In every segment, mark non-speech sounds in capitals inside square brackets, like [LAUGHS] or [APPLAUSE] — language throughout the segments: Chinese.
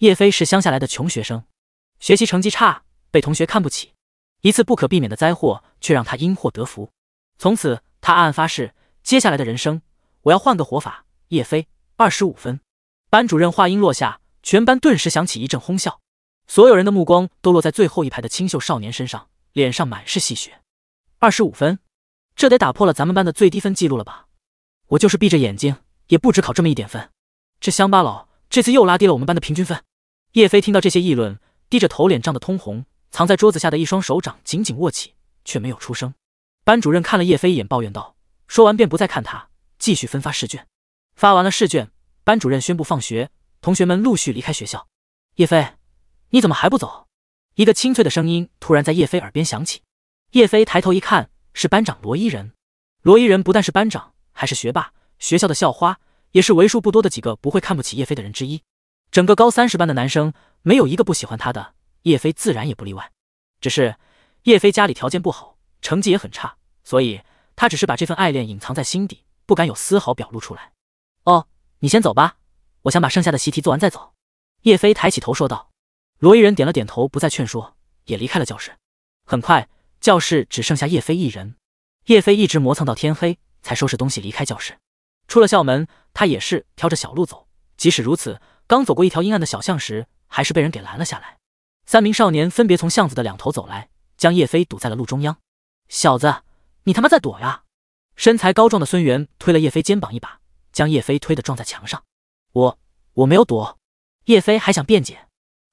叶飞是乡下来的穷学生，学习成绩差，被同学看不起。一次不可避免的灾祸却让他因祸得福，从此他暗暗发誓，接下来的人生我要换个活法。叶飞，二十五分。班主任话音落下，全班顿时响起一阵哄笑，所有人的目光都落在最后一排的清秀少年身上，脸上满是戏谑。二十五分，这得打破了咱们班的最低分记录了吧？我就是闭着眼睛也不止考这么一点分，这乡巴佬这次又拉低了我们班的平均分。叶飞听到这些议论，低着头，脸涨得通红，藏在桌子下的一双手掌紧紧握起，却没有出声。班主任看了叶飞一眼，抱怨道：“说完便不再看他，继续分发试卷。”发完了试卷，班主任宣布放学，同学们陆续离开学校。叶飞，你怎么还不走？一个清脆的声音突然在叶飞耳边响起。叶飞抬头一看，是班长罗伊人。罗伊人不但是班长，还是学霸，学校的校花，也是为数不多的几个不会看不起叶飞的人之一。整个高三十班的男生没有一个不喜欢他的，叶飞自然也不例外。只是叶飞家里条件不好，成绩也很差，所以他只是把这份爱恋隐藏在心底，不敢有丝毫表露出来。哦，你先走吧，我想把剩下的习题做完再走。”叶飞抬起头说道。罗伊人点了点头，不再劝说，也离开了教室。很快，教室只剩下叶飞一人。叶飞一直磨蹭到天黑，才收拾东西离开教室。出了校门，他也是挑着小路走。即使如此。刚走过一条阴暗的小巷时，还是被人给拦了下来。三名少年分别从巷子的两头走来，将叶飞堵在了路中央。“小子，你他妈在躲呀！”身材高壮的孙元推了叶飞肩膀一把，将叶飞推得撞在墙上。“我我没有躲。”叶飞还想辩解，“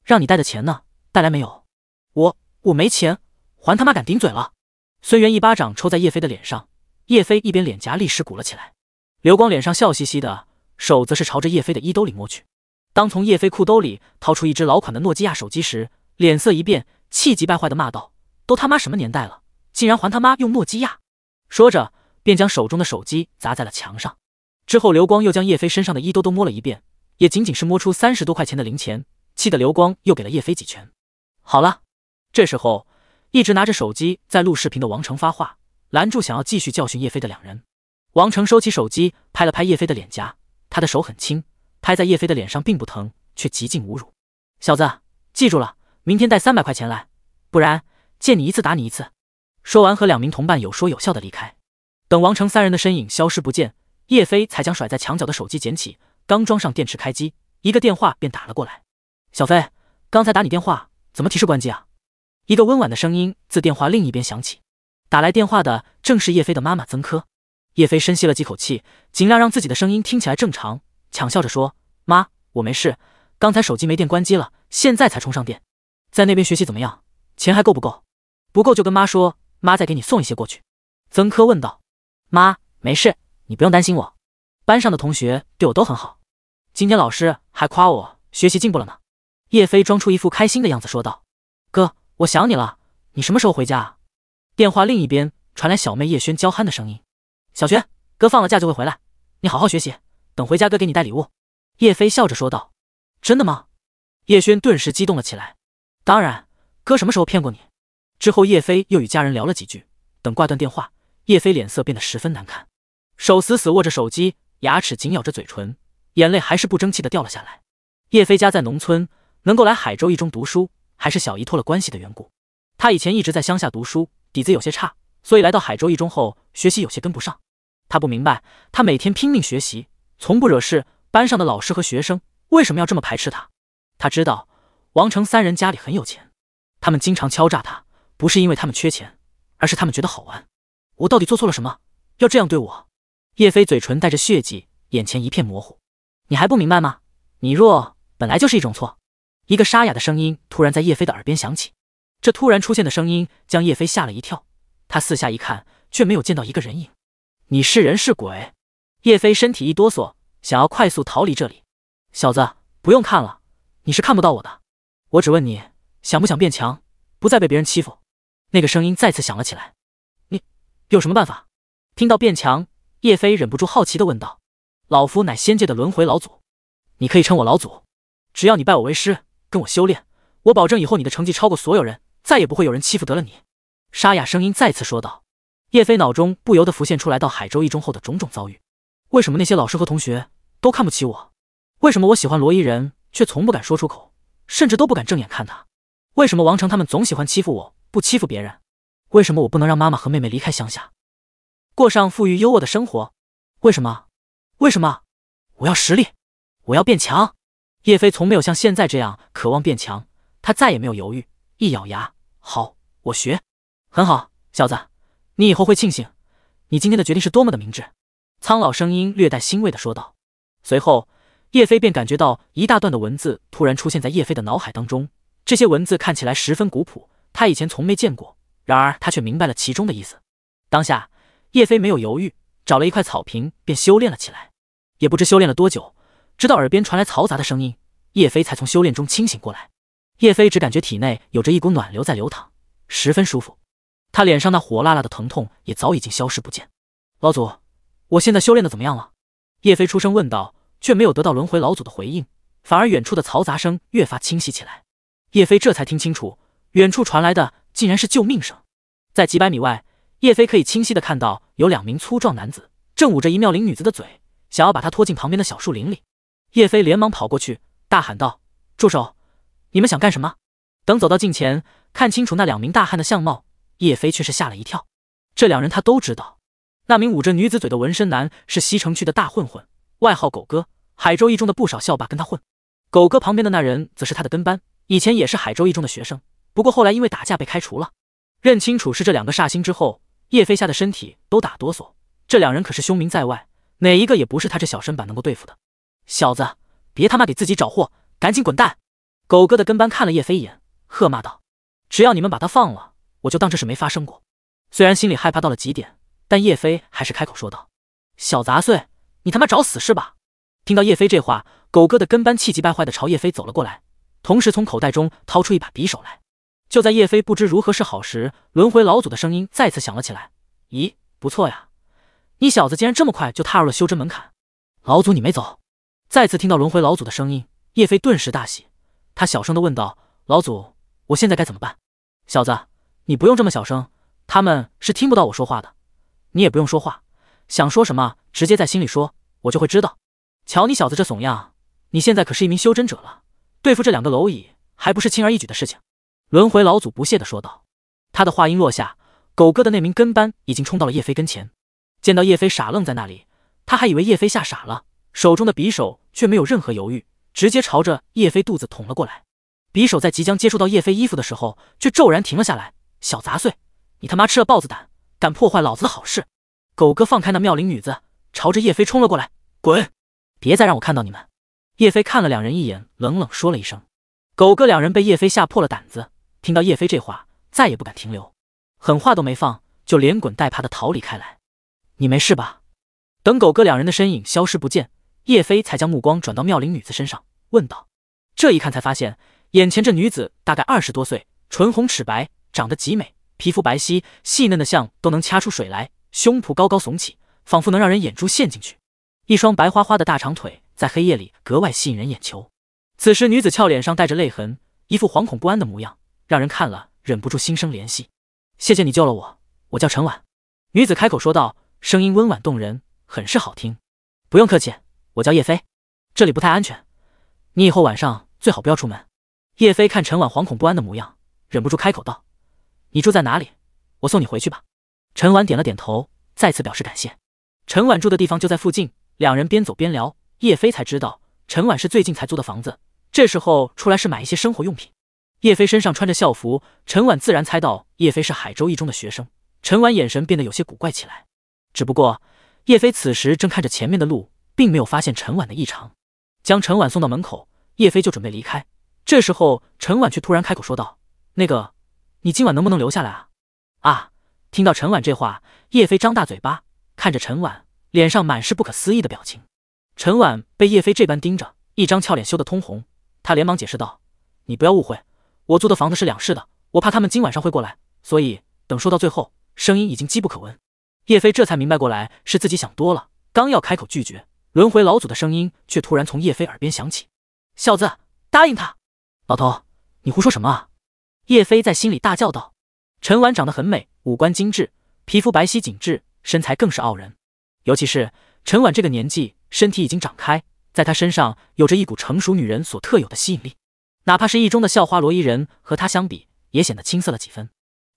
让你带的钱呢？带来没有？”“我我没钱，还他妈敢顶嘴了！”孙元一巴掌抽在叶飞的脸上，叶飞一边脸颊立时鼓了起来。刘光脸上笑嘻嘻的，手则是朝着叶飞的衣兜里摸去。当从叶飞裤兜里掏出一只老款的诺基亚手机时，脸色一变，气急败坏地骂道：“都他妈什么年代了，竟然还他妈用诺基亚！”说着，便将手中的手机砸在了墙上。之后，刘光又将叶飞身上的衣兜都摸了一遍，也仅仅是摸出三十多块钱的零钱，气得刘光又给了叶飞几拳。好了，这时候一直拿着手机在录视频的王成发话，拦住想要继续教训叶飞的两人。王成收起手机，拍了拍叶飞的脸颊，他的手很轻。拍在叶飞的脸上，并不疼，却极尽侮辱。小子，记住了，明天带三百块钱来，不然见你一次打你一次。说完，和两名同伴有说有笑的离开。等王成三人的身影消失不见，叶飞才将甩在墙角的手机捡起，刚装上电池开机，一个电话便打了过来。小飞，刚才打你电话怎么提示关机啊？一个温婉的声音自电话另一边响起。打来电话的正是叶飞的妈妈曾珂。叶飞深吸了几口气，尽量让自己的声音听起来正常。强笑着说：“妈，我没事，刚才手机没电关机了，现在才充上电。在那边学习怎么样？钱还够不够？不够就跟妈说，妈再给你送一些过去。”曾科问道：“妈，没事，你不用担心我。班上的同学对我都很好，今天老师还夸我学习进步了呢。”叶飞装出一副开心的样子说道：“哥，我想你了，你什么时候回家？”电话另一边传来小妹叶轩娇憨的声音：“小轩，哥放了假就会回来，你好好学习。”等回家，哥给你带礼物。”叶飞笑着说道。“真的吗？”叶轩顿时激动了起来。“当然，哥什么时候骗过你？”之后，叶飞又与家人聊了几句。等挂断电话，叶飞脸色变得十分难看，手死死握着手机，牙齿紧咬着嘴唇，眼泪还是不争气的掉了下来。叶飞家在农村，能够来海州一中读书，还是小姨托了关系的缘故。他以前一直在乡下读书，底子有些差，所以来到海州一中后，学习有些跟不上。他不明白，他每天拼命学习。从不惹事，班上的老师和学生为什么要这么排斥他？他知道王成三人家里很有钱，他们经常敲诈他，不是因为他们缺钱，而是他们觉得好玩。我到底做错了什么，要这样对我？叶飞嘴唇带着血迹，眼前一片模糊。你还不明白吗？你弱本来就是一种错。一个沙哑的声音突然在叶飞的耳边响起，这突然出现的声音将叶飞吓了一跳。他四下一看，却没有见到一个人影。你是人是鬼？叶飞身体一哆嗦，想要快速逃离这里。小子，不用看了，你是看不到我的。我只问你，想不想变强，不再被别人欺负？那个声音再次响了起来。你有什么办法？听到变强，叶飞忍不住好奇的问道。老夫乃仙界的轮回老祖，你可以称我老祖。只要你拜我为师，跟我修炼，我保证以后你的成绩超过所有人，再也不会有人欺负得了你。沙哑声音再次说道。叶飞脑中不由得浮现出来到海州一中后的种种遭遇。为什么那些老师和同学都看不起我？为什么我喜欢罗伊人却从不敢说出口，甚至都不敢正眼看他？为什么王成他们总喜欢欺负我，不欺负别人？为什么我不能让妈妈和妹妹离开乡下，过上富裕优渥的生活？为什么？为什么？我要实力，我要变强。叶飞从没有像现在这样渴望变强，他再也没有犹豫，一咬牙：“好，我学。”很好，小子，你以后会庆幸，你今天的决定是多么的明智。苍老声音略带欣慰的说道，随后叶飞便感觉到一大段的文字突然出现在叶飞的脑海当中，这些文字看起来十分古朴，他以前从没见过，然而他却明白了其中的意思。当下叶飞没有犹豫，找了一块草坪便修炼了起来。也不知修炼了多久，直到耳边传来嘈杂的声音，叶飞才从修炼中清醒过来。叶飞只感觉体内有着一股暖流在流淌，十分舒服，他脸上那火辣辣的疼痛也早已经消失不见。老祖。我现在修炼的怎么样了？叶飞出声问道，却没有得到轮回老祖的回应，反而远处的嘈杂声越发清晰起来。叶飞这才听清楚，远处传来的竟然是救命声。在几百米外，叶飞可以清晰的看到，有两名粗壮男子正捂着一妙龄女子的嘴，想要把她拖进旁边的小树林里。叶飞连忙跑过去，大喊道：“住手！你们想干什么？”等走到近前，看清楚那两名大汉的相貌，叶飞却是吓了一跳。这两人他都知道。那名捂着女子嘴的纹身男是西城区的大混混，外号狗哥。海州一中的不少校霸跟他混。狗哥旁边的那人则是他的跟班，以前也是海州一中的学生，不过后来因为打架被开除了。认清楚是这两个煞星之后，叶飞吓的身体都打哆嗦。这两人可是凶名在外，哪一个也不是他这小身板能够对付的。小子，别他妈给自己找祸，赶紧滚蛋！狗哥的跟班看了叶飞一眼，喝骂道：“只要你们把他放了，我就当这事没发生过。”虽然心里害怕到了极点。但叶飞还是开口说道：“小杂碎，你他妈找死是吧？”听到叶飞这话，狗哥的跟班气急败坏的朝叶飞走了过来，同时从口袋中掏出一把匕首来。就在叶飞不知如何是好时，轮回老祖的声音再次响了起来：“咦，不错呀，你小子竟然这么快就踏入了修真门槛。老祖，你没走？”再次听到轮回老祖的声音，叶飞顿时大喜，他小声的问道：“老祖，我现在该怎么办？”“小子，你不用这么小声，他们是听不到我说话的。”你也不用说话，想说什么直接在心里说，我就会知道。瞧你小子这怂样，你现在可是一名修真者了，对付这两个蝼蚁还不是轻而易举的事情。轮回老祖不屑的说道。他的话音落下，狗哥的那名跟班已经冲到了叶飞跟前，见到叶飞傻愣在那里，他还以为叶飞吓傻了，手中的匕首却没有任何犹豫，直接朝着叶飞肚子捅了过来。匕首在即将接触到叶飞衣服的时候，却骤然停了下来。小杂碎，你他妈吃了豹子胆！敢破坏老子的好事！狗哥放开那妙龄女子，朝着叶飞冲了过来。滚！别再让我看到你们！叶飞看了两人一眼，冷冷说了一声。狗哥两人被叶飞吓破了胆子，听到叶飞这话，再也不敢停留，狠话都没放，就连滚带爬的逃离开来。你没事吧？等狗哥两人的身影消失不见，叶飞才将目光转到妙龄女子身上，问道。这一看才发现，眼前这女子大概二十多岁，唇红齿白，长得极美。皮肤白皙、细嫩的像都能掐出水来，胸脯高高耸起，仿佛能让人眼珠陷进去。一双白花花的大长腿在黑夜里格外吸引人眼球。此时，女子俏脸上带着泪痕，一副惶恐不安的模样，让人看了忍不住心生怜惜。谢谢你救了我，我叫陈婉。”女子开口说道，声音温婉动人，很是好听。“不用客气，我叫叶飞。这里不太安全，你以后晚上最好不要出门。”叶飞看陈婉惶恐不安的模样，忍不住开口道。你住在哪里？我送你回去吧。陈婉点了点头，再次表示感谢。陈婉住的地方就在附近，两人边走边聊。叶飞才知道陈婉是最近才租的房子，这时候出来是买一些生活用品。叶飞身上穿着校服，陈婉自然猜到叶飞是海州一中的学生。陈婉眼神变得有些古怪起来，只不过叶飞此时正看着前面的路，并没有发现陈婉的异常。将陈婉送到门口，叶飞就准备离开，这时候陈婉却突然开口说道：“那个。”你今晚能不能留下来啊？啊！听到陈婉这话，叶飞张大嘴巴，看着陈婉，脸上满是不可思议的表情。陈婉被叶飞这般盯着，一张俏脸羞得通红，她连忙解释道：“你不要误会，我租的房子是两室的，我怕他们今晚上会过来，所以……”等说到最后，声音已经机不可闻。叶飞这才明白过来是自己想多了，刚要开口拒绝，轮回老祖的声音却突然从叶飞耳边响起：“小子，答应他！老头，你胡说什么啊？”叶飞在心里大叫道：“陈婉长得很美，五官精致，皮肤白皙紧致，身材更是傲人。尤其是陈婉这个年纪，身体已经长开，在她身上有着一股成熟女人所特有的吸引力。哪怕是意中的校花罗伊人和她相比，也显得青涩了几分。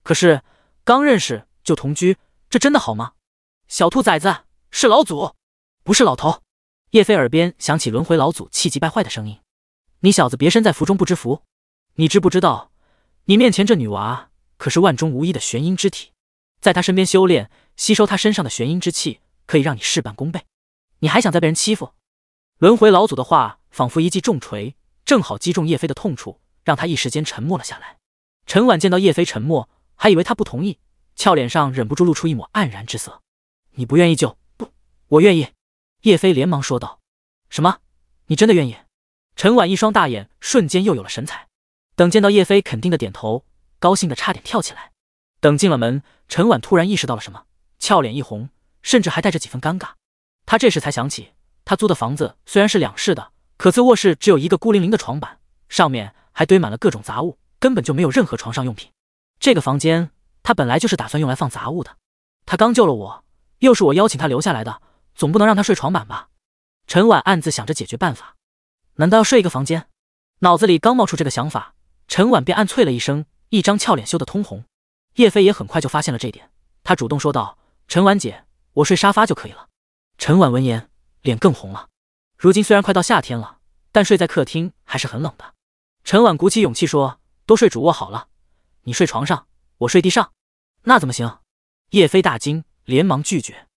可是刚认识就同居，这真的好吗？小兔崽子，是老祖，不是老头！”叶飞耳边响起轮回老祖气急败坏的声音：“你小子别身在福中不知福，你知不知道？”你面前这女娃可是万中无一的玄阴之体，在她身边修炼，吸收她身上的玄阴之气，可以让你事半功倍。你还想再被人欺负？轮回老祖的话仿佛一记重锤，正好击中叶飞的痛处，让他一时间沉默了下来。陈婉见到叶飞沉默，还以为他不同意，俏脸上忍不住露出一抹黯然之色。你不愿意就不，我愿意！叶飞连忙说道。什么？你真的愿意？陈婉一双大眼瞬间又有了神采。等见到叶飞，肯定的点头，高兴的差点跳起来。等进了门，陈婉突然意识到了什么，俏脸一红，甚至还带着几分尴尬。她这时才想起，她租的房子虽然是两室的，可次卧室只有一个孤零零的床板，上面还堆满了各种杂物，根本就没有任何床上用品。这个房间她本来就是打算用来放杂物的。他刚救了我，又是我邀请他留下来的，总不能让他睡床板吧？陈婉暗自想着解决办法。难道要睡一个房间？脑子里刚冒出这个想法。陈婉便暗啐了一声，一张俏脸羞得通红。叶飞也很快就发现了这点，他主动说道：“陈婉姐，我睡沙发就可以了。”陈婉闻言，脸更红了。如今虽然快到夏天了，但睡在客厅还是很冷的。陈婉鼓起勇气说：“都睡主卧好了，你睡床上，我睡地上。”那怎么行？叶飞大惊，连忙拒绝。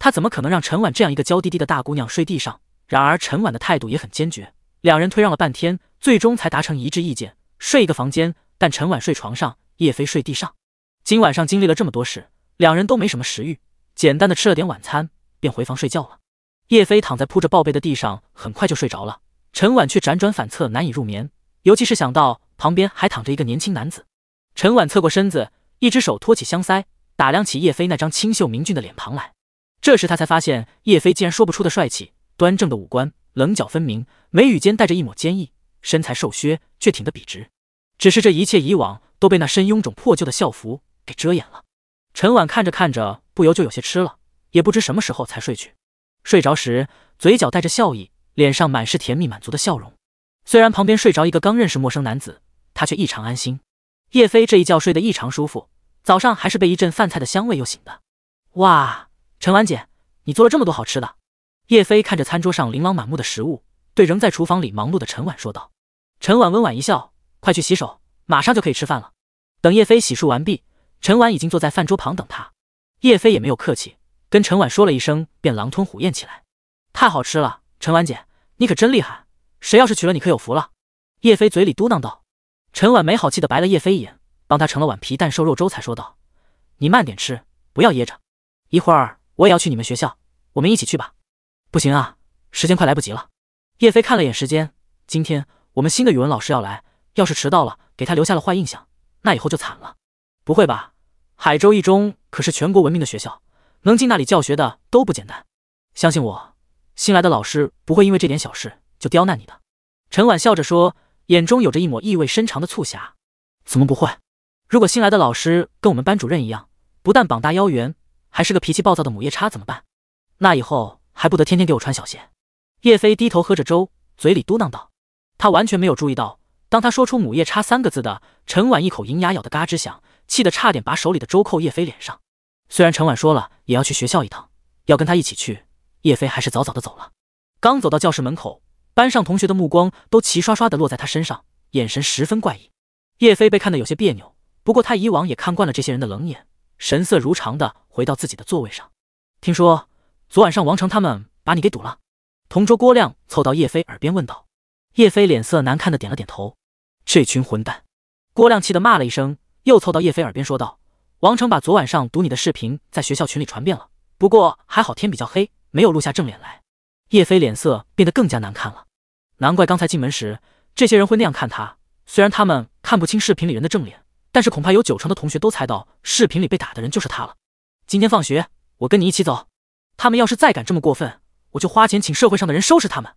他怎么可能让陈婉这样一个娇滴滴的大姑娘睡地上？然而陈婉的态度也很坚决，两人推让了半天，最终才达成一致意见。睡一个房间，但陈婉睡床上，叶飞睡地上。今晚上经历了这么多事，两人都没什么食欲，简单的吃了点晚餐，便回房睡觉了。叶飞躺在铺着抱被的地上，很快就睡着了。陈婉却辗转反侧，难以入眠，尤其是想到旁边还躺着一个年轻男子。陈婉侧过身子，一只手托起香腮，打量起叶飞那张清秀明俊的脸庞来。这时他才发现，叶飞竟然说不出的帅气，端正的五官，棱角分明，眉宇间带着一抹坚毅，身材瘦削却挺得笔直。只是这一切以往都被那身臃肿破旧的校服给遮掩了。陈婉看着看着，不由就有些吃了，也不知什么时候才睡去。睡着时，嘴角带着笑意，脸上满是甜蜜满足的笑容。虽然旁边睡着一个刚认识陌生男子，他却异常安心。叶飞这一觉睡得异常舒服，早上还是被一阵饭菜的香味又醒的。哇，陈婉姐，你做了这么多好吃的！叶飞看着餐桌上琳琅满目的食物，对仍在厨房里忙碌的陈婉说道。陈婉温婉一笑。快去洗手，马上就可以吃饭了。等叶飞洗漱完毕，陈婉已经坐在饭桌旁等他。叶飞也没有客气，跟陈婉说了一声，便狼吞虎咽起来。太好吃了，陈婉姐，你可真厉害，谁要是娶了你可有福了。叶飞嘴里嘟囔道。陈婉没好气的白了叶飞一眼，帮他盛了碗皮蛋瘦肉粥，才说道：“你慢点吃，不要噎着。一会儿我也要去你们学校，我们一起去吧。”不行啊，时间快来不及了。叶飞看了眼时间，今天我们新的语文老师要来。要是迟到了，给他留下了坏印象，那以后就惨了。不会吧？海州一中可是全国闻名的学校，能进那里教学的都不简单。相信我，新来的老师不会因为这点小事就刁难你的。陈婉笑着说，眼中有着一抹意味深长的促狭。怎么不会？如果新来的老师跟我们班主任一样，不但膀大腰圆，还是个脾气暴躁的母夜叉怎么办？那以后还不得天天给我穿小鞋？叶飞低头喝着粥，嘴里嘟囔道，他完全没有注意到。当他说出“母夜叉”三个字的，陈婉一口银牙咬得嘎吱响，气得差点把手里的粥扣叶飞脸上。虽然陈婉说了也要去学校一趟，要跟他一起去，叶飞还是早早的走了。刚走到教室门口，班上同学的目光都齐刷刷的落在他身上，眼神十分怪异。叶飞被看得有些别扭，不过他以往也看惯了这些人的冷眼，神色如常的回到自己的座位上。听说昨晚上王成他们把你给堵了，同桌郭亮凑到叶飞耳边问道。叶飞脸色难看的点了点头。这群混蛋！郭亮气得骂了一声，又凑到叶飞耳边说道：“王成把昨晚上读你的视频在学校群里传遍了，不过还好天比较黑，没有录下正脸来。”叶飞脸色变得更加难看了，难怪刚才进门时这些人会那样看他。虽然他们看不清视频里人的正脸，但是恐怕有九成的同学都猜到视频里被打的人就是他了。今天放学我跟你一起走，他们要是再敢这么过分，我就花钱请社会上的人收拾他们。”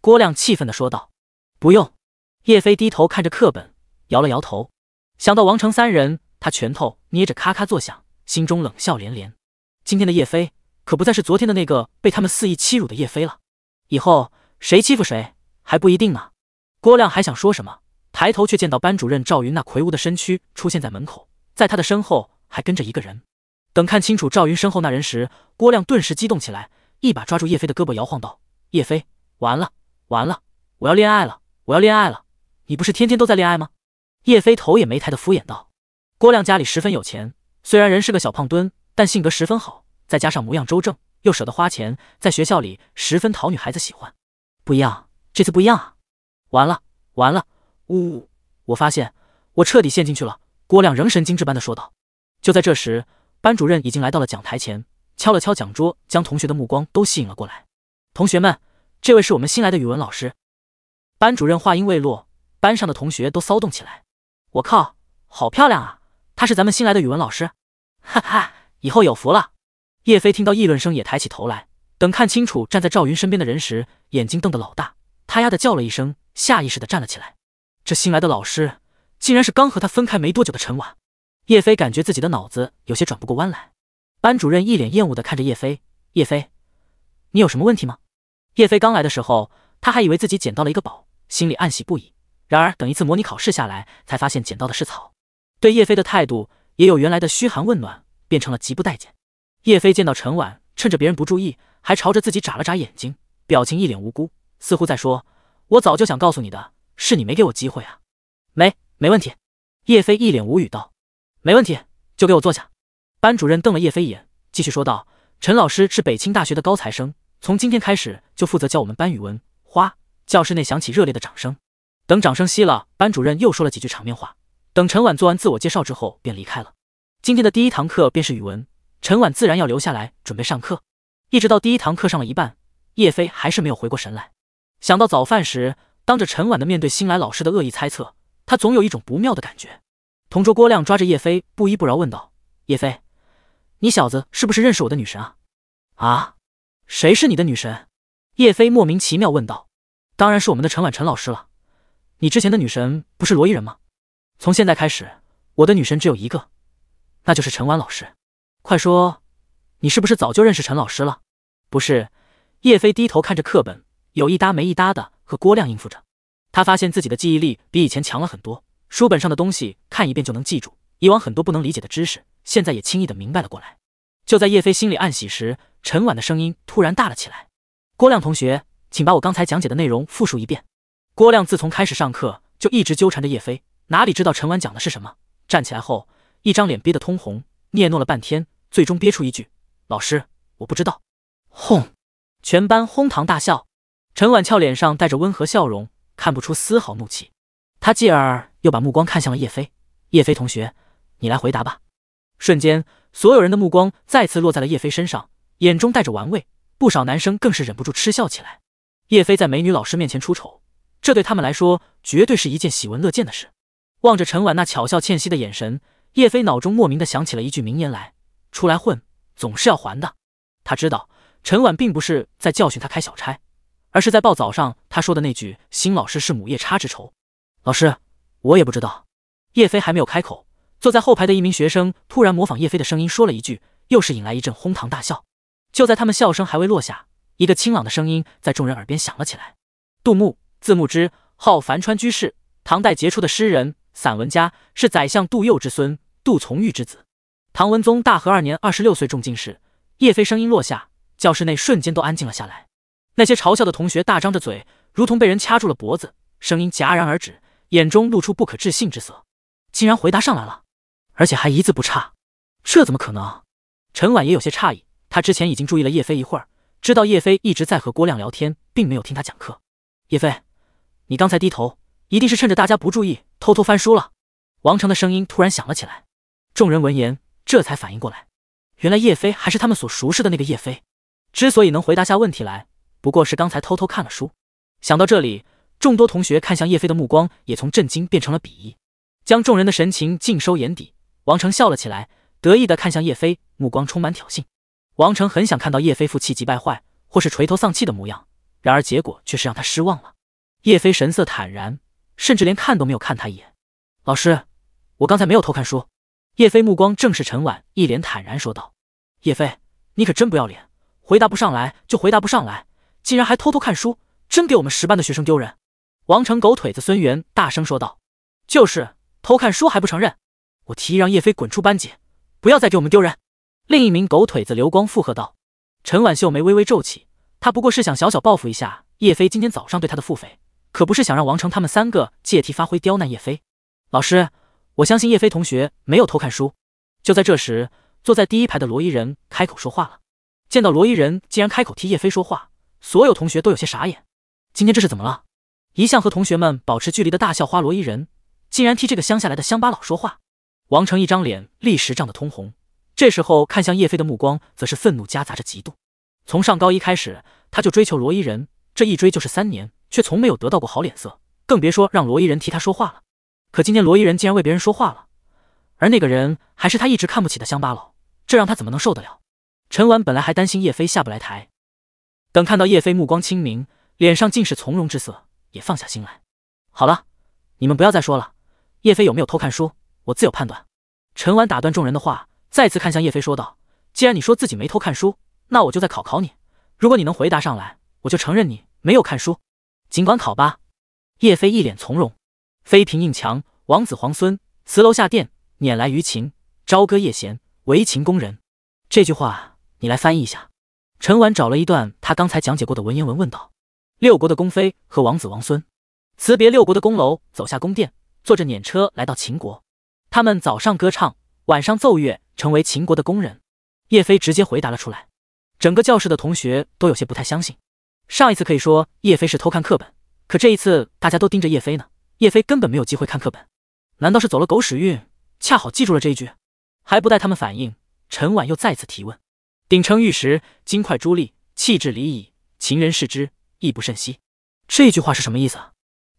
郭亮气愤的说道。“不用。”叶飞低头看着课本，摇了摇头。想到王成三人，他拳头捏着咔咔作响，心中冷笑连连。今天的叶飞可不再是昨天的那个被他们肆意欺辱的叶飞了。以后谁欺负谁还不一定呢。郭亮还想说什么，抬头却见到班主任赵云那魁梧的身躯出现在门口，在他的身后还跟着一个人。等看清楚赵云身后那人时，郭亮顿时激动起来，一把抓住叶飞的胳膊摇晃道：“叶飞，完了，完了，我要恋爱了，我要恋爱了！”你不是天天都在恋爱吗？叶飞头也没抬的敷衍道。郭亮家里十分有钱，虽然人是个小胖墩，但性格十分好，再加上模样周正，又舍得花钱，在学校里十分讨女孩子喜欢。不一样，这次不一样啊！完了完了，呜，我发现我彻底陷进去了。郭亮仍神经质般的说道。就在这时，班主任已经来到了讲台前，敲了敲讲桌，将同学的目光都吸引了过来。同学们，这位是我们新来的语文老师。班主任话音未落。班上的同学都骚动起来，我靠，好漂亮啊！她是咱们新来的语文老师，哈哈，以后有福了。叶飞听到议论声也抬起头来，等看清楚站在赵云身边的人时，眼睛瞪得老大，他丫的叫了一声，下意识的站了起来。这新来的老师竟然是刚和他分开没多久的陈婉。叶飞感觉自己的脑子有些转不过弯来。班主任一脸厌恶的看着叶飞，叶飞，你有什么问题吗？叶飞刚来的时候，他还以为自己捡到了一个宝，心里暗喜不已。然而，等一次模拟考试下来，才发现捡到的是草。对叶飞的态度，也有原来的嘘寒问暖，变成了极不待见。叶飞见到陈婉，趁着别人不注意，还朝着自己眨了眨眼睛，表情一脸无辜，似乎在说：“我早就想告诉你的，是你没给我机会啊。”“没，没问题。”叶飞一脸无语道，“没问题，就给我坐下。”班主任瞪了叶飞一眼，继续说道：“陈老师是北清大学的高材生，从今天开始就负责教我们班语文。”哗，教室内响起热烈的掌声。等掌声熄了，班主任又说了几句场面话。等陈婉做完自我介绍之后，便离开了。今天的第一堂课便是语文，陈婉自然要留下来准备上课。一直到第一堂课上了一半，叶飞还是没有回过神来。想到早饭时当着陈婉的面对新来老师的恶意猜测，他总有一种不妙的感觉。同桌郭亮抓着叶飞不依不饶问道：“叶飞，你小子是不是认识我的女神啊？啊？谁是你的女神？”叶飞莫名其妙问道：“当然是我们的陈婉陈老师了。”你之前的女神不是罗伊人吗？从现在开始，我的女神只有一个，那就是陈婉老师。快说，你是不是早就认识陈老师了？不是。叶飞低头看着课本，有一搭没一搭的和郭亮应付着。他发现自己的记忆力比以前强了很多，书本上的东西看一遍就能记住。以往很多不能理解的知识，现在也轻易的明白了过来。就在叶飞心里暗喜时，陈婉的声音突然大了起来：“郭亮同学，请把我刚才讲解的内容复述一遍。”郭亮自从开始上课就一直纠缠着叶飞，哪里知道陈婉讲的是什么？站起来后，一张脸憋得通红，嗫嚅了半天，最终憋出一句：“老师，我不知道。”轰！全班哄堂大笑。陈婉俏脸上带着温和笑容，看不出丝毫怒气。她继而又把目光看向了叶飞：“叶飞同学，你来回答吧。”瞬间，所有人的目光再次落在了叶飞身上，眼中带着玩味，不少男生更是忍不住嗤笑起来。叶飞在美女老师面前出丑。这对他们来说，绝对是一件喜闻乐见的事。望着陈婉那巧笑倩兮的眼神，叶飞脑中莫名的想起了一句名言来：出来混，总是要还的。他知道陈婉并不是在教训他开小差，而是在报早上他说的那句新老师是母夜叉之仇。老师，我也不知道。叶飞还没有开口，坐在后排的一名学生突然模仿叶飞的声音说了一句，又是引来一阵哄堂大笑。就在他们笑声还未落下，一个清朗的声音在众人耳边响了起来：“杜牧。”字牧之，号樊川居士，唐代杰出的诗人、散文家，是宰相杜佑之孙、杜从玉之子。唐文宗大和二年，二十六岁中进士。叶飞声音落下，教室内瞬间都安静了下来。那些嘲笑的同学大张着嘴，如同被人掐住了脖子，声音戛然而止，眼中露出不可置信之色，竟然回答上来了，而且还一字不差。这怎么可能？陈婉也有些诧异，他之前已经注意了叶飞一会儿，知道叶飞一直在和郭亮聊天，并没有听他讲课。叶飞。你刚才低头，一定是趁着大家不注意偷偷翻书了。王成的声音突然响了起来，众人闻言这才反应过来，原来叶飞还是他们所熟识的那个叶飞。之所以能回答下问题来，不过是刚才偷偷看了书。想到这里，众多同学看向叶飞的目光也从震惊变成了鄙夷，将众人的神情尽收眼底。王成笑了起来，得意的看向叶飞，目光充满挑衅。王成很想看到叶飞副气急败坏或是垂头丧气的模样，然而结果却是让他失望了。叶飞神色坦然，甚至连看都没有看他一眼。老师，我刚才没有偷看书。叶飞目光正视陈婉，一脸坦然说道：“叶飞，你可真不要脸，回答不上来就回答不上来，竟然还偷偷看书，真给我们十班的学生丢人！”王成狗腿子孙元大声说道：“就是，偷看书还不承认，我提议让叶飞滚出班级，不要再给我们丢人。”另一名狗腿子刘光附和道。陈婉秀眉微微皱起，她不过是想小小报复一下叶飞今天早上对她的腹诽。可不是想让王成他们三个借题发挥刁难叶飞。老师，我相信叶飞同学没有偷看书。就在这时，坐在第一排的罗伊人开口说话了。见到罗伊人竟然开口替叶飞说话，所有同学都有些傻眼。今天这是怎么了？一向和同学们保持距离的大校花罗伊人，竟然替这个乡下来的乡巴佬说话。王成一张脸立时涨得通红，这时候看向叶飞的目光则是愤怒夹杂着嫉妒。从上高一开始，他就追求罗伊人，这一追就是三年。却从没有得到过好脸色，更别说让罗伊人替他说话了。可今天罗伊人竟然为别人说话了，而那个人还是他一直看不起的乡巴佬，这让他怎么能受得了？陈婉本来还担心叶飞下不来台，等看到叶飞目光清明，脸上尽是从容之色，也放下心来。好了，你们不要再说了。叶飞有没有偷看书，我自有判断。陈婉打断众人的话，再次看向叶飞，说道：“既然你说自己没偷看书，那我就再考考你。如果你能回答上来，我就承认你没有看书。”尽管考吧，叶飞一脸从容。妃嫔应强，王子皇孙，辞楼下殿，辇来于秦。朝歌夜弦，为秦宫人。这句话你来翻译一下。陈婉找了一段他刚才讲解过的文言文，问道：“六国的宫妃和王子王孙，辞别六国的宫楼，走下宫殿，坐着辇车来到秦国。他们早上歌唱，晚上奏乐，成为秦国的宫人。”叶飞直接回答了出来，整个教室的同学都有些不太相信。上一次可以说叶飞是偷看课本，可这一次大家都盯着叶飞呢，叶飞根本没有机会看课本，难道是走了狗屎运，恰好记住了这一句？还不待他们反应，陈婉又再次提问：鼎称玉石，金块珠砾，弃质离矣，秦人视之，亦不甚惜。这句话是什么意思？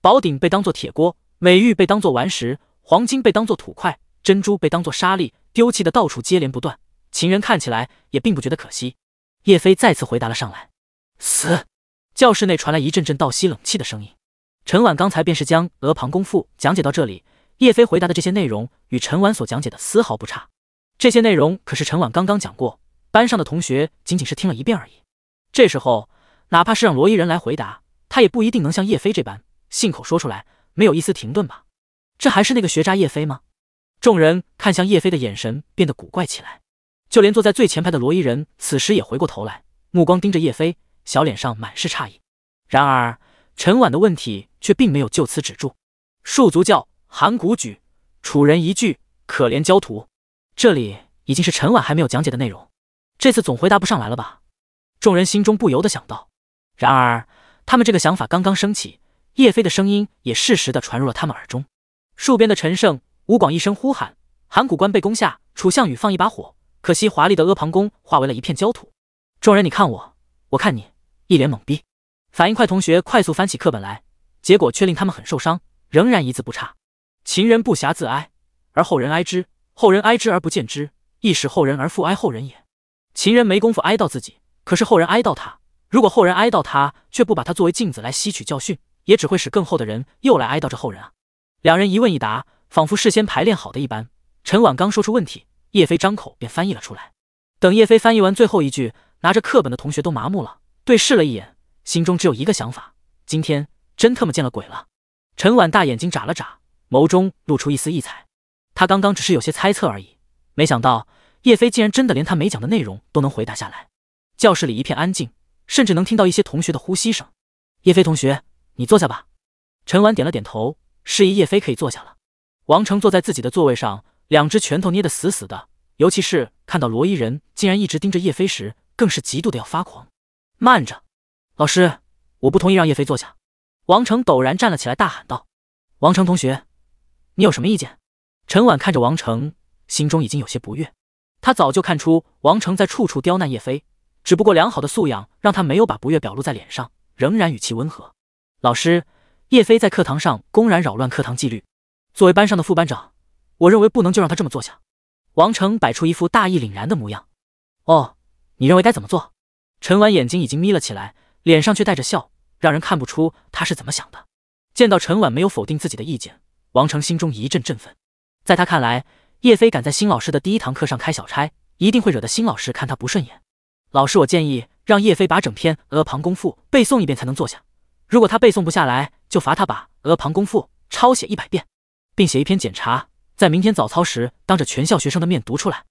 宝鼎被当作铁锅，美玉被当作顽石，黄金被当作土块，珍珠被当作沙粒，丢弃的到处接连不断，秦人看起来也并不觉得可惜。叶飞再次回答了上来：死。教室内传来一阵阵倒吸冷气的声音。陈婉刚才便是将《阿房宫赋》讲解到这里，叶飞回答的这些内容与陈婉所讲解的丝毫不差。这些内容可是陈婉刚刚讲过，班上的同学仅仅是听了一遍而已。这时候，哪怕是让罗伊人来回答，他也不一定能像叶飞这般信口说出来，没有一丝停顿吧？这还是那个学渣叶飞吗？众人看向叶飞的眼神变得古怪起来，就连坐在最前排的罗伊人此时也回过头来，目光盯着叶飞。小脸上满是诧异，然而陈婉的问题却并没有就此止住。戍族叫函谷举楚人一句可怜焦土，这里已经是陈婉还没有讲解的内容，这次总回答不上来了吧？众人心中不由得想到。然而他们这个想法刚刚升起，叶飞的声音也适时的传入了他们耳中。戍边的陈胜、吴广一声呼喊，函谷关被攻下，楚项羽放一把火，可惜华丽的阿房宫化为了一片焦土。众人你看我，我看你。一脸懵逼，反应快同学快速翻起课本来，结果却令他们很受伤。仍然一字不差。秦人不暇自哀，而后人哀之；后人哀之而不见之，亦使后人而复哀后人也。秦人没工夫哀悼自己，可是后人哀悼他。如果后人哀悼他却不把他作为镜子来吸取教训，也只会使更后的人又来哀悼这后人啊！两人一问一答，仿佛事先排练好的一般。陈婉刚说出问题，叶飞张口便翻译了出来。等叶飞翻译完最后一句，拿着课本的同学都麻木了。对视了一眼，心中只有一个想法：今天真特么见了鬼了！陈婉大眼睛眨了眨，眸中露出一丝异彩。他刚刚只是有些猜测而已，没想到叶飞竟然真的连他没讲的内容都能回答下来。教室里一片安静，甚至能听到一些同学的呼吸声。叶飞同学，你坐下吧。陈婉点了点头，示意叶飞可以坐下了。王成坐在自己的座位上，两只拳头捏得死死的。尤其是看到罗伊人竟然一直盯着叶飞时，更是极度的要发狂。慢着，老师，我不同意让叶飞坐下。王成陡然站了起来，大喊道：“王成同学，你有什么意见？”陈婉看着王成，心中已经有些不悦。他早就看出王成在处处刁难叶飞，只不过良好的素养让他没有把不悦表露在脸上，仍然语气温和。老师，叶飞在课堂上公然扰乱课堂纪律，作为班上的副班长，我认为不能就让他这么坐下。王成摆出一副大义凛然的模样。哦，你认为该怎么做？陈婉眼睛已经眯了起来，脸上却带着笑，让人看不出他是怎么想的。见到陈婉没有否定自己的意见，王成心中一阵振奋。在他看来，叶飞敢在新老师的第一堂课上开小差，一定会惹得新老师看他不顺眼。老师，我建议让叶飞把整篇《阿房宫赋》背诵一遍才能坐下。如果他背诵不下来，就罚他把《阿房宫赋》抄写一百遍，并写一篇检查，在明天早操时当着全校学生的面读出来。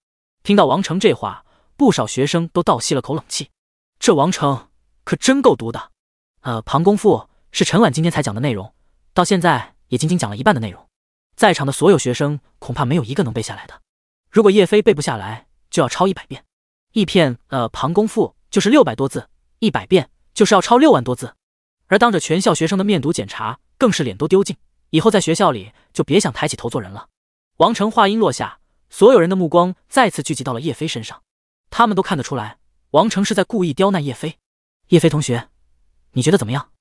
听到王成这话，不少学生都倒吸了口冷气。这王成可真够毒的，呃，《庞公赋》是陈婉今天才讲的内容，到现在也仅仅讲了一半的内容，在场的所有学生恐怕没有一个能背下来的。如果叶飞背不下来，就要抄一百遍，一篇呃《庞公赋》就是六百多字，一百遍就是要抄六万多字，而当着全校学生的面读检查，更是脸都丢尽，以后在学校里就别想抬起头做人了。王成话音落下，所有人的目光再次聚集到了叶飞身上，他们都看得出来。王成是在故意刁难叶飞，叶飞同学，你觉得怎么样？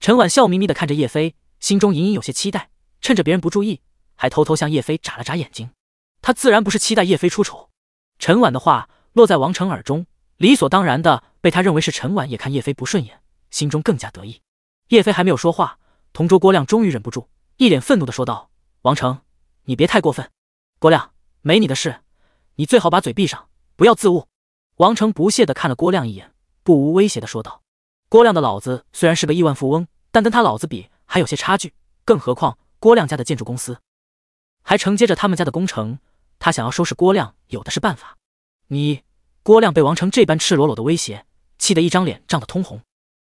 陈婉笑眯眯地看着叶飞，心中隐隐有些期待，趁着别人不注意，还偷偷向叶飞眨了眨眼睛。他自然不是期待叶飞出丑。陈婉的话落在王成耳中，理所当然的被他认为是陈婉也看叶飞不顺眼，心中更加得意。叶飞还没有说话，同桌郭亮终于忍不住，一脸愤怒的说道：“王成，你别太过分！”郭亮没你的事，你最好把嘴闭上，不要自误。王成不屑地看了郭亮一眼，不无威胁地说道：“郭亮的老子虽然是个亿万富翁，但跟他老子比还有些差距。更何况郭亮家的建筑公司还承接着他们家的工程，他想要收拾郭亮，有的是办法。”你郭亮被王成这般赤裸裸的威胁，气得一张脸涨得通红。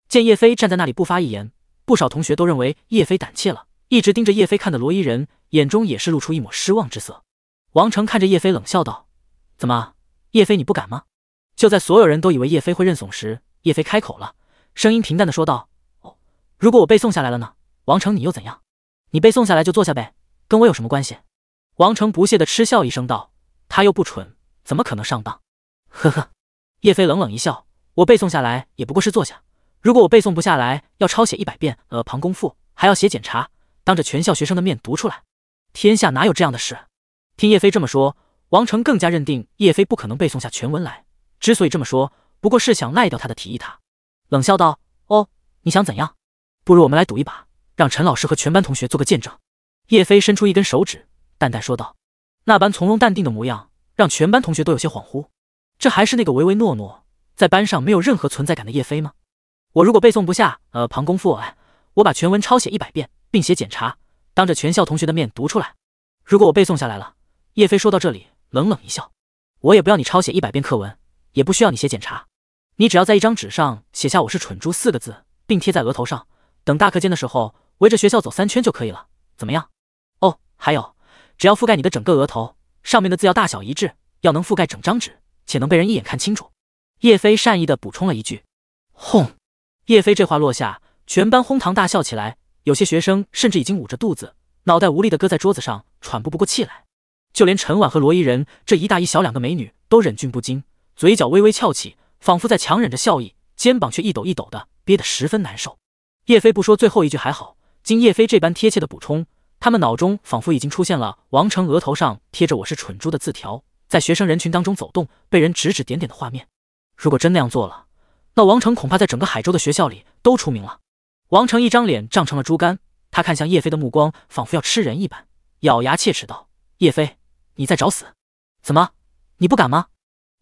见叶飞站在那里不发一言，不少同学都认为叶飞胆怯了。一直盯着叶飞看的罗伊人眼中也是露出一抹失望之色。王成看着叶飞冷笑道：“怎么，叶飞你不敢吗？”就在所有人都以为叶飞会认怂时，叶飞开口了，声音平淡的说道：“哦，如果我背诵下来了呢？王成，你又怎样？你背诵下来就坐下呗，跟我有什么关系？”王成不屑的嗤笑一声道：“他又不蠢，怎么可能上当？”呵呵，叶飞冷冷一笑：“我背诵下来也不过是坐下。如果我背诵不下来，要抄写一百遍《呃庞公赋》，还要写检查，当着全校学生的面读出来，天下哪有这样的事？”听叶飞这么说，王成更加认定叶飞不可能背诵下全文来。之所以这么说，不过是想赖掉他的提议。他冷笑道：“哦，你想怎样？不如我们来赌一把，让陈老师和全班同学做个见证。”叶飞伸出一根手指，淡淡说道：“那般从容淡定的模样，让全班同学都有些恍惚。这还是那个唯唯诺诺，在班上没有任何存在感的叶飞吗？”“我如果背诵不下，呃，庞公夫，哎，我把全文抄写一百遍，并写检查，当着全校同学的面读出来。如果我背诵下来了，”叶飞说到这里，冷冷一笑，“我也不要你抄写一百遍课文。”也不需要你写检查，你只要在一张纸上写下“我是蠢猪”四个字，并贴在额头上，等大课间的时候围着学校走三圈就可以了。怎么样？哦，还有，只要覆盖你的整个额头，上面的字要大小一致，要能覆盖整张纸，且能被人一眼看清楚。叶飞善意地补充了一句。轰！叶飞这话落下，全班哄堂大笑起来，有些学生甚至已经捂着肚子，脑袋无力地搁在桌子上，喘不过气来。就连陈婉和罗伊人这一大一小两个美女都忍俊不禁。嘴角微微翘起，仿佛在强忍着笑意，肩膀却一抖一抖的，憋得十分难受。叶飞不说最后一句还好，经叶飞这般贴切的补充，他们脑中仿佛已经出现了王成额头上贴着“我是蠢猪”的字条，在学生人群当中走动，被人指指点点的画面。如果真那样做了，那王成恐怕在整个海州的学校里都出名了。王成一张脸涨成了猪肝，他看向叶飞的目光仿佛要吃人一般，咬牙切齿道：“叶飞，你在找死？怎么，你不敢吗？”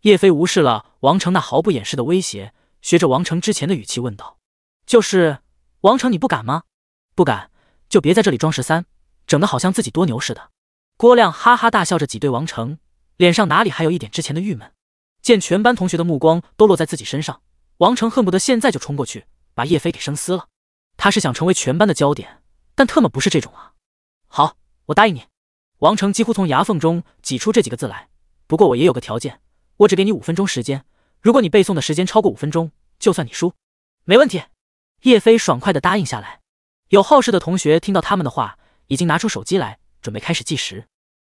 叶飞无视了王成那毫不掩饰的威胁，学着王成之前的语气问道：“就是王成，你不敢吗？不敢就别在这里装十三，整得好像自己多牛似的。”郭亮哈哈大笑着挤兑王成，脸上哪里还有一点之前的郁闷？见全班同学的目光都落在自己身上，王成恨不得现在就冲过去把叶飞给生撕了。他是想成为全班的焦点，但特么不是这种啊！好，我答应你。王成几乎从牙缝中挤出这几个字来。不过我也有个条件。我只给你五分钟时间，如果你背诵的时间超过五分钟，就算你输。没问题。叶飞爽快的答应下来。有好事的同学听到他们的话，已经拿出手机来准备开始计时。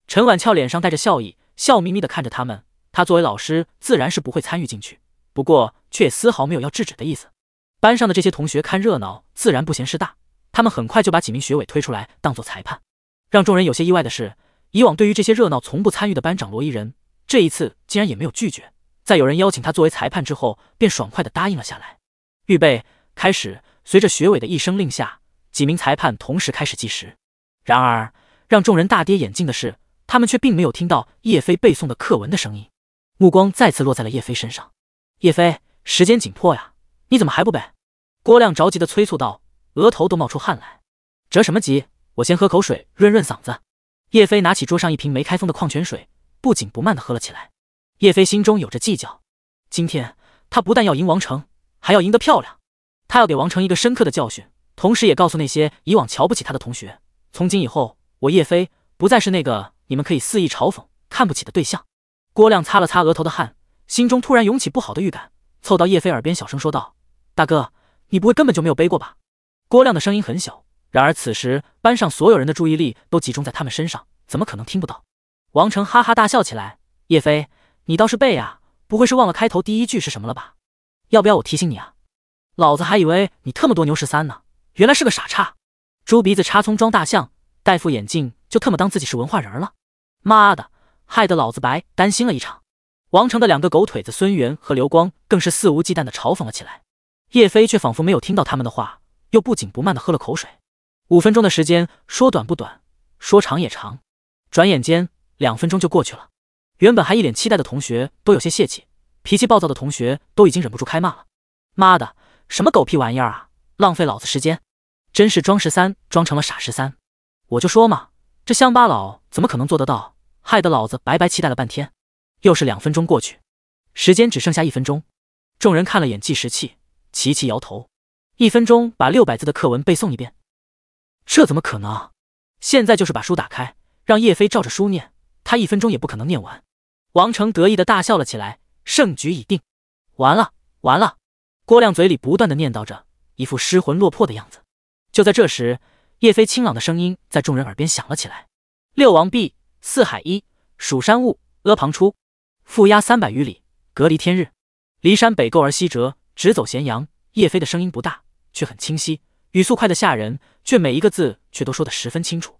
陈婉俏脸上带着笑意，笑眯眯的看着他们。她作为老师自然是不会参与进去，不过却也丝毫没有要制止的意思。班上的这些同学看热闹自然不嫌事大，他们很快就把几名学委推出来当做裁判。让众人有些意外的是，以往对于这些热闹从不参与的班长罗伊人。这一次竟然也没有拒绝，在有人邀请他作为裁判之后，便爽快地答应了下来。预备开始，随着学委的一声令下，几名裁判同时开始计时。然而让众人大跌眼镜的是，他们却并没有听到叶飞背诵的课文的声音。目光再次落在了叶飞身上，叶飞，时间紧迫呀，你怎么还不背？郭亮着急地催促道，额头都冒出汗来。着什么急？我先喝口水润润嗓子。叶飞拿起桌上一瓶没开封的矿泉水。不紧不慢的喝了起来。叶飞心中有着计较，今天他不但要赢王成，还要赢得漂亮。他要给王成一个深刻的教训，同时也告诉那些以往瞧不起他的同学，从今以后，我叶飞不再是那个你们可以肆意嘲讽、看不起的对象。郭亮擦了擦额头的汗，心中突然涌起不好的预感，凑到叶飞耳边小声说道：“大哥，你不会根本就没有背过吧？”郭亮的声音很小，然而此时班上所有人的注意力都集中在他们身上，怎么可能听不到？王成哈哈大笑起来：“叶飞，你倒是背啊！不会是忘了开头第一句是什么了吧？要不要我提醒你啊？老子还以为你特么多牛十三呢，原来是个傻叉，猪鼻子插葱装大象，戴副眼镜就特么当自己是文化人了。妈的，害得老子白担心了一场。”王成的两个狗腿子孙元和刘光更是肆无忌惮地嘲讽了起来。叶飞却仿佛没有听到他们的话，又不紧不慢地喝了口水。五分钟的时间，说短不短，说长也长，转眼间。两分钟就过去了，原本还一脸期待的同学都有些泄气，脾气暴躁的同学都已经忍不住开骂了。妈的，什么狗屁玩意儿啊！浪费老子时间，真是装十三装成了傻十三。我就说嘛，这乡巴佬怎么可能做得到？害得老子白白期待了半天。又是两分钟过去，时间只剩下一分钟，众人看了眼计时器，齐齐摇头。一分钟把六百字的课文背诵一遍，这怎么可能？现在就是把书打开，让叶飞照着书念。他一分钟也不可能念完。王成得意的大笑了起来，胜局已定。完了，完了！郭亮嘴里不断的念叨着，一副失魂落魄的样子。就在这时，叶飞清朗的声音在众人耳边响了起来：“六王毕，四海一，蜀山兀，阿房出，负压三百余里，隔离天日。骊山北构而西折，直走咸阳。”叶飞的声音不大，却很清晰，语速快的吓人，却每一个字却都说得十分清楚。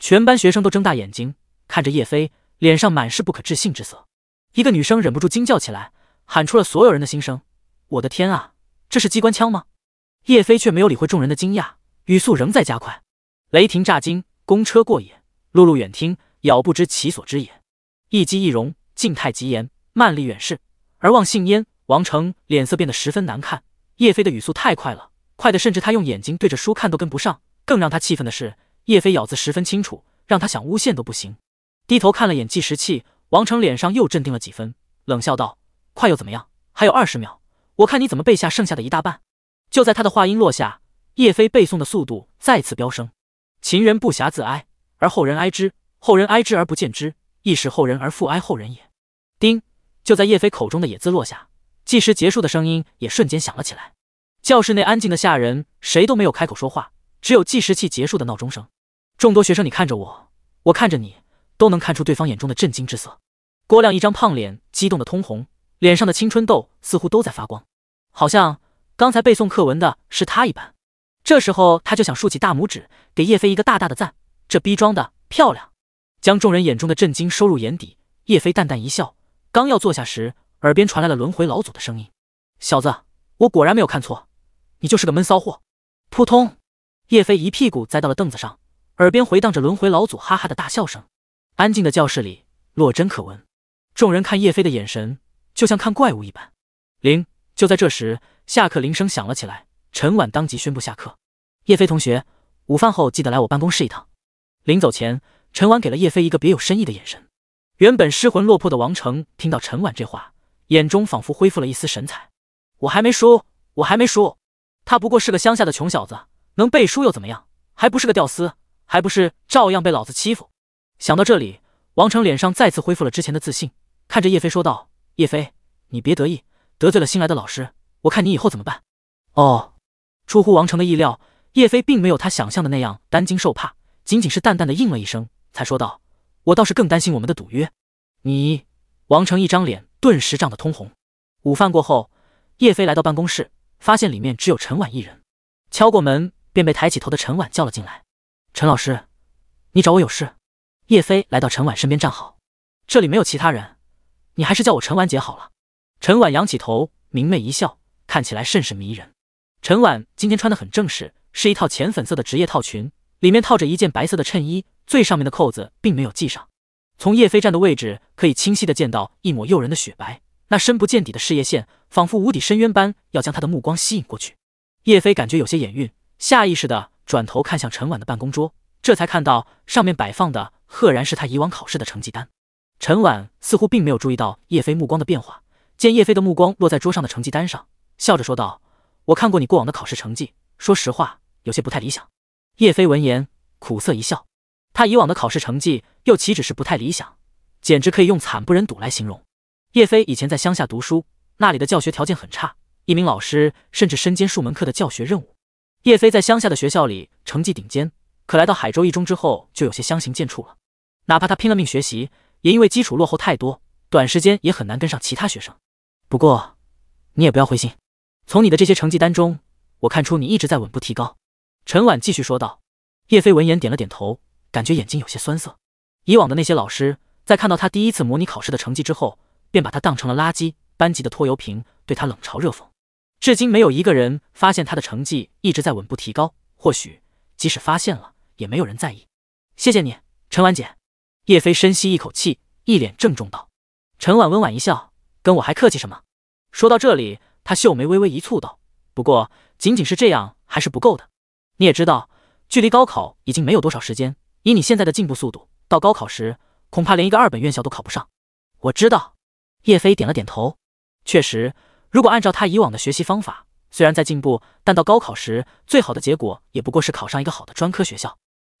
全班学生都睁大眼睛。看着叶飞，脸上满是不可置信之色。一个女生忍不住惊叫起来，喊出了所有人的心声：“我的天啊，这是机关枪吗？”叶飞却没有理会众人的惊讶，语速仍在加快。雷霆乍惊，公车过也；路路远听，杳不知其所之也。一机一容，静态极严，慢力远视，而望信焉。王成脸色变得十分难看。叶飞的语速太快了，快的甚至他用眼睛对着书看都跟不上。更让他气愤的是，叶飞咬字十分清楚，让他想诬陷都不行。低头看了眼计时器，王成脸上又镇定了几分，冷笑道：“快又怎么样？还有二十秒，我看你怎么背下剩下的一大半。”就在他的话音落下，叶飞背诵的速度再次飙升。秦人不暇自哀，而后人哀之；后人哀之而不见之，亦使后人而复哀后人也。丁，就在叶飞口中的“也”字落下，计时结束的声音也瞬间响了起来。教室内安静的吓人，谁都没有开口说话，只有计时器结束的闹钟声。众多学生，你看着我，我看着你。都能看出对方眼中的震惊之色。郭亮一张胖脸激动的通红，脸上的青春痘似乎都在发光，好像刚才背诵课文的是他一般。这时候他就想竖起大拇指给叶飞一个大大的赞，这逼装的漂亮。将众人眼中的震惊收入眼底，叶飞淡淡一笑，刚要坐下时，耳边传来了轮回老祖的声音：“小子，我果然没有看错，你就是个闷骚货。”扑通，叶飞一屁股栽到了凳子上，耳边回荡着轮回老祖哈哈的大笑声。安静的教室里，落针可闻。众人看叶飞的眼神，就像看怪物一般。铃，就在这时，下课铃声响了起来。陈婉当即宣布下课。叶飞同学，午饭后记得来我办公室一趟。临走前，陈婉给了叶飞一个别有深意的眼神。原本失魂落魄的王成，听到陈婉这话，眼中仿佛恢复了一丝神采。我还没输，我还没输。他不过是个乡下的穷小子，能背书又怎么样？还不是个屌丝，还不是照样被老子欺负。想到这里，王成脸上再次恢复了之前的自信，看着叶飞说道：“叶飞，你别得意，得罪了新来的老师，我看你以后怎么办。”哦，出乎王成的意料，叶飞并没有他想象的那样担惊受怕，仅仅是淡淡的应了一声，才说道：“我倒是更担心我们的赌约。”你王成一张脸顿时涨得通红。午饭过后，叶飞来到办公室，发现里面只有陈婉一人，敲过门便被抬起头的陈婉叫了进来：“陈老师，你找我有事？”叶飞来到陈婉身边站好，这里没有其他人，你还是叫我陈婉姐好了。陈婉仰起头，明媚一笑，看起来甚是迷人。陈婉今天穿的很正式，是一套浅粉色的职业套裙，里面套着一件白色的衬衣，最上面的扣子并没有系上。从叶飞站的位置，可以清晰的见到一抹诱人的雪白，那深不见底的事业线，仿佛无底深渊般要将他的目光吸引过去。叶飞感觉有些眼晕，下意识的转头看向陈婉的办公桌。这才看到上面摆放的赫然是他以往考试的成绩单。陈婉似乎并没有注意到叶飞目光的变化，见叶飞的目光落在桌上的成绩单上，笑着说道：“我看过你过往的考试成绩，说实话，有些不太理想。”叶飞闻言苦涩一笑，他以往的考试成绩又岂止是不太理想，简直可以用惨不忍睹来形容。叶飞以前在乡下读书，那里的教学条件很差，一名老师甚至身兼数门课的教学任务。叶飞在乡下的学校里成绩顶尖。可来到海州一中之后，就有些相形见绌了。哪怕他拼了命学习，也因为基础落后太多，短时间也很难跟上其他学生。不过，你也不要灰心，从你的这些成绩单中，我看出你一直在稳步提高。”陈婉继续说道。叶飞闻言点了点头，感觉眼睛有些酸涩。以往的那些老师，在看到他第一次模拟考试的成绩之后，便把他当成了垃圾，班级的拖油瓶，对他冷嘲热讽。至今没有一个人发现他的成绩一直在稳步提高。或许，即使发现了。也没有人在意，谢谢你，陈婉姐。叶飞深吸一口气，一脸郑重道：“陈婉温婉一笑，跟我还客气什么？”说到这里，他秀眉微微一蹙道：“不过仅仅是这样还是不够的，你也知道，距离高考已经没有多少时间，以你现在的进步速度，到高考时恐怕连一个二本院校都考不上。”我知道。叶飞点了点头，确实，如果按照他以往的学习方法，虽然在进步，但到高考时最好的结果也不过是考上一个好的专科学校。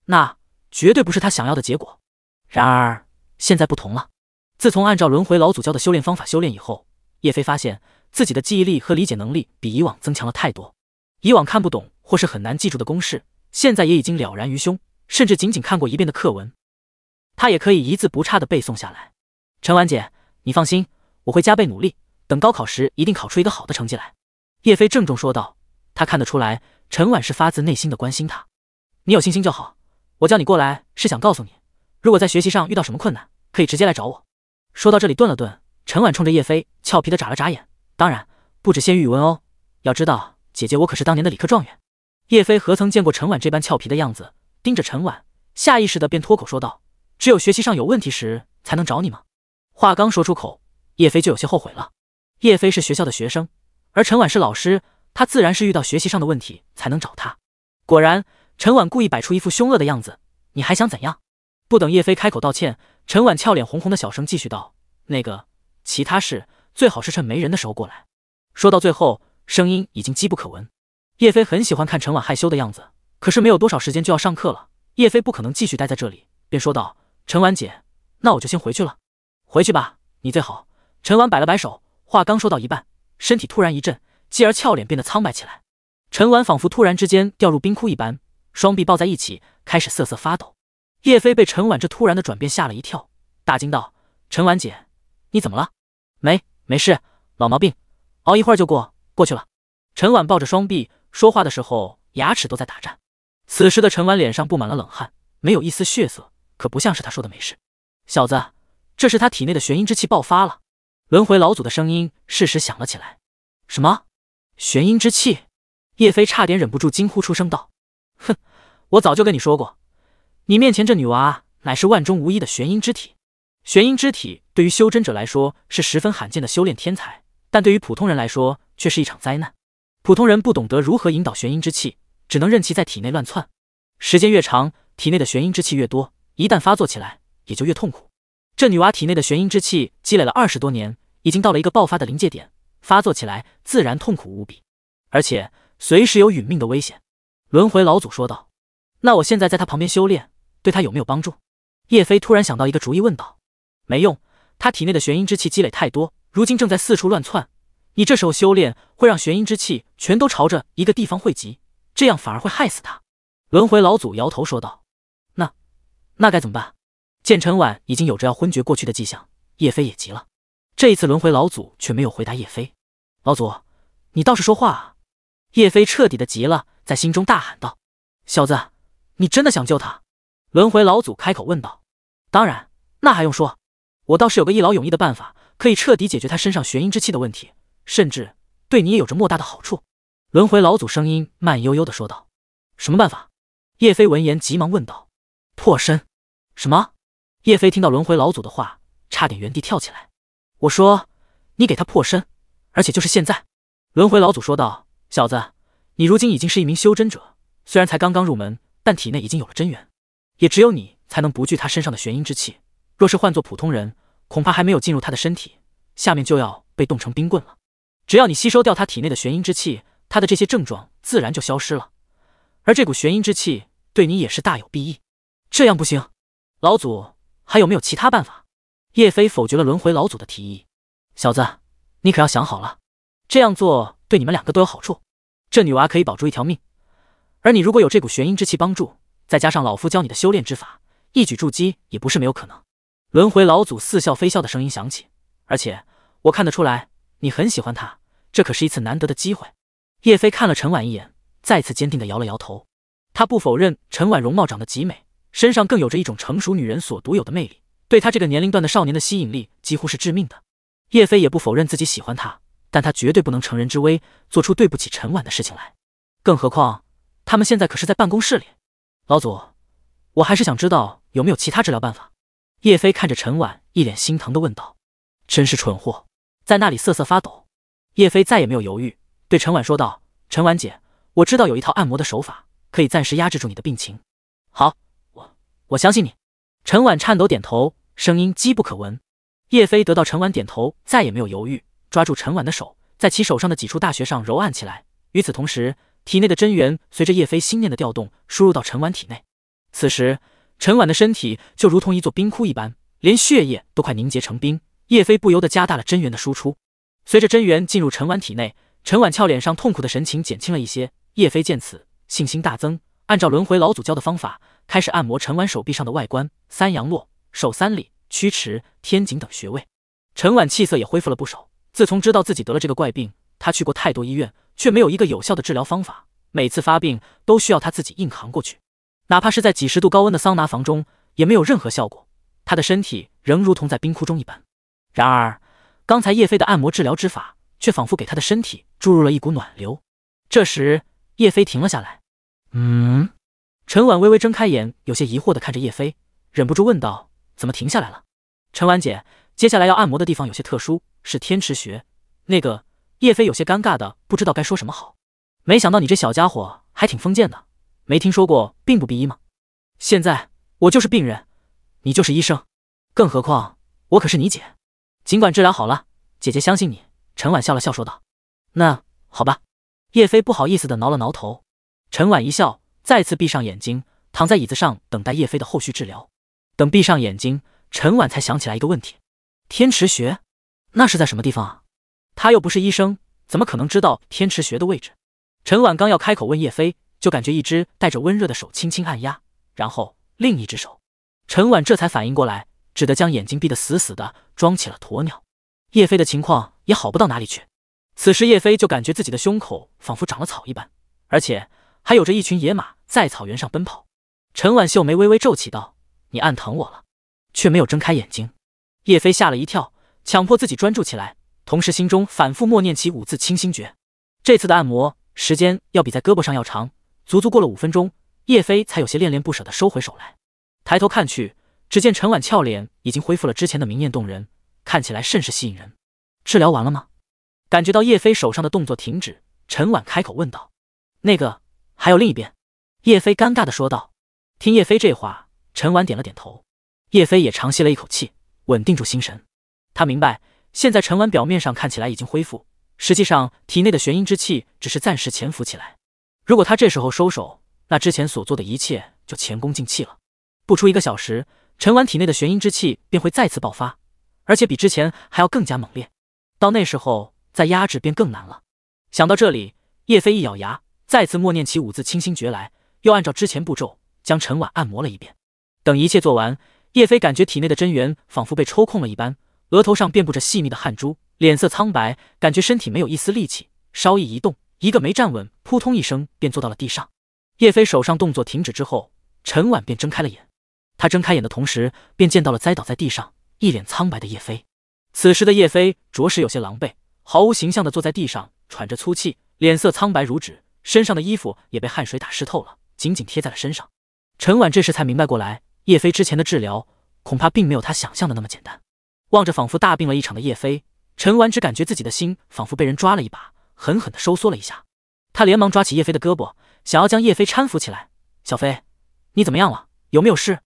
那绝对不是他想要的结果。然而现在不同了，自从按照轮回老祖教的修炼方法修炼以后，叶飞发现自己的记忆力和理解能力比以往增强了太多。以往看不懂或是很难记住的公式，现在也已经了然于胸。甚至仅仅看过一遍的课文，他也可以一字不差的背诵下来。陈婉姐，你放心，我会加倍努力，等高考时一定考出一个好的成绩来。叶飞郑重说道。他看得出来，陈婉是发自内心的关心他。你有信心就好。我叫你过来是想告诉你，如果在学习上遇到什么困难，可以直接来找我。说到这里，顿了顿，陈婉冲着叶飞俏皮地眨了眨眼。当然，不止限于语文哦。要知道，姐姐我可是当年的理科状元。叶飞何曾见过陈婉这般俏皮的样子？盯着陈婉，下意识地便脱口说道：“只有学习上有问题时才能找你吗？”话刚说出口，叶飞就有些后悔了。叶飞是学校的学生，而陈婉是老师，他自然是遇到学习上的问题才能找他。果然。陈婉故意摆出一副凶恶的样子，你还想怎样？不等叶飞开口道歉，陈婉俏脸红红的小声继续道：“那个，其他事最好是趁没人的时候过来。”说到最后，声音已经机不可闻。叶飞很喜欢看陈婉害羞的样子，可是没有多少时间就要上课了，叶飞不可能继续待在这里，便说道：“陈婉姐，那我就先回去了。”回去吧，你最好。陈婉摆了摆手，话刚说到一半，身体突然一震，继而俏脸变得苍白起来。陈婉仿佛突然之间掉入冰窟一般。双臂抱在一起，开始瑟瑟发抖。叶飞被陈婉这突然的转变吓了一跳，大惊道：“陈婉姐，你怎么了？没没事，老毛病，熬一会儿就过过去了。”陈婉抱着双臂，说话的时候牙齿都在打颤。此时的陈婉脸上布满了冷汗，没有一丝血色，可不像是她说的没事。小子，这是他体内的玄阴之气爆发了！轮回老祖的声音适时响了起来：“什么？玄阴之气？”叶飞差点忍不住惊呼出声道。哼，我早就跟你说过，你面前这女娃乃是万中无一的玄阴之体。玄阴之体对于修真者来说是十分罕见的修炼天才，但对于普通人来说却是一场灾难。普通人不懂得如何引导玄阴之气，只能任其在体内乱窜。时间越长，体内的玄阴之气越多，一旦发作起来，也就越痛苦。这女娃体内的玄阴之气积累了二十多年，已经到了一个爆发的临界点，发作起来自然痛苦无比，而且随时有殒命的危险。轮回老祖说道：“那我现在在他旁边修炼，对他有没有帮助？”叶飞突然想到一个主意，问道：“没用，他体内的玄阴之气积累太多，如今正在四处乱窜。你这时候修炼，会让玄阴之气全都朝着一个地方汇集，这样反而会害死他。”轮回老祖摇头说道：“那……那该怎么办？”见陈婉已经有着要昏厥过去的迹象，叶飞也急了。这一次，轮回老祖却没有回答叶飞：“老祖，你倒是说话啊！”叶飞彻底的急了，在心中大喊道：“小子，你真的想救他？”轮回老祖开口问道。“当然，那还用说？我倒是有个一劳永逸的办法，可以彻底解决他身上玄阴之气的问题，甚至对你也有着莫大的好处。”轮回老祖声音慢悠悠的说道。“什么办法？”叶飞闻言急忙问道。“破身。”“什么？”叶飞听到轮回老祖的话，差点原地跳起来。“我说，你给他破身，而且就是现在。”轮回老祖说道。小子，你如今已经是一名修真者，虽然才刚刚入门，但体内已经有了真元。也只有你才能不惧他身上的玄阴之气。若是换做普通人，恐怕还没有进入他的身体，下面就要被冻成冰棍了。只要你吸收掉他体内的玄阴之气，他的这些症状自然就消失了。而这股玄阴之气对你也是大有裨益。这样不行，老祖还有没有其他办法？叶飞否决了轮回老祖的提议。小子，你可要想好了，这样做。对你们两个都有好处，这女娃可以保住一条命，而你如果有这股玄阴之气帮助，再加上老夫教你的修炼之法，一举筑基也不是没有可能。轮回老祖似笑非笑的声音响起，而且我看得出来，你很喜欢她，这可是一次难得的机会。叶飞看了陈婉一眼，再次坚定的摇了摇头。他不否认陈婉容貌长得极美，身上更有着一种成熟女人所独有的魅力，对他这个年龄段的少年的吸引力几乎是致命的。叶飞也不否认自己喜欢她。但他绝对不能乘人之危，做出对不起陈婉的事情来。更何况，他们现在可是在办公室里。老祖，我还是想知道有没有其他治疗办法。叶飞看着陈婉，一脸心疼的问道：“真是蠢货，在那里瑟瑟发抖。”叶飞再也没有犹豫，对陈婉说道：“陈婉姐，我知道有一套按摩的手法，可以暂时压制住你的病情。好，我我相信你。”陈婉颤抖点头，声音机不可闻。叶飞得到陈婉点头，再也没有犹豫。抓住陈婉的手，在其手上的几处大穴上揉按起来。与此同时，体内的真元随着叶飞心念的调动输入到陈婉体内。此时，陈婉的身体就如同一座冰窟一般，连血液都快凝结成冰。叶飞不由得加大了真元的输出。随着真元进入陈婉体内，陈婉俏脸上痛苦的神情减轻了一些。叶飞见此，信心大增，按照轮回老祖教的方法开始按摩陈婉手臂上的外观：三阳络、手三里、曲池、天井等穴位。陈婉气色也恢复了不少。自从知道自己得了这个怪病，他去过太多医院，却没有一个有效的治疗方法。每次发病都需要他自己硬扛过去，哪怕是在几十度高温的桑拿房中，也没有任何效果。他的身体仍如同在冰窟中一般。然而，刚才叶飞的按摩治疗之法，却仿佛给他的身体注入了一股暖流。这时，叶飞停了下来。嗯，陈婉微微睁开眼，有些疑惑地看着叶飞，忍不住问道：“怎么停下来了？”陈婉姐。接下来要按摩的地方有些特殊，是天池穴。那个叶飞有些尴尬的不知道该说什么好。没想到你这小家伙还挺封建的，没听说过病不避医吗？现在我就是病人，你就是医生，更何况我可是你姐。尽管治疗好了，姐姐相信你。”陈婉笑了笑说道。“那好吧。”叶飞不好意思的挠了挠头。陈婉一笑，再次闭上眼睛，躺在椅子上等待叶飞的后续治疗。等闭上眼睛，陈婉才想起来一个问题。天池穴？那是在什么地方啊？他又不是医生，怎么可能知道天池穴的位置？陈婉刚要开口问叶飞，就感觉一只带着温热的手轻轻按压，然后另一只手。陈婉这才反应过来，只得将眼睛闭得死死的，装起了鸵鸟。叶飞的情况也好不到哪里去，此时叶飞就感觉自己的胸口仿佛长了草一般，而且还有着一群野马在草原上奔跑。陈婉秀眉微微皱起道：“你按疼我了。”却没有睁开眼睛。叶飞吓了一跳，强迫自己专注起来，同时心中反复默念起五字清心诀。这次的按摩时间要比在胳膊上要长，足足过了五分钟，叶飞才有些恋恋不舍的收回手来。抬头看去，只见陈婉俏脸已经恢复了之前的明艳动人，看起来甚是吸引人。治疗完了吗？感觉到叶飞手上的动作停止，陈婉开口问道。那个，还有另一边。叶飞尴尬的说道。听叶飞这话，陈婉点了点头。叶飞也长吸了一口气。稳定住心神，他明白，现在陈婉表面上看起来已经恢复，实际上体内的玄阴之气只是暂时潜伏起来。如果他这时候收手，那之前所做的一切就前功尽弃了。不出一个小时，陈婉体内的玄阴之气便会再次爆发，而且比之前还要更加猛烈。到那时候再压制便更难了。想到这里，叶飞一咬牙，再次默念起五字清心诀来，又按照之前步骤将陈婉按摩了一遍。等一切做完。叶飞感觉体内的真元仿佛被抽空了一般，额头上遍布着细密的汗珠，脸色苍白，感觉身体没有一丝力气。稍一移动，一个没站稳，扑通一声便坐到了地上。叶飞手上动作停止之后，陈婉便睁开了眼。他睁开眼的同时，便见到了栽倒在地上、一脸苍白的叶飞。此时的叶飞着实有些狼狈，毫无形象的坐在地上，喘着粗气，脸色苍白如纸，身上的衣服也被汗水打湿透了，紧紧贴在了身上。陈婉这时才明白过来。叶飞之前的治疗恐怕并没有他想象的那么简单。望着仿佛大病了一场的叶飞，陈婉只感觉自己的心仿佛被人抓了一把，狠狠地收缩了一下。他连忙抓起叶飞的胳膊，想要将叶飞搀扶起来。“小飞，你怎么样了？有没有事？”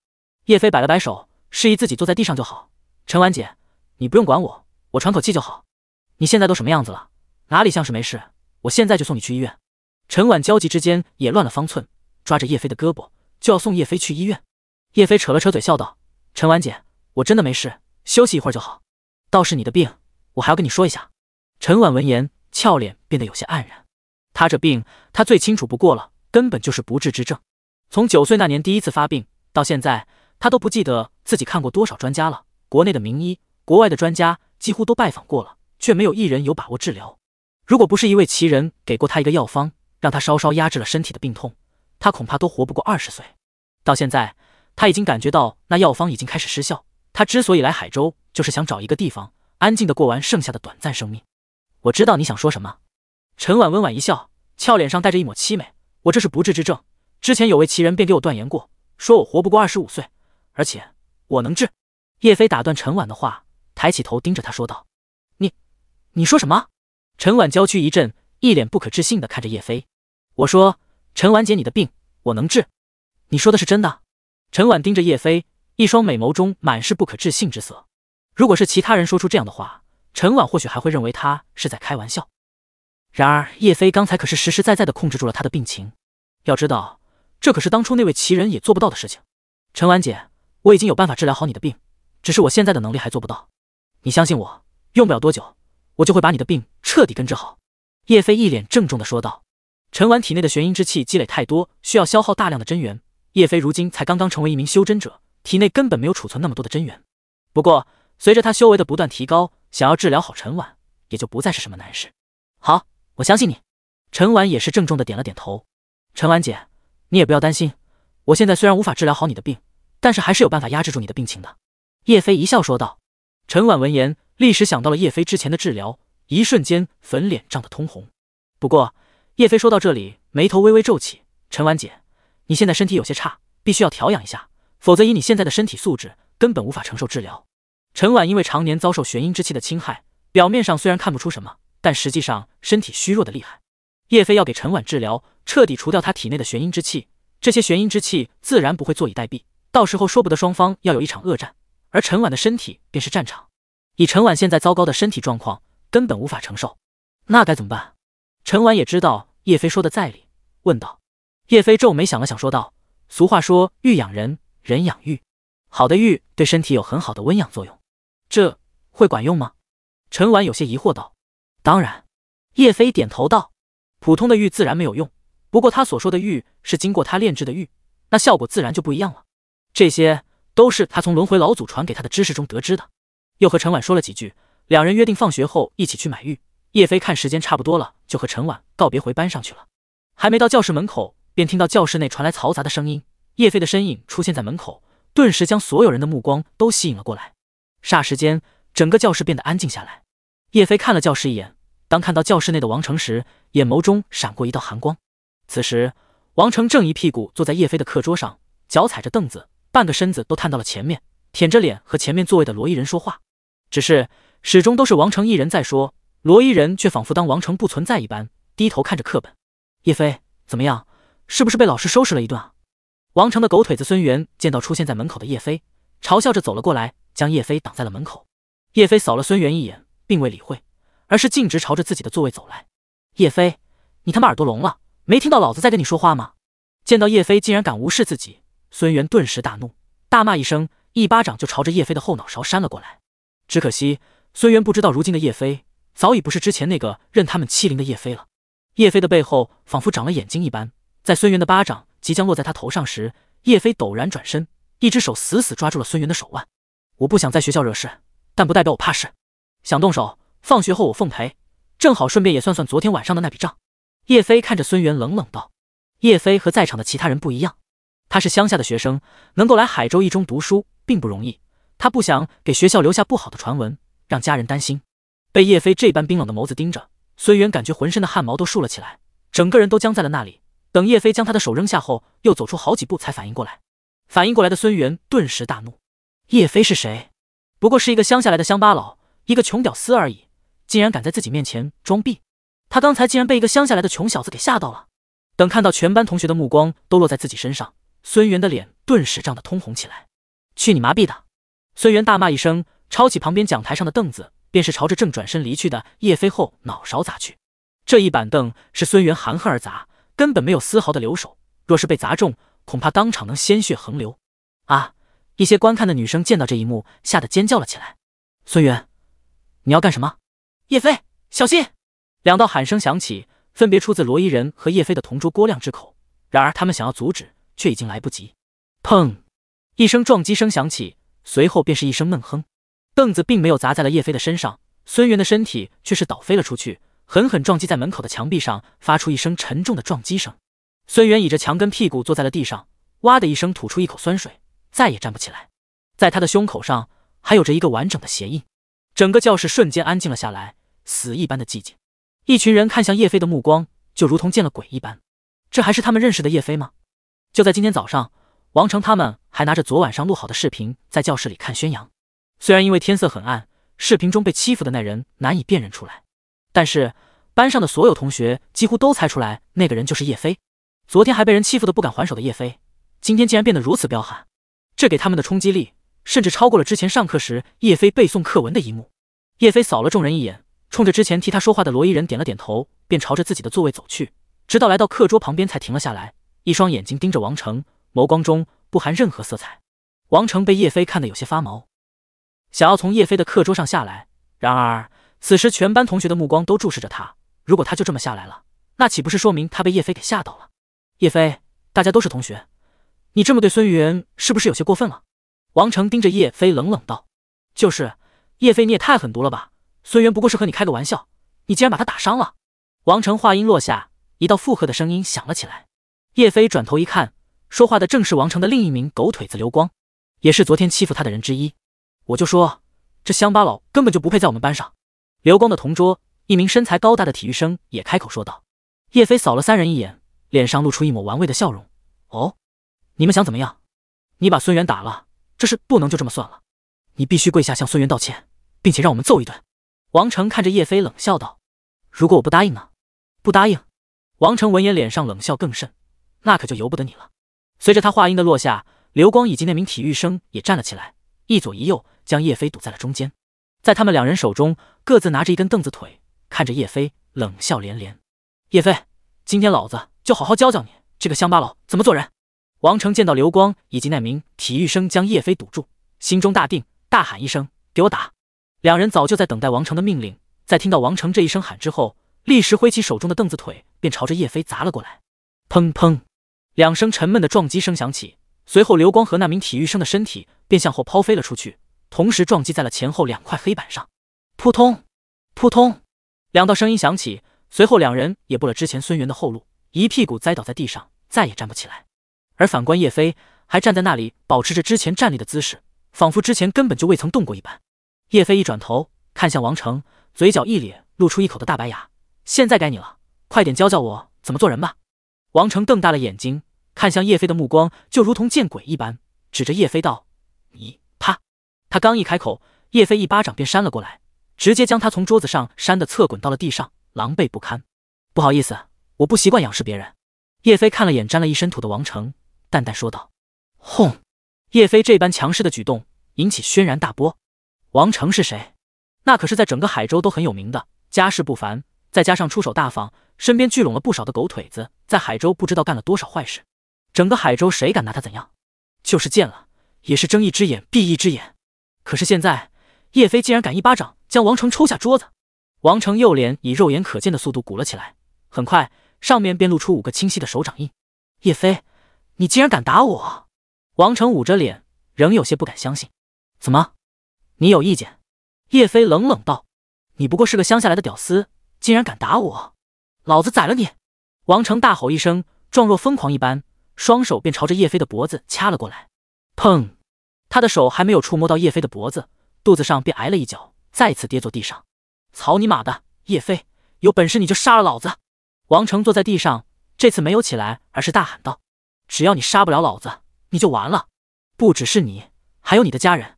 叶飞摆了摆手，示意自己坐在地上就好。“陈婉姐，你不用管我，我喘口气就好。”“你现在都什么样子了？哪里像是没事？我现在就送你去医院。”陈婉焦急之间也乱了方寸，抓着叶飞的胳膊就要送叶飞去医院。叶飞扯了扯嘴，笑道：“陈婉姐，我真的没事，休息一会儿就好。倒是你的病，我还要跟你说一下。”陈婉闻言，俏脸变得有些黯然。她这病，她最清楚不过了，根本就是不治之症。从九岁那年第一次发病到现在，她都不记得自己看过多少专家了。国内的名医，国外的专家，几乎都拜访过了，却没有一人有把握治疗。如果不是一位奇人给过他一个药方，让他稍稍压制了身体的病痛，他恐怕都活不过二十岁。到现在。他已经感觉到那药方已经开始失效。他之所以来海州，就是想找一个地方安静的过完剩下的短暂生命。我知道你想说什么。陈婉温婉一笑，俏脸上带着一抹凄美。我这是不治之症，之前有位奇人便给我断言过，说我活不过二十五岁，而且我能治。叶飞打断陈婉的话，抬起头盯着他说道：“你，你说什么？”陈婉娇躯一震，一脸不可置信的看着叶飞。我说：“陈婉姐，你的病我能治。你说的是真的？”陈婉盯着叶飞，一双美眸中满是不可置信之色。如果是其他人说出这样的话，陈婉或许还会认为他是在开玩笑。然而叶飞刚才可是实实在在的控制住了他的病情。要知道，这可是当初那位奇人也做不到的事情。陈婉姐，我已经有办法治疗好你的病，只是我现在的能力还做不到。你相信我，用不了多久，我就会把你的病彻底根治好。叶飞一脸郑重的说道。陈婉体内的玄阴之气积累太多，需要消耗大量的真元。叶飞如今才刚刚成为一名修真者，体内根本没有储存那么多的真元。不过随着他修为的不断提高，想要治疗好陈婉也就不再是什么难事。好，我相信你。陈婉也是郑重的点了点头。陈婉姐，你也不要担心，我现在虽然无法治疗好你的病，但是还是有办法压制住你的病情的。叶飞一笑说道。陈婉闻言，立时想到了叶飞之前的治疗，一瞬间粉脸涨得通红。不过叶飞说到这里，眉头微微皱起。陈婉姐。你现在身体有些差，必须要调养一下，否则以你现在的身体素质，根本无法承受治疗。陈婉因为常年遭受玄阴之气的侵害，表面上虽然看不出什么，但实际上身体虚弱的厉害。叶飞要给陈婉治疗，彻底除掉他体内的玄阴之气，这些玄阴之气自然不会坐以待毙，到时候说不得双方要有一场恶战，而陈婉的身体便是战场。以陈婉现在糟糕的身体状况，根本无法承受，那该怎么办？陈婉也知道叶飞说的在理，问道。叶飞皱眉想了想，说道：“俗话说，玉养人，人养玉。好的玉对身体有很好的温养作用，这会管用吗？”陈婉有些疑惑道。“当然。”叶飞点头道，“普通的玉自然没有用，不过他所说的玉是经过他炼制的玉，那效果自然就不一样了。这些都是他从轮回老祖传给他的知识中得知的。”又和陈婉说了几句，两人约定放学后一起去买玉。叶飞看时间差不多了，就和陈婉告别，回班上去了。还没到教室门口。便听到教室内传来嘈杂的声音，叶飞的身影出现在门口，顿时将所有人的目光都吸引了过来。霎时间，整个教室变得安静下来。叶飞看了教室一眼，当看到教室内的王成时，眼眸中闪过一道寒光。此时，王成正一屁股坐在叶飞的课桌上，脚踩着凳子，半个身子都探到了前面，舔着脸和前面座位的罗伊人说话。只是始终都是王成一人在说，罗伊人却仿佛当王成不存在一般，低头看着课本。叶飞，怎么样？是不是被老师收拾了一顿啊？王成的狗腿子孙元见到出现在门口的叶飞，嘲笑着走了过来，将叶飞挡在了门口。叶飞扫了孙元一眼，并未理会，而是径直朝着自己的座位走来。叶飞，你他妈耳朵聋了？没听到老子在跟你说话吗？见到叶飞竟然敢无视自己，孙元顿时大怒，大骂一声，一巴掌就朝着叶飞的后脑勺扇了过来。只可惜，孙元不知道如今的叶飞早已不是之前那个任他们欺凌的叶飞了。叶飞的背后仿佛长了眼睛一般。在孙元的巴掌即将落在他头上时，叶飞陡然转身，一只手死死抓住了孙元的手腕。我不想在学校惹事，但不代表我怕事。想动手，放学后我奉陪，正好顺便也算算昨天晚上的那笔账。叶飞看着孙元，冷冷道：“叶飞和在场的其他人不一样，他是乡下的学生，能够来海州一中读书并不容易。他不想给学校留下不好的传闻，让家人担心。”被叶飞这般冰冷的眸子盯着，孙元感觉浑身的汗毛都竖了起来，整个人都僵在了那里。等叶飞将他的手扔下后，又走出好几步才反应过来。反应过来的孙元顿时大怒：叶飞是谁？不过是一个乡下来的乡巴佬，一个穷屌丝而已，竟然敢在自己面前装逼！他刚才竟然被一个乡下来的穷小子给吓到了。等看到全班同学的目光都落在自己身上，孙元的脸顿时涨得通红起来。去你麻痹的！孙元大骂一声，抄起旁边讲台上的凳子，便是朝着正转身离去的叶飞后脑勺砸去。这一板凳是孙元含恨而砸。根本没有丝毫的留手，若是被砸中，恐怕当场能鲜血横流。啊！一些观看的女生见到这一幕，吓得尖叫了起来。孙媛，你要干什么？叶飞，小心！两道喊声响起，分别出自罗伊人和叶飞的同桌郭亮之口。然而他们想要阻止，却已经来不及。砰！一声撞击声响起，随后便是一声闷哼。凳子并没有砸在了叶飞的身上，孙元的身体却是倒飞了出去。狠狠撞击在门口的墙壁上，发出一声沉重的撞击声。孙元倚着墙根，屁股坐在了地上，哇的一声吐出一口酸水，再也站不起来。在他的胸口上还有着一个完整的鞋印。整个教室瞬间安静了下来，死一般的寂静。一群人看向叶飞的目光就如同见了鬼一般，这还是他们认识的叶飞吗？就在今天早上，王成他们还拿着昨晚上录好的视频在教室里看宣扬。虽然因为天色很暗，视频中被欺负的那人难以辨认出来。但是班上的所有同学几乎都猜出来，那个人就是叶飞。昨天还被人欺负的不敢还手的叶飞，今天竟然变得如此彪悍，这给他们的冲击力甚至超过了之前上课时叶飞背诵课文的一幕。叶飞扫了众人一眼，冲着之前替他说话的罗伊人点了点头，便朝着自己的座位走去，直到来到课桌旁边才停了下来，一双眼睛盯着王成，眸光中不含任何色彩。王成被叶飞看得有些发毛，想要从叶飞的课桌上下来，然而。此时，全班同学的目光都注视着他。如果他就这么下来了，那岂不是说明他被叶飞给吓到了？叶飞，大家都是同学，你这么对孙云，是不是有些过分了？王成盯着叶飞冷冷道：“就是，叶飞，你也太狠毒了吧！孙元不过是和你开个玩笑，你竟然把他打伤了。”王成话音落下，一道附和的声音响了起来。叶飞转头一看，说话的正是王成的另一名狗腿子刘光，也是昨天欺负他的人之一。我就说这乡巴佬根本就不配在我们班上。刘光的同桌，一名身材高大的体育生也开口说道。叶飞扫了三人一眼，脸上露出一抹玩味的笑容：“哦，你们想怎么样？你把孙元打了，这事不能就这么算了，你必须跪下向孙元道歉，并且让我们揍一顿。”王成看着叶飞冷笑道：“如果我不答应呢？”“不答应？”王成闻言脸上冷笑更甚，“那可就由不得你了。”随着他话音的落下，刘光以及那名体育生也站了起来，一左一右将叶飞堵在了中间。在他们两人手中各自拿着一根凳子腿，看着叶飞冷笑连连。叶飞，今天老子就好好教教你这个乡巴佬怎么做人。王成见到刘光以及那名体育生将叶飞堵住，心中大定，大喊一声：“给我打！”两人早就在等待王成的命令，在听到王成这一声喊之后，立时挥起手中的凳子腿，便朝着叶飞砸了过来。砰砰，两声沉闷的撞击声响起，随后刘光和那名体育生的身体便向后抛飞了出去。同时撞击在了前后两块黑板上，扑通，扑通，两道声音响起，随后两人也步了之前孙元的后路，一屁股栽倒在地上，再也站不起来。而反观叶飞，还站在那里，保持着之前站立的姿势，仿佛之前根本就未曾动过一般。叶飞一转头，看向王成，嘴角一咧，露出一口的大白牙：“现在该你了，快点教教我怎么做人吧。”王成瞪大了眼睛，看向叶飞的目光就如同见鬼一般，指着叶飞道：“你。”他刚一开口，叶飞一巴掌便扇了过来，直接将他从桌子上扇的侧滚到了地上，狼狈不堪。不好意思，我不习惯仰视别人。叶飞看了眼沾了一身土的王成，淡淡说道。轰！叶飞这般强势的举动引起轩然大波。王成是谁？那可是在整个海州都很有名的，家世不凡，再加上出手大方，身边聚拢了不少的狗腿子，在海州不知道干了多少坏事。整个海州谁敢拿他怎样？就是见了，也是睁一只眼闭一只眼。可是现在，叶飞竟然敢一巴掌将王成抽下桌子，王成右脸以肉眼可见的速度鼓了起来，很快上面便露出五个清晰的手掌印。叶飞，你竟然敢打我！王成捂着脸，仍有些不敢相信。怎么？你有意见？叶飞冷冷道：“你不过是个乡下来的屌丝，竟然敢打我，老子宰了你！”王成大吼一声，状若疯狂一般，双手便朝着叶飞的脖子掐了过来。砰！他的手还没有触摸到叶飞的脖子，肚子上便挨了一脚，再次跌坐地上。草你妈的！叶飞，有本事你就杀了老子！王成坐在地上，这次没有起来，而是大喊道：“只要你杀不了老子，你就完了。不只是你，还有你的家人。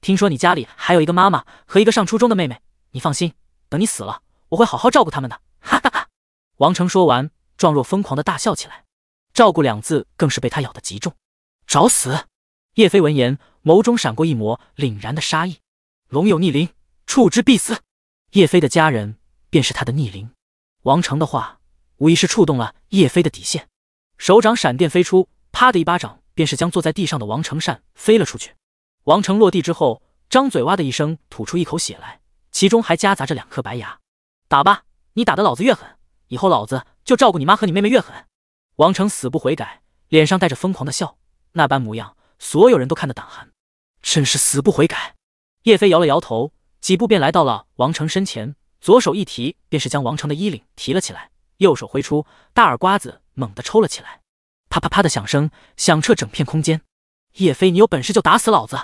听说你家里还有一个妈妈和一个上初中的妹妹。你放心，等你死了，我会好好照顾他们的。”哈哈哈！王成说完，状若疯狂的大笑起来。照顾两字更是被他咬得极重。找死！叶飞闻言。眸中闪过一抹凛然的杀意，龙有逆鳞，触之必死。叶飞的家人便是他的逆鳞。王成的话无疑是触动了叶飞的底线，手掌闪电飞出，啪的一巴掌，便是将坐在地上的王成善飞了出去。王成落地之后，张嘴哇的一声吐出一口血来，其中还夹杂着两颗白牙。打吧，你打得老子越狠，以后老子就照顾你妈和你妹妹越狠。王成死不悔改，脸上带着疯狂的笑，那般模样，所有人都看得胆寒。真是死不悔改！叶飞摇了摇头，几步便来到了王成身前，左手一提，便是将王成的衣领提了起来，右手挥出，大耳瓜子猛地抽了起来，啪啪啪的响声响彻整片空间。叶飞，你有本事就打死老子！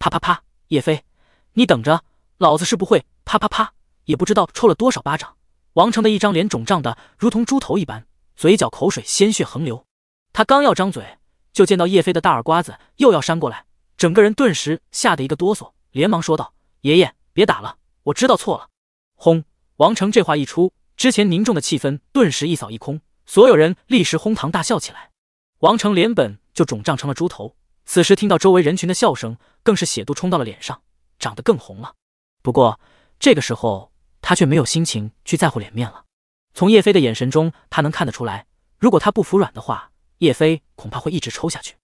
啪啪啪！叶飞，你等着，老子是不会……啪啪啪！也不知道抽了多少巴掌，王成的一张脸肿胀的如同猪头一般，嘴角口水、鲜血横流。他刚要张嘴，就见到叶飞的大耳瓜子又要扇过来。整个人顿时吓得一个哆嗦，连忙说道：“爷爷，别打了，我知道错了。”轰！王成这话一出，之前凝重的气氛顿时一扫一空，所有人立时哄堂大笑起来。王成脸本就肿胀成了猪头，此时听到周围人群的笑声，更是血都冲到了脸上，长得更红了。不过这个时候，他却没有心情去在乎脸面了。从叶飞的眼神中，他能看得出来，如果他不服软的话，叶飞恐怕会一直抽下去。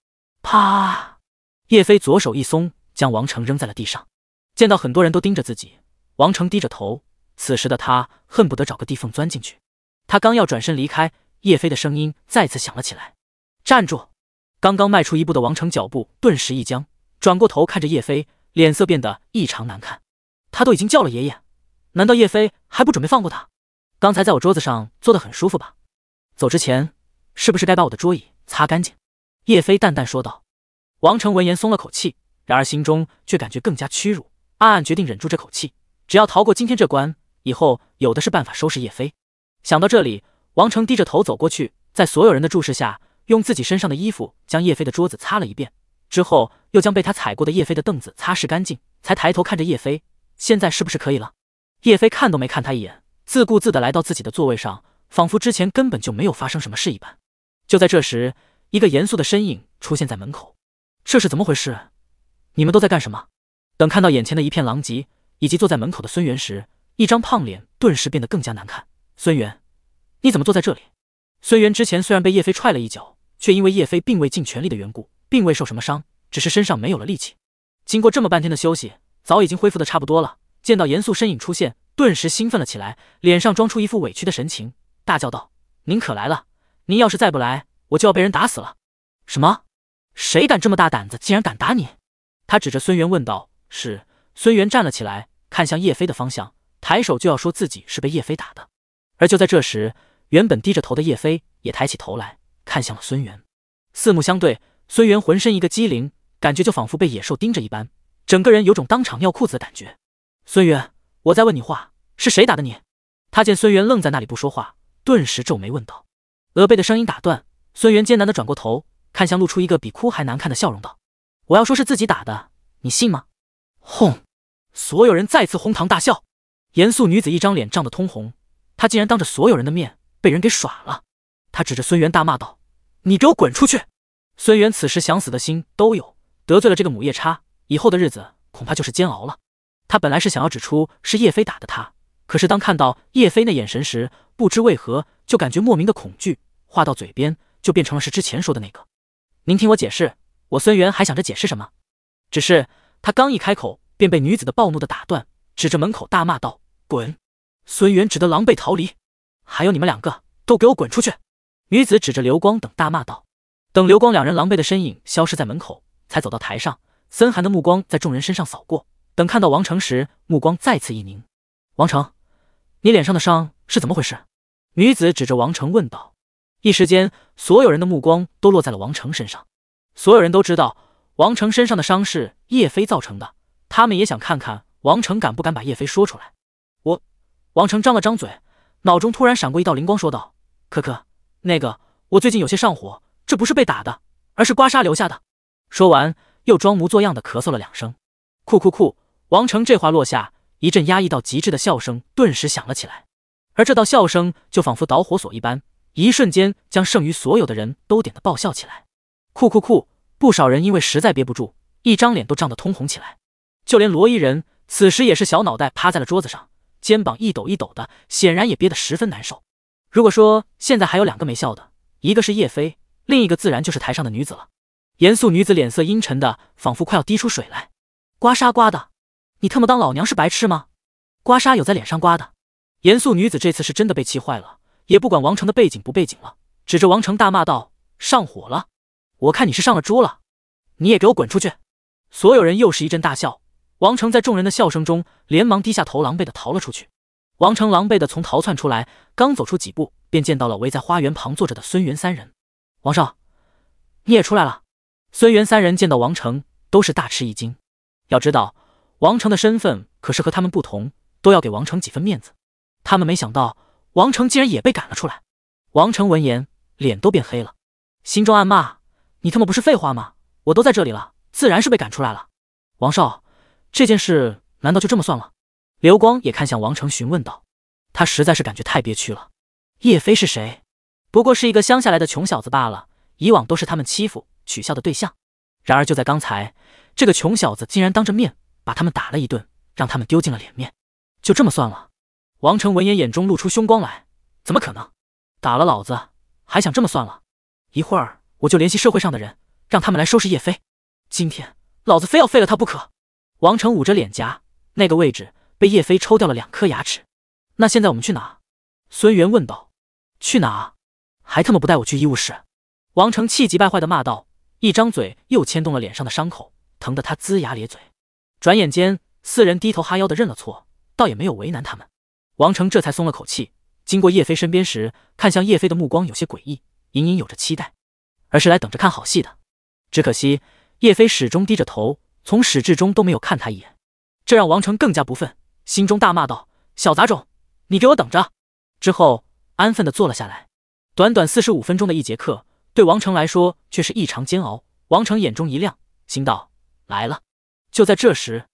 啪！叶飞左手一松，将王成扔在了地上。见到很多人都盯着自己，王成低着头，此时的他恨不得找个地缝钻进去。他刚要转身离开，叶飞的声音再次响了起来：“站住！”刚刚迈出一步的王成脚步顿时一僵，转过头看着叶飞，脸色变得异常难看。他都已经叫了爷爷，难道叶飞还不准备放过他？刚才在我桌子上坐得很舒服吧？走之前，是不是该把我的桌椅擦干净？”叶飞淡淡说道。王成闻言松了口气，然而心中却感觉更加屈辱，暗暗决定忍住这口气。只要逃过今天这关，以后有的是办法收拾叶飞。想到这里，王成低着头走过去，在所有人的注视下，用自己身上的衣服将叶飞的桌子擦了一遍，之后又将被他踩过的叶飞的凳子擦拭干净，才抬头看着叶飞：“现在是不是可以了？”叶飞看都没看他一眼，自顾自地来到自己的座位上，仿佛之前根本就没有发生什么事一般。就在这时，一个严肃的身影出现在门口。这是怎么回事？你们都在干什么？等看到眼前的一片狼藉，以及坐在门口的孙元时，一张胖脸顿时变得更加难看。孙元，你怎么坐在这里？孙元之前虽然被叶飞踹了一脚，却因为叶飞并未尽全力的缘故，并未受什么伤，只是身上没有了力气。经过这么半天的休息，早已经恢复的差不多了。见到严肃身影出现，顿时兴奋了起来，脸上装出一副委屈的神情，大叫道：“您可来了！您要是再不来，我就要被人打死了！”什么？谁敢这么大胆子？竟然敢打你！他指着孙元问道。是孙元站了起来，看向叶飞的方向，抬手就要说自己是被叶飞打的。而就在这时，原本低着头的叶飞也抬起头来看向了孙元，四目相对，孙元浑身一个机灵，感觉就仿佛被野兽盯着一般，整个人有种当场尿裤子的感觉。孙元，我在问你话，是谁打的你？他见孙元愣在那里不说话，顿时皱眉问道。额背的声音打断，孙元艰难的转过头。看向，露出一个比哭还难看的笑容，道：“我要说是自己打的，你信吗？”哄，所有人再次哄堂大笑。严肃女子一张脸涨得通红，她竟然当着所有人的面被人给耍了。她指着孙元大骂道：“你给我滚出去！”孙元此时想死的心都有，得罪了这个母夜叉，以后的日子恐怕就是煎熬了。他本来是想要指出是叶飞打的他，可是当看到叶飞那眼神时，不知为何就感觉莫名的恐惧，话到嘴边就变成了是之前说的那个。您听我解释，我孙元还想着解释什么，只是他刚一开口，便被女子的暴怒的打断，指着门口大骂道：“滚！”孙元只得狼狈逃离。还有你们两个，都给我滚出去！”女子指着刘光等大骂道。等刘光两人狼狈的身影消失在门口，才走到台上，森寒的目光在众人身上扫过。等看到王成时，目光再次一凝：“王成，你脸上的伤是怎么回事？”女子指着王成问道。一时间，所有人的目光都落在了王成身上。所有人都知道王成身上的伤是叶飞造成的，他们也想看看王成敢不敢把叶飞说出来。我，王成张了张嘴，脑中突然闪过一道灵光，说道：“可可，那个，我最近有些上火，这不是被打的，而是刮痧留下的。”说完，又装模作样的咳嗽了两声。酷酷酷！王成这话落下，一阵压抑到极致的笑声顿时响了起来，而这道笑声就仿佛导火索一般。一瞬间，将剩余所有的人都点得爆笑起来，酷酷酷！不少人因为实在憋不住，一张脸都涨得通红起来。就连罗伊人此时也是小脑袋趴在了桌子上，肩膀一抖一抖的，显然也憋得十分难受。如果说现在还有两个没笑的，一个是叶飞，另一个自然就是台上的女子了。严肃女子脸色阴沉的，仿佛快要滴出水来。刮痧刮的，你特么当老娘是白痴吗？刮痧有在脸上刮的？严肃女子这次是真的被气坏了。也不管王成的背景不背景了，指着王成大骂道：“上火了！我看你是上了猪了！你也给我滚出去！”所有人又是一阵大笑。王成在众人的笑声中，连忙低下头，狼狈的逃了出去。王成狼狈的从逃窜出来，刚走出几步，便见到了围在花园旁坐着的孙元三人。“王少，你也出来了！”孙元三人见到王成，都是大吃一惊。要知道，王成的身份可是和他们不同，都要给王成几分面子。他们没想到。王成竟然也被赶了出来。王成闻言，脸都变黑了，心中暗骂：“你他妈不是废话吗？我都在这里了，自然是被赶出来了。”王少，这件事难道就这么算了？刘光也看向王成，询问道：“他实在是感觉太憋屈了。叶飞是谁？不过是一个乡下来的穷小子罢了，以往都是他们欺负、取笑的对象。然而就在刚才，这个穷小子竟然当着面把他们打了一顿，让他们丢尽了脸面。就这么算了？”王成闻言，眼中露出凶光来。怎么可能？打了老子，还想这么算了？一会儿我就联系社会上的人，让他们来收拾叶飞。今天老子非要废了他不可！王成捂着脸颊，那个位置被叶飞抽掉了两颗牙齿。那现在我们去哪？孙元问道。去哪？还他妈不带我去医务室？王成气急败坏的骂道。一张嘴又牵动了脸上的伤口，疼得他龇牙咧嘴。转眼间，四人低头哈腰的认了错，倒也没有为难他们。王成这才松了口气，经过叶飞身边时，看向叶飞的目光有些诡异，隐隐有着期待，而是来等着看好戏的。只可惜叶飞始终低着头，从始至终都没有看他一眼，这让王成更加不忿，心中大骂道：“小杂种，你给我等着！”之后安分的坐了下来。短短四十五分钟的一节课，对王成来说却是异常煎熬。王成眼中一亮，心道：“来了！”就在这时，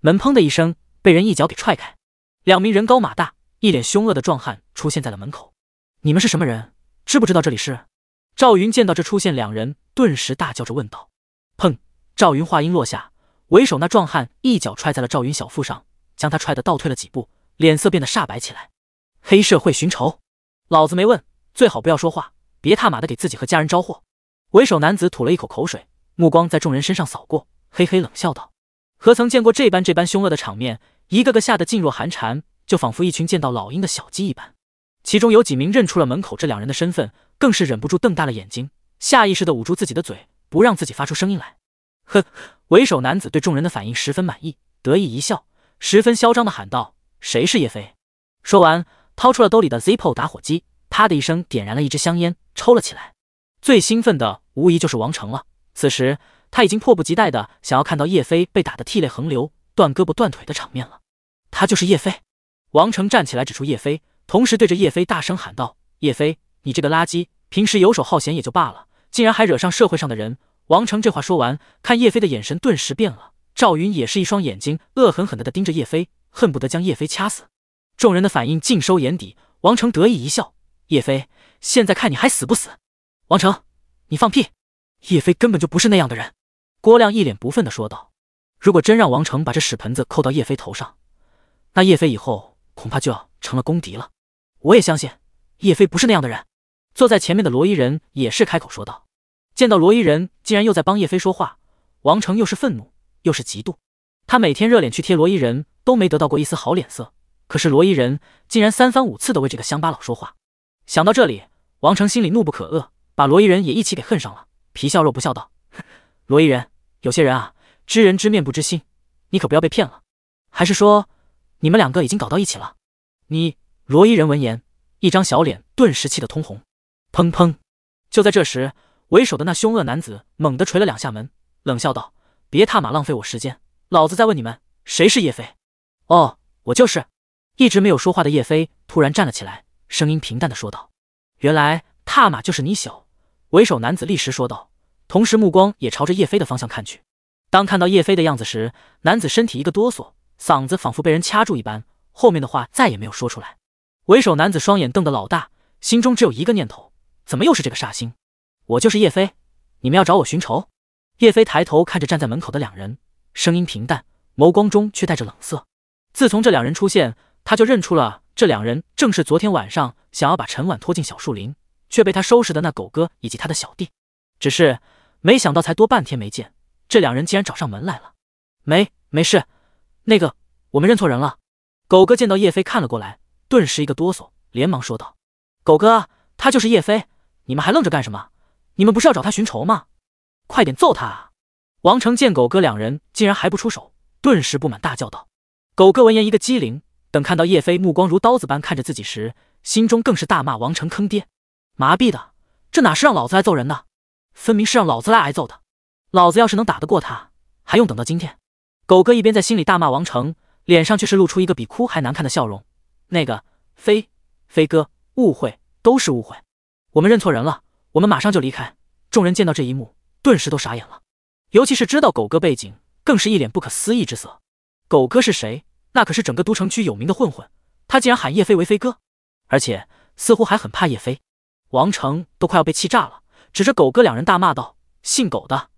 门砰的一声被人一脚给踹开。两名人高马大、一脸凶恶的壮汉出现在了门口。你们是什么人？知不知道这里是？赵云见到这出现两人，顿时大叫着问道。砰！赵云话音落下，为首那壮汉一脚踹在了赵云小腹上，将他踹得倒退了几步，脸色变得煞白起来。黑社会寻仇，老子没问，最好不要说话，别踏马的给自己和家人招祸。为首男子吐了一口口水，目光在众人身上扫过，嘿嘿冷笑道：“何曾见过这般这般凶恶的场面？”一个个吓得噤若寒蝉，就仿佛一群见到老鹰的小鸡一般。其中有几名认出了门口这两人的身份，更是忍不住瞪大了眼睛，下意识地捂住自己的嘴，不让自己发出声音来。呵，为首男子对众人的反应十分满意，得意一笑，十分嚣张地喊道：“谁是叶飞？”说完，掏出了兜里的 Zippo 打火机，啪的一声点燃了一支香烟，抽了起来。最兴奋的无疑就是王城了，此时他已经迫不及待地想要看到叶飞被打得涕泪横流、断胳膊断腿的场面了。他就是叶飞，王成站起来指出叶飞，同时对着叶飞大声喊道：“叶飞，你这个垃圾，平时游手好闲也就罢了，竟然还惹上社会上的人。”王成这话说完，看叶飞的眼神顿时变了。赵云也是一双眼睛恶狠狠的盯着叶飞，恨不得将叶飞掐死。众人的反应尽收眼底，王成得意一笑：“叶飞，现在看你还死不死？”王成，你放屁！叶飞根本就不是那样的人。”郭亮一脸不忿的说道：“如果真让王成把这屎盆子扣到叶飞头上。”那叶飞以后恐怕就要成了公敌了。我也相信叶飞不是那样的人。坐在前面的罗伊人也是开口说道。见到罗伊人竟然又在帮叶飞说话，王成又是愤怒又是嫉妒。他每天热脸去贴罗伊人，都没得到过一丝好脸色。可是罗伊人竟然三番五次的为这个乡巴佬说话。想到这里，王成心里怒不可遏，把罗伊人也一起给恨上了。皮笑肉不笑道：“罗伊人，有些人啊，知人知面不知心，你可不要被骗了。还是说……”你们两个已经搞到一起了？你罗伊人闻言，一张小脸顿时气得通红。砰砰！就在这时，为首的那凶恶男子猛地捶了两下门，冷笑道：“别踏马浪费我时间，老子再问你们，谁是叶飞？”哦，我就是。一直没有说话的叶飞突然站了起来，声音平淡的说道：“原来踏马就是你小。”为首男子立时说道，同时目光也朝着叶飞的方向看去。当看到叶飞的样子时，男子身体一个哆嗦。嗓子仿佛被人掐住一般，后面的话再也没有说出来。为首男子双眼瞪得老大，心中只有一个念头：怎么又是这个煞星？我就是叶飞，你们要找我寻仇？叶飞抬头看着站在门口的两人，声音平淡，眸光中却带着冷色。自从这两人出现，他就认出了这两人正是昨天晚上想要把陈婉拖进小树林却被他收拾的那狗哥以及他的小弟。只是没想到才多半天没见，这两人竟然找上门来了。没没事。那个，我们认错人了。狗哥见到叶飞看了过来，顿时一个哆嗦，连忙说道：“狗哥，他就是叶飞。你们还愣着干什么？你们不是要找他寻仇吗？快点揍他！”啊！王成见狗哥两人竟然还不出手，顿时不满大叫道：“狗哥，闻言一个机灵，等看到叶飞目光如刀子般看着自己时，心中更是大骂王成坑爹，麻痹的，这哪是让老子来揍人的，分明是让老子来挨揍的。老子要是能打得过他，还用等到今天？”狗哥一边在心里大骂王成，脸上却是露出一个比哭还难看的笑容。那个飞飞哥，误会都是误会，我们认错人了，我们马上就离开。众人见到这一幕，顿时都傻眼了，尤其是知道狗哥背景，更是一脸不可思议之色。狗哥是谁？那可是整个都城区有名的混混，他竟然喊叶飞为飞哥，而且似乎还很怕叶飞。王成都快要被气炸了，指着狗哥两人大骂道：“姓狗的，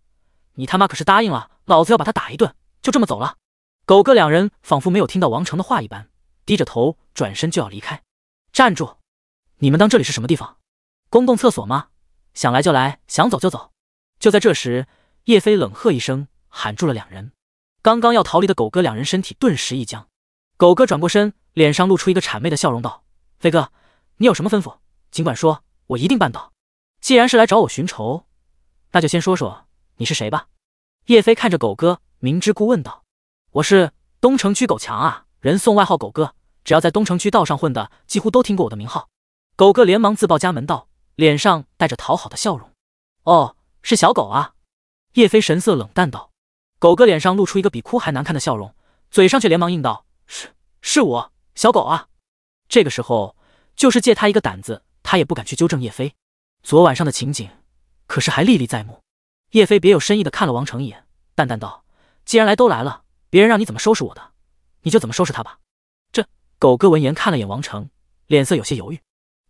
你他妈可是答应了老子要把他打一顿！”就这么走了，狗哥两人仿佛没有听到王成的话一般，低着头转身就要离开。站住！你们当这里是什么地方？公共厕所吗？想来就来，想走就走。就在这时，叶飞冷喝一声，喊住了两人。刚刚要逃离的狗哥两人身体顿时一僵。狗哥转过身，脸上露出一个谄媚的笑容，道：“飞哥，你有什么吩咐，尽管说，我一定办到。既然是来找我寻仇，那就先说说你是谁吧。”叶飞看着狗哥。明知故问道：“我是东城区狗强啊，人送外号狗哥。只要在东城区道上混的，几乎都听过我的名号。”狗哥连忙自报家门道，脸上带着讨好的笑容。“哦，是小狗啊。”叶飞神色冷淡道。狗哥脸上露出一个比哭还难看的笑容，嘴上却连忙应道：“是，是我小狗啊。”这个时候，就是借他一个胆子，他也不敢去纠正叶飞。昨晚上的情景可是还历历在目。叶飞别有深意的看了王成一眼，淡淡道。既然来都来了，别人让你怎么收拾我的，你就怎么收拾他吧。这狗哥闻言看了眼王成，脸色有些犹豫，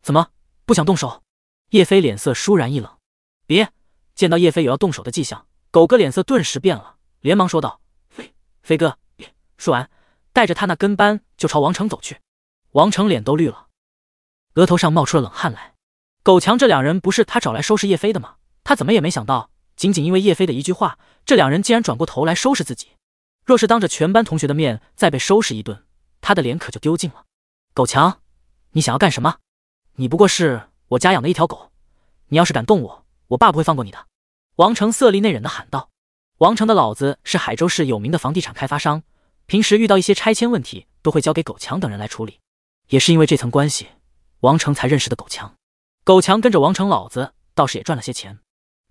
怎么不想动手？叶飞脸色倏然一冷，别！见到叶飞有要动手的迹象，狗哥脸色顿时变了，连忙说道：“飞飞哥，别！”说完，带着他那跟班就朝王成走去。王成脸都绿了，额头上冒出了冷汗来。狗强这两人不是他找来收拾叶飞的吗？他怎么也没想到。仅仅因为叶飞的一句话，这两人竟然转过头来收拾自己。若是当着全班同学的面再被收拾一顿，他的脸可就丢尽了。狗强，你想要干什么？你不过是我家养的一条狗，你要是敢动我，我爸不会放过你的！王成色厉内荏的喊道。王成的老子是海州市有名的房地产开发商，平时遇到一些拆迁问题，都会交给狗强等人来处理。也是因为这层关系，王成才认识的狗强。狗强跟着王成老子，倒是也赚了些钱。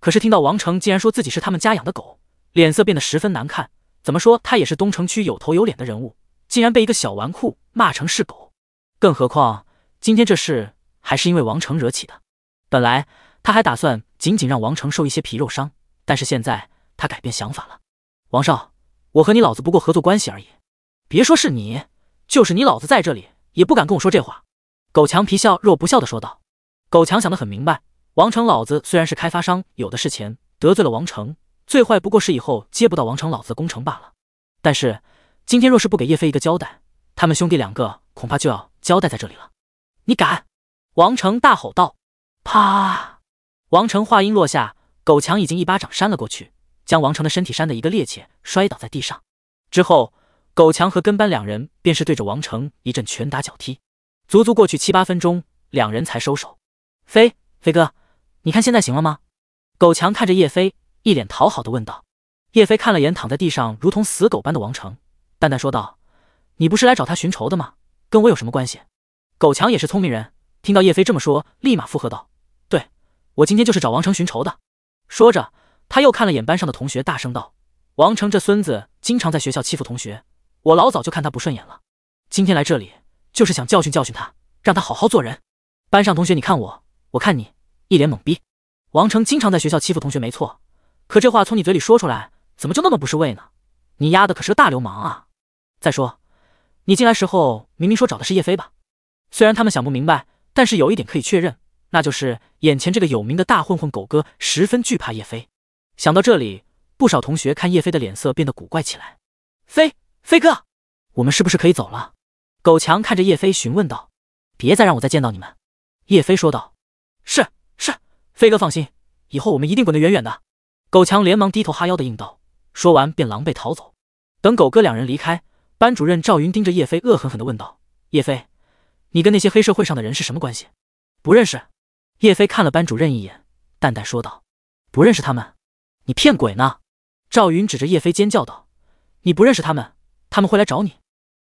可是听到王成竟然说自己是他们家养的狗，脸色变得十分难看。怎么说他也是东城区有头有脸的人物，竟然被一个小纨绔骂成是狗，更何况今天这事还是因为王成惹起的。本来他还打算仅仅让王成受一些皮肉伤，但是现在他改变想法了。王少，我和你老子不过合作关系而已，别说是你，就是你老子在这里也不敢跟我说这话。狗强皮笑若不笑的说道。狗强想得很明白。王成老子虽然是开发商，有的是钱，得罪了王成，最坏不过是以后接不到王成老子的工程罢了。但是今天若是不给叶飞一个交代，他们兄弟两个恐怕就要交代在这里了。你敢！王成大吼道。啪！王成话音落下，狗强已经一巴掌扇了过去，将王成的身体扇的一个趔趄，摔倒在地上。之后，狗强和跟班两人便是对着王成一阵拳打脚踢，足足过去七八分钟，两人才收手。飞飞哥。你看现在行了吗？狗强看着叶飞，一脸讨好的问道。叶飞看了眼躺在地上如同死狗般的王成，淡淡说道：“你不是来找他寻仇的吗？跟我有什么关系？”狗强也是聪明人，听到叶飞这么说，立马附和道：“对，我今天就是找王成寻仇的。”说着，他又看了眼班上的同学，大声道：“王成这孙子经常在学校欺负同学，我老早就看他不顺眼了。今天来这里就是想教训教训他，让他好好做人。”班上同学，你看我，我看你。一脸懵逼，王成经常在学校欺负同学，没错，可这话从你嘴里说出来，怎么就那么不是味呢？你丫的可是个大流氓啊！再说，你进来时候明明说找的是叶飞吧？虽然他们想不明白，但是有一点可以确认，那就是眼前这个有名的大混混狗哥十分惧怕叶飞。想到这里，不少同学看叶飞的脸色变得古怪起来。飞飞哥，我们是不是可以走了？狗强看着叶飞询问道。别再让我再见到你们！叶飞说道。是。飞哥放心，以后我们一定滚得远远的。狗强连忙低头哈腰的应道，说完便狼狈逃走。等狗哥两人离开，班主任赵云盯着叶飞，恶狠狠的问道：“叶飞，你跟那些黑社会上的人是什么关系？”“不认识。”叶飞看了班主任一眼，淡淡说道：“不认识他们，你骗鬼呢？”赵云指着叶飞尖叫道：“你不认识他们，他们会来找你！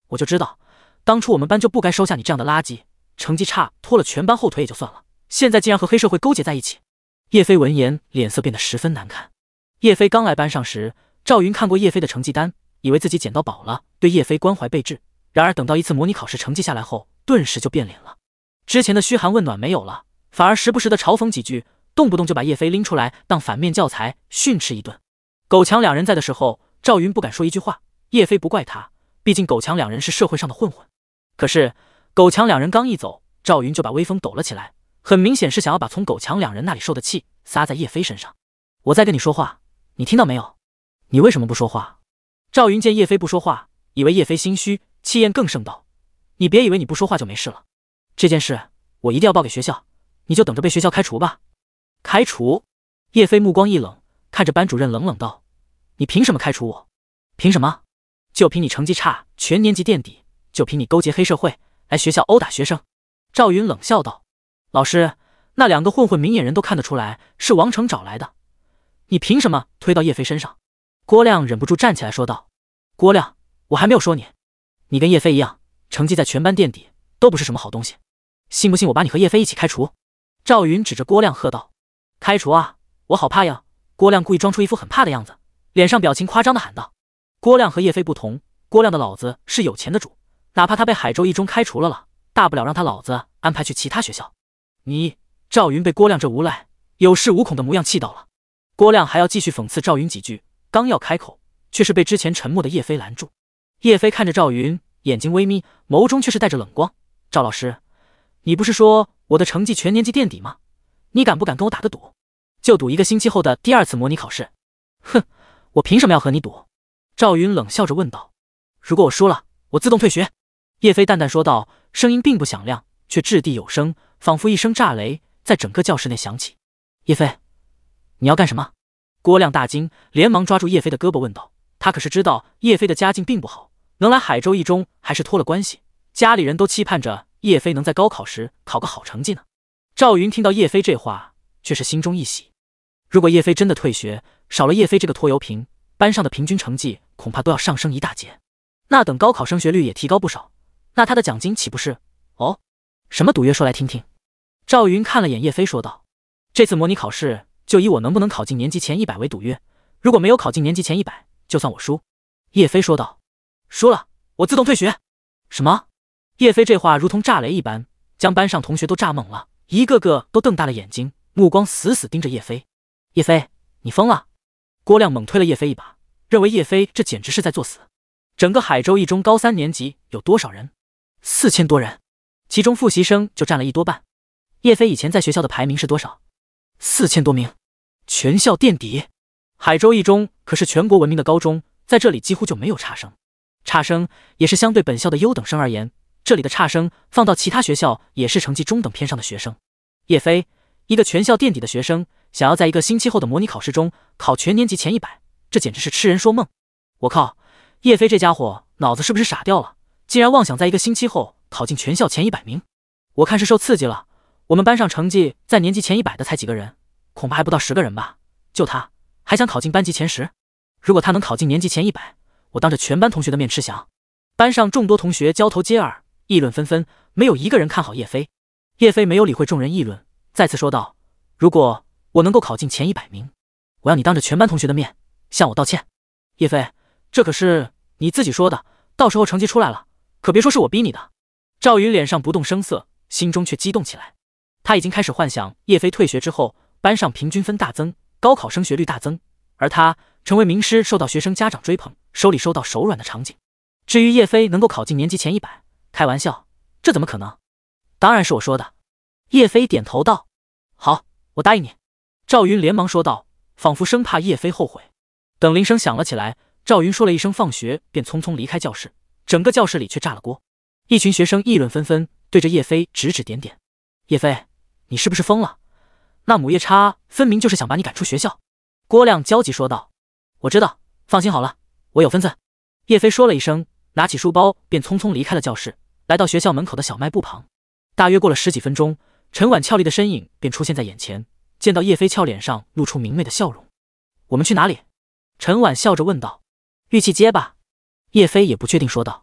我就知道，当初我们班就不该收下你这样的垃圾，成绩差拖了全班后腿也就算了，现在竟然和黑社会勾结在一起！”叶飞闻言，脸色变得十分难看。叶飞刚来班上时，赵云看过叶飞的成绩单，以为自己捡到宝了，对叶飞关怀备至。然而等到一次模拟考试成绩下来后，顿时就变脸了，之前的嘘寒问暖没有了，反而时不时的嘲讽几句，动不动就把叶飞拎出来当反面教材训斥一顿。狗强两人在的时候，赵云不敢说一句话。叶飞不怪他，毕竟狗强两人是社会上的混混。可是狗强两人刚一走，赵云就把威风抖了起来。很明显是想要把从狗强两人那里受的气撒在叶飞身上。我在跟你说话，你听到没有？你为什么不说话？赵云见叶飞不说话，以为叶飞心虚，气焰更盛道：“你别以为你不说话就没事了，这件事我一定要报给学校，你就等着被学校开除吧。”开除？叶飞目光一冷，看着班主任冷冷道：“你凭什么开除我？凭什么？就凭你成绩差，全年级垫底，就凭你勾结黑社会来学校殴打学生？”赵云冷笑道。老师，那两个混混，明眼人都看得出来是王成找来的，你凭什么推到叶飞身上？郭亮忍不住站起来说道。郭亮，我还没有说你，你跟叶飞一样，成绩在全班垫底，都不是什么好东西。信不信我把你和叶飞一起开除？赵云指着郭亮喝道。开除啊，我好怕呀！郭亮故意装出一副很怕的样子，脸上表情夸张的喊道。郭亮和叶飞不同，郭亮的老子是有钱的主，哪怕他被海州一中开除了了，大不了让他老子安排去其他学校。你赵云被郭亮这无赖有恃无恐的模样气到了，郭亮还要继续讽刺赵云几句，刚要开口，却是被之前沉默的叶飞拦住。叶飞看着赵云，眼睛微眯，眸中却是带着冷光。赵老师，你不是说我的成绩全年级垫底吗？你敢不敢跟我打个赌？就赌一个星期后的第二次模拟考试。哼，我凭什么要和你赌？赵云冷笑着问道。如果我输了，我自动退学。叶飞淡淡说道，声音并不响亮。却掷地有声，仿佛一声炸雷在整个教室内响起。叶飞，你要干什么？郭亮大惊，连忙抓住叶飞的胳膊问道。他可是知道叶飞的家境并不好，能来海州一中还是托了关系。家里人都期盼着叶飞能在高考时考个好成绩呢。赵云听到叶飞这话，却是心中一喜。如果叶飞真的退学，少了叶飞这个拖油瓶，班上的平均成绩恐怕都要上升一大截。那等高考升学率也提高不少，那他的奖金岂不是……哦？什么赌约？说来听听。赵云看了眼叶飞，说道：“这次模拟考试就以我能不能考进年级前一百为赌约，如果没有考进年级前一百，就算我输。”叶飞说道：“输了，我自动退学。”什么？叶飞这话如同炸雷一般，将班上同学都炸懵了，一个个都瞪大了眼睛，目光死死盯着叶飞。叶飞，你疯了！郭亮猛推了叶飞一把，认为叶飞这简直是在作死。整个海州一中高三年级有多少人？四千多人。其中复习生就占了一多半。叶飞以前在学校的排名是多少？四千多名，全校垫底。海州一中可是全国闻名的高中，在这里几乎就没有差生。差生也是相对本校的优等生而言，这里的差生放到其他学校也是成绩中等偏上的学生。叶飞一个全校垫底的学生，想要在一个星期后的模拟考试中考全年级前一百，这简直是痴人说梦！我靠，叶飞这家伙脑子是不是傻掉了？竟然妄想在一个星期后。考进全校前一百名，我看是受刺激了。我们班上成绩在年级前一百的才几个人，恐怕还不到十个人吧。就他还想考进班级前十，如果他能考进年级前一百，我当着全班同学的面吃翔。班上众多同学交头接耳，议论纷纷，没有一个人看好叶飞。叶飞没有理会众人议论，再次说道：“如果我能够考进前一百名，我要你当着全班同学的面向我道歉。”叶飞，这可是你自己说的，到时候成绩出来了，可别说是我逼你的。赵云脸上不动声色，心中却激动起来。他已经开始幻想叶飞退学之后，班上平均分大增，高考升学率大增，而他成为名师，受到学生家长追捧，收礼收到手软的场景。至于叶飞能够考进年级前一百，开玩笑，这怎么可能？当然是我说的。叶飞点头道：“好，我答应你。”赵云连忙说道，仿佛生怕叶飞后悔。等铃声响了起来，赵云说了一声“放学”，便匆匆离开教室。整个教室里却炸了锅。一群学生议论纷纷，对着叶飞指指点点。叶飞，你是不是疯了？那母夜叉分明就是想把你赶出学校。郭亮焦急说道。我知道，放心好了，我有分寸。叶飞说了一声，拿起书包便匆匆离开了教室，来到学校门口的小卖部旁。大约过了十几分钟，陈婉俏丽的身影便出现在眼前。见到叶飞，俏脸上露出明媚的笑容。我们去哪里？陈婉笑着问道。玉器街吧。叶飞也不确定说道。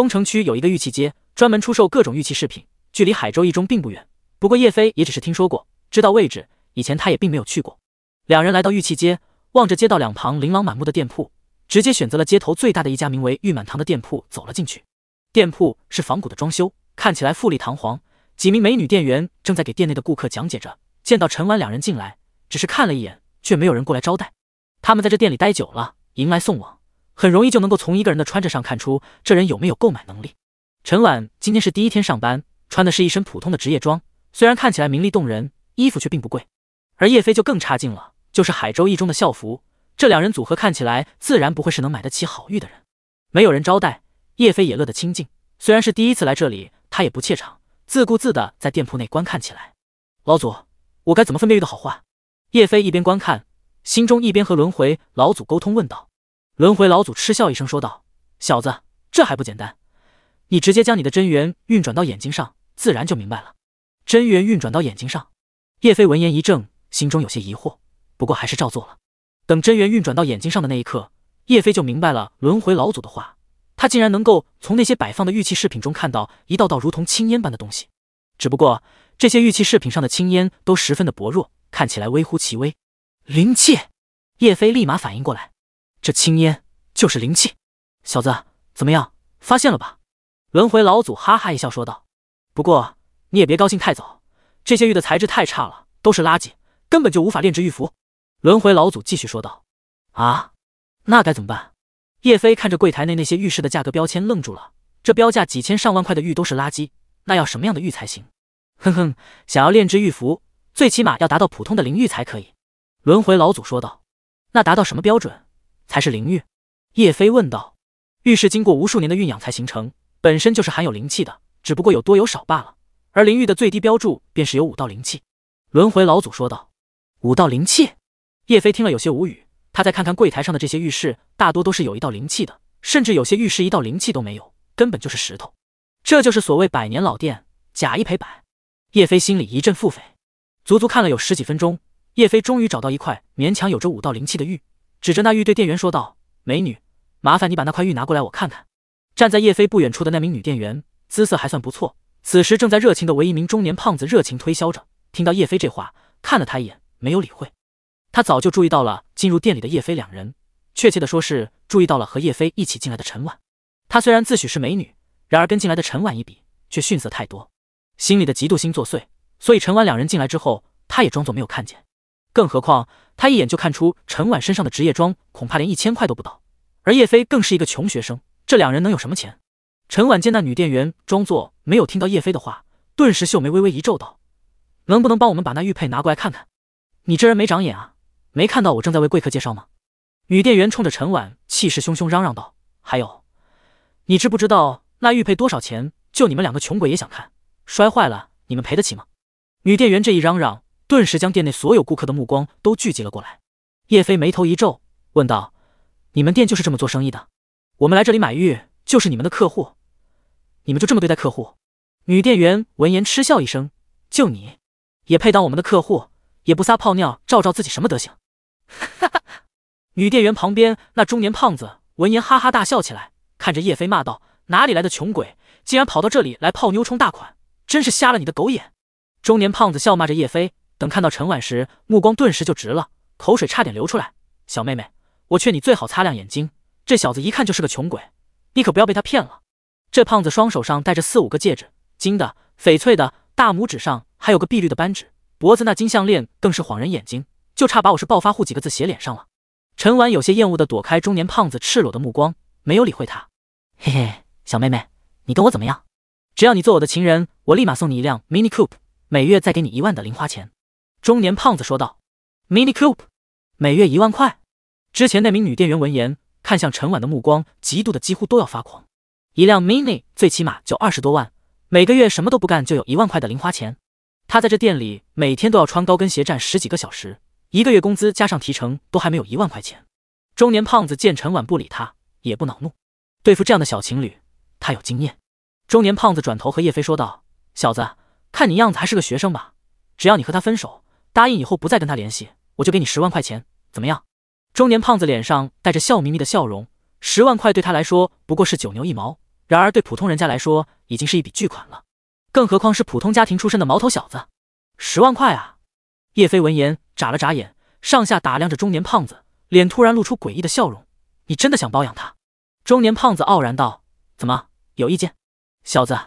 东城区有一个玉器街，专门出售各种玉器饰品，距离海州一中并不远。不过叶飞也只是听说过，知道位置，以前他也并没有去过。两人来到玉器街，望着街道两旁琳琅满目的店铺，直接选择了街头最大的一家名为“玉满堂”的店铺走了进去。店铺是仿古的装修，看起来富丽堂皇。几名美女店员正在给店内的顾客讲解着。见到陈婉两人进来，只是看了一眼，却没有人过来招待。他们在这店里待久了，迎来送往。很容易就能够从一个人的穿着上看出这人有没有购买能力。陈婉今天是第一天上班，穿的是一身普通的职业装，虽然看起来名利动人，衣服却并不贵。而叶飞就更差劲了，就是海州一中的校服。这两人组合看起来自然不会是能买得起好玉的人。没有人招待，叶飞也乐得清静。虽然是第一次来这里，他也不怯场，自顾自的在店铺内观看起来。老祖，我该怎么分辨玉的好坏？叶飞一边观看，心中一边和轮回老祖沟通问道。轮回老祖嗤笑一声说道：“小子，这还不简单？你直接将你的真元运转到眼睛上，自然就明白了。”真元运转到眼睛上，叶飞闻言一怔，心中有些疑惑，不过还是照做了。等真元运转到眼睛上的那一刻，叶飞就明白了轮回老祖的话。他竟然能够从那些摆放的玉器饰品中看到一道道如同青烟般的东西，只不过这些玉器饰品上的青烟都十分的薄弱，看起来微乎其微。灵气，叶飞立马反应过来。这青烟就是灵气，小子怎么样发现了吧？轮回老祖哈哈一笑说道。不过你也别高兴太早，这些玉的材质太差了，都是垃圾，根本就无法炼制玉符。轮回老祖继续说道。啊，那该怎么办？叶飞看着柜台内那些玉石的价格标签愣住了，这标价几千上万块的玉都是垃圾，那要什么样的玉才行？哼哼，想要炼制玉符，最起码要达到普通的灵玉才可以。轮回老祖说道。那达到什么标准？才是灵玉，叶飞问道。玉是经过无数年的酝养才形成，本身就是含有灵气的，只不过有多有少罢了。而灵玉的最低标注便是有五道灵气，轮回老祖说道。五道灵气，叶飞听了有些无语。他再看看柜台上的这些玉饰，大多都是有一道灵气的，甚至有些玉饰一道灵气都没有，根本就是石头。这就是所谓百年老店，假一赔百。叶飞心里一阵腹诽。足足看了有十几分钟，叶飞终于找到一块勉强有着五道灵气的玉。指着那玉对店员说道：“美女，麻烦你把那块玉拿过来，我看看。”站在叶飞不远处的那名女店员，姿色还算不错，此时正在热情的为一名中年胖子热情推销着。听到叶飞这话，看了他一眼，没有理会。他早就注意到了进入店里的叶飞两人，确切的说是注意到了和叶飞一起进来的陈婉。他虽然自诩是美女，然而跟进来的陈婉一比，却逊色太多，心里的嫉妒心作祟，所以陈婉两人进来之后，他也装作没有看见。更何况，他一眼就看出陈婉身上的职业装恐怕连一千块都不到，而叶飞更是一个穷学生，这两人能有什么钱？陈婉见那女店员装作没有听到叶飞的话，顿时秀眉微微一皱，道：“能不能帮我们把那玉佩拿过来看看？”“你这人没长眼啊，没看到我正在为贵客介绍吗？”女店员冲着陈婉气势汹汹嚷嚷道：“还有，你知不知道那玉佩多少钱？就你们两个穷鬼也想看，摔坏了你们赔得起吗？”女店员这一嚷嚷。顿时将店内所有顾客的目光都聚集了过来。叶飞眉头一皱，问道：“你们店就是这么做生意的？我们来这里买玉，就是你们的客户，你们就这么对待客户？”女店员闻言嗤笑一声：“就你也配当我们的客户？也不撒泡尿照照自己什么德行！”哈哈。女店员旁边那中年胖子闻言哈哈大笑起来，看着叶飞骂道：“哪里来的穷鬼，竟然跑到这里来泡妞充大款，真是瞎了你的狗眼！”中年胖子笑骂着叶飞。等看到陈婉时，目光顿时就直了，口水差点流出来。小妹妹，我劝你最好擦亮眼睛，这小子一看就是个穷鬼，你可不要被他骗了。这胖子双手上戴着四五个戒指，金的、翡翠的，大拇指上还有个碧绿的扳指，脖子那金项链更是晃人眼睛，就差把我是暴发户几个字写脸上了。陈婉有些厌恶的躲开中年胖子赤裸的目光，没有理会他。嘿嘿，小妹妹，你跟我怎么样？只要你做我的情人，我立马送你一辆 Mini c o o p e 每月再给你一万的零花钱。中年胖子说道：“Mini Coupe，每月一万块。”之前那名女店员闻言，看向陈婉的目光嫉妒的几乎都要发狂。一辆 Mini 最起码就二十多万，每个月什么都不干就有一万块的零花钱。他在这店里每天都要穿高跟鞋站十几个小时，一个月工资加上提成都还没有一万块钱。中年胖子见陈婉不理他，也不恼怒，对付这样的小情侣，他有经验。中年胖子转头和叶飞说道：“小子，看你样子还是个学生吧，只要你和他分手。”答应以后不再跟他联系，我就给你十万块钱，怎么样？中年胖子脸上带着笑眯眯的笑容，十万块对他来说不过是九牛一毛，然而对普通人家来说已经是一笔巨款了，更何况是普通家庭出身的毛头小子。十万块啊！叶飞闻言眨了眨眼，上下打量着中年胖子，脸突然露出诡异的笑容：“你真的想包养他？”中年胖子傲然道：“怎么有意见？小子，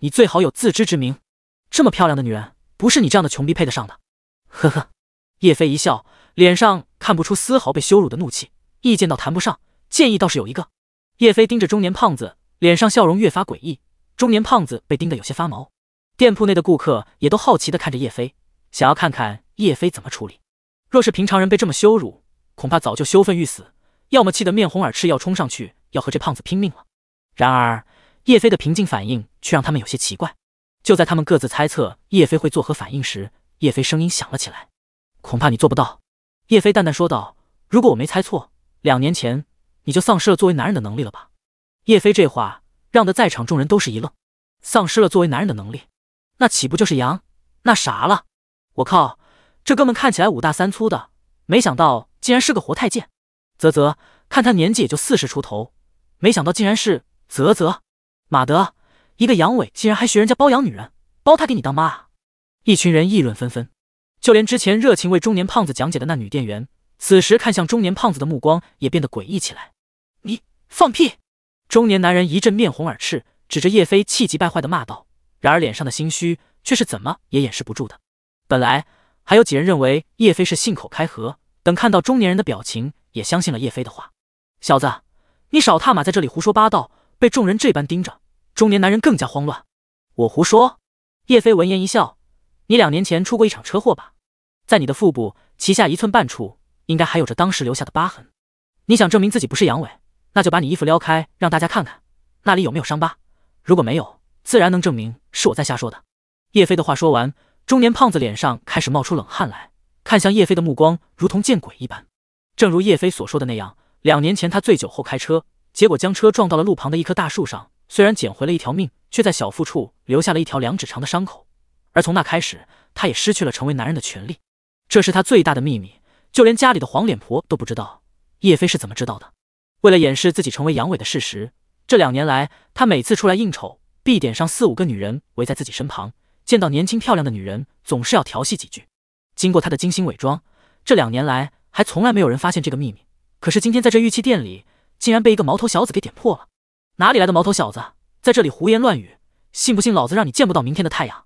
你最好有自知之明，这么漂亮的女人不是你这样的穷逼配得上的。”呵呵，叶飞一笑，脸上看不出丝毫被羞辱的怒气。意见倒谈不上，建议倒是有一个。叶飞盯着中年胖子，脸上笑容越发诡异。中年胖子被盯得有些发毛。店铺内的顾客也都好奇的看着叶飞，想要看看叶飞怎么处理。若是平常人被这么羞辱，恐怕早就羞愤欲死，要么气得面红耳赤，要冲上去要和这胖子拼命了。然而叶飞的平静反应却让他们有些奇怪。就在他们各自猜测叶飞会作何反应时，叶飞声音响了起来，恐怕你做不到。”叶飞淡淡说道，“如果我没猜错，两年前你就丧失了作为男人的能力了吧？”叶飞这话让得在场众人都是一愣，丧失了作为男人的能力，那岂不就是阳那啥了？我靠，这哥们看起来五大三粗的，没想到竟然是个活太监。啧啧，看他年纪也就四十出头，没想到竟然是啧啧，马德，一个阳痿竟然还学人家包养女人，包他给你当妈？一群人议论纷纷，就连之前热情为中年胖子讲解的那女店员，此时看向中年胖子的目光也变得诡异起来。你放屁！中年男人一阵面红耳赤，指着叶飞，气急败坏的骂道。然而脸上的心虚却是怎么也掩饰不住的。本来还有几人认为叶飞是信口开河，等看到中年人的表情，也相信了叶飞的话。小子，你少他妈在这里胡说八道！被众人这般盯着，中年男人更加慌乱。我胡说？叶飞闻言一笑。你两年前出过一场车祸吧，在你的腹部脐下一寸半处，应该还有着当时留下的疤痕。你想证明自己不是阳痿，那就把你衣服撩开，让大家看看那里有没有伤疤。如果没有，自然能证明是我在瞎说的。叶飞的话说完，中年胖子脸上开始冒出冷汗来，看向叶飞的目光如同见鬼一般。正如叶飞所说的那样，两年前他醉酒后开车，结果将车撞到了路旁的一棵大树上。虽然捡回了一条命，却在小腹处留下了一条两指长的伤口。而从那开始，他也失去了成为男人的权利，这是他最大的秘密，就连家里的黄脸婆都不知道。叶飞是怎么知道的？为了掩饰自己成为阳痿的事实，这两年来，他每次出来应酬，必点上四五个女人围在自己身旁。见到年轻漂亮的女人，总是要调戏几句。经过他的精心伪装，这两年来还从来没有人发现这个秘密。可是今天在这玉器店里，竟然被一个毛头小子给点破了。哪里来的毛头小子，在这里胡言乱语？信不信老子让你见不到明天的太阳？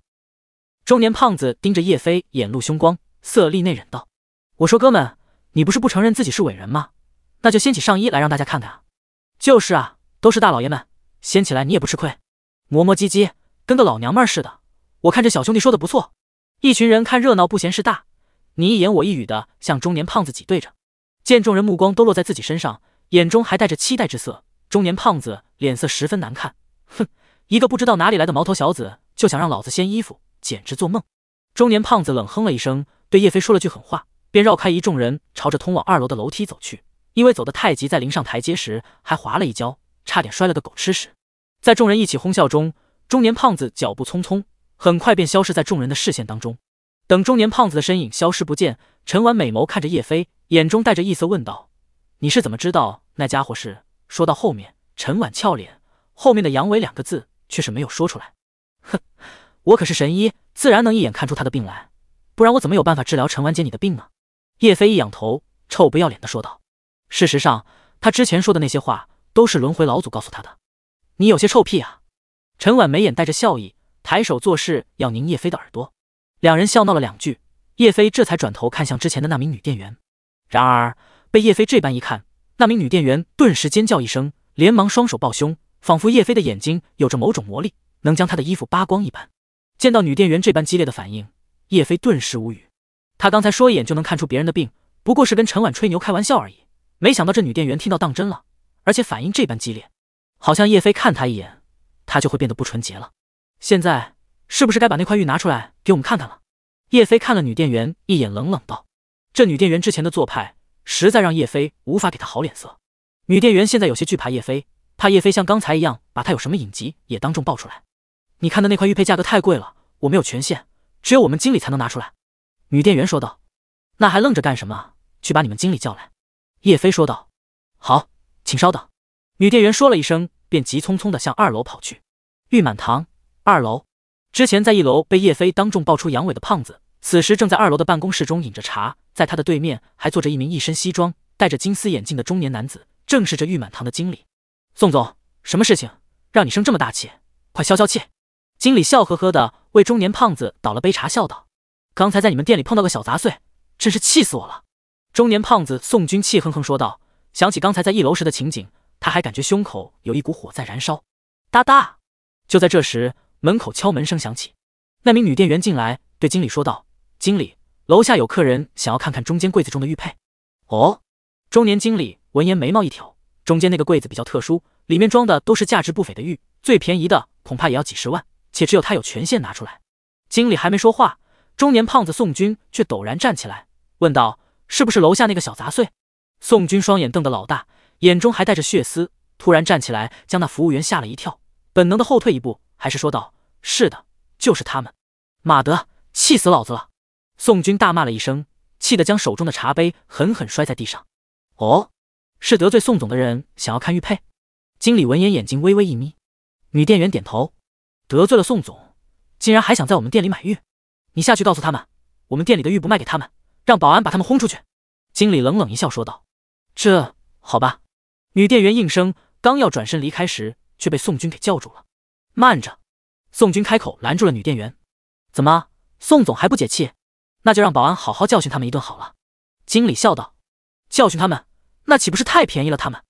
中年胖子盯着叶飞，眼露凶光，色厉内荏道：“我说哥们，你不是不承认自己是伟人吗？那就掀起上衣来，让大家看看啊！”“就是啊，都是大老爷们，掀起来你也不吃亏。”磨磨唧唧，跟个老娘们似的。我看这小兄弟说的不错。一群人看热闹不嫌事大，你一言我一语的向中年胖子挤兑着。见众人目光都落在自己身上，眼中还带着期待之色，中年胖子脸色十分难看。哼，一个不知道哪里来的毛头小子，就想让老子掀衣服！简直做梦！中年胖子冷哼了一声，对叶飞说了句狠话，便绕开一众人，朝着通往二楼的楼梯走去。因为走得太急，在临上台阶时还滑了一跤，差点摔了个狗吃屎。在众人一起哄笑中，中年胖子脚步匆匆，很快便消失在众人的视线当中。等中年胖子的身影消失不见，陈婉美眸看着叶飞，眼中带着异色问道：“你是怎么知道那家伙是？”说到后面，陈婉俏脸后面的“阳痿”两个字却是没有说出来。哼。我可是神医，自然能一眼看出他的病来，不然我怎么有办法治疗陈婉姐你的病呢？叶飞一仰头，臭不要脸的说道。事实上，他之前说的那些话都是轮回老祖告诉他的。你有些臭屁啊！陈婉眉眼带着笑意，抬手做事要拧叶飞的耳朵。两人笑闹了两句，叶飞这才转头看向之前的那名女店员。然而被叶飞这般一看，那名女店员顿时尖叫一声，连忙双手抱胸，仿佛叶飞的眼睛有着某种魔力，能将他的衣服扒光一般。见到女店员这般激烈的反应，叶飞顿时无语。他刚才说一眼就能看出别人的病，不过是跟陈婉吹牛开玩笑而已。没想到这女店员听到当真了，而且反应这般激烈，好像叶飞看他一眼，他就会变得不纯洁了。现在是不是该把那块玉拿出来给我们看看了？叶飞看了女店员一眼，冷冷道：“这女店员之前的做派，实在让叶飞无法给她好脸色。”女店员现在有些惧怕叶飞，怕叶飞像刚才一样把她有什么隐疾也当众爆出来。你看的那块玉佩价格太贵了，我没有权限，只有我们经理才能拿出来。”女店员说道。“那还愣着干什么？去把你们经理叫来。”叶飞说道。“好，请稍等。”女店员说了一声，便急匆匆地向二楼跑去。玉满堂二楼，之前在一楼被叶飞当众爆出阳痿的胖子，此时正在二楼的办公室中饮着茶，在他的对面还坐着一名一身西装、戴着金丝眼镜的中年男子，正是这玉满堂的经理宋总。什么事情让你生这么大气？快消消气！经理笑呵呵的为中年胖子倒了杯茶，笑道：“刚才在你们店里碰到个小杂碎，真是气死我了。”中年胖子宋军气哼哼说道：“想起刚才在一楼时的情景，他还感觉胸口有一股火在燃烧。”哒哒，就在这时，门口敲门声响起，那名女店员进来对经理说道：“经理，楼下有客人想要看看中间柜子中的玉佩。”哦，中年经理闻言眉毛一挑：“中间那个柜子比较特殊，里面装的都是价值不菲的玉，最便宜的恐怕也要几十万。”且只有他有权限拿出来。经理还没说话，中年胖子宋军却陡然站起来，问道：“是不是楼下那个小杂碎？”宋军双眼瞪得老大，眼中还带着血丝，突然站起来，将那服务员吓了一跳，本能的后退一步，还是说道：“是的，就是他们。”马德，气死老子了！宋军大骂了一声，气得将手中的茶杯狠狠摔在地上。“哦，是得罪宋总的人想要看玉佩？”经理闻言眼睛微微一眯，女店员点头。得罪了宋总，竟然还想在我们店里买玉？你下去告诉他们，我们店里的玉不卖给他们，让保安把他们轰出去。经理冷冷一笑说道：“这好吧。”女店员应声，刚要转身离开时，却被宋军给叫住了。“慢着！”宋军开口拦住了女店员，“怎么？宋总还不解气？那就让保安好好教训他们一顿好了。”经理笑道：“教训他们，那岂不是太便宜了他们？”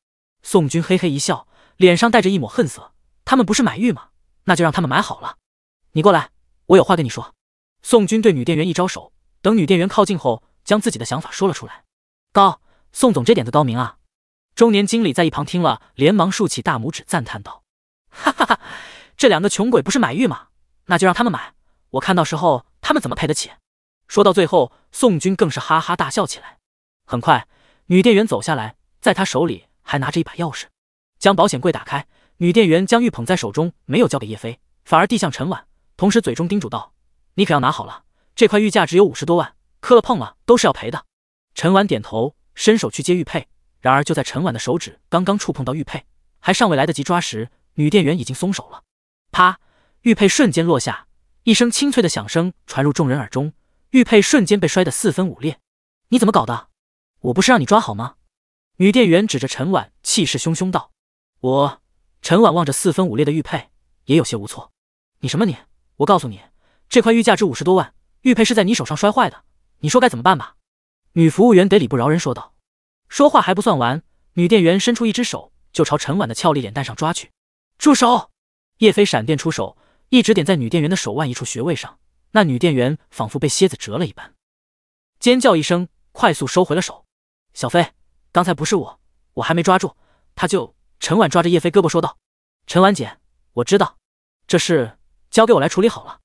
宋军嘿嘿一笑，脸上带着一抹恨色：“他们不是买玉吗？”那就让他们买好了，你过来，我有话跟你说。宋军对女店员一招手，等女店员靠近后，将自己的想法说了出来。高，宋总这点子高明啊！中年经理在一旁听了，连忙竖起大拇指赞叹道：“哈哈哈，这两个穷鬼不是买玉吗？那就让他们买，我看到时候他们怎么赔得起。”说到最后，宋军更是哈哈大笑起来。很快，女店员走下来，在他手里还拿着一把钥匙，将保险柜打开。女店员将玉捧在手中，没有交给叶飞，反而递向陈婉，同时嘴中叮嘱道：“你可要拿好了，这块玉价值有五十多万，磕了碰了都是要赔的。”陈婉点头，伸手去接玉佩，然而就在陈婉的手指刚刚触碰到玉佩，还尚未来得及抓时，女店员已经松手了，啪，玉佩瞬间落下，一声清脆的响声传入众人耳中，玉佩瞬间被摔得四分五裂。你怎么搞的？我不是让你抓好吗？女店员指着陈婉，气势汹汹道：“我。”陈婉望着四分五裂的玉佩，也有些无措。你什么你？我告诉你，这块玉价值五十多万，玉佩是在你手上摔坏的，你说该怎么办吧？女服务员得理不饶人说道。说话还不算完，女店员伸出一只手就朝陈婉的俏丽脸蛋上抓去。住手！叶飞闪电出手，一指点在女店员的手腕一处穴位上，那女店员仿佛被蝎子蛰了一般，尖叫一声，快速收回了手。小飞，刚才不是我，我还没抓住，他就。陈婉抓着叶飞胳膊说道：“陈婉姐，我知道，这事交给我来处理好了。”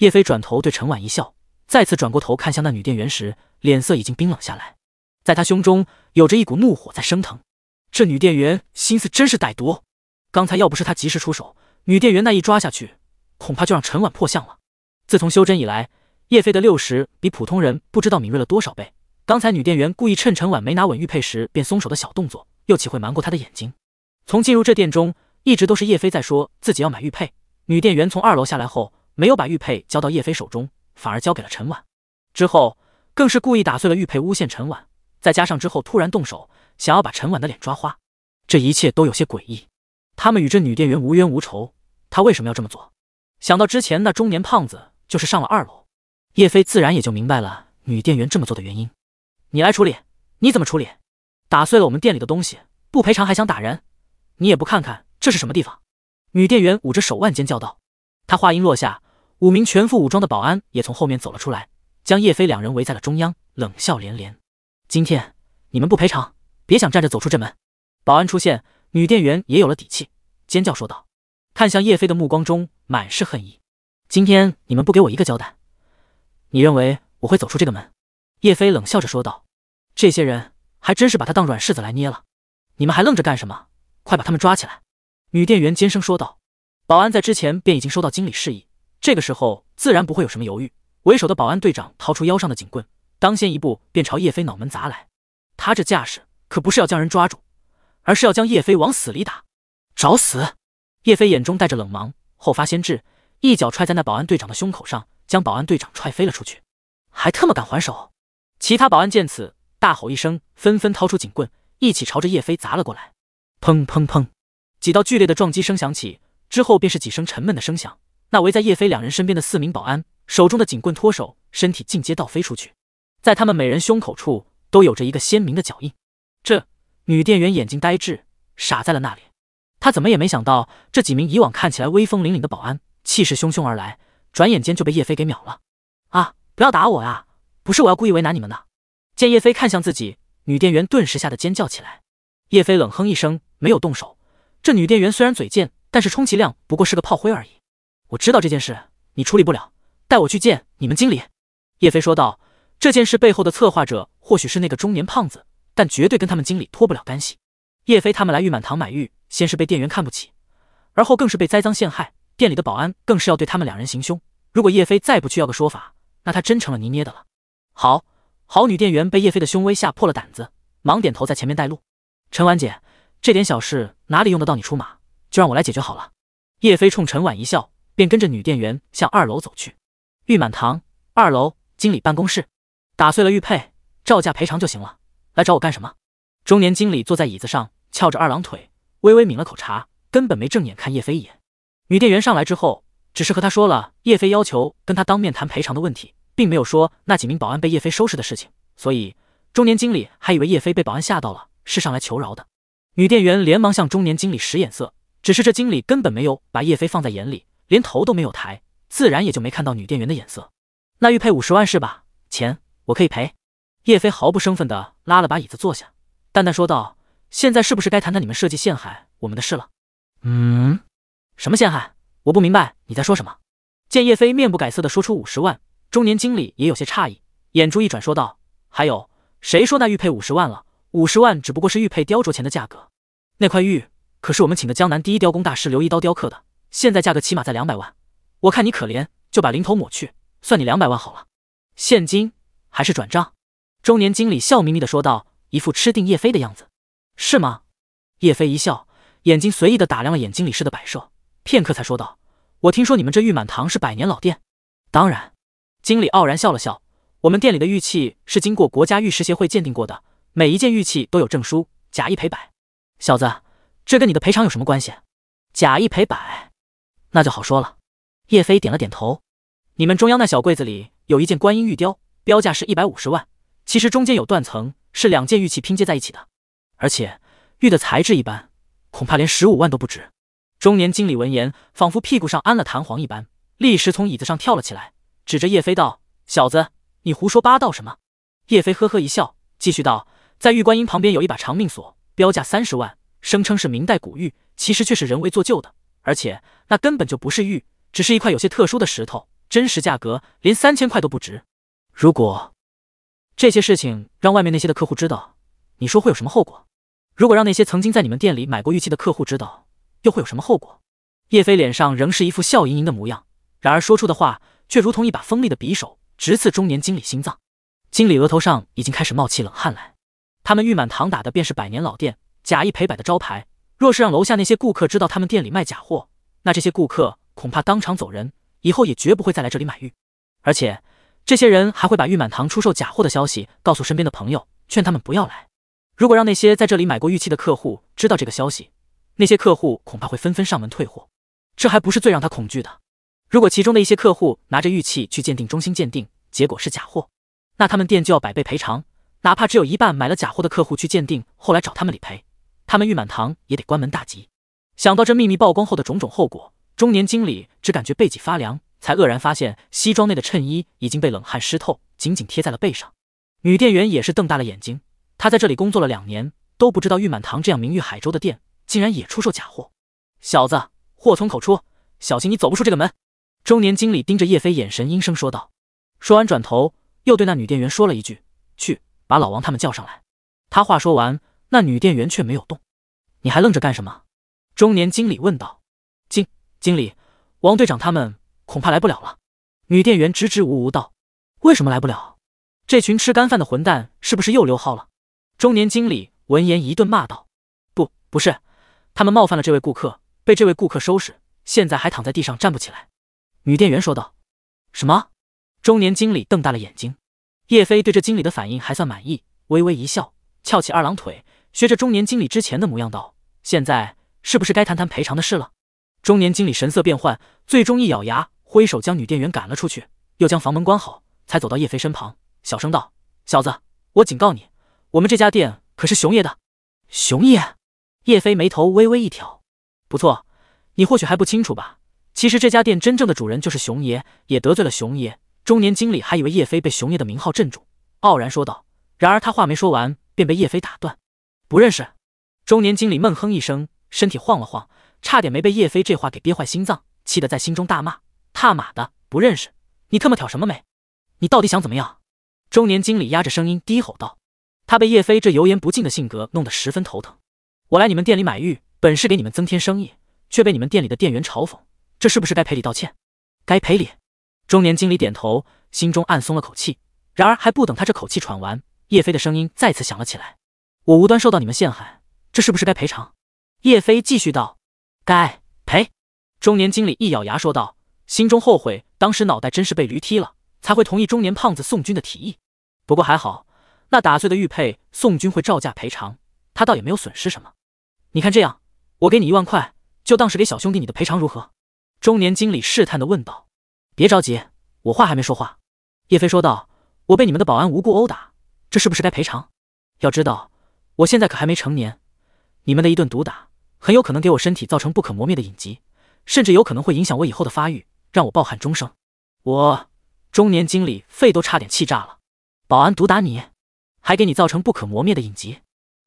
叶飞转头对陈婉一笑，再次转过头看向那女店员时，脸色已经冰冷下来。在他胸中有着一股怒火在升腾，这女店员心思真是歹毒。刚才要不是他及时出手，女店员那一抓下去，恐怕就让陈婉破相了。自从修真以来，叶飞的六十比普通人不知道敏锐了多少倍。刚才女店员故意趁陈婉没拿稳玉佩时便松手的小动作，又岂会瞒过他的眼睛？从进入这店中，一直都是叶飞在说自己要买玉佩。女店员从二楼下来后，没有把玉佩交到叶飞手中，反而交给了陈婉。之后更是故意打碎了玉佩，诬陷陈婉。再加上之后突然动手，想要把陈婉的脸抓花，这一切都有些诡异。他们与这女店员无冤无仇，她为什么要这么做？想到之前那中年胖子就是上了二楼，叶飞自然也就明白了女店员这么做的原因。你来处理，你怎么处理？打碎了我们店里的东西不赔偿，还想打人？你也不看看这是什么地方！女店员捂着手腕尖叫道。她话音落下，五名全副武装的保安也从后面走了出来，将叶飞两人围在了中央，冷笑连连。今天你们不赔偿，别想站着走出这门！保安出现，女店员也有了底气，尖叫说道，看向叶飞的目光中满是恨意。今天你们不给我一个交代，你认为我会走出这个门？叶飞冷笑着说道。这些人还真是把他当软柿子来捏了，你们还愣着干什么？快把他们抓起来！女店员尖声说道。保安在之前便已经收到经理示意，这个时候自然不会有什么犹豫。为首的保安队长掏出腰上的警棍，当先一步便朝叶飞脑门砸来。他这架势可不是要将人抓住，而是要将叶飞往死里打。找死！叶飞眼中带着冷芒，后发先至，一脚踹在那保安队长的胸口上，将保安队长踹飞了出去。还特么敢还手？其他保安见此，大吼一声，纷纷掏出警棍，一起朝着叶飞砸了过来。砰砰砰！几道剧烈的撞击声响起，之后便是几声沉闷的声响。那围在叶飞两人身边的四名保安手中的警棍脱手，身体尽皆倒飞出去，在他们每人胸口处都有着一个鲜明的脚印。这女店员眼睛呆滞，傻在了那里。她怎么也没想到，这几名以往看起来威风凛凛的保安，气势汹汹而来，转眼间就被叶飞给秒了啊！不要打我啊！不是我要故意为难你们的。见叶飞看向自己，女店员顿时吓得尖叫起来。叶飞冷哼一声。没有动手，这女店员虽然嘴贱，但是充其量不过是个炮灰而已。我知道这件事你处理不了，带我去见你们经理。”叶飞说道。这件事背后的策划者或许是那个中年胖子，但绝对跟他们经理脱不了干系。叶飞他们来玉满堂买玉，先是被店员看不起，而后更是被栽赃陷害，店里的保安更是要对他们两人行凶。如果叶飞再不去要个说法，那他真成了泥捏的了。好，好，女店员被叶飞的凶威吓破了胆子，忙点头在前面带路。陈婉姐。这点小事哪里用得到你出马？就让我来解决好了。叶飞冲陈婉一笑，便跟着女店员向二楼走去。玉满堂二楼经理办公室，打碎了玉佩，照价赔偿就行了。来找我干什么？中年经理坐在椅子上，翘着二郎腿，微微抿了口茶，根本没正眼看叶飞一眼。女店员上来之后，只是和他说了叶飞要求跟他当面谈赔偿的问题，并没有说那几名保安被叶飞收拾的事情，所以中年经理还以为叶飞被保安吓到了，是上来求饶的。女店员连忙向中年经理使眼色，只是这经理根本没有把叶飞放在眼里，连头都没有抬，自然也就没看到女店员的眼色。那玉佩五十万是吧？钱我可以赔。叶飞毫不生分的拉了把椅子坐下，淡淡说道：“现在是不是该谈谈你们设计陷害我们的事了？”嗯？什么陷害？我不明白你在说什么。见叶飞面不改色的说出五十万，中年经理也有些诧异，眼珠一转说道：“还有谁说那玉佩五十万了？”五十万只不过是玉佩雕琢前的价格，那块玉可是我们请的江南第一雕工大师刘一刀雕刻的，现在价格起码在两百万。我看你可怜，就把零头抹去，算你两百万好了。现金还是转账？中年经理笑眯眯的说道，一副吃定叶飞的样子。是吗？叶飞一笑，眼睛随意的打量了眼镜理室的摆设，片刻才说道：“我听说你们这玉满堂是百年老店？”“当然。”经理傲然笑了笑，“我们店里的玉器是经过国家玉石协会鉴定过的。”每一件玉器都有证书，假一赔百。小子，这跟你的赔偿有什么关系？假一赔百，那就好说了。叶飞点了点头。你们中央那小柜子里有一件观音玉雕，标价是一百五十万，其实中间有断层，是两件玉器拼接在一起的，而且玉的材质一般，恐怕连十五万都不值。中年经理闻言，仿佛屁股上安了弹簧一般，立时从椅子上跳了起来，指着叶飞道：“小子，你胡说八道什么？”叶飞呵呵一笑，继续道。在玉观音旁边有一把长命锁，标价三十万，声称是明代古玉，其实却是人为做旧的，而且那根本就不是玉，只是一块有些特殊的石头，真实价格连三千块都不值。如果这些事情让外面那些的客户知道，你说会有什么后果？如果让那些曾经在你们店里买过玉器的客户知道，又会有什么后果？叶飞脸上仍是一副笑盈盈的模样，然而说出的话却如同一把锋利的匕首，直刺中年经理心脏。经理额头上已经开始冒起冷汗来。他们玉满堂打的便是百年老店假一赔百的招牌。若是让楼下那些顾客知道他们店里卖假货，那这些顾客恐怕当场走人，以后也绝不会再来这里买玉。而且，这些人还会把玉满堂出售假货的消息告诉身边的朋友，劝他们不要来。如果让那些在这里买过玉器的客户知道这个消息，那些客户恐怕会纷纷上门退货。这还不是最让他恐惧的。如果其中的一些客户拿着玉器去鉴定中心鉴定，结果是假货，那他们店就要百倍赔偿。哪怕只有一半买了假货的客户去鉴定，后来找他们理赔，他们玉满堂也得关门大吉。想到这秘密曝光后的种种后果，中年经理只感觉背脊发凉，才愕然发现西装内的衬衣已经被冷汗湿透，紧紧贴在了背上。女店员也是瞪大了眼睛，她在这里工作了两年，都不知道玉满堂这样名誉海州的店竟然也出售假货。小子，祸从口出，小心你走不出这个门！中年经理盯着叶飞，眼神阴声说道。说完，转头又对那女店员说了一句：“去。”把老王他们叫上来。他话说完，那女店员却没有动。你还愣着干什么？中年经理问道。经经理，王队长他们恐怕来不了了。女店员支支吾吾道。为什么来不了？这群吃干饭的混蛋是不是又溜号了？中年经理闻言一顿骂道。不，不是，他们冒犯了这位顾客，被这位顾客收拾，现在还躺在地上站不起来。女店员说道。什么？中年经理瞪大了眼睛。叶飞对这经理的反应还算满意，微微一笑，翘起二郎腿，学着中年经理之前的模样道：“现在是不是该谈谈赔偿的事了？”中年经理神色变幻，最终一咬牙，挥手将女店员赶了出去，又将房门关好，才走到叶飞身旁，小声道：“小子，我警告你，我们这家店可是熊爷的。熊爷。”叶飞眉头微微一挑，不错，你或许还不清楚吧？其实这家店真正的主人就是熊爷，也得罪了熊爷。中年经理还以为叶飞被熊爷的名号镇住，傲然说道。然而他话没说完，便被叶飞打断。不认识？中年经理闷哼一声，身体晃了晃，差点没被叶飞这话给憋坏心脏，气得在心中大骂：踏马的不认识！你特么挑什么眉？你到底想怎么样？中年经理压着声音低吼道。他被叶飞这油盐不进的性格弄得十分头疼。我来你们店里买玉，本是给你们增添生意，却被你们店里的店员嘲讽，这是不是该赔礼道歉？该赔礼。中年经理点头，心中暗松了口气。然而还不等他这口气喘完，叶飞的声音再次响了起来：“我无端受到你们陷害，这是不是该赔偿？”叶飞继续道：“该赔。”中年经理一咬牙说道，心中后悔当时脑袋真是被驴踢了，才会同意中年胖子宋军的提议。不过还好，那打碎的玉佩宋军会照价赔偿，他倒也没有损失什么。你看这样，我给你一万块，就当是给小兄弟你的赔偿，如何？”中年经理试探的问道。别着急，我话还没说话。叶飞说道：“我被你们的保安无故殴打，这是不是该赔偿？要知道，我现在可还没成年，你们的一顿毒打，很有可能给我身体造成不可磨灭的隐疾，甚至有可能会影响我以后的发育，让我抱憾终生。”我中年经理肺都差点气炸了。保安毒打你，还给你造成不可磨灭的隐疾？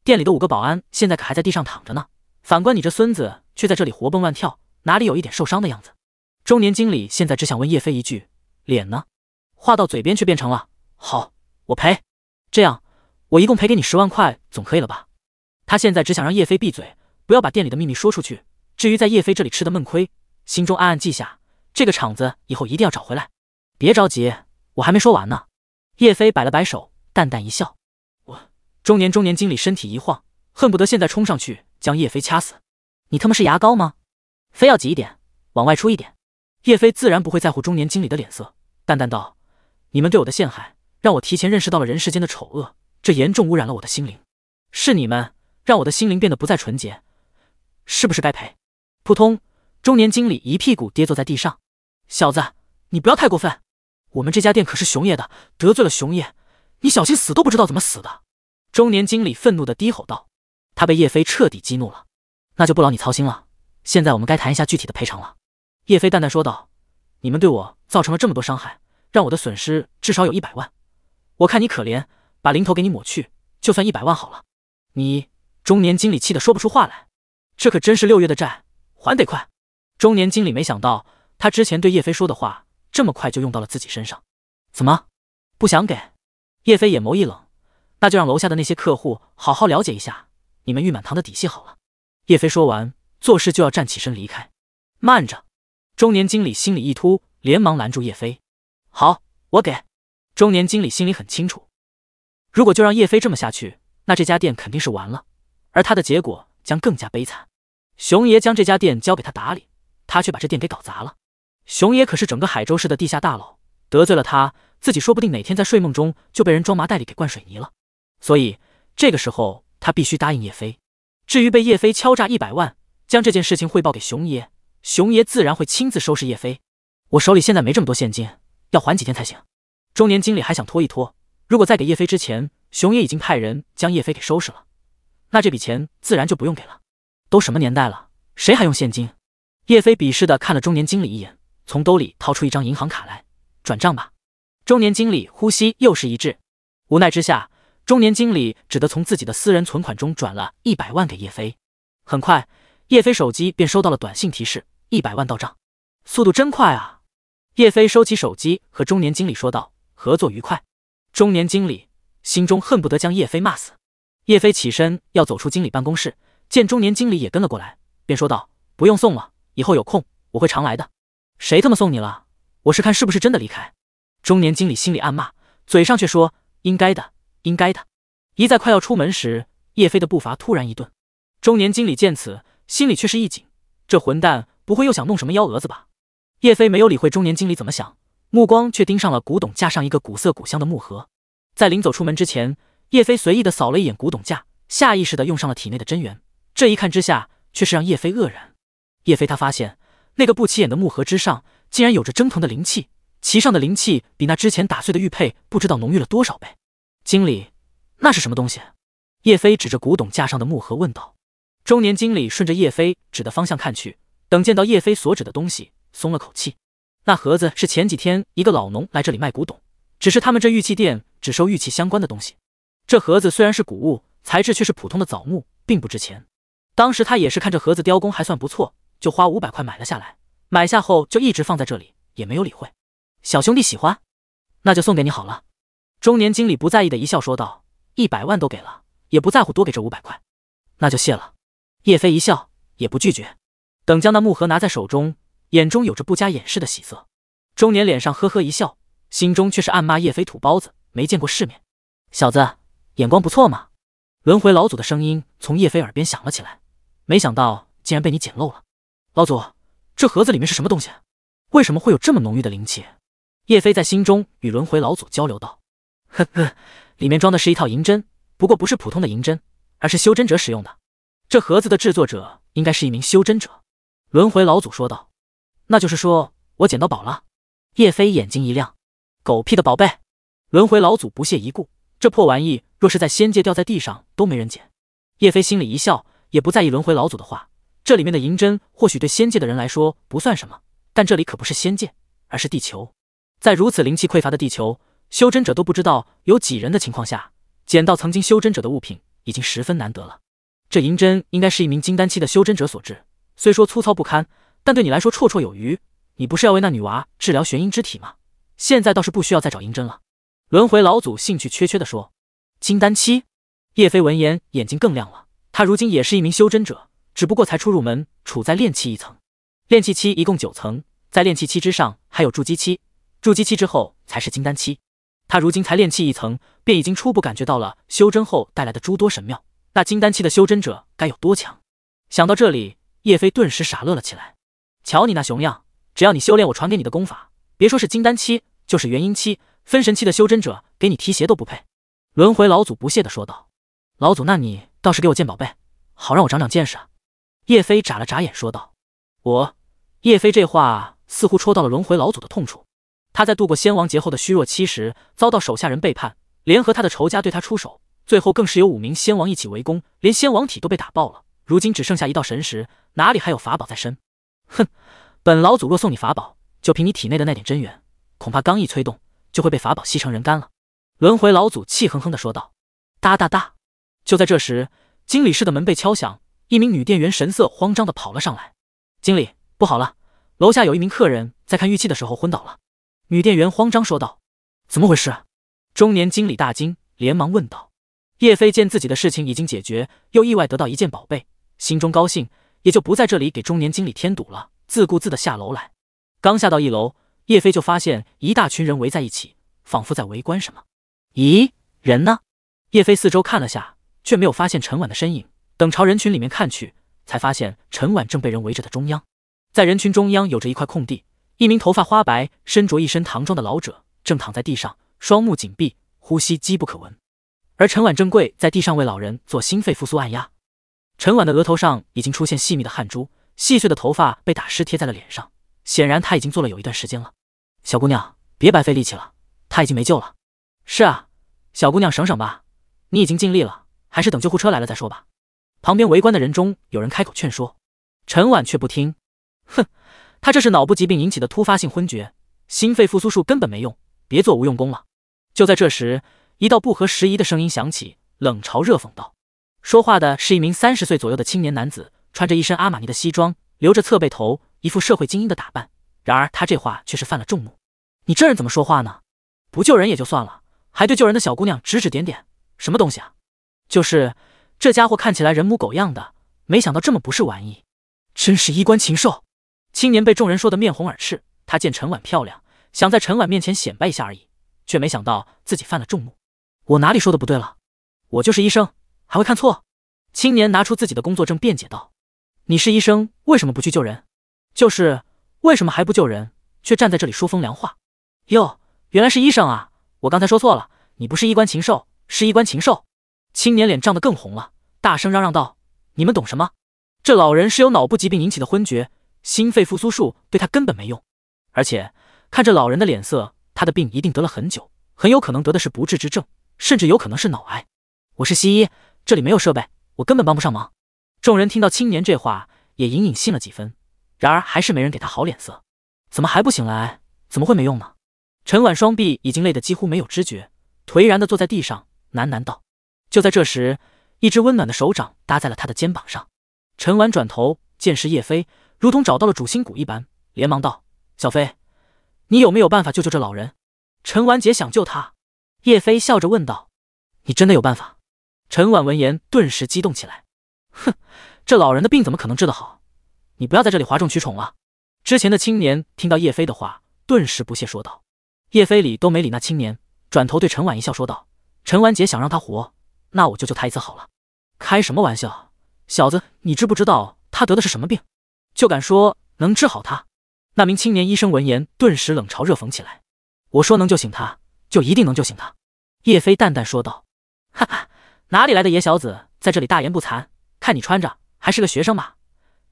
店里的五个保安现在可还在地上躺着呢，反观你这孙子，却在这里活蹦乱跳，哪里有一点受伤的样子？中年经理现在只想问叶飞一句：“脸呢？”话到嘴边却变成了：“好，我赔。这样，我一共赔给你十万块，总可以了吧？”他现在只想让叶飞闭嘴，不要把店里的秘密说出去。至于在叶飞这里吃的闷亏，心中暗暗记下，这个场子以后一定要找回来。别着急，我还没说完呢。叶飞摆了摆手，淡淡一笑。我……中年中年经理身体一晃，恨不得现在冲上去将叶飞掐死。你他妈是牙膏吗？非要挤一点，往外出一点？叶飞自然不会在乎中年经理的脸色，淡淡道：“你们对我的陷害，让我提前认识到了人世间的丑恶，这严重污染了我的心灵。是你们让我的心灵变得不再纯洁，是不是该赔？”扑通！中年经理一屁股跌坐在地上。“小子，你不要太过分！我们这家店可是熊爷的，得罪了熊爷，你小心死都不知道怎么死的！”中年经理愤怒的低吼道，他被叶飞彻底激怒了。“那就不劳你操心了，现在我们该谈一下具体的赔偿了。”叶飞淡淡说道：“你们对我造成了这么多伤害，让我的损失至少有一百万。我看你可怜，把零头给你抹去，就算一百万好了。”你中年经理气得说不出话来，这可真是六月的债还得快。中年经理没想到，他之前对叶飞说的话，这么快就用到了自己身上。怎么不想给？叶飞眼眸一冷：“那就让楼下的那些客户好好了解一下你们玉满堂的底细好了。”叶飞说完，做事就要站起身离开。慢着！中年经理心里一突，连忙拦住叶飞：“好，我给。”中年经理心里很清楚，如果就让叶飞这么下去，那这家店肯定是完了，而他的结果将更加悲惨。熊爷将这家店交给他打理，他却把这店给搞砸了。熊爷可是整个海州市的地下大佬，得罪了他，自己说不定哪天在睡梦中就被人装麻袋里给灌水泥了。所以这个时候，他必须答应叶飞。至于被叶飞敲诈一百万，将这件事情汇报给熊爷。熊爷自然会亲自收拾叶飞。我手里现在没这么多现金，要缓几天才行。中年经理还想拖一拖，如果在给叶飞之前，熊爷已经派人将叶飞给收拾了，那这笔钱自然就不用给了。都什么年代了，谁还用现金？叶飞鄙视的看了中年经理一眼，从兜里掏出一张银行卡来转账吧。中年经理呼吸又是一滞，无奈之下，中年经理只得从自己的私人存款中转了一百万给叶飞。很快，叶飞手机便收到了短信提示。一百万到账，速度真快啊！叶飞收起手机，和中年经理说道：“合作愉快。”中年经理心中恨不得将叶飞骂死。叶飞起身要走出经理办公室，见中年经理也跟了过来，便说道：“不用送了，以后有空我会常来的。”谁他妈送你了？我是看是不是真的离开。中年经理心里暗骂，嘴上却说：“应该的，应该的。”一在快要出门时，叶飞的步伐突然一顿。中年经理见此，心里却是一紧，这混蛋！不会又想弄什么幺蛾子吧？叶飞没有理会中年经理怎么想，目光却盯上了古董架上一个古色古香的木盒。在临走出门之前，叶飞随意的扫了一眼古董架，下意识的用上了体内的真元。这一看之下，却是让叶飞愕然。叶飞他发现那个不起眼的木盒之上，竟然有着蒸腾的灵气，其上的灵气比那之前打碎的玉佩不知道浓郁了多少倍。经理，那是什么东西？叶飞指着古董架上的木盒问道。中年经理顺着叶飞指的方向看去。等见到叶飞所指的东西，松了口气。那盒子是前几天一个老农来这里卖古董，只是他们这玉器店只收玉器相关的东西。这盒子虽然是古物，材质却是普通的枣木，并不值钱。当时他也是看这盒子雕工还算不错，就花五百块买了下来。买下后就一直放在这里，也没有理会。小兄弟喜欢，那就送给你好了。中年经理不在意的一笑说道：“一百万都给了，也不在乎多给这五百块，那就谢了。”叶飞一笑，也不拒绝。等将那木盒拿在手中，眼中有着不加掩饰的喜色。中年脸上呵呵一笑，心中却是暗骂叶飞土包子，没见过世面。小子，眼光不错嘛！轮回老祖的声音从叶飞耳边响了起来。没想到竟然被你捡漏了。老祖，这盒子里面是什么东西？为什么会有这么浓郁的灵气？叶飞在心中与轮回老祖交流道：“呵呵，里面装的是一套银针，不过不是普通的银针，而是修真者使用的。这盒子的制作者应该是一名修真者。”轮回老祖说道：“那就是说，我捡到宝了。”叶飞眼睛一亮，“狗屁的宝贝！”轮回老祖不屑一顾：“这破玩意，若是在仙界掉在地上，都没人捡。”叶飞心里一笑，也不在意轮回老祖的话。这里面的银针，或许对仙界的人来说不算什么，但这里可不是仙界，而是地球。在如此灵气匮乏的地球，修真者都不知道有几人的情况下，捡到曾经修真者的物品已经十分难得了。这银针应该是一名金丹期的修真者所制。虽说粗糙不堪，但对你来说绰绰有余。你不是要为那女娃治疗玄阴之体吗？现在倒是不需要再找银针了。轮回老祖兴趣缺缺地说：“金丹期。”叶飞闻言，眼睛更亮了。他如今也是一名修真者，只不过才出入门，处在炼气一层。炼气期一共九层，在炼气期之上还有筑基期，筑基期之后才是金丹期。他如今才炼气一层，便已经初步感觉到了修真后带来的诸多神妙。那金丹期的修真者该有多强？想到这里。叶飞顿时傻乐了起来，瞧你那熊样，只要你修炼我传给你的功法，别说是金丹期，就是元婴期、分神期的修真者，给你提鞋都不配。”轮回老祖不屑的说道。“老祖，那你倒是给我见宝贝，好让我长长见识啊！”叶飞眨了眨眼说道。我……叶飞这话似乎戳到了轮回老祖的痛处。他在度过仙王劫后的虚弱期时，遭到手下人背叛，联合他的仇家对他出手，最后更是有五名仙王一起围攻，连仙王体都被打爆了。如今只剩下一道神石，哪里还有法宝在身？哼，本老祖若送你法宝，就凭你体内的那点真元，恐怕刚一催动就会被法宝吸成人干了。轮回老祖气哼哼的说道。哒哒哒！就在这时，经理室的门被敲响，一名女店员神色慌张的跑了上来。经理，不好了，楼下有一名客人在看玉器的时候昏倒了。女店员慌张说道。怎么回事？中年经理大惊，连忙问道。叶飞见自己的事情已经解决，又意外得到一件宝贝。心中高兴，也就不在这里给中年经理添堵了，自顾自的下楼来。刚下到一楼，叶飞就发现一大群人围在一起，仿佛在围观什么。咦，人呢？叶飞四周看了下，却没有发现陈婉的身影。等朝人群里面看去，才发现陈婉正被人围着的中央。在人群中央有着一块空地，一名头发花白、身着一身唐装的老者正躺在地上，双目紧闭，呼吸机不可闻。而陈婉正跪在地上为老人做心肺复苏按压。陈婉的额头上已经出现细密的汗珠，细碎的头发被打湿贴在了脸上。显然他已经坐了有一段时间了。小姑娘，别白费力气了，他已经没救了。是啊，小姑娘省省吧，你已经尽力了，还是等救护车来了再说吧。旁边围观的人中有人开口劝说，陈婉却不听。哼，他这是脑部疾病引起的突发性昏厥，心肺复苏术根本没用，别做无用功了。就在这时，一道不合时宜的声音响起，冷嘲热讽道。说话的是一名三十岁左右的青年男子，穿着一身阿玛尼的西装，留着侧背头，一副社会精英的打扮。然而他这话却是犯了众怒。你这人怎么说话呢？不救人也就算了，还对救人的小姑娘指指点点，什么东西啊？就是这家伙看起来人模狗样的，没想到这么不是玩意，真是衣冠禽兽。青年被众人说的面红耳赤，他见陈婉漂亮，想在陈婉面前显摆一下而已，却没想到自己犯了众怒。我哪里说的不对了？我就是医生。还会看错？青年拿出自己的工作证辩解道：“你是医生，为什么不去救人？就是为什么还不救人，却站在这里说风凉话？哟，原来是医生啊！我刚才说错了，你不是衣冠禽兽，是衣冠禽兽！”青年脸涨得更红了，大声嚷嚷道：“你们懂什么？这老人是由脑部疾病引起的昏厥，心肺复苏术对他根本没用。而且看这老人的脸色，他的病一定得了很久，很有可能得的是不治之症，甚至有可能是脑癌。我是西医。”这里没有设备，我根本帮不上忙。众人听到青年这话，也隐隐信了几分。然而，还是没人给他好脸色。怎么还不醒来？怎么会没用呢？陈婉双臂已经累得几乎没有知觉，颓然的坐在地上，喃喃道：“就在这时，一只温暖的手掌搭在了他的肩膀上。陈婉转头，见是叶飞，如同找到了主心骨一般，连忙道：‘小飞，你有没有办法救救这老人？’陈婉姐想救他。叶飞笑着问道：‘你真的有办法？’陈婉闻言顿时激动起来，哼，这老人的病怎么可能治得好？你不要在这里哗众取宠了。之前的青年听到叶飞的话，顿时不屑说道。叶飞理都没理那青年，转头对陈婉一笑说道：“陈婉姐想让他活，那我就救他一次好了。”开什么玩笑，小子，你知不知道他得的是什么病，就敢说能治好他？那名青年医生闻言顿时冷嘲热讽起来：“我说能救醒他，就一定能救醒他。”叶飞淡淡说道：“哈哈。”哪里来的野小子，在这里大言不惭？看你穿着还是个学生吧。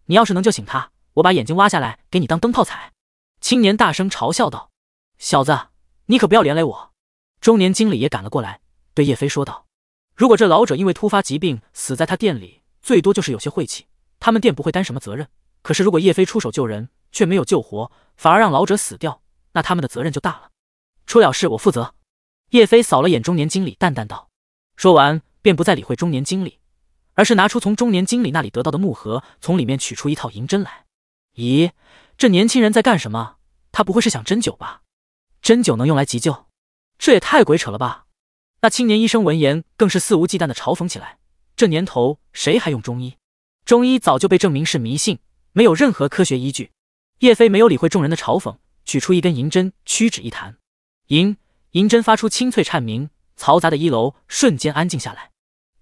你要是能救醒他，我把眼睛挖下来给你当灯泡踩。”青年大声嘲笑道。“小子，你可不要连累我。”中年经理也赶了过来，对叶飞说道：“如果这老者因为突发疾病死在他店里，最多就是有些晦气，他们店不会担什么责任。可是如果叶飞出手救人却没有救活，反而让老者死掉，那他们的责任就大了。出了事我负责。”叶飞扫了眼中年经理，淡淡道：“说完。”便不再理会中年经理，而是拿出从中年经理那里得到的木盒，从里面取出一套银针来。咦，这年轻人在干什么？他不会是想针灸吧？针灸能用来急救？这也太鬼扯了吧！那青年医生闻言更是肆无忌惮地嘲讽起来：“这年头谁还用中医？中医早就被证明是迷信，没有任何科学依据。”叶飞没有理会众人的嘲讽，取出一根银针，屈指一弹，银银针发出清脆颤鸣，嘈杂的一楼瞬间安静下来。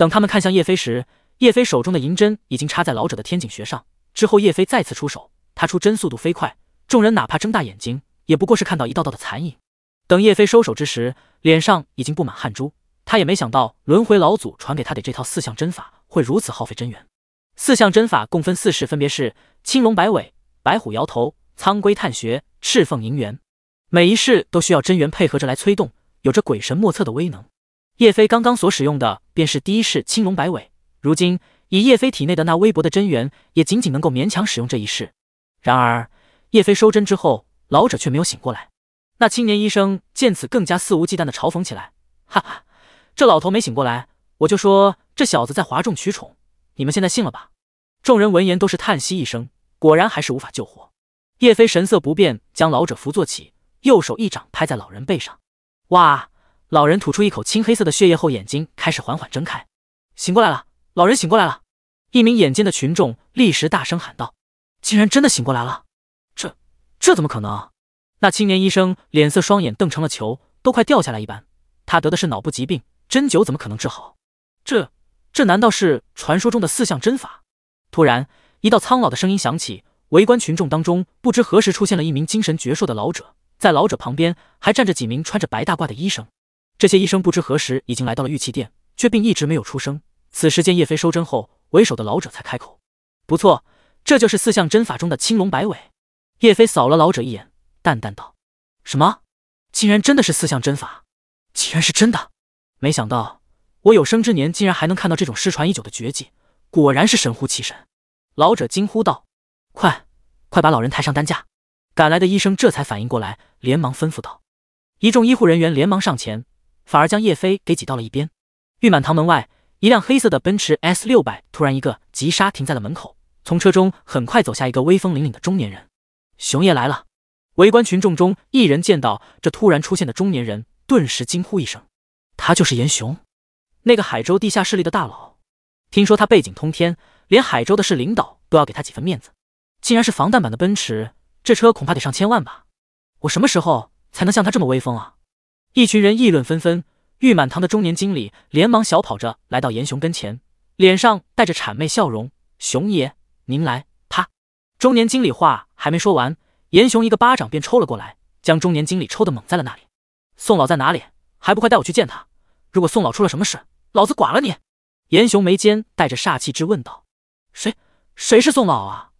等他们看向叶飞时，叶飞手中的银针已经插在老者的天井穴上。之后，叶飞再次出手，他出针速度飞快，众人哪怕睁大眼睛，也不过是看到一道道的残影。等叶飞收手之时，脸上已经布满汗珠。他也没想到轮回老祖传给他的这套四象针法会如此耗费真元。四象针法共分四式，分别是青龙摆尾、白虎摇头、苍龟探穴、赤凤银元。每一式都需要真元配合着来催动，有着鬼神莫测的威能。叶飞刚刚所使用的便是第一式青龙摆尾，如今以叶飞体内的那微薄的真元，也仅仅能够勉强使用这一式。然而叶飞收针之后，老者却没有醒过来。那青年医生见此，更加肆无忌惮地嘲讽起来：“哈哈，这老头没醒过来，我就说这小子在哗众取宠，你们现在信了吧？”众人闻言都是叹息一声，果然还是无法救活。叶飞神色不变，将老者扶坐起，右手一掌拍在老人背上，哇！老人吐出一口青黑色的血液后，眼睛开始缓缓睁开，醒过来了。老人醒过来了，一名眼尖的群众立时大声喊道：“竟然真的醒过来了！这这怎么可能？”那青年医生脸色、双眼瞪成了球，都快掉下来一般。他得的是脑部疾病，针灸怎么可能治好？这这难道是传说中的四象针法？突然，一道苍老的声音响起，围观群众当中不知何时出现了一名精神矍铄的老者，在老者旁边还站着几名穿着白大褂的医生。这些医生不知何时已经来到了玉器店，却并一直没有出声。此时见叶飞收针后，为首的老者才开口：“不错，这就是四象针法中的青龙摆尾。”叶飞扫了老者一眼，淡淡道：“什么？竟然真的是四象针法？竟然是真的！没想到我有生之年竟然还能看到这种失传已久的绝技，果然是神乎其神！”老者惊呼道：“快，快把老人抬上担架！”赶来的医生这才反应过来，连忙吩咐道：“一众医护人员连忙上前。”反而将叶飞给挤到了一边。玉满堂门外，一辆黑色的奔驰 S 六百突然一个急刹停在了门口，从车中很快走下一个威风凛凛的中年人。熊爷来了！围观群众中一人见到这突然出现的中年人，顿时惊呼一声：“他就是严雄，那个海州地下势力的大佬。听说他背景通天，连海州的市领导都要给他几分面子。竟然是防弹版的奔驰，这车恐怕得上千万吧？我什么时候才能像他这么威风啊？”一群人议论纷纷，玉满堂的中年经理连忙小跑着来到严雄跟前，脸上带着谄媚笑容：“熊爷，您来。”啪！中年经理话还没说完，严雄一个巴掌便抽了过来，将中年经理抽的猛在了那里。宋老在哪里？还不快带我去见他！如果宋老出了什么事，老子剐了你！严雄眉间带着煞气质问道：“谁？谁是宋老啊？”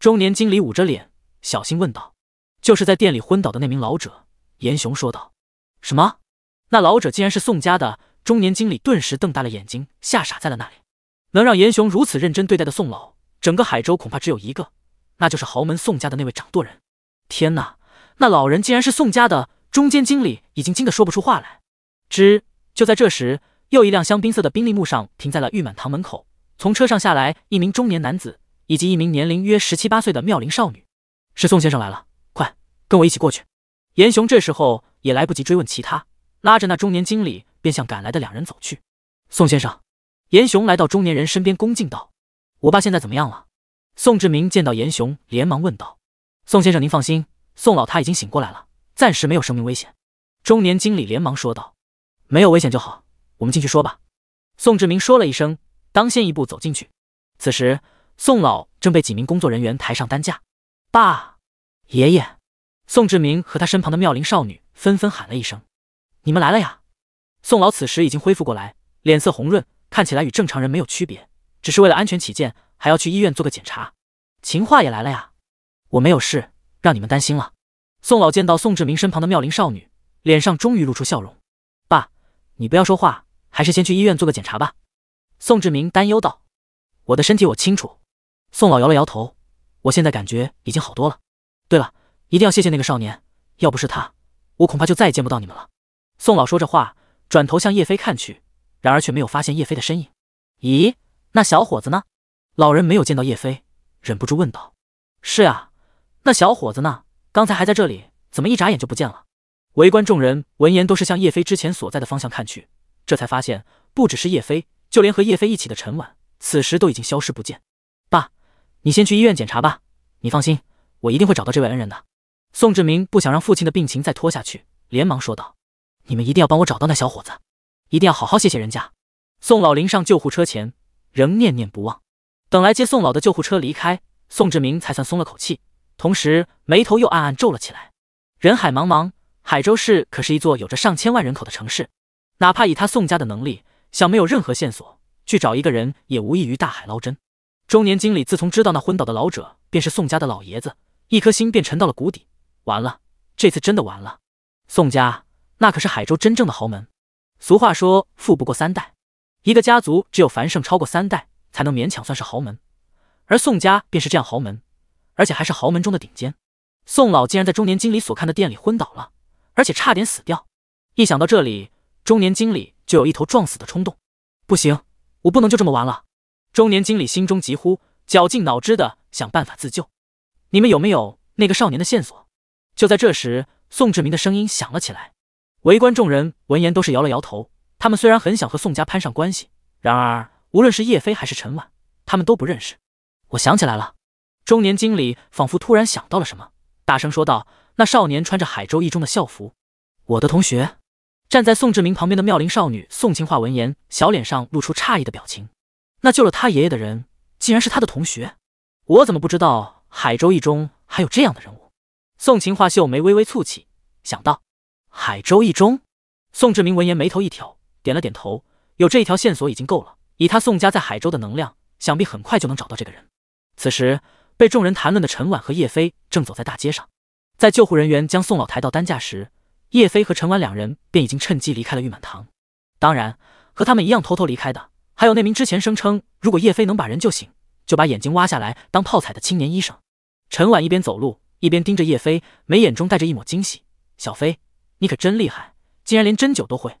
中年经理捂着脸，小心问道：“就是在店里昏倒的那名老者。”严雄说道。什么？那老者竟然是宋家的中年经理，顿时瞪大了眼睛，吓傻在了那里。能让严雄如此认真对待的宋老，整个海州恐怕只有一个，那就是豪门宋家的那位掌舵人。天哪！那老人竟然是宋家的中间经理，已经惊得说不出话来。之，就在这时，又一辆香槟色的宾利木上停在了玉满堂门口。从车上下来一名中年男子以及一名年龄约十七八岁的妙龄少女。是宋先生来了，快跟我一起过去。严雄这时候。也来不及追问其他，拉着那中年经理便向赶来的两人走去。宋先生，严雄来到中年人身边，恭敬道：“我爸现在怎么样了？”宋志明见到严雄，连忙问道：“宋先生，您放心，宋老他已经醒过来了，暂时没有生命危险。”中年经理连忙说道：“没有危险就好，我们进去说吧。”宋志明说了一声，当先一步走进去。此时，宋老正被几名工作人员抬上担架。爸，爷爷，宋志明和他身旁的妙龄少女。纷纷喊了一声：“你们来了呀！”宋老此时已经恢复过来，脸色红润，看起来与正常人没有区别。只是为了安全起见，还要去医院做个检查。秦画也来了呀！我没有事，让你们担心了。宋老见到宋志明身旁的妙龄少女，脸上终于露出笑容：“爸，你不要说话，还是先去医院做个检查吧。”宋志明担忧道：“我的身体我清楚。”宋老摇了摇头：“我现在感觉已经好多了。对了，一定要谢谢那个少年，要不是他……”我恐怕就再也见不到你们了。宋老说着话，转头向叶飞看去，然而却没有发现叶飞的身影。咦，那小伙子呢？老人没有见到叶飞，忍不住问道。是啊，那小伙子呢？刚才还在这里，怎么一眨眼就不见了？围观众人闻言都是向叶飞之前所在的方向看去，这才发现，不只是叶飞，就连和叶飞一起的陈婉，此时都已经消失不见。爸，你先去医院检查吧。你放心，我一定会找到这位恩人的。宋志明不想让父亲的病情再拖下去，连忙说道：“你们一定要帮我找到那小伙子，一定要好好谢谢人家。”宋老临上救护车前仍念念不忘。等来接宋老的救护车离开，宋志明才算松了口气，同时眉头又暗暗皱了起来。人海茫茫，海州市可是一座有着上千万人口的城市，哪怕以他宋家的能力，想没有任何线索去找一个人，也无异于大海捞针。中年经理自从知道那昏倒的老者便是宋家的老爷子，一颗心便沉到了谷底。完了，这次真的完了。宋家那可是海州真正的豪门。俗话说，富不过三代，一个家族只有繁盛超过三代，才能勉强算是豪门。而宋家便是这样豪门，而且还是豪门中的顶尖。宋老竟然在中年经理所看的店里昏倒了，而且差点死掉。一想到这里，中年经理就有一头撞死的冲动。不行，我不能就这么完了！中年经理心中急呼，绞尽脑汁的想办法自救。你们有没有那个少年的线索？就在这时，宋志明的声音响了起来。围观众人闻言都是摇了摇头。他们虽然很想和宋家攀上关系，然而无论是叶飞还是陈婉，他们都不认识。我想起来了，中年经理仿佛突然想到了什么，大声说道：“那少年穿着海州一中的校服，我的同学。”站在宋志明旁边的妙龄少女宋清话闻言，小脸上露出诧异的表情。那救了他爷爷的人，竟然是他的同学？我怎么不知道海州一中还有这样的人物？宋琴画秀眉微微蹙起，想到海州一中。宋志明闻言眉头一挑，点了点头。有这一条线索已经够了，以他宋家在海州的能量，想必很快就能找到这个人。此时被众人谈论的陈婉和叶飞正走在大街上。在救护人员将宋老抬到担架时，叶飞和陈婉两人便已经趁机离开了玉满堂。当然，和他们一样偷偷离开的，还有那名之前声称如果叶飞能把人救醒，就把眼睛挖下来当泡彩的青年医生。陈婉一边走路。一边盯着叶飞，眉眼中带着一抹惊喜：“小飞，你可真厉害，竟然连针灸都会，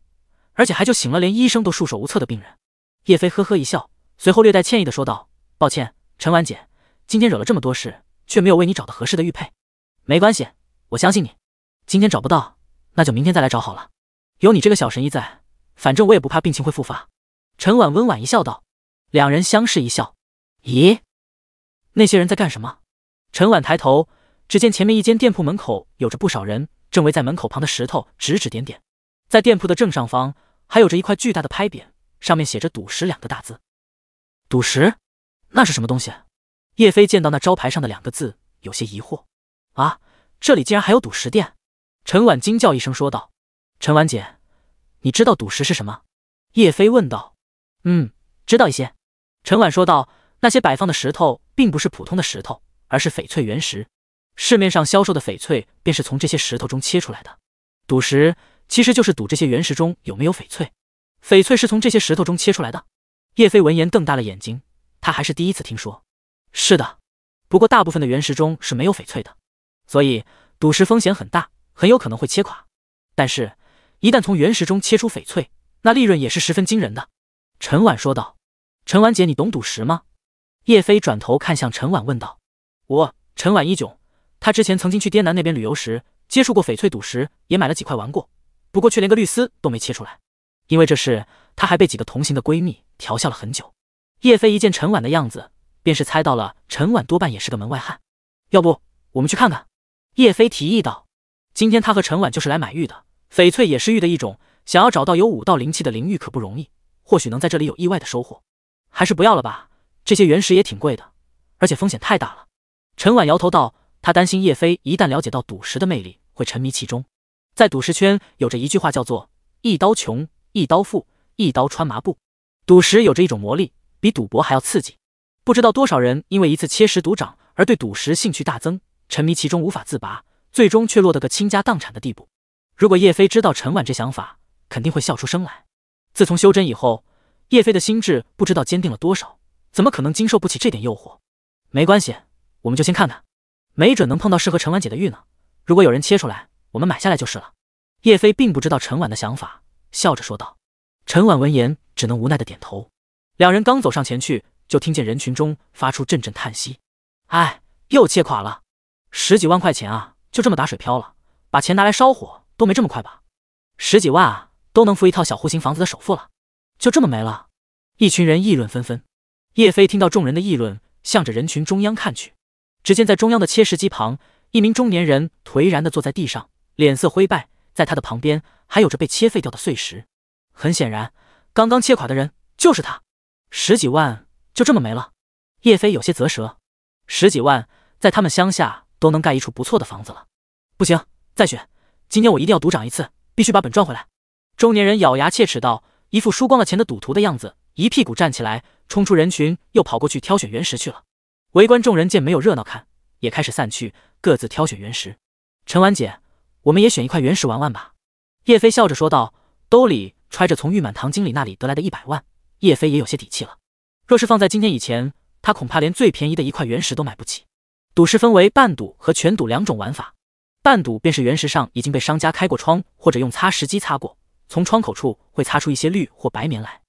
而且还救醒了连医生都束手无策的病人。”叶飞呵呵一笑，随后略带歉意的说道：“抱歉，陈婉姐，今天惹了这么多事，却没有为你找到合适的玉佩。没关系，我相信你。今天找不到，那就明天再来找好了。有你这个小神医在，反正我也不怕病情会复发。”陈婉温婉一笑，道：“两人相视一笑。咦，那些人在干什么？”陈婉抬头。只见前面一间店铺门口有着不少人，正围在门口旁的石头指指点点。在店铺的正上方还有着一块巨大的拍匾，上面写着“赌石”两个大字。赌石？那是什么东西？叶飞见到那招牌上的两个字，有些疑惑。啊！这里竟然还有赌石店！陈婉惊叫一声说道：“陈婉姐，你知道赌石是什么？”叶飞问道。“嗯，知道一些。”陈婉说道：“那些摆放的石头并不是普通的石头，而是翡翠原石。”市面上销售的翡翠便是从这些石头中切出来的，赌石其实就是赌这些原石中有没有翡翠，翡翠是从这些石头中切出来的。叶飞闻言瞪大了眼睛，他还是第一次听说。是的，不过大部分的原石中是没有翡翠的，所以赌石风险很大，很有可能会切垮。但是，一旦从原石中切出翡翠，那利润也是十分惊人的。陈婉说道。陈婉姐，你懂赌石吗？叶飞转头看向陈婉问道。我，陈婉一囧。他之前曾经去滇南那边旅游时接触过翡翠赌石，也买了几块玩过，不过却连个绿丝都没切出来，因为这事他还被几个同行的闺蜜调笑了很久。叶飞一见陈婉的样子，便是猜到了陈婉多半也是个门外汉，要不我们去看看？叶飞提议道。今天他和陈婉就是来买玉的，翡翠也是玉的一种，想要找到有五道灵气的灵玉可不容易，或许能在这里有意外的收获，还是不要了吧，这些原石也挺贵的，而且风险太大了。陈婉摇头道。他担心叶飞一旦了解到赌石的魅力，会沉迷其中。在赌石圈有着一句话叫做“一刀穷，一刀富，一刀穿麻布”。赌石有着一种魔力，比赌博还要刺激。不知道多少人因为一次切石赌掌而对赌石兴趣大增，沉迷其中无法自拔，最终却落得个倾家荡产的地步。如果叶飞知道陈婉这想法，肯定会笑出声来。自从修真以后，叶飞的心智不知道坚定了多少，怎么可能经受不起这点诱惑？没关系，我们就先看看。没准能碰到适合陈婉姐的玉呢。如果有人切出来，我们买下来就是了。叶飞并不知道陈婉的想法，笑着说道。陈婉闻言，只能无奈的点头。两人刚走上前去，就听见人群中发出阵阵叹息：“哎，又切垮了，十几万块钱啊，就这么打水漂了。把钱拿来烧火都没这么快吧？十几万啊，都能付一套小户型房子的首付了，就这么没了。”一群人议论纷纷。叶飞听到众人的议论，向着人群中央看去。只见在中央的切石机旁，一名中年人颓然地坐在地上，脸色灰败。在他的旁边还有着被切废掉的碎石。很显然，刚刚切垮的人就是他。十几万就这么没了？叶飞有些啧舌。十几万在他们乡下都能盖一处不错的房子了。不行，再选！今天我一定要赌涨一次，必须把本赚回来！中年人咬牙切齿道，一副输光了钱的赌徒的样子，一屁股站起来，冲出人群，又跑过去挑选原石去了。围观众人见没有热闹看，也开始散去，各自挑选原石。陈婉姐，我们也选一块原石玩玩吧。叶飞笑着说道，兜里揣着从玉满堂经理那里得来的一百万，叶飞也有些底气了。若是放在今天以前，他恐怕连最便宜的一块原石都买不起。赌石分为半赌和全赌两种玩法，半赌便是原石上已经被商家开过窗或者用擦石机擦过，从窗口处会擦出一些绿或白棉来，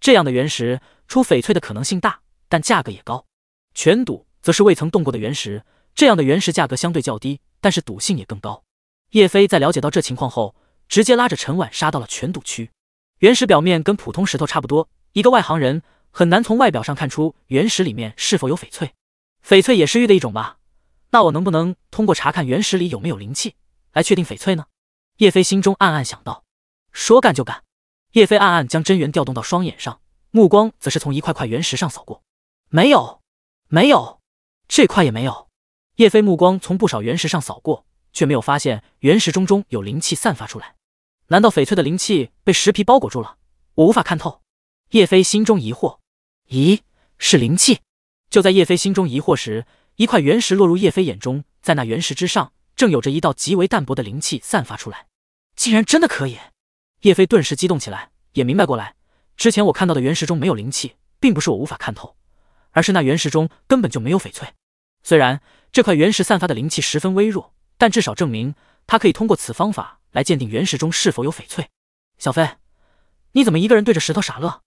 这样的原石出翡翠的可能性大，但价格也高。全赌则是未曾动过的原石，这样的原石价格相对较低，但是赌性也更高。叶飞在了解到这情况后，直接拉着陈婉杀到了全赌区。原石表面跟普通石头差不多，一个外行人很难从外表上看出原石里面是否有翡翠。翡翠也是玉的一种吧？那我能不能通过查看原石里有没有灵气来确定翡翠呢？叶飞心中暗暗想到。说干就干，叶飞暗暗将真元调动到双眼上，目光则是从一块块原石上扫过，没有。没有，这块也没有。叶飞目光从不少原石上扫过，却没有发现原石中中有灵气散发出来。难道翡翠的灵气被石皮包裹住了，我无法看透？叶飞心中疑惑。咦，是灵气！就在叶飞心中疑惑时，一块原石落入叶飞眼中，在那原石之上，正有着一道极为淡薄的灵气散发出来。竟然真的可以！叶飞顿时激动起来，也明白过来，之前我看到的原石中没有灵气，并不是我无法看透。而是那原石中根本就没有翡翠。虽然这块原石散发的灵气十分微弱，但至少证明它可以通过此方法来鉴定原石中是否有翡翠。小飞，你怎么一个人对着石头傻乐？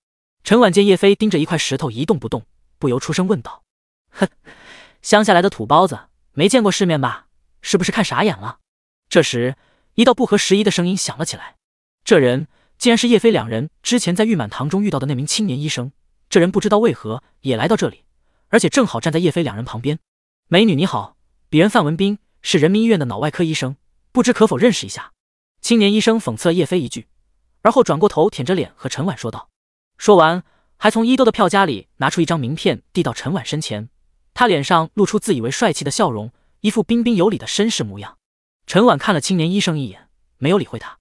陈婉见叶飞盯着一块石头一动不动，不由出声问道：“哼，乡下来的土包子，没见过世面吧？是不是看傻眼了？”这时，一道不合时宜的声音响了起来。这人竟然是叶飞两人之前在玉满堂中遇到的那名青年医生。这人不知道为何也来到这里，而且正好站在叶飞两人旁边。美女你好，鄙人范文斌是人民医院的脑外科医生，不知可否认识一下？青年医生讽刺了叶飞一句，而后转过头舔着脸和陈婉说道。说完，还从衣兜的票夹里拿出一张名片递到陈婉身前，他脸上露出自以为帅气的笑容，一副彬彬有礼的绅士模样。陈婉看了青年医生一眼，没有理会他。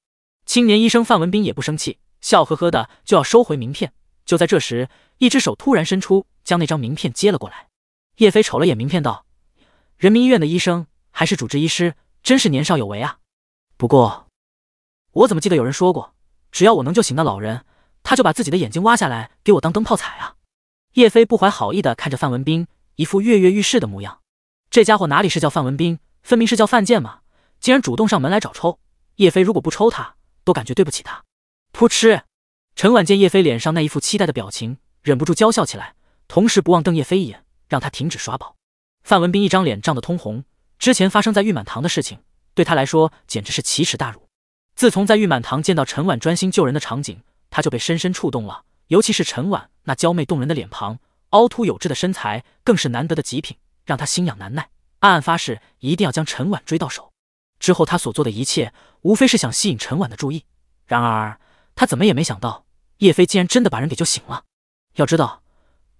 青年医生范文斌也不生气，笑呵呵的就要收回名片。就在这时，一只手突然伸出，将那张名片接了过来。叶飞瞅了眼名片，道：“人民医院的医生，还是主治医师，真是年少有为啊。不过，我怎么记得有人说过，只要我能救醒那老人，他就把自己的眼睛挖下来给我当灯泡踩啊？”叶飞不怀好意地看着范文斌，一副跃跃欲试的模样。这家伙哪里是叫范文斌，分明是叫范建嘛！竟然主动上门来找抽，叶飞如果不抽他，都感觉对不起他。噗嗤。陈婉见叶飞脸上那一副期待的表情，忍不住娇笑起来，同时不忘瞪叶飞一眼，让他停止耍宝。范文斌一张脸涨得通红，之前发生在玉满堂的事情对他来说简直是奇耻大辱。自从在玉满堂见到陈婉专心救人的场景，他就被深深触动了，尤其是陈婉那娇媚动人的脸庞、凹凸有致的身材，更是难得的极品，让他心痒难耐，暗暗发誓一定要将陈婉追到手。之后他所做的一切，无非是想吸引陈婉的注意。然而他怎么也没想到。叶飞竟然真的把人给救醒了。要知道，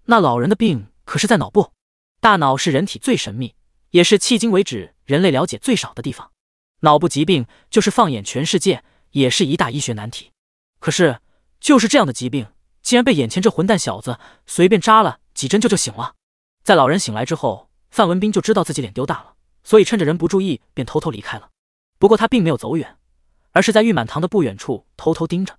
那老人的病可是在脑部，大脑是人体最神秘，也是迄今为止人类了解最少的地方。脑部疾病就是放眼全世界也是一大医学难题。可是，就是这样的疾病，竟然被眼前这混蛋小子随便扎了几针就就醒了。在老人醒来之后，范文斌就知道自己脸丢大了，所以趁着人不注意便偷偷离开了。不过他并没有走远，而是在玉满堂的不远处偷偷盯着。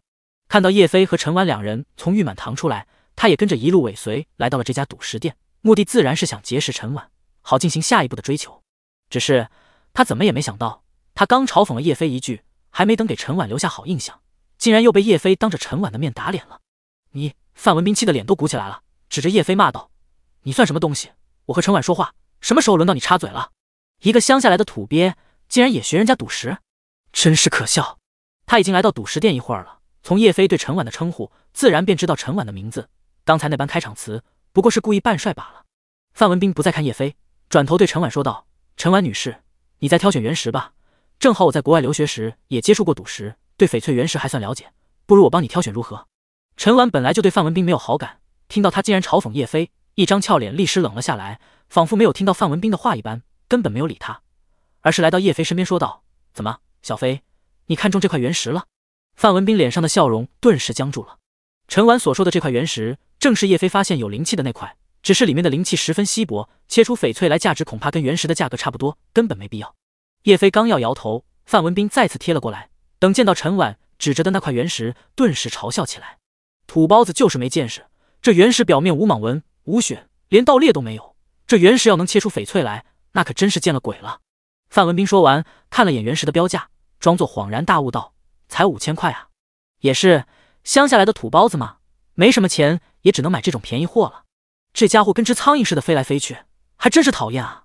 看到叶飞和陈婉两人从玉满堂出来，他也跟着一路尾随来到了这家赌石店，目的自然是想结识陈婉，好进行下一步的追求。只是他怎么也没想到，他刚嘲讽了叶飞一句，还没等给陈婉留下好印象，竟然又被叶飞当着陈婉的面打脸了。你，范文斌气的脸都鼓起来了，指着叶飞骂道：“你算什么东西？我和陈婉说话，什么时候轮到你插嘴了？一个乡下来的土鳖，竟然也学人家赌石，真是可笑！”他已经来到赌石店一会儿了。从叶飞对陈婉的称呼，自然便知道陈婉的名字。刚才那般开场词，不过是故意扮帅罢了。范文斌不再看叶飞，转头对陈婉说道：“陈婉女士，你在挑选原石吧？正好我在国外留学时也接触过赌石，对翡翠原石还算了解，不如我帮你挑选如何？”陈婉本来就对范文斌没有好感，听到他竟然嘲讽叶飞，一张俏脸立时冷了下来，仿佛没有听到范文斌的话一般，根本没有理他，而是来到叶飞身边说道：“怎么，小飞，你看中这块原石了？”范文斌脸上的笑容顿时僵住了。陈婉所说的这块原石，正是叶飞发现有灵气的那块，只是里面的灵气十分稀薄，切出翡翠来价值恐怕跟原石的价格差不多，根本没必要。叶飞刚要摇头，范文斌再次贴了过来。等见到陈婉指着的那块原石，顿时嘲笑起来：“土包子就是没见识，这原石表面无蟒纹、无癣，连道裂都没有。这原石要能切出翡翠来，那可真是见了鬼了。”范文斌说完，看了眼原石的标价，装作恍然大悟道。才五千块啊，也是乡下来的土包子嘛，没什么钱也只能买这种便宜货了。这家伙跟只苍蝇似的飞来飞去，还真是讨厌啊！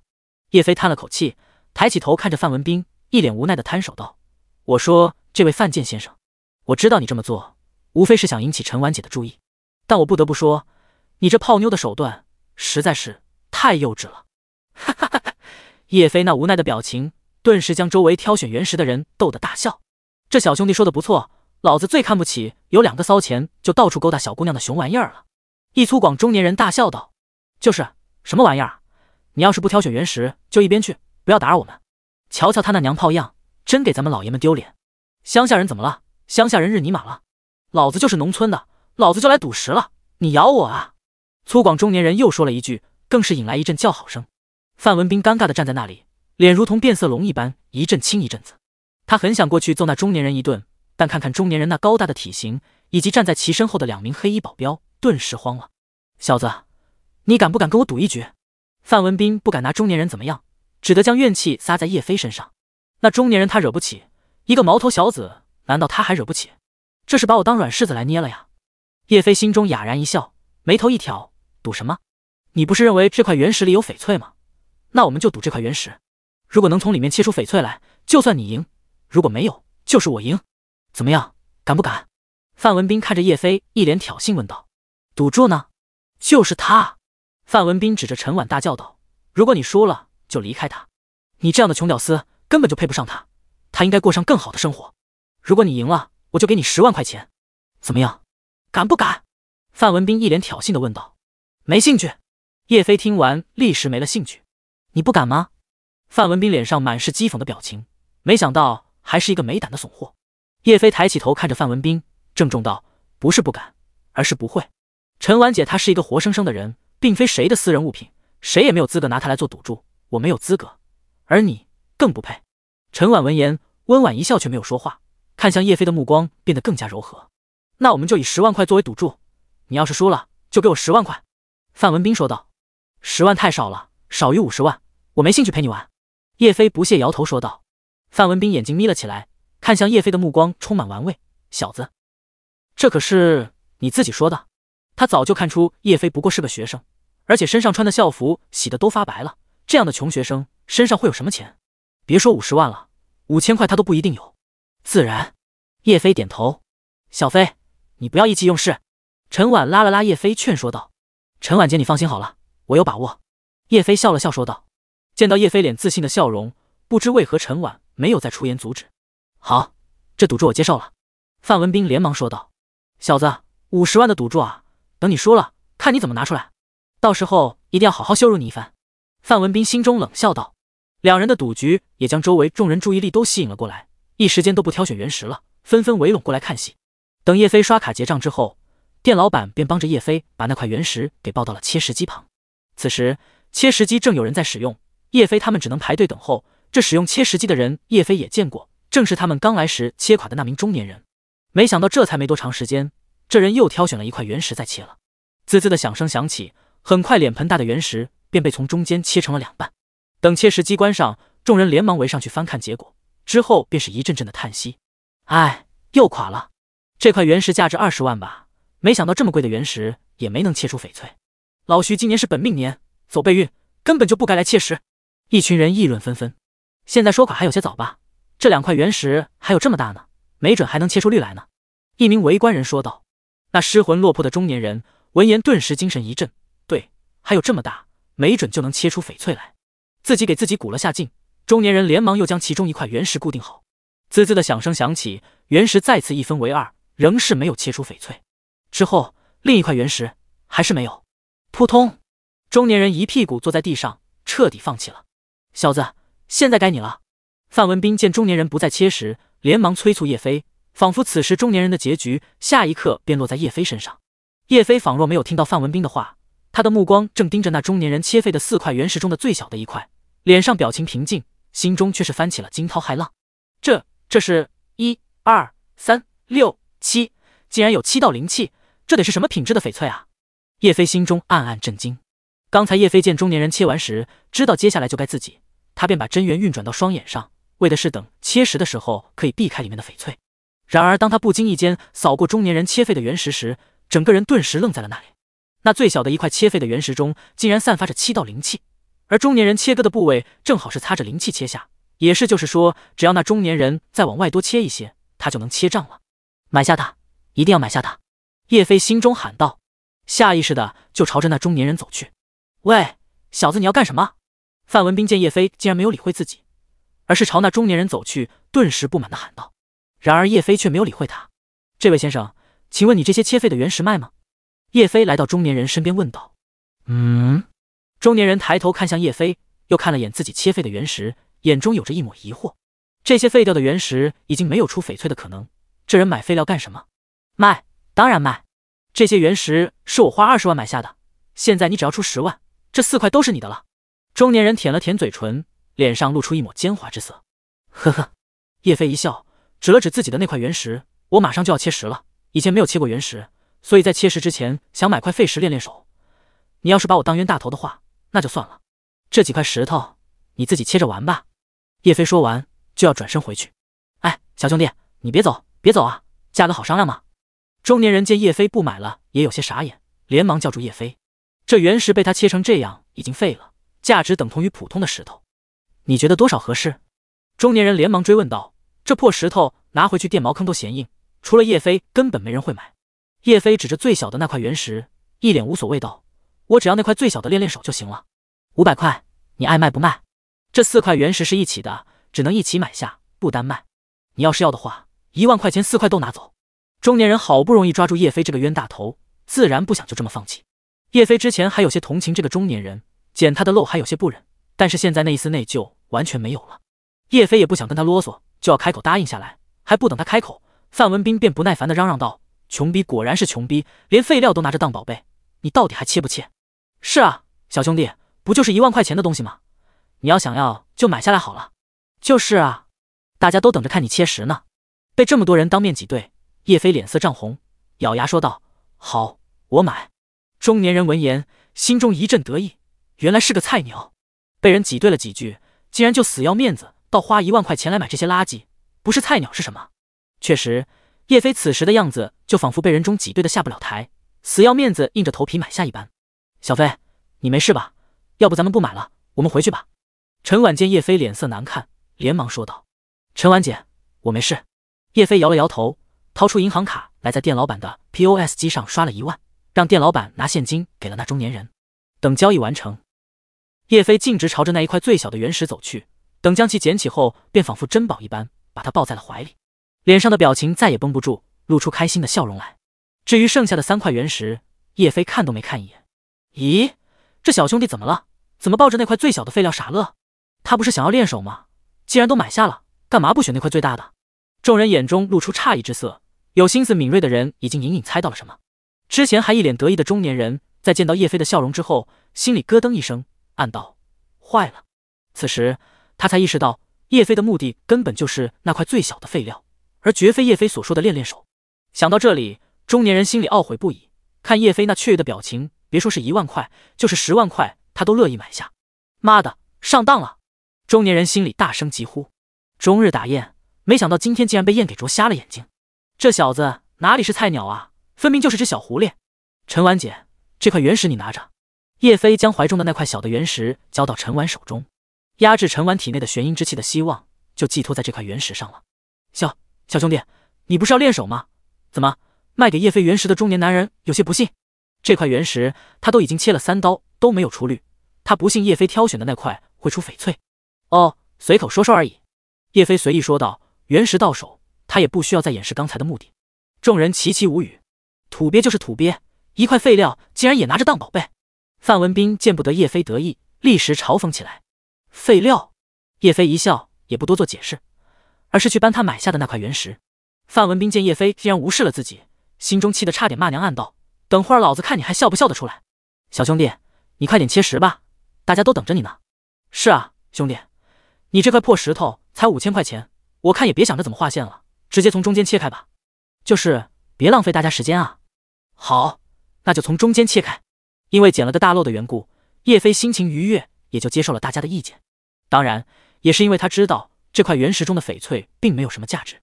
叶飞叹了口气，抬起头看着范文斌，一脸无奈的摊手道：“我说这位范建先生，我知道你这么做无非是想引起陈婉姐的注意，但我不得不说，你这泡妞的手段实在是太幼稚了。”哈哈哈！叶飞那无奈的表情，顿时将周围挑选原石的人逗得大笑。这小兄弟说的不错，老子最看不起有两个骚钱就到处勾搭小姑娘的熊玩意儿了。一粗犷中年人大笑道：“就是，什么玩意儿？你要是不挑选原石，就一边去，不要打扰我们。瞧瞧他那娘炮样，真给咱们老爷们丢脸。乡下人怎么了？乡下人日尼玛了？老子就是农村的，老子就来赌石了。你咬我啊！”粗犷中年人又说了一句，更是引来一阵叫好声。范文斌尴尬的站在那里，脸如同变色龙一般，一阵青一阵紫。他很想过去揍那中年人一顿，但看看中年人那高大的体型，以及站在其身后的两名黑衣保镖，顿时慌了。小子，你敢不敢跟我赌一局？范文斌不敢拿中年人怎么样，只得将怨气撒在叶飞身上。那中年人他惹不起，一个毛头小子难道他还惹不起？这是把我当软柿子来捏了呀！叶飞心中哑然一笑，眉头一挑，赌什么？你不是认为这块原石里有翡翠吗？那我们就赌这块原石，如果能从里面切出翡翠来，就算你赢。如果没有，就是我赢，怎么样？敢不敢？范文斌看着叶飞，一脸挑衅问道：“赌注呢？就是他。”范文斌指着陈婉大叫道：“如果你输了，就离开他。你这样的穷屌丝根本就配不上他，他应该过上更好的生活。如果你赢了，我就给你十万块钱，怎么样？敢不敢？”范文斌一脸挑衅的问道：“没兴趣。”叶飞听完，立时没了兴趣。“你不敢吗？”范文斌脸上满是讥讽的表情。没想到。还是一个没胆的怂货。叶飞抬起头看着范文斌，郑重道：“不是不敢，而是不会。陈婉姐她是一个活生生的人，并非谁的私人物品，谁也没有资格拿她来做赌注。我没有资格，而你更不配。”陈婉闻言，温婉一笑，却没有说话，看向叶飞的目光变得更加柔和。那我们就以十万块作为赌注，你要是输了，就给我十万块。”范文斌说道，“十万太少了，少于五十万，我没兴趣陪你玩。”叶飞不屑摇头说道。范文斌眼睛眯了起来，看向叶飞的目光充满玩味。小子，这可是你自己说的。他早就看出叶飞不过是个学生，而且身上穿的校服洗的都发白了。这样的穷学生身上会有什么钱？别说五十万了，五千块他都不一定有。自然，叶飞点头。小飞，你不要意气用事。陈婉拉了拉叶飞，劝说道：“陈婉姐，你放心好了，我有把握。”叶飞笑了笑说道。见到叶飞脸自信的笑容，不知为何陈婉。没有再出言阻止。好，这赌注我接受了。”范文斌连忙说道。“小子，五十万的赌注啊！等你输了，看你怎么拿出来！到时候一定要好好羞辱你一番。”范文斌心中冷笑道。两人的赌局也将周围众人注意力都吸引了过来，一时间都不挑选原石了，纷纷围拢过来看戏。等叶飞刷卡结账之后，店老板便帮着叶飞把那块原石给抱到了切石机旁。此时，切石机正有人在使用，叶飞他们只能排队等候。这使用切石机的人，叶飞也见过，正是他们刚来时切垮的那名中年人。没想到这才没多长时间，这人又挑选了一块原石再切了，滋滋的响声响起，很快脸盆大的原石便被从中间切成了两半。等切石机关上，众人连忙围上去翻看结果，之后便是一阵阵的叹息：“哎，又垮了！这块原石价值二十万吧？没想到这么贵的原石也没能切出翡翠。”老徐今年是本命年，走背运，根本就不该来切石。一群人议论纷纷。现在说款还有些早吧，这两块原石还有这么大呢，没准还能切出绿来呢。一名围观人说道。那失魂落魄的中年人闻言顿时精神一振，对，还有这么大，没准就能切出翡翠来。自己给自己鼓了下劲，中年人连忙又将其中一块原石固定好，滋滋的响声响起，原石再次一分为二，仍是没有切出翡翠。之后另一块原石还是没有，扑通，中年人一屁股坐在地上，彻底放弃了。小子。现在该你了，范文斌见中年人不再切时，连忙催促叶飞，仿佛此时中年人的结局，下一刻便落在叶飞身上。叶飞仿若没有听到范文斌的话，他的目光正盯着那中年人切废的四块原石中的最小的一块，脸上表情平静，心中却是翻起了惊涛骇浪。这这是一、二、三、六、七，竟然有七道灵气，这得是什么品质的翡翠啊！叶飞心中暗暗震惊。刚才叶飞见中年人切完时，知道接下来就该自己。他便把真元运转到双眼上，为的是等切石的时候可以避开里面的翡翠。然而，当他不经意间扫过中年人切废的原石时，整个人顿时愣在了那里。那最小的一块切废的原石中，竟然散发着七道灵气，而中年人切割的部位正好是擦着灵气切下，也是就是说，只要那中年人再往外多切一些，他就能切胀了。买下它，一定要买下它！叶飞心中喊道，下意识的就朝着那中年人走去。“喂，小子，你要干什么？”范文斌见叶飞竟然没有理会自己，而是朝那中年人走去，顿时不满地喊道：“然而叶飞却没有理会他。这位先生，请问你这些切废的原石卖吗？”叶飞来到中年人身边问道。“嗯。”中年人抬头看向叶飞，又看了眼自己切废的原石，眼中有着一抹疑惑。这些废掉的原石已经没有出翡翠的可能，这人买废料干什么？卖，当然卖。这些原石是我花二十万买下的，现在你只要出十万，这四块都是你的了。中年人舔了舔嘴唇，脸上露出一抹奸猾之色。呵呵，叶飞一笑，指了指自己的那块原石：“我马上就要切石了，以前没有切过原石，所以在切石之前想买块废石练练手。你要是把我当冤大头的话，那就算了。这几块石头，你自己切着玩吧。”叶飞说完就要转身回去。哎，小兄弟，你别走，别走啊，价格好商量嘛！中年人见叶飞不买了，也有些傻眼，连忙叫住叶飞。这原石被他切成这样，已经废了。价值等同于普通的石头，你觉得多少合适？中年人连忙追问道：“这破石头拿回去垫茅坑都嫌硬，除了叶飞，根本没人会买。”叶飞指着最小的那块原石，一脸无所谓道：“我只要那块最小的练练手就行了，五百块，你爱卖不卖？这四块原石是一起的，只能一起买下，不单卖。你要是要的话，一万块钱四块都拿走。”中年人好不容易抓住叶飞这个冤大头，自然不想就这么放弃。叶飞之前还有些同情这个中年人。捡他的漏还有些不忍，但是现在那一丝内疚完全没有了。叶飞也不想跟他啰嗦，就要开口答应下来，还不等他开口，范文斌便不耐烦地嚷嚷道：“穷逼果然是穷逼，连废料都拿着当宝贝，你到底还切不切？”“是啊，小兄弟，不就是一万块钱的东西吗？你要想要就买下来好了。”“就是啊，大家都等着看你切石呢。”被这么多人当面挤兑，叶飞脸色涨红，咬牙说道：“好，我买。”中年人闻言，心中一阵得意。原来是个菜鸟，被人挤兑了几句，竟然就死要面子，倒花一万块钱来买这些垃圾，不是菜鸟是什么？确实，叶飞此时的样子就仿佛被人中挤兑的下不了台，死要面子，硬着头皮买下一般。小飞，你没事吧？要不咱们不买了，我们回去吧。陈婉见叶飞脸色难看，连忙说道：“陈婉姐，我没事。”叶飞摇了摇头，掏出银行卡来，在店老板的 POS 机上刷了一万，让店老板拿现金给了那中年人。等交易完成。叶飞径直朝着那一块最小的原石走去，等将其捡起后，便仿佛珍宝一般把它抱在了怀里，脸上的表情再也绷不住，露出开心的笑容来。至于剩下的三块原石，叶飞看都没看一眼。咦，这小兄弟怎么了？怎么抱着那块最小的废料傻乐？他不是想要练手吗？既然都买下了，干嘛不选那块最大的？众人眼中露出诧异之色，有心思敏锐的人已经隐隐猜到了什么。之前还一脸得意的中年人，在见到叶飞的笑容之后，心里咯噔一声。暗道坏了，此时他才意识到叶飞的目的根本就是那块最小的废料，而绝非叶飞所说的练练手。想到这里，中年人心里懊悔不已。看叶飞那雀跃的表情，别说是一万块，就是十万块，他都乐意买下。妈的，上当了！中年人心里大声疾呼。终日打雁，没想到今天竟然被雁给啄瞎了眼睛。这小子哪里是菜鸟啊，分明就是只小狐狸。陈婉姐，这块原石你拿着。叶飞将怀中的那块小的原石交到陈婉手中，压制陈婉体内的玄阴之气的希望就寄托在这块原石上了。小小兄弟，你不是要练手吗？怎么？卖给叶飞原石的中年男人有些不信。这块原石他都已经切了三刀都没有出绿，他不信叶飞挑选的那块会出翡翠。哦，随口说说而已。叶飞随意说道。原石到手，他也不需要再掩饰刚才的目的。众人齐齐无语。土鳖就是土鳖，一块废料竟然也拿着当宝贝。范文斌见不得叶飞得意，立时嘲讽起来：“废料。”叶飞一笑，也不多做解释，而是去搬他买下的那块原石。范文斌见叶飞竟然无视了自己，心中气得差点骂娘，暗道：“等会儿老子看你还笑不笑得出来！”小兄弟，你快点切石吧，大家都等着你呢。是啊，兄弟，你这块破石头才五千块钱，我看也别想着怎么划线了，直接从中间切开吧。就是，别浪费大家时间啊。好，那就从中间切开。因为捡了个大漏的缘故，叶飞心情愉悦，也就接受了大家的意见。当然，也是因为他知道这块原石中的翡翠并没有什么价值。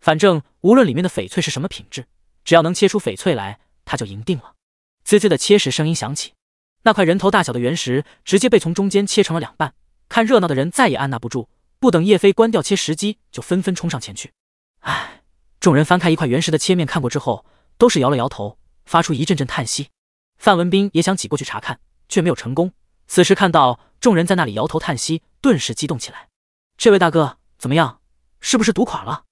反正无论里面的翡翠是什么品质，只要能切出翡翠来，他就赢定了。滋滋的切石声音响起，那块人头大小的原石直接被从中间切成了两半。看热闹的人再也按捺不住，不等叶飞关掉切石机，就纷纷冲上前去。唉，众人翻开一块原石的切面看过之后，都是摇了摇头，发出一阵阵叹息。范文斌也想挤过去查看，却没有成功。此时看到众人在那里摇头叹息，顿时激动起来。这位大哥怎么样？是不是赌垮了？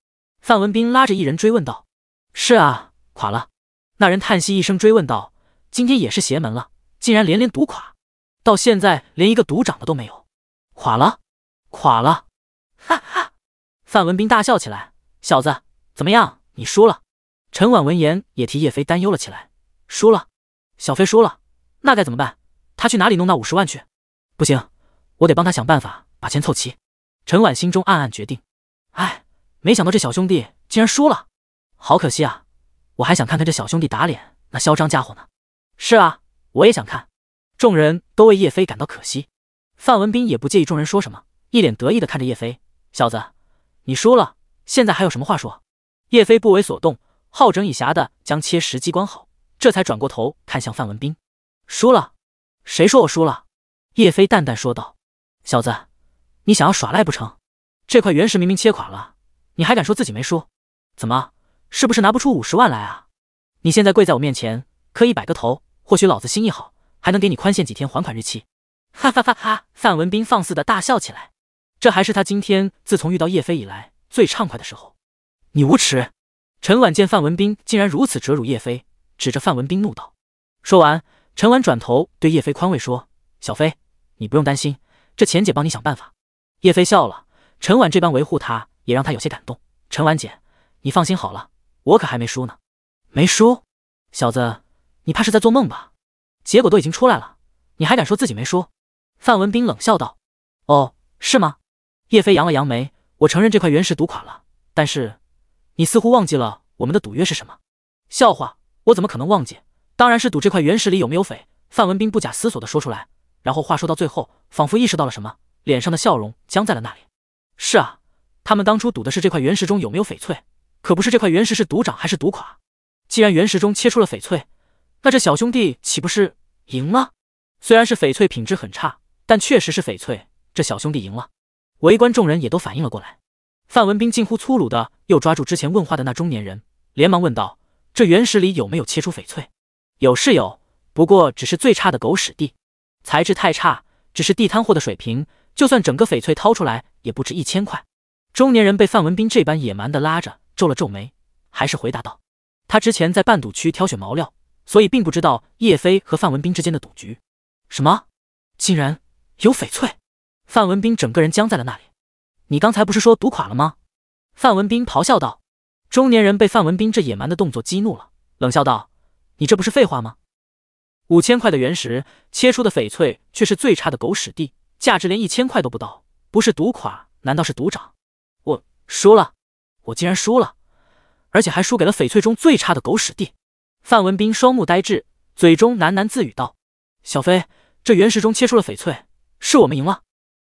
范文斌拉着一人追问道。是啊，垮了。那人叹息一声，追问道：今天也是邪门了，竟然连连赌垮，到现在连一个赌长的都没有。垮了，垮了！哈哈！范文斌大笑起来。小子，怎么样？你输了？陈婉闻言也替叶飞担忧了起来。输了。小飞输了，那该怎么办？他去哪里弄那五十万去？不行，我得帮他想办法把钱凑齐。陈婉心中暗暗决定。哎，没想到这小兄弟竟然输了，好可惜啊！我还想看看这小兄弟打脸那嚣张家伙呢。是啊，我也想看。众人都为叶飞感到可惜。范文斌也不介意众人说什么，一脸得意的看着叶飞。小子，你输了，现在还有什么话说？叶飞不为所动，好整以暇的将切石机关好。这才转过头看向范文斌，输了？谁说我输了？叶飞淡淡说道：“小子，你想要耍赖不成？这块原石明明切垮了，你还敢说自己没输？怎么，是不是拿不出五十万来啊？你现在跪在我面前磕一百个头，或许老子心意好，还能给你宽限几天还款日期。”哈哈哈！哈范文斌放肆的大笑起来，这还是他今天自从遇到叶飞以来最畅快的时候。你无耻！陈婉见范文斌竟然如此折辱叶飞。指着范文斌怒道。说完，陈婉转头对叶飞宽慰说：“小飞，你不用担心，这钱姐帮你想办法。”叶飞笑了。陈婉这般维护他，也让他有些感动。陈婉姐，你放心好了，我可还没输呢。没输？小子，你怕是在做梦吧？结果都已经出来了，你还敢说自己没输？范文斌冷笑道：“哦，是吗？”叶飞扬了扬眉：“我承认这块原石赌垮了，但是你似乎忘记了我们的赌约是什么？笑话。”我怎么可能忘记？当然是赌这块原石里有没有翡。范文斌不假思索的说出来，然后话说到最后，仿佛意识到了什么，脸上的笑容僵在了那里。是啊，他们当初赌的是这块原石中有没有翡翠，可不是这块原石是赌涨还是赌垮。既然原石中切出了翡翠，那这小兄弟岂不是赢了？虽然是翡翠品质很差，但确实是翡翠，这小兄弟赢了。围观众人也都反应了过来，范文斌近乎粗鲁的又抓住之前问话的那中年人，连忙问道。这原石里有没有切出翡翠？有是有，不过只是最差的狗屎地，材质太差，只是地摊货的水平。就算整个翡翠掏出来，也不值一千块。中年人被范文斌这般野蛮的拉着，皱了皱眉，还是回答道：“他之前在半赌区挑选毛料，所以并不知道叶飞和范文斌之间的赌局。什么？竟然有翡翠？”范文斌整个人僵在了那里。“你刚才不是说赌垮了吗？”范文斌咆哮道。中年人被范文斌这野蛮的动作激怒了，冷笑道：“你这不是废话吗？五千块的原石切出的翡翠却是最差的狗屎地，价值连一千块都不到。不是赌垮，难道是赌涨？我输了，我竟然输了，而且还输给了翡翠中最差的狗屎地。”范文斌双目呆滞，嘴中喃喃自语道：“小飞，这原石中切出了翡翠，是我们赢了。”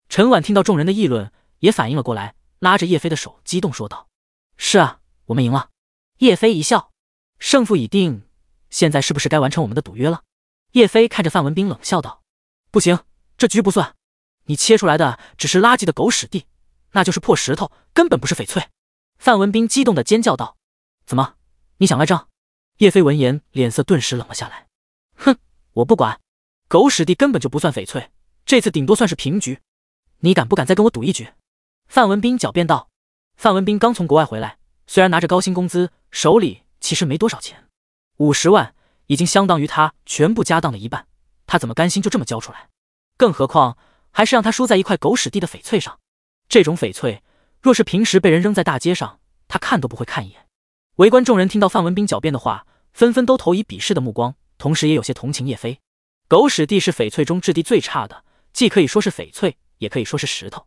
陈婉听到众人的议论，也反应了过来，拉着叶飞的手，激动说道：“是啊。”我们赢了，叶飞一笑，胜负已定，现在是不是该完成我们的赌约了？叶飞看着范文斌冷笑道：“不行，这局不算，你切出来的只是垃圾的狗屎地，那就是破石头，根本不是翡翠。”范文斌激动的尖叫道：“怎么，你想赖账？”叶飞闻言脸色顿时冷了下来，哼，我不管，狗屎地根本就不算翡翠，这次顶多算是平局，你敢不敢再跟我赌一局？”范文斌狡辩道。范文斌刚从国外回来。虽然拿着高薪工资，手里其实没多少钱，五十万已经相当于他全部家当的一半，他怎么甘心就这么交出来？更何况还是让他输在一块狗屎地的翡翠上。这种翡翠若是平时被人扔在大街上，他看都不会看一眼。围观众人听到范文斌狡辩的话，纷纷都投以鄙视的目光，同时也有些同情叶飞。狗屎地是翡翠中质地最差的，既可以说是翡翠，也可以说是石头。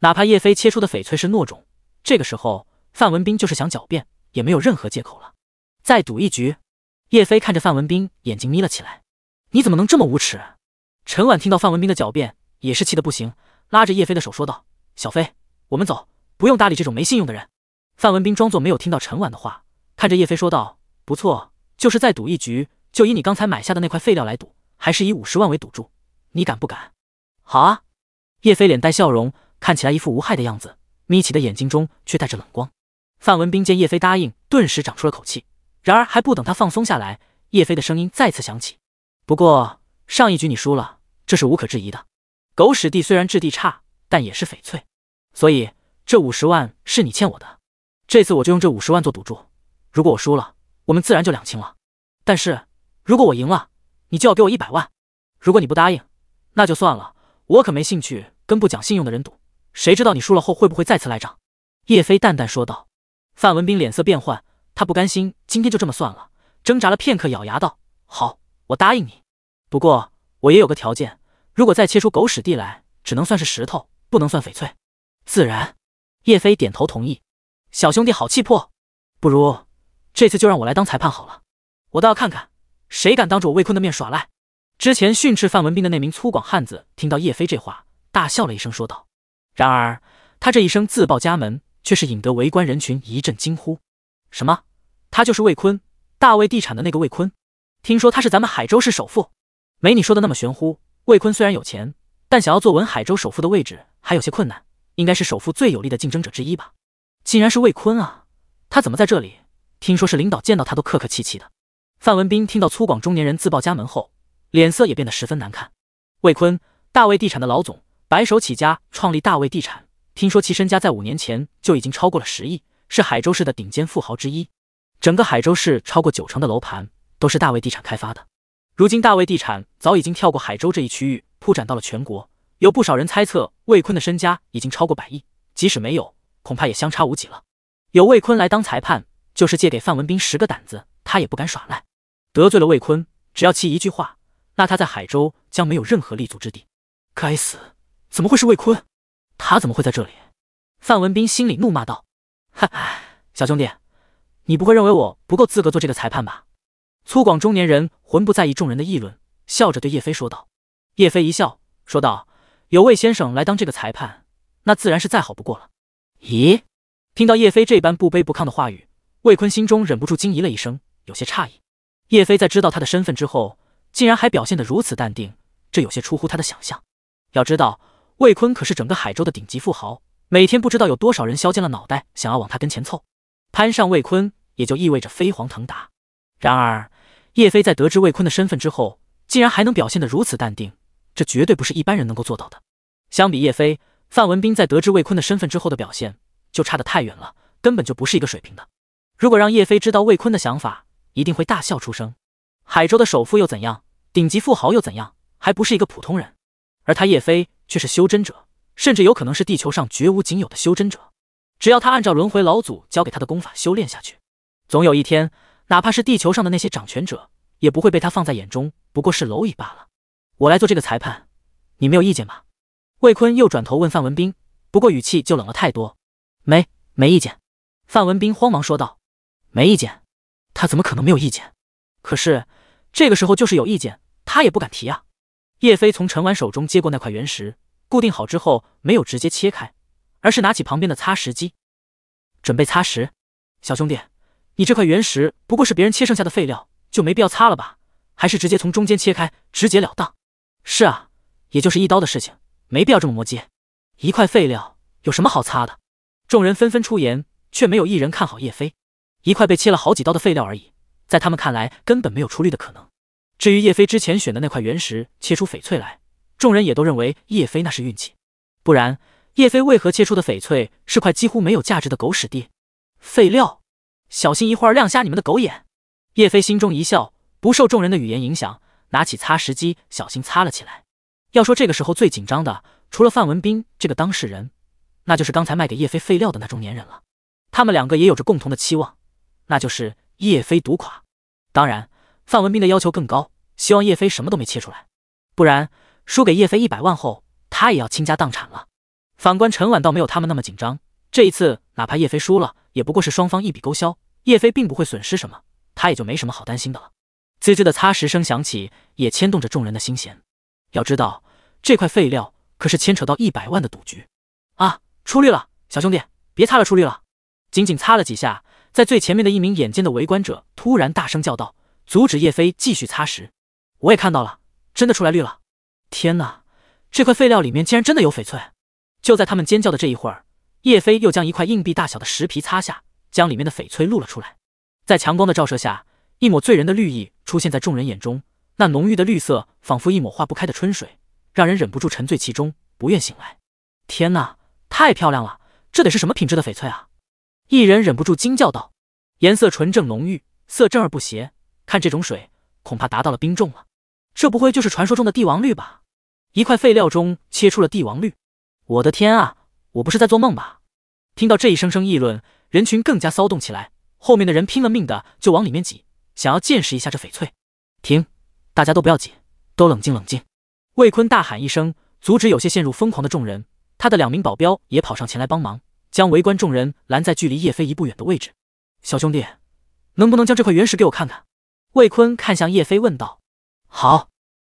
哪怕叶飞切出的翡翠是糯种，这个时候。范文斌就是想狡辩，也没有任何借口了。再赌一局？叶飞看着范文斌，眼睛眯了起来。你怎么能这么无耻？陈婉听到范文斌的狡辩，也是气得不行，拉着叶飞的手说道：“小飞，我们走，不用搭理这种没信用的人。”范文斌装作没有听到陈婉的话，看着叶飞说道：“不错，就是再赌一局，就以你刚才买下的那块废料来赌，还是以五十万为赌注，你敢不敢？”“好啊！”叶飞脸带笑容，看起来一副无害的样子，眯起的眼睛中却带着冷光。范文斌见叶飞答应，顿时长出了口气。然而还不等他放松下来，叶飞的声音再次响起：“不过上一局你输了，这是无可置疑的。狗屎地虽然质地差，但也是翡翠，所以这五十万是你欠我的。这次我就用这五十万做赌注，如果我输了，我们自然就两清了。但是如果我赢了，你就要给我一百万。如果你不答应，那就算了，我可没兴趣跟不讲信用的人赌，谁知道你输了后会不会再次赖账？”叶飞淡淡说道。范文斌脸色变幻，他不甘心，今天就这么算了。挣扎了片刻，咬牙道：“好，我答应你。不过我也有个条件，如果再切出狗屎地来，只能算是石头，不能算翡翠。”自然，叶飞点头同意。小兄弟好气魄，不如这次就让我来当裁判好了，我倒要看看谁敢当着我魏坤的面耍赖。之前训斥范文斌的那名粗犷汉子听到叶飞这话，大笑了一声，说道：“然而他这一声自报家门。”却是引得围观人群一阵惊呼：“什么？他就是魏坤，大魏地产的那个魏坤？听说他是咱们海州市首富，没你说的那么玄乎。魏坤虽然有钱，但想要坐稳海州首富的位置还有些困难，应该是首富最有力的竞争者之一吧？竟然是魏坤啊！他怎么在这里？听说是领导见到他都客客气气的。”范文斌听到粗犷中年人自报家门后，脸色也变得十分难看。魏坤，大魏地产的老总，白手起家创立大魏地产。听说其身家在五年前就已经超过了十亿，是海州市的顶尖富豪之一。整个海州市超过九成的楼盘都是大卫地产开发的。如今大卫地产早已经跳过海州这一区域，铺展到了全国。有不少人猜测魏坤的身家已经超过百亿，即使没有，恐怕也相差无几了。有魏坤来当裁判，就是借给范文斌十个胆子，他也不敢耍赖。得罪了魏坤，只要其一句话，那他在海州将没有任何立足之地。该死，怎么会是魏坤？他怎么会在这里？范文斌心里怒骂道：“哈哈，小兄弟，你不会认为我不够资格做这个裁判吧？”粗犷中年人浑不在意众人的议论，笑着对叶飞说道。叶飞一笑，说道：“有魏先生来当这个裁判，那自然是再好不过了。”咦？听到叶飞这般不卑不亢的话语，魏坤心中忍不住惊疑了一声，有些诧异。叶飞在知道他的身份之后，竟然还表现得如此淡定，这有些出乎他的想象。要知道。魏坤可是整个海州的顶级富豪，每天不知道有多少人削尖了脑袋想要往他跟前凑，攀上魏坤也就意味着飞黄腾达。然而叶飞在得知魏坤的身份之后，竟然还能表现得如此淡定，这绝对不是一般人能够做到的。相比叶飞，范文斌在得知魏坤的身份之后的表现就差得太远了，根本就不是一个水平的。如果让叶飞知道魏坤的想法，一定会大笑出声。海州的首富又怎样，顶级富豪又怎样，还不是一个普通人？而他叶飞却是修真者，甚至有可能是地球上绝无仅有的修真者。只要他按照轮回老祖教给他的功法修炼下去，总有一天，哪怕是地球上的那些掌权者，也不会被他放在眼中，不过是蝼蚁罢了。我来做这个裁判，你没有意见吧？魏坤又转头问范文斌，不过语气就冷了太多。没没意见，范文斌慌忙说道。没意见，他怎么可能没有意见？可是这个时候，就是有意见，他也不敢提啊。叶飞从陈婉手中接过那块原石，固定好之后，没有直接切开，而是拿起旁边的擦石机，准备擦石。小兄弟，你这块原石不过是别人切剩下的废料，就没必要擦了吧？还是直接从中间切开，直截了当。是啊，也就是一刀的事情，没必要这么磨叽。一块废料有什么好擦的？众人纷纷出言，却没有一人看好叶飞。一块被切了好几刀的废料而已，在他们看来根本没有出力的可能。至于叶飞之前选的那块原石切出翡翠来，众人也都认为叶飞那是运气，不然叶飞为何切出的翡翠是块几乎没有价值的狗屎地废料？小心一会儿亮瞎你们的狗眼！叶飞心中一笑，不受众人的语言影响，拿起擦石机小心擦了起来。要说这个时候最紧张的，除了范文斌这个当事人，那就是刚才卖给叶飞废料的那中年人了。他们两个也有着共同的期望，那就是叶飞独垮。当然。范文斌的要求更高，希望叶飞什么都没切出来，不然输给叶飞一百万后，他也要倾家荡产了。反观陈婉，倒没有他们那么紧张。这一次，哪怕叶飞输了，也不过是双方一笔勾销，叶飞并不会损失什么，他也就没什么好担心的了。滋滋的擦石声响起，也牵动着众人的心弦。要知道，这块废料可是牵扯到一百万的赌局啊！出绿了，小兄弟，别擦了，出绿了！仅仅擦了几下，在最前面的一名眼尖的围观者突然大声叫道。阻止叶飞继续擦石，我也看到了，真的出来绿了！天哪，这块废料里面竟然真的有翡翠！就在他们尖叫的这一会儿，叶飞又将一块硬币大小的石皮擦下，将里面的翡翠露了出来。在强光的照射下，一抹醉人的绿意出现在众人眼中，那浓郁的绿色仿佛一抹化不开的春水，让人忍不住沉醉其中，不愿醒来。天哪，太漂亮了！这得是什么品质的翡翠啊？一人忍不住惊叫道：“颜色纯正浓郁，色正而不邪。”看这种水，恐怕达到了冰重了。这不会就是传说中的帝王绿吧？一块废料中切出了帝王绿，我的天啊！我不是在做梦吧？听到这一声声议论，人群更加骚动起来。后面的人拼了命的就往里面挤，想要见识一下这翡翠。停！大家都不要挤，都冷静冷静！魏坤大喊一声，阻止有些陷入疯狂的众人。他的两名保镖也跑上前来帮忙，将围观众人拦在距离叶飞一步远的位置。小兄弟，能不能将这块原石给我看看？魏坤看向叶飞，问道：“好。”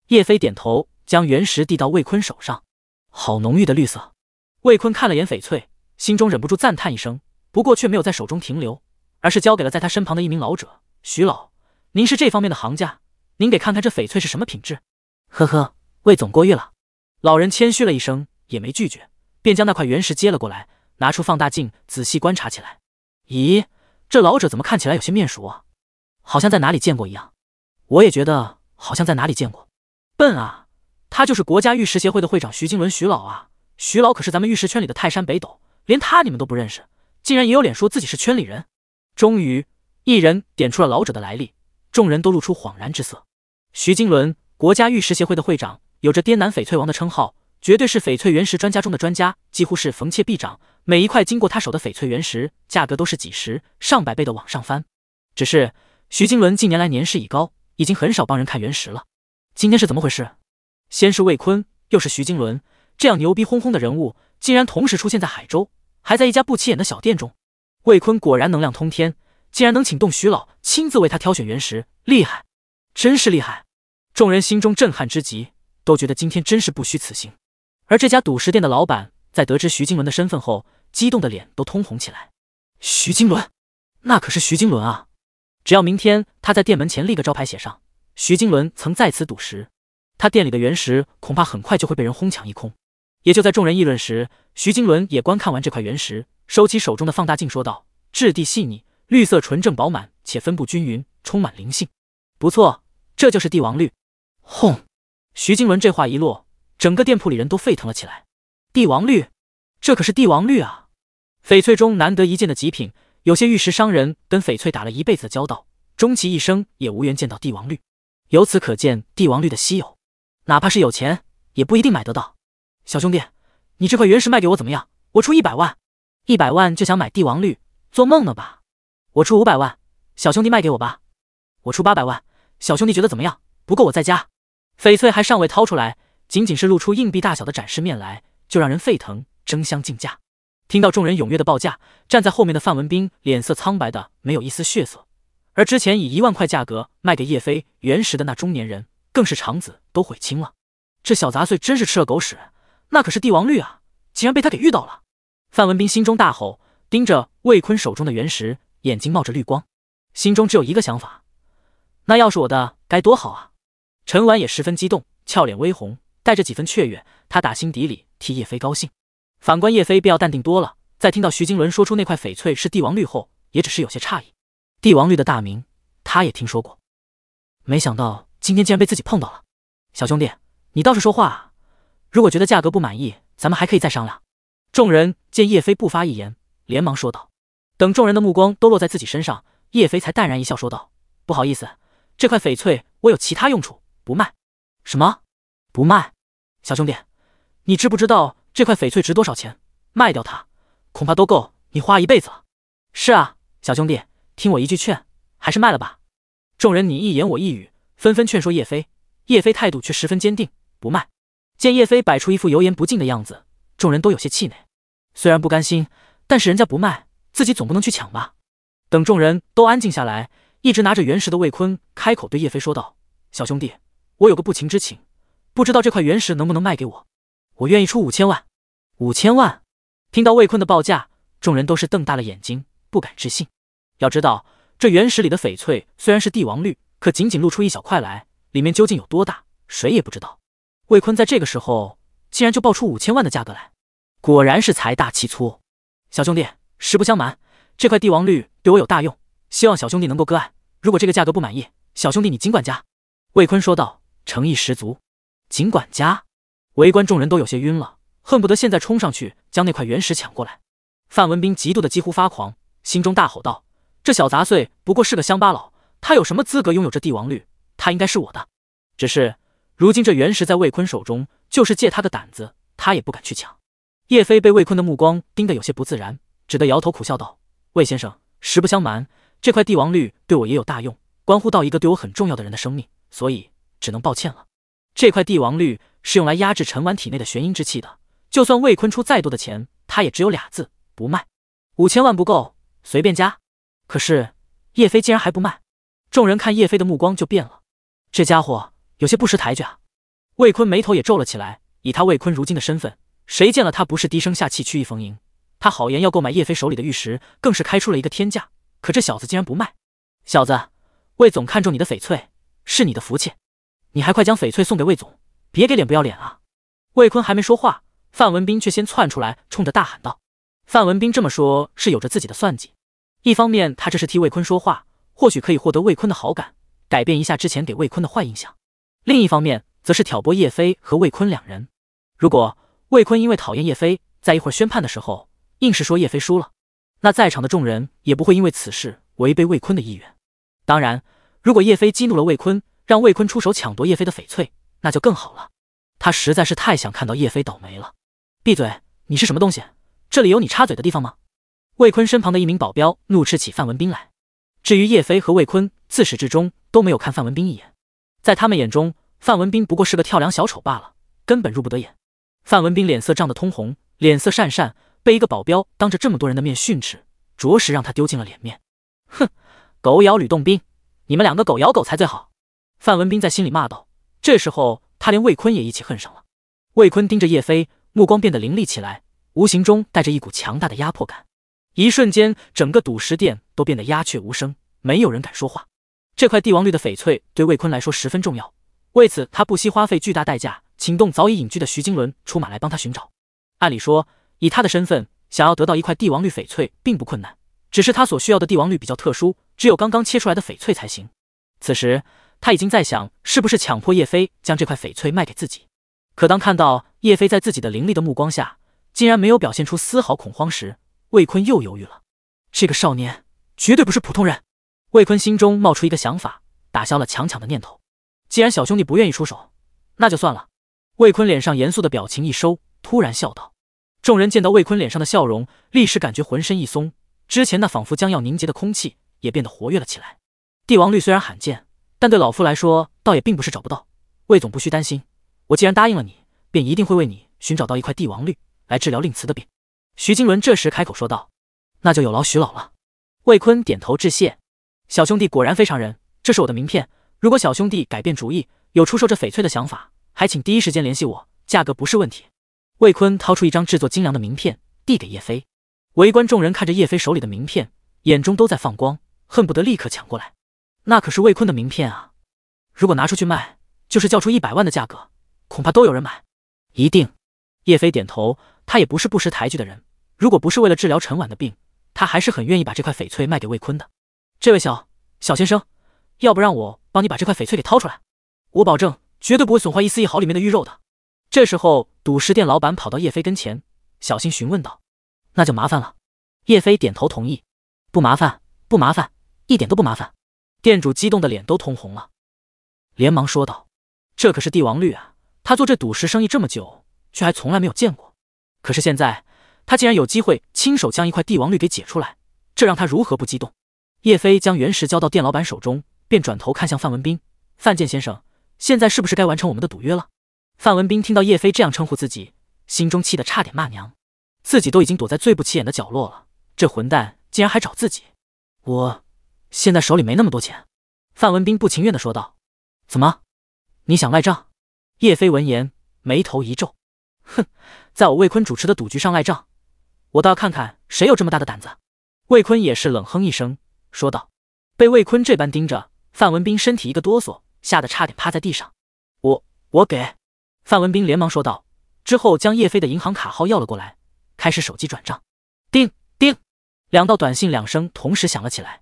叶飞点头，将原石递到魏坤手上。好浓郁的绿色！魏坤看了眼翡翠，心中忍不住赞叹一声，不过却没有在手中停留，而是交给了在他身旁的一名老者：“徐老，您是这方面的行家，您给看看这翡翠是什么品质。”“呵呵，魏总过誉了。”老人谦虚了一声，也没拒绝，便将那块原石接了过来，拿出放大镜仔细观察起来。“咦，这老者怎么看起来有些面熟啊？”好像在哪里见过一样，我也觉得好像在哪里见过。笨啊，他就是国家玉石协会的会长徐金伦，徐老啊，徐老可是咱们玉石圈里的泰山北斗，连他你们都不认识，竟然也有脸说自己是圈里人。终于，一人点出了老者的来历，众人都露出恍然之色。徐金伦，国家玉石协会的会长，有着滇南翡翠王的称号，绝对是翡翠原石专家中的专家，几乎是逢切必涨，每一块经过他手的翡翠原石，价格都是几十上百倍的往上翻。只是。徐金伦近年来年事已高，已经很少帮人看原石了。今天是怎么回事？先是魏坤，又是徐金伦，这样牛逼哄哄的人物，竟然同时出现在海州，还在一家不起眼的小店中。魏坤果然能量通天，竟然能请动徐老亲自为他挑选原石，厉害，真是厉害！众人心中震撼之极，都觉得今天真是不虚此行。而这家赌石店的老板在得知徐金伦的身份后，激动的脸都通红起来。徐金伦，那可是徐金伦啊！只要明天他在店门前立个招牌，写上“徐金伦曾在此赌石”，他店里的原石恐怕很快就会被人哄抢一空。也就在众人议论时，徐金伦也观看完这块原石，收起手中的放大镜，说道：“质地细腻，绿色纯正饱满，且分布均匀，充满灵性。不错，这就是帝王绿。”轰！徐金伦这话一落，整个店铺里人都沸腾了起来。帝王绿，这可是帝王绿啊！翡翠中难得一见的极品。有些玉石商人跟翡翠打了一辈子的交道，终其一生也无缘见到帝王绿，由此可见帝王绿的稀有。哪怕是有钱，也不一定买得到。小兄弟，你这块原石卖给我怎么样？我出一百万，一百万就想买帝王绿，做梦呢吧？我出五百万，小兄弟卖给我吧。我出八百万，小兄弟觉得怎么样？不够，我再加。翡翠还尚未掏出来，仅仅是露出硬币大小的展示面来，就让人沸腾，争相竞价。听到众人踊跃的报价，站在后面的范文斌脸色苍白的没有一丝血色，而之前以一万块价格卖给叶飞原石的那中年人更是肠子都悔青了。这小杂碎真是吃了狗屎，那可是帝王绿啊，竟然被他给遇到了！范文斌心中大吼，盯着魏坤手中的原石，眼睛冒着绿光，心中只有一个想法：那要是我的该多好啊！陈婉也十分激动，俏脸微红，带着几分雀跃，她打心底里替叶飞高兴。反观叶飞，便要淡定多了。在听到徐金伦说出那块翡翠是帝王绿后，也只是有些诧异。帝王绿的大名，他也听说过，没想到今天竟然被自己碰到了。小兄弟，你倒是说话！啊！如果觉得价格不满意，咱们还可以再商量。众人见叶飞不发一言，连忙说道。等众人的目光都落在自己身上，叶飞才淡然一笑，说道：“不好意思，这块翡翠我有其他用处，不卖。”“什么？不卖？小兄弟，你知不知道？”这块翡翠值多少钱？卖掉它恐怕都够你花一辈子了。是啊，小兄弟，听我一句劝，还是卖了吧。众人你一言我一语，纷纷劝说叶飞。叶飞态度却十分坚定，不卖。见叶飞摆出一副油盐不进的样子，众人都有些气馁。虽然不甘心，但是人家不卖，自己总不能去抢吧。等众人都安静下来，一直拿着原石的魏坤开口对叶飞说道：“小兄弟，我有个不情之请，不知道这块原石能不能卖给我？”我愿意出五千万，五千万！听到魏坤的报价，众人都是瞪大了眼睛，不敢置信。要知道，这原石里的翡翠虽然是帝王绿，可仅仅露出一小块来，里面究竟有多大，谁也不知道。魏坤在这个时候竟然就报出五千万的价格来，果然是财大气粗。小兄弟，实不相瞒，这块帝王绿对我有大用，希望小兄弟能够割爱。如果这个价格不满意，小兄弟你尽管加。魏坤说道，诚意十足。尽管加。围观众人都有些晕了，恨不得现在冲上去将那块原石抢过来。范文斌嫉妒的几乎发狂，心中大吼道：“这小杂碎不过是个乡巴佬，他有什么资格拥有这帝王绿？他应该是我的！只是如今这原石在魏坤手中，就是借他的胆子，他也不敢去抢。”叶飞被魏坤的目光盯得有些不自然，只得摇头苦笑道：“魏先生，实不相瞒，这块帝王绿对我也有大用，关乎到一个对我很重要的人的生命，所以只能抱歉了。这块帝王绿。”是用来压制陈婉体内的玄阴之气的。就算魏坤出再多的钱，他也只有俩字：不卖。五千万不够，随便加。可是叶飞竟然还不卖，众人看叶飞的目光就变了。这家伙有些不识抬举啊！魏坤眉头也皱了起来。以他魏坤如今的身份，谁见了他不是低声下气、曲意逢迎？他好言要购买叶飞手里的玉石，更是开出了一个天价。可这小子竟然不卖！小子，魏总看中你的翡翠是你的福气，你还快将翡翠送给魏总。别给脸不要脸啊！魏坤还没说话，范文斌却先窜出来，冲着大喊道：“范文斌这么说，是有着自己的算计。一方面，他这是替魏坤说话，或许可以获得魏坤的好感，改变一下之前给魏坤的坏印象；另一方面，则是挑拨叶飞和魏坤两人。如果魏坤因为讨厌叶飞，在一会儿宣判的时候，硬是说叶飞输了，那在场的众人也不会因为此事违背魏坤的意愿。当然，如果叶飞激怒了魏坤，让魏坤出手抢夺叶飞的翡翠。”那就更好了，他实在是太想看到叶飞倒霉了。闭嘴！你是什么东西？这里有你插嘴的地方吗？魏坤身旁的一名保镖怒斥起范文斌来。至于叶飞和魏坤，自始至终都没有看范文斌一眼。在他们眼中，范文斌不过是个跳梁小丑罢了，根本入不得眼。范文斌脸色涨得通红，脸色讪讪，被一个保镖当着这么多人的面训斥，着实让他丢尽了脸面。哼，狗咬吕洞宾，你们两个狗咬狗才最好。范文斌在心里骂道。这时候，他连魏坤也一起恨上了。魏坤盯着叶飞，目光变得凌厉起来，无形中带着一股强大的压迫感。一瞬间，整个赌石店都变得鸦雀无声，没有人敢说话。这块帝王绿的翡翠对魏坤来说十分重要，为此他不惜花费巨大代价，请动早已隐居的徐金伦出马来帮他寻找。按理说，以他的身份，想要得到一块帝王绿翡翠并不困难，只是他所需要的帝王绿比较特殊，只有刚刚切出来的翡翠才行。此时。他已经在想，是不是强迫叶飞将这块翡翠卖给自己？可当看到叶飞在自己的凌厉的目光下，竟然没有表现出丝毫恐慌时，魏坤又犹豫了。这个少年绝对不是普通人。魏坤心中冒出一个想法，打消了强抢的念头。既然小兄弟不愿意出手，那就算了。魏坤脸上严肃的表情一收，突然笑道。众人见到魏坤脸上的笑容，立时感觉浑身一松，之前那仿佛将要凝结的空气也变得活跃了起来。帝王绿虽然罕见。但对老夫来说，倒也并不是找不到。魏总不需担心，我既然答应了你，便一定会为你寻找到一块帝王绿来治疗令慈的病。徐金伦这时开口说道：“那就有劳徐老了。”魏坤点头致谢：“小兄弟果然非常人，这是我的名片。如果小兄弟改变主意，有出售这翡翠的想法，还请第一时间联系我，价格不是问题。”魏坤掏出一张制作精良的名片递给叶飞。围观众人看着叶飞手里的名片，眼中都在放光，恨不得立刻抢过来。那可是魏坤的名片啊！如果拿出去卖，就是叫出一百万的价格，恐怕都有人买。一定。叶飞点头，他也不是不识抬举的人。如果不是为了治疗陈婉的病，他还是很愿意把这块翡翠卖给魏坤的。这位小小先生，要不让我帮你把这块翡翠给掏出来？我保证绝对不会损坏一丝一毫里面的玉肉的。这时候，赌石店老板跑到叶飞跟前，小心询问道：“那就麻烦了。”叶飞点头同意：“不麻烦，不麻烦，一点都不麻烦。”店主激动的脸都通红了，连忙说道：“这可是帝王绿啊！他做这赌石生意这么久，却还从来没有见过。可是现在他竟然有机会亲手将一块帝王绿给解出来，这让他如何不激动？”叶飞将原石交到店老板手中，便转头看向范文斌：“范建先生，现在是不是该完成我们的赌约了？”范文斌听到叶飞这样称呼自己，心中气得差点骂娘。自己都已经躲在最不起眼的角落了，这混蛋竟然还找自己！我。现在手里没那么多钱，范文斌不情愿地说道：“怎么，你想赖账？”叶飞闻言眉头一皱，哼，在我魏坤主持的赌局上赖账，我倒要看看谁有这么大的胆子。”魏坤也是冷哼一声说道。被魏坤这般盯着，范文斌身体一个哆嗦，吓得差点趴在地上。我我给范文斌连忙说道，之后将叶飞的银行卡号要了过来，开始手机转账。叮叮，两道短信两声同时响了起来。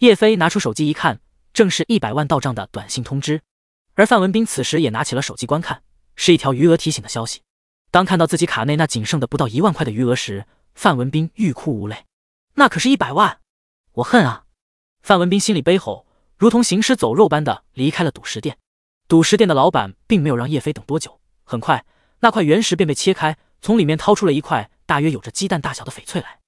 叶飞拿出手机一看，正是一百万到账的短信通知。而范文斌此时也拿起了手机观看，是一条余额提醒的消息。当看到自己卡内那仅剩的不到一万块的余额时，范文斌欲哭无泪。那可是一百万，我恨啊！范文斌心里悲吼，如同行尸走肉般的离开了赌石店。赌石店的老板并没有让叶飞等多久，很快那块原石便被切开，从里面掏出了一块大约有着鸡蛋大小的翡翠来。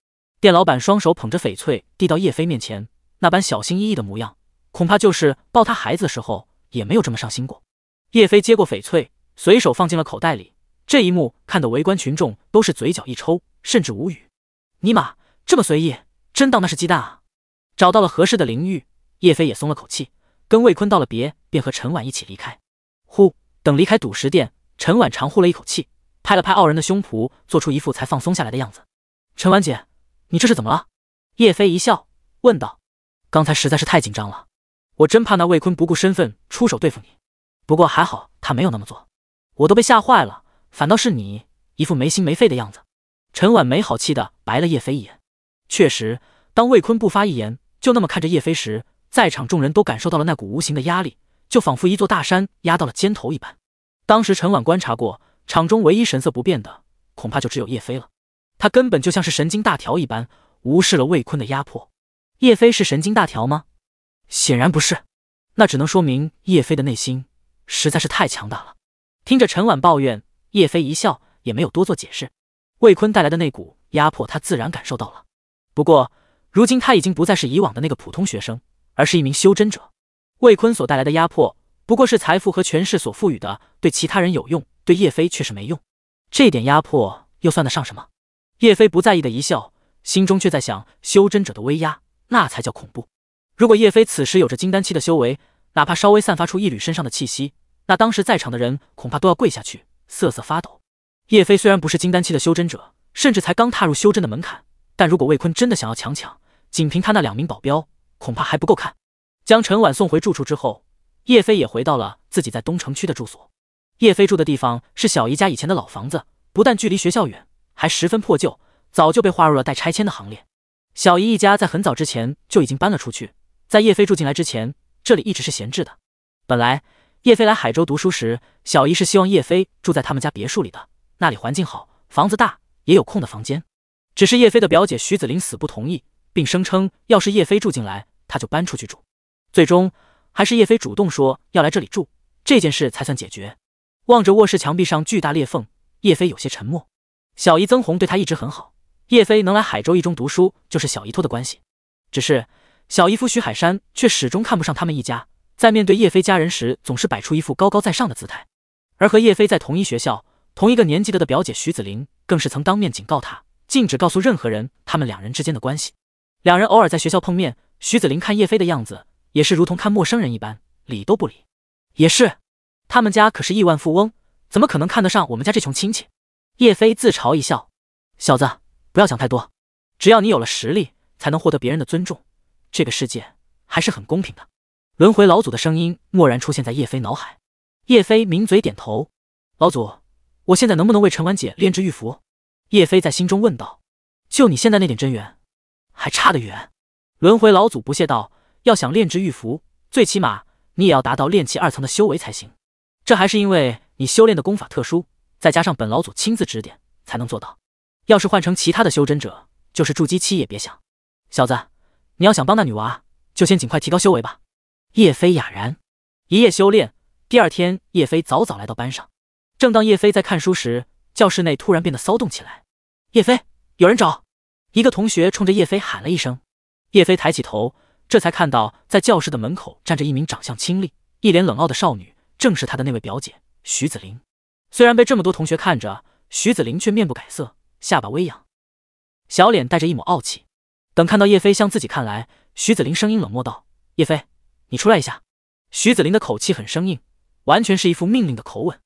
店老板双手捧着翡翠递到叶飞面前。那般小心翼翼的模样，恐怕就是抱他孩子的时候也没有这么上心过。叶飞接过翡翠，随手放进了口袋里。这一幕看得围观群众都是嘴角一抽，甚至无语。尼玛，这么随意，真当那是鸡蛋啊！找到了合适的灵玉，叶飞也松了口气，跟魏坤道了别，便和陈婉一起离开。呼，等离开赌石店，陈婉长呼了一口气，拍了拍傲人的胸脯，做出一副才放松下来的样子。陈婉姐，你这是怎么了？叶飞一笑问道。刚才实在是太紧张了，我真怕那魏坤不顾身份出手对付你，不过还好他没有那么做，我都被吓坏了，反倒是你一副没心没肺的样子。陈婉没好气的白了叶飞一眼。确实，当魏坤不发一言，就那么看着叶飞时，在场众人都感受到了那股无形的压力，就仿佛一座大山压到了肩头一般。当时陈婉观察过，场中唯一神色不变的，恐怕就只有叶飞了。他根本就像是神经大条一般，无视了魏坤的压迫。叶飞是神经大条吗？显然不是，那只能说明叶飞的内心实在是太强大了。听着陈婉抱怨，叶飞一笑，也没有多做解释。魏坤带来的那股压迫，他自然感受到了。不过，如今他已经不再是以往的那个普通学生，而是一名修真者。魏坤所带来的压迫，不过是财富和权势所赋予的，对其他人有用，对叶飞却是没用。这点压迫又算得上什么？叶飞不在意的一笑，心中却在想：修真者的威压。那才叫恐怖！如果叶飞此时有着金丹期的修为，哪怕稍微散发出一缕身上的气息，那当时在场的人恐怕都要跪下去，瑟瑟发抖。叶飞虽然不是金丹期的修真者，甚至才刚踏入修真的门槛，但如果魏坤真的想要强抢，仅凭他那两名保镖，恐怕还不够看。将陈婉送回住处之后，叶飞也回到了自己在东城区的住所。叶飞住的地方是小姨家以前的老房子，不但距离学校远，还十分破旧，早就被划入了待拆迁的行列。小姨一家在很早之前就已经搬了出去，在叶飞住进来之前，这里一直是闲置的。本来叶飞来海州读书时，小姨是希望叶飞住在他们家别墅里的，那里环境好，房子大，也有空的房间。只是叶飞的表姐徐子林死不同意，并声称要是叶飞住进来，他就搬出去住。最终还是叶飞主动说要来这里住，这件事才算解决。望着卧室墙壁上巨大裂缝，叶飞有些沉默。小姨曾红对他一直很好。叶飞能来海州一中读书，就是小姨托的关系。只是小姨夫徐海山却始终看不上他们一家，在面对叶飞家人时，总是摆出一副高高在上的姿态。而和叶飞在同一学校、同一个年纪的的表姐徐子玲，更是曾当面警告他，禁止告诉任何人他们两人之间的关系。两人偶尔在学校碰面，徐子玲看叶飞的样子，也是如同看陌生人一般，理都不理。也是，他们家可是亿万富翁，怎么可能看得上我们家这穷亲戚？叶飞自嘲一笑，小子。不要想太多，只要你有了实力，才能获得别人的尊重。这个世界还是很公平的。轮回老祖的声音蓦然出现在叶飞脑海。叶飞抿嘴点头。老祖，我现在能不能为陈婉姐炼制玉符？叶飞在心中问道。就你现在那点真元，还差得远。轮回老祖不屑道：“要想炼制玉符，最起码你也要达到炼气二层的修为才行。这还是因为你修炼的功法特殊，再加上本老祖亲自指点，才能做到。”要是换成其他的修真者，就是筑基期也别想。小子，你要想帮那女娃，就先尽快提高修为吧。叶飞哑然，一夜修炼，第二天，叶飞早早来到班上。正当叶飞在看书时，教室内突然变得骚动起来。叶飞，有人找！一个同学冲着叶飞喊了一声。叶飞抬起头，这才看到在教室的门口站着一名长相清丽、一脸冷傲的少女，正是他的那位表姐徐子林。虽然被这么多同学看着，徐子林却面不改色。下巴微扬，小脸带着一抹傲气。等看到叶飞向自己看来，徐子林声音冷漠道：“叶飞，你出来一下。”徐子林的口气很生硬，完全是一副命令的口吻。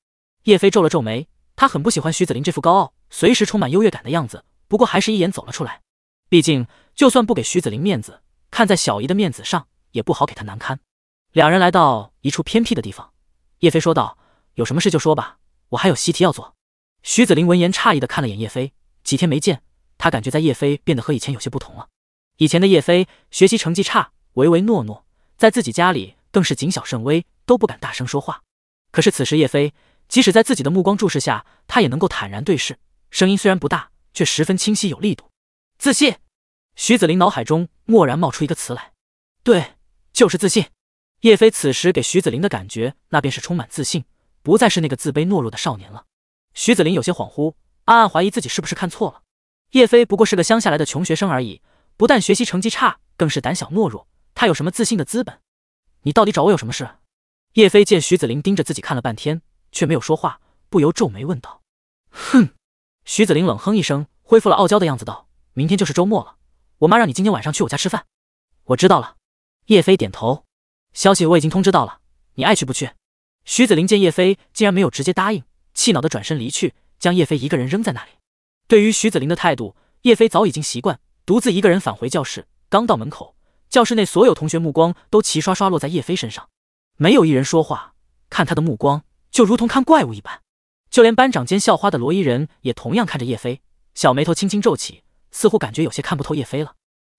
叶飞皱了皱眉，他很不喜欢徐子林这副高傲、随时充满优越感的样子。不过，还是一眼走了出来。毕竟，就算不给徐子林面子，看在小姨的面子上，也不好给他难堪。两人来到一处偏僻的地方，叶飞说道：“有什么事就说吧，我还有习题要做。”徐子林闻言诧异的看了眼叶飞。几天没见，他感觉在叶飞变得和以前有些不同了。以前的叶飞学习成绩差，唯唯诺诺，在自己家里更是谨小慎微，都不敢大声说话。可是此时叶飞，即使在自己的目光注视下，他也能够坦然对视，声音虽然不大，却十分清晰有力度。自信。徐子林脑海中蓦然冒出一个词来，对，就是自信。叶飞此时给徐子林的感觉，那便是充满自信，不再是那个自卑懦弱的少年了。徐子林有些恍惚。暗暗怀疑自己是不是看错了，叶飞不过是个乡下来的穷学生而已，不但学习成绩差，更是胆小懦弱，他有什么自信的资本？你到底找我有什么事？叶飞见徐子林盯着自己看了半天，却没有说话，不由皱眉问道。哼，徐子林冷哼一声，恢复了傲娇的样子道：“明天就是周末了，我妈让你今天晚上去我家吃饭。”我知道了。叶飞点头。消息我已经通知到了，你爱去不去？徐子林见叶飞竟然没有直接答应，气恼的转身离去。将叶飞一个人扔在那里。对于徐子林的态度，叶飞早已经习惯。独自一个人返回教室，刚到门口，教室内所有同学目光都齐刷刷落在叶飞身上，没有一人说话，看他的目光就如同看怪物一般。就连班长兼校花的罗伊人也同样看着叶飞，小眉头轻轻皱起，似乎感觉有些看不透叶飞了。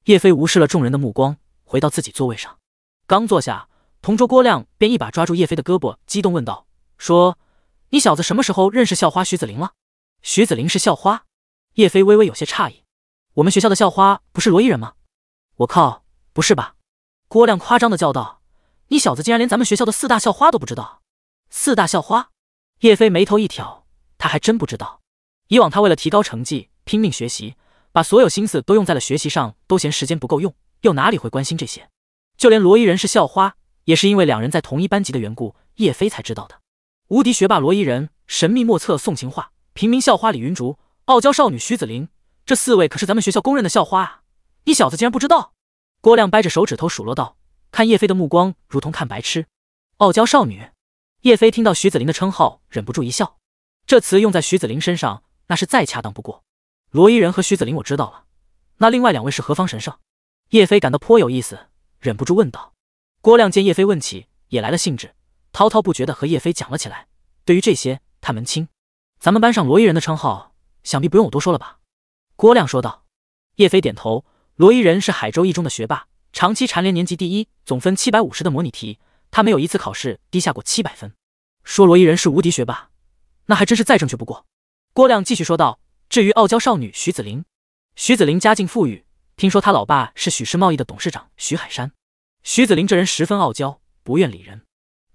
叶飞无视了众人的目光，回到自己座位上。刚坐下，同桌郭亮便一把抓住叶飞的胳膊，激动问道：“说。”你小子什么时候认识校花徐子林了？徐子林是校花？叶飞微微有些诧异。我们学校的校花不是罗伊人吗？我靠，不是吧？郭亮夸张的叫道：“你小子竟然连咱们学校的四大校花都不知道？四大校花？”叶飞眉头一挑，他还真不知道。以往他为了提高成绩，拼命学习，把所有心思都用在了学习上，都嫌时间不够用，又哪里会关心这些？就连罗伊人是校花，也是因为两人在同一班级的缘故，叶飞才知道的。无敌学霸罗伊人，神秘莫测宋情画，平民校花李云竹，傲娇少女徐子林，这四位可是咱们学校公认的校花啊！你小子竟然不知道？郭亮掰着手指头数落道，看叶飞的目光如同看白痴。傲娇少女？叶飞听到徐子林的称号，忍不住一笑，这词用在徐子林身上，那是再恰当不过。罗伊人和徐子林我知道了，那另外两位是何方神圣？叶飞感到颇有意思，忍不住问道。郭亮见叶飞问起，也来了兴致。滔滔不绝地和叶飞讲了起来。对于这些，他门清。咱们班上罗伊人的称号，想必不用我多说了吧？郭亮说道。叶飞点头。罗伊人是海州一中的学霸，长期蝉联年级第一，总分七百五十的模拟题，他没有一次考试低下过七百分。说罗伊人是无敌学霸，那还真是再正确不过。郭亮继续说道。至于傲娇少女徐子林，徐子林家境富裕，听说他老爸是许氏贸易的董事长徐海山。徐子林这人十分傲娇，不愿理人。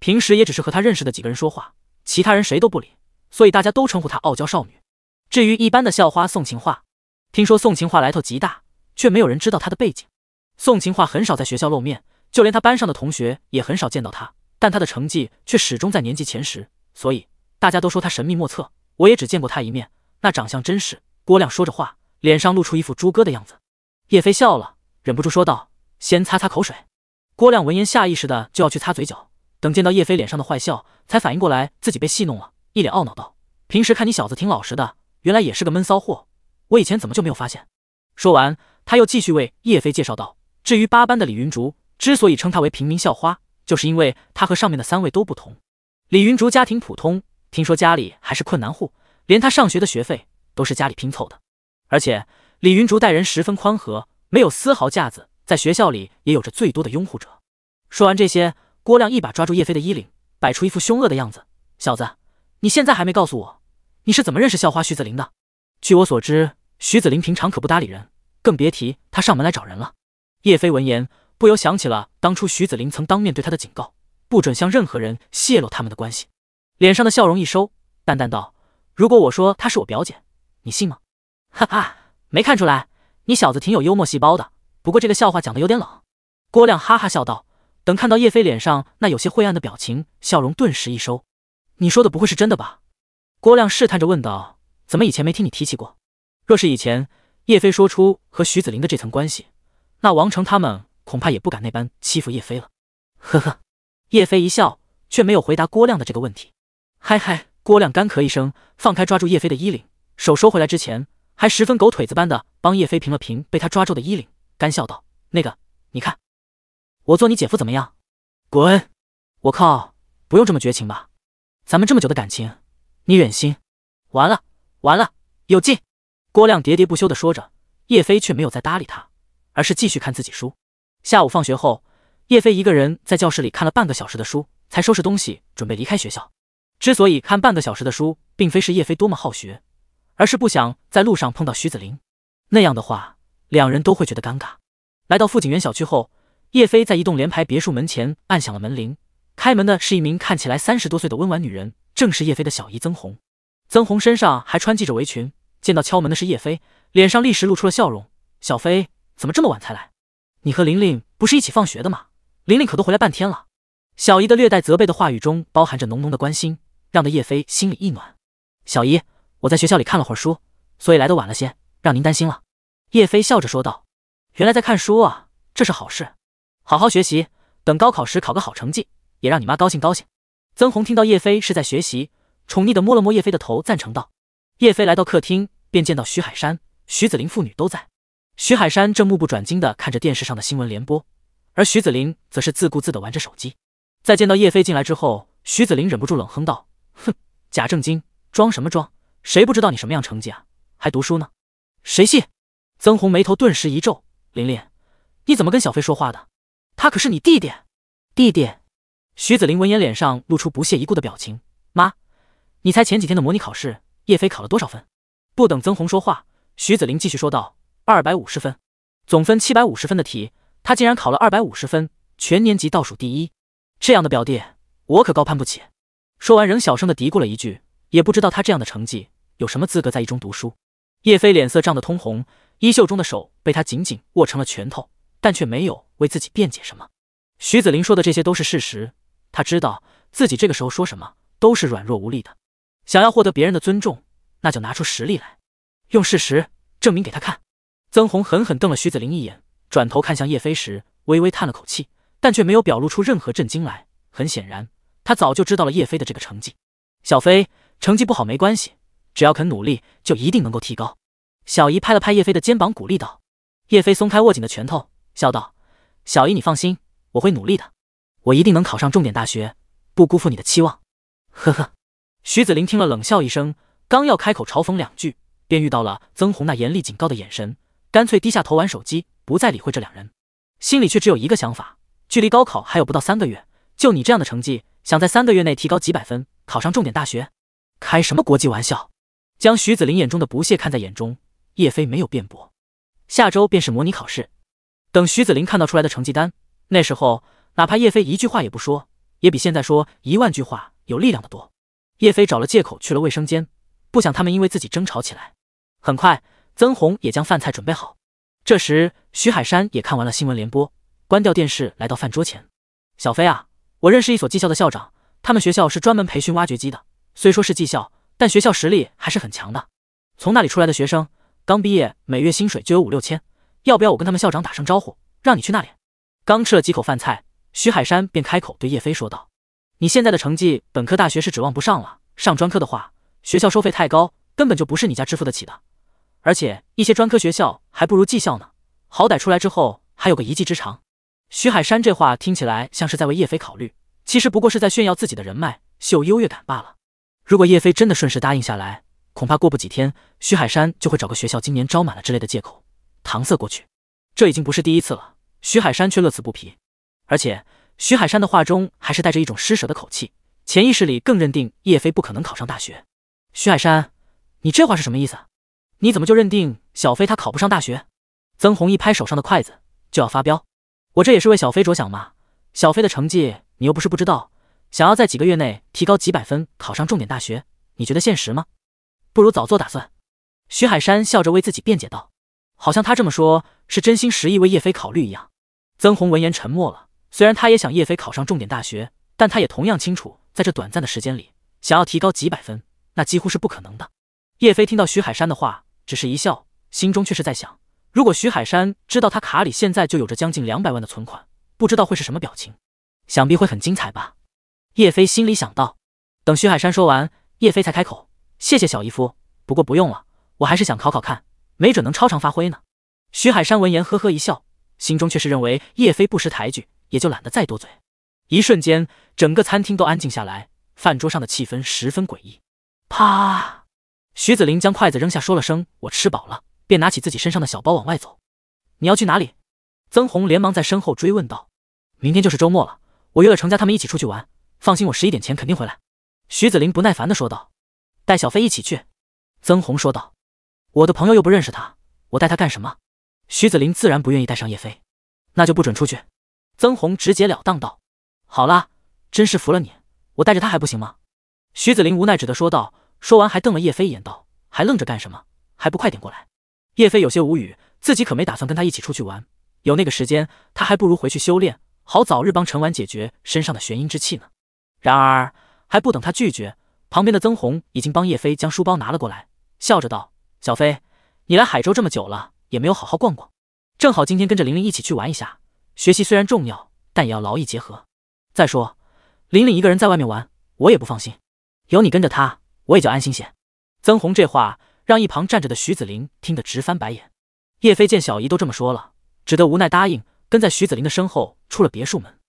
平时也只是和他认识的几个人说话，其他人谁都不理，所以大家都称呼他傲娇少女。至于一般的校花宋情画，听说宋情画来头极大，却没有人知道她的背景。宋情画很少在学校露面，就连她班上的同学也很少见到她，但她的成绩却始终在年级前十，所以大家都说她神秘莫测。我也只见过她一面，那长相真是……郭亮说着话，脸上露出一副猪哥的样子。叶飞笑了，忍不住说道：“先擦擦口水。”郭亮闻言，下意识的就要去擦嘴角。等见到叶飞脸上的坏笑，才反应过来自己被戏弄了，一脸懊恼道：“平时看你小子挺老实的，原来也是个闷骚货，我以前怎么就没有发现？”说完，他又继续为叶飞介绍道：“至于八班的李云竹，之所以称他为平民校花，就是因为他和上面的三位都不同。李云竹家庭普通，听说家里还是困难户，连他上学的学费都是家里拼凑的。而且李云竹待人十分宽和，没有丝毫架子，在学校里也有着最多的拥护者。”说完这些。郭亮一把抓住叶飞的衣领，摆出一副凶恶的样子：“小子，你现在还没告诉我，你是怎么认识校花徐子林的？据我所知，徐子林平常可不搭理人，更别提他上门来找人了。”叶飞闻言，不由想起了当初徐子林曾当面对他的警告：“不准向任何人泄露他们的关系。”脸上的笑容一收，淡淡道：“如果我说她是我表姐，你信吗？”“哈哈，没看出来，你小子挺有幽默细胞的。不过这个笑话讲的有点冷。”郭亮哈哈笑道。等看到叶飞脸上那有些晦暗的表情，笑容顿时一收。你说的不会是真的吧？郭亮试探着问道。怎么以前没听你提起过？若是以前，叶飞说出和徐子林的这层关系，那王成他们恐怕也不敢那般欺负叶飞了。呵呵，叶飞一笑，却没有回答郭亮的这个问题。嗨嗨，郭亮干咳一声，放开抓住叶飞的衣领，手收回来之前，还十分狗腿子般的帮叶飞平了平被他抓住的衣领，干笑道：“那个，你看。”我做你姐夫怎么样？滚！我靠，不用这么绝情吧？咱们这么久的感情，你忍心？完了，完了，有劲！郭亮喋喋不休的说着，叶飞却没有再搭理他，而是继续看自己书。下午放学后，叶飞一个人在教室里看了半个小时的书，才收拾东西准备离开学校。之所以看半个小时的书，并非是叶飞多么好学，而是不想在路上碰到徐子林，那样的话，两人都会觉得尴尬。来到富锦园小区后。叶飞在一栋联排别墅门前按响了门铃，开门的是一名看起来三十多岁的温婉女人，正是叶飞的小姨曾红。曾红身上还穿系着围裙，见到敲门的是叶飞，脸上立时露出了笑容。小飞，怎么这么晚才来？你和玲玲不是一起放学的吗？玲玲可都回来半天了。小姨的略带责备的话语中包含着浓浓的关心，让得叶飞心里一暖。小姨，我在学校里看了会儿书，所以来得晚了些，让您担心了。叶飞笑着说道。原来在看书啊，这是好事。好好学习，等高考时考个好成绩，也让你妈高兴高兴。曾红听到叶飞是在学习，宠溺的摸了摸叶飞的头，赞成道。叶飞来到客厅，便见到徐海山、徐子林父女都在。徐海山正目不转睛的看着电视上的新闻联播，而徐子林则是自顾自的玩着手机。在见到叶飞进来之后，徐子林忍不住冷哼道：“哼，假正经，装什么装？谁不知道你什么样成绩啊？还读书呢？谁信？”曾红眉头顿时一皱：“玲玲，你怎么跟小飞说话的？”他可是你弟弟，弟弟。徐子林闻言，脸上露出不屑一顾的表情。妈，你猜前几天的模拟考试，叶飞考了多少分？不等曾红说话，徐子林继续说道：二百五十分，总分七百五十分的题，他竟然考了二百五十分，全年级倒数第一。这样的表弟，我可高攀不起。说完，仍小声的嘀咕了一句：也不知道他这样的成绩，有什么资格在一中读书。叶飞脸色涨得通红，衣袖中的手被他紧紧握成了拳头。但却没有为自己辩解什么。徐子林说的这些都是事实，他知道自己这个时候说什么都是软弱无力的。想要获得别人的尊重，那就拿出实力来，用事实证明给他看。曾红狠狠瞪了徐子林一眼，转头看向叶飞时，微微叹了口气，但却没有表露出任何震惊来。很显然，他早就知道了叶飞的这个成绩。小飞，成绩不好没关系，只要肯努力，就一定能够提高。小姨拍了拍叶飞的肩膀，鼓励道。叶飞松开握紧的拳头。笑道：“小姨，你放心，我会努力的，我一定能考上重点大学，不辜负你的期望。”呵呵，徐子林听了冷笑一声，刚要开口嘲讽两句，便遇到了曾红那严厉警告的眼神，干脆低下头玩手机，不再理会这两人。心里却只有一个想法：距离高考还有不到三个月，就你这样的成绩，想在三个月内提高几百分，考上重点大学，开什么国际玩笑？将徐子林眼中的不屑看在眼中，叶飞没有辩驳。下周便是模拟考试。等徐子林看到出来的成绩单，那时候哪怕叶飞一句话也不说，也比现在说一万句话有力量的多。叶飞找了借口去了卫生间，不想他们因为自己争吵起来。很快，曾红也将饭菜准备好。这时，徐海山也看完了新闻联播，关掉电视，来到饭桌前：“小飞啊，我认识一所技校的校长，他们学校是专门培训挖掘机的。虽说是技校，但学校实力还是很强的。从那里出来的学生，刚毕业每月薪水就有五六千。”要不要我跟他们校长打声招呼，让你去那里？刚吃了几口饭菜，徐海山便开口对叶飞说道：“你现在的成绩，本科大学是指望不上了。上专科的话，学校收费太高，根本就不是你家支付得起的。而且一些专科学校还不如技校呢，好歹出来之后还有个一技之长。”徐海山这话听起来像是在为叶飞考虑，其实不过是在炫耀自己的人脉，秀优越感罢了。如果叶飞真的顺势答应下来，恐怕过不几天，徐海山就会找个学校今年招满了之类的借口。搪塞过去，这已经不是第一次了。徐海山却乐此不疲，而且徐海山的话中还是带着一种施舍的口气，潜意识里更认定叶飞不可能考上大学。徐海山，你这话是什么意思？你怎么就认定小飞他考不上大学？曾红一拍手上的筷子，就要发飙。我这也是为小飞着想嘛。小飞的成绩你又不是不知道，想要在几个月内提高几百分考上重点大学，你觉得现实吗？不如早做打算。徐海山笑着为自己辩解道。好像他这么说，是真心实意为叶飞考虑一样。曾红闻言沉默了。虽然他也想叶飞考上重点大学，但他也同样清楚，在这短暂的时间里，想要提高几百分，那几乎是不可能的。叶飞听到徐海山的话，只是一笑，心中却是在想：如果徐海山知道他卡里现在就有着将近两百万的存款，不知道会是什么表情，想必会很精彩吧。叶飞心里想到。等徐海山说完，叶飞才开口：“谢谢小姨夫，不过不用了，我还是想考考看。”没准能超常发挥呢。徐海山闻言呵呵一笑，心中却是认为叶飞不识抬举，也就懒得再多嘴。一瞬间，整个餐厅都安静下来，饭桌上的气氛十分诡异。啪！徐子林将筷子扔下，说了声“我吃饱了”，便拿起自己身上的小包往外走。“你要去哪里？”曾红连忙在身后追问道。“明天就是周末了，我约了程家他们一起出去玩。放心，我十一点前肯定回来。”徐子林不耐烦地说道。“带小飞一起去。”曾红说道。我的朋友又不认识他，我带他干什么？徐子林自然不愿意带上叶飞，那就不准出去。曾红直截了当道：“好了，真是服了你，我带着他还不行吗？”徐子林无奈只得说道，说完还瞪了叶飞一眼道：“还愣着干什么？还不快点过来！”叶飞有些无语，自己可没打算跟他一起出去玩，有那个时间，他还不如回去修炼，好早日帮陈婉解决身上的玄阴之气呢。然而还不等他拒绝，旁边的曾红已经帮叶飞将书包拿了过来，笑着道。小飞，你来海州这么久了，也没有好好逛逛。正好今天跟着玲玲一起去玩一下。学习虽然重要，但也要劳逸结合。再说，玲玲一个人在外面玩，我也不放心。有你跟着她，我也就安心些。曾红这话让一旁站着的徐子林听得直翻白眼。叶飞见小姨都这么说了，只得无奈答应，跟在徐子林的身后出了别墅门。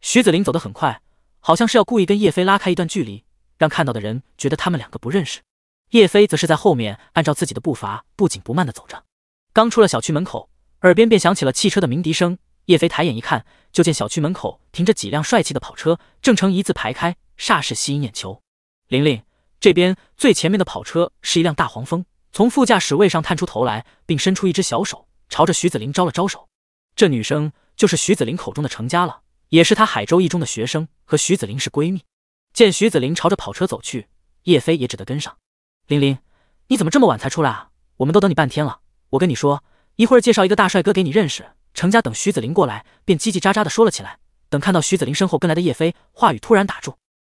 徐子林走得很快，好像是要故意跟叶飞拉开一段距离，让看到的人觉得他们两个不认识。叶飞则是在后面，按照自己的步伐，不紧不慢地走着。刚出了小区门口，耳边便响起了汽车的鸣笛声。叶飞抬眼一看，就见小区门口停着几辆帅气的跑车，正成一字排开，煞是吸引眼球。玲玲这边最前面的跑车是一辆大黄蜂，从副驾驶位上探出头来，并伸出一只小手，朝着徐子林招了招手。这女生就是徐子林口中的程家了，也是她海州一中的学生，和徐子林是闺蜜。见徐子林朝着跑车走去，叶飞也只得跟上。玲玲，你怎么这么晚才出来啊？我们都等你半天了。我跟你说，一会儿介绍一个大帅哥给你认识。程家等徐子林过来，便叽叽喳喳的说了起来。等看到徐子林身后跟来的叶飞，话语突然打住。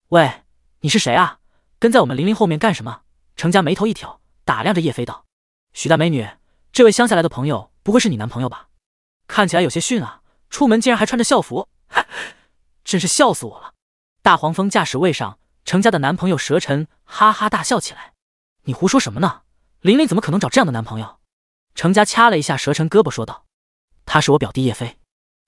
喂，你是谁啊？跟在我们玲玲后面干什么？程家眉头一挑，打量着叶飞道：“许大美女，这位乡下来的朋友，不会是你男朋友吧？看起来有些逊啊，出门竟然还穿着校服，[LAUGHS] 真是笑死我了。”大黄蜂驾驶位上，程家的男朋友蛇晨哈哈大笑起来。你胡说什么呢？林林怎么可能找这样的男朋友？程家掐了一下蛇成胳膊，说道：“他是我表弟叶飞，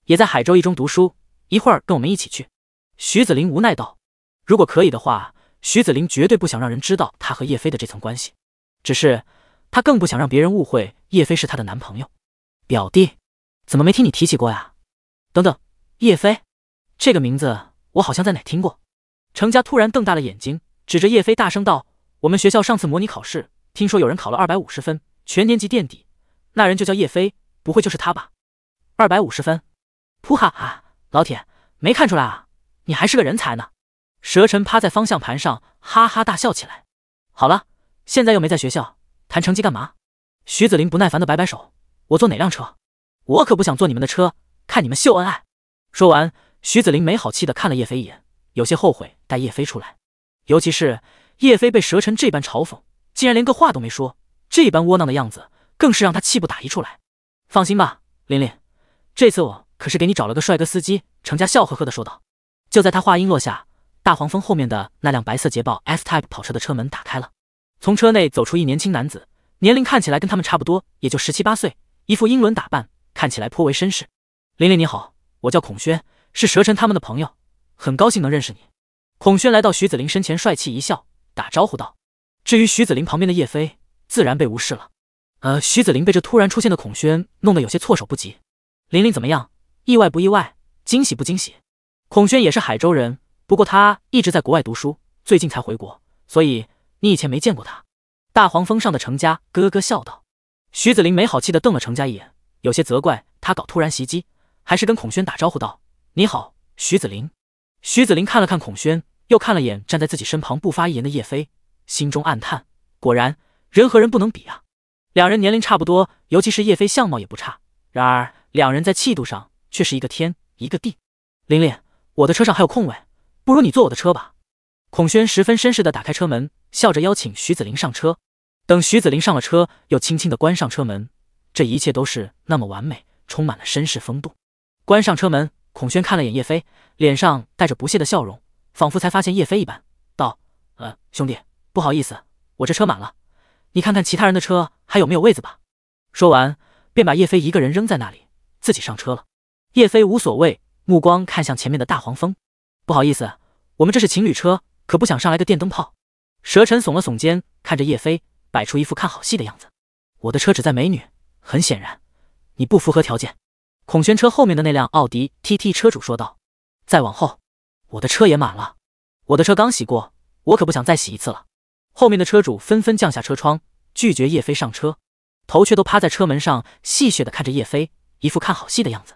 也在海州一中读书。一会儿跟我们一起去。”徐子林无奈道：“如果可以的话，徐子林绝对不想让人知道他和叶飞的这层关系。只是他更不想让别人误会叶飞是他的男朋友。表弟怎么没听你提起过呀？等等，叶飞这个名字我好像在哪听过。”程家突然瞪大了眼睛，指着叶飞大声道。我们学校上次模拟考试，听说有人考了二百五十分，全年级垫底，那人就叫叶飞，不会就是他吧？二百五十分，噗哈哈，老铁，没看出来啊，你还是个人才呢！蛇尘趴在方向盘上，哈哈大笑起来。好了，现在又没在学校，谈成绩干嘛？徐子林不耐烦的摆摆手，我坐哪辆车？我可不想坐你们的车，看你们秀恩爱。说完，徐子林没好气的看了叶飞一眼，有些后悔带叶飞出来，尤其是。叶飞被蛇尘这般嘲讽，竟然连个话都没说，这般窝囊的样子，更是让他气不打一处来。放心吧，琳琳，这次我可是给你找了个帅哥司机。程家笑呵呵地说道。就在他话音落下，大黄蜂后面的那辆白色捷豹 S Type 跑车的车门打开了，从车内走出一年轻男子，年龄看起来跟他们差不多，也就十七八岁，一副英伦打扮，看起来颇为绅士。琳琳你好，我叫孔轩，是蛇尘他们的朋友，很高兴能认识你。孔轩来到徐子林身前，帅气一笑。打招呼道，至于徐子林旁边的叶飞，自然被无视了。呃，徐子林被这突然出现的孔轩弄得有些措手不及。林林怎么样？意外不意外？惊喜不惊喜？孔轩也是海州人，不过他一直在国外读书，最近才回国，所以你以前没见过他。大黄蜂上的程家咯咯笑道。徐子林没好气的瞪了程家一眼，有些责怪他搞突然袭击，还是跟孔轩打招呼道：“你好，徐子林。”徐子林看了看孔轩，又看了眼站在自己身旁不发一言的叶飞，心中暗叹：果然人和人不能比啊！两人年龄差不多，尤其是叶飞相貌也不差，然而两人在气度上却是一个天一个地。玲玲，我的车上还有空位，不如你坐我的车吧。孔轩十分绅士的打开车门，笑着邀请徐子林上车。等徐子林上了车，又轻轻的关上车门。这一切都是那么完美，充满了绅士风度。关上车门，孔轩看了眼叶飞，脸上带着不屑的笑容。仿佛才发现叶飞一般，道：“呃，兄弟，不好意思，我这车满了，你看看其他人的车还有没有位子吧。”说完，便把叶飞一个人扔在那里，自己上车了。叶飞无所谓，目光看向前面的大黄蜂：“不好意思，我们这是情侣车，可不想上来个电灯泡。”蛇尘耸了耸肩，看着叶飞，摆出一副看好戏的样子：“我的车只载美女，很显然，你不符合条件。”孔宣车后面的那辆奥迪 TT 车主说道：“再往后。”我的车也满了，我的车刚洗过，我可不想再洗一次了。后面的车主纷纷降下车窗，拒绝叶飞上车，头却都趴在车门上，戏谑的看着叶飞，一副看好戏的样子。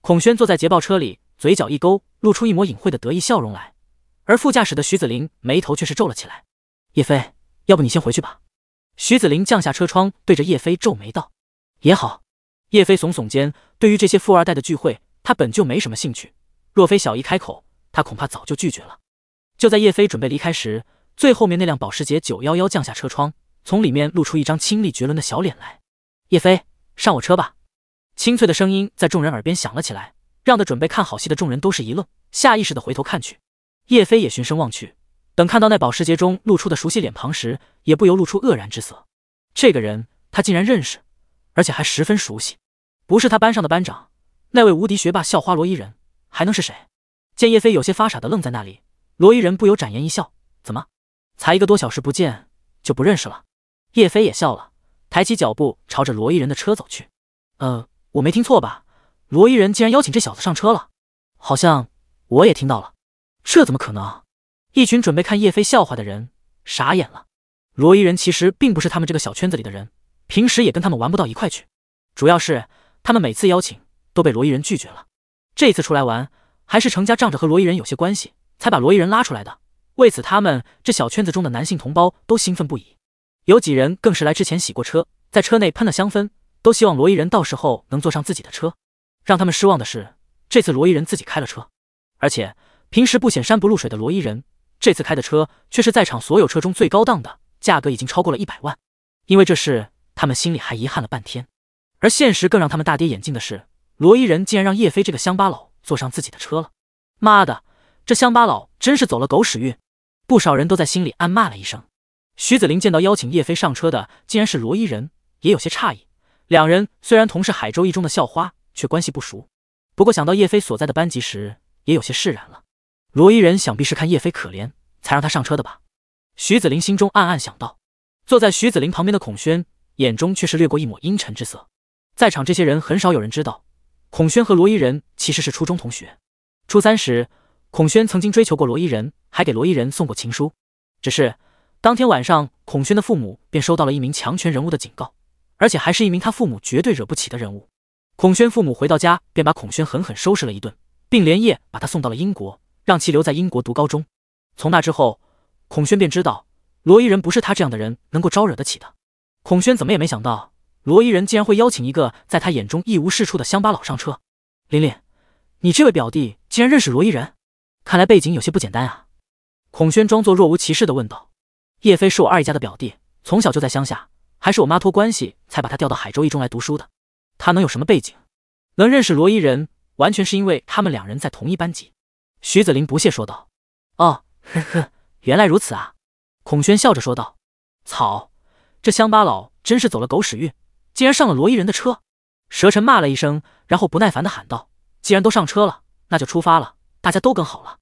孔轩坐在捷豹车里，嘴角一勾，露出一抹隐晦的得意笑容来。而副驾驶的徐子林眉头却是皱了起来。叶飞，要不你先回去吧。徐子林降下车窗，对着叶飞皱眉道。也好。叶飞耸耸肩，对于这些富二代的聚会，他本就没什么兴趣，若非小姨开口。他恐怕早就拒绝了。就在叶飞准备离开时，最后面那辆保时捷九幺幺降下车窗，从里面露出一张清丽绝伦的小脸来。叶飞，上我车吧。清脆的声音在众人耳边响了起来，让得准备看好戏的众人都是一愣，下意识的回头看去。叶飞也循声望去，等看到那保时捷中露出的熟悉脸庞时，也不由露出愕然之色。这个人，他竟然认识，而且还十分熟悉。不是他班上的班长，那位无敌学霸校花罗伊人，还能是谁？见叶飞有些发傻的愣在那里，罗伊人不由展颜一笑：“怎么，才一个多小时不见就不认识了？”叶飞也笑了，抬起脚步朝着罗伊人的车走去。“嗯，我没听错吧？罗伊人竟然邀请这小子上车了？好像我也听到了，这怎么可能？”一群准备看叶飞笑话的人傻眼了。罗伊人其实并不是他们这个小圈子里的人，平时也跟他们玩不到一块去，主要是他们每次邀请都被罗伊人拒绝了。这次出来玩。还是程家仗着和罗伊人有些关系，才把罗伊人拉出来的。为此，他们这小圈子中的男性同胞都兴奋不已，有几人更是来之前洗过车，在车内喷了香氛，都希望罗伊人到时候能坐上自己的车。让他们失望的是，这次罗伊人自己开了车，而且平时不显山不露水的罗伊人，这次开的车却是在场所有车中最高档的，价格已经超过了一百万。因为这事，他们心里还遗憾了半天。而现实更让他们大跌眼镜的是，罗伊人竟然让叶飞这个乡巴佬。坐上自己的车了，妈的，这乡巴佬真是走了狗屎运。不少人都在心里暗骂了一声。徐子林见到邀请叶飞上车的竟然是罗伊人，也有些诧异。两人虽然同是海州一中的校花，却关系不熟。不过想到叶飞所在的班级时，也有些释然了。罗伊人想必是看叶飞可怜，才让他上车的吧？徐子林心中暗暗想到。坐在徐子林旁边的孔轩眼中却是掠过一抹阴沉之色。在场这些人很少有人知道。孔轩和罗伊人其实是初中同学，初三时，孔轩曾经追求过罗伊人，还给罗伊人送过情书。只是当天晚上，孔轩的父母便收到了一名强权人物的警告，而且还是一名他父母绝对惹不起的人物。孔轩父母回到家，便把孔轩狠狠收拾了一顿，并连夜把他送到了英国，让其留在英国读高中。从那之后，孔轩便知道罗伊人不是他这样的人能够招惹得起的。孔轩怎么也没想到。罗伊人竟然会邀请一个在他眼中一无是处的乡巴佬上车，琳琳，你这位表弟竟然认识罗伊人，看来背景有些不简单啊！孔轩装作若无其事的问道。叶飞是我二姨家的表弟，从小就在乡下，还是我妈托关系才把他调到海州一中来读书的。他能有什么背景？能认识罗伊人，完全是因为他们两人在同一班级。徐子林不屑说道。哦，呵呵，原来如此啊！孔轩笑着说道。草，这乡巴佬真是走了狗屎运！竟然上了罗伊人的车，蛇尘骂了一声，然后不耐烦地喊道：“既然都上车了，那就出发了，大家都跟好了。”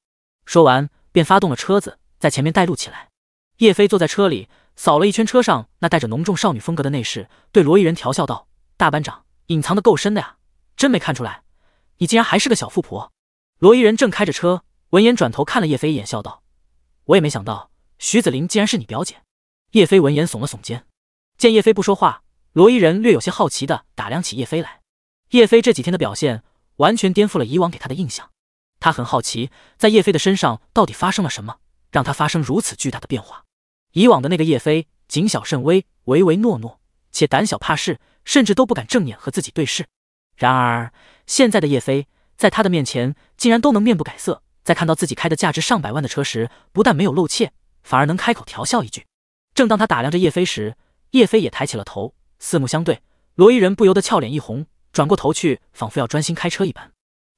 说完便发动了车子，在前面带路起来。叶飞坐在车里，扫了一圈车上那带着浓重少女风格的内饰，对罗伊人调笑道：“大班长隐藏的够深的呀，真没看出来，你竟然还是个小富婆。”罗伊人正开着车，闻言转头看了叶飞一眼，笑道：“我也没想到徐子林竟然是你表姐。”叶飞闻言耸了耸肩，见叶飞不说话。罗伊人略有些好奇的打量起叶飞来。叶飞这几天的表现完全颠覆了以往给他的印象，他很好奇，在叶飞的身上到底发生了什么，让他发生如此巨大的变化。以往的那个叶飞谨小慎微、唯唯诺诺且胆小怕事，甚至都不敢正眼和自己对视。然而现在的叶飞在他的面前竟然都能面不改色，在看到自己开的价值上百万的车时，不但没有露怯，反而能开口调笑一句。正当他打量着叶飞时，叶飞也抬起了头。四目相对，罗伊人不由得俏脸一红，转过头去，仿佛要专心开车一般。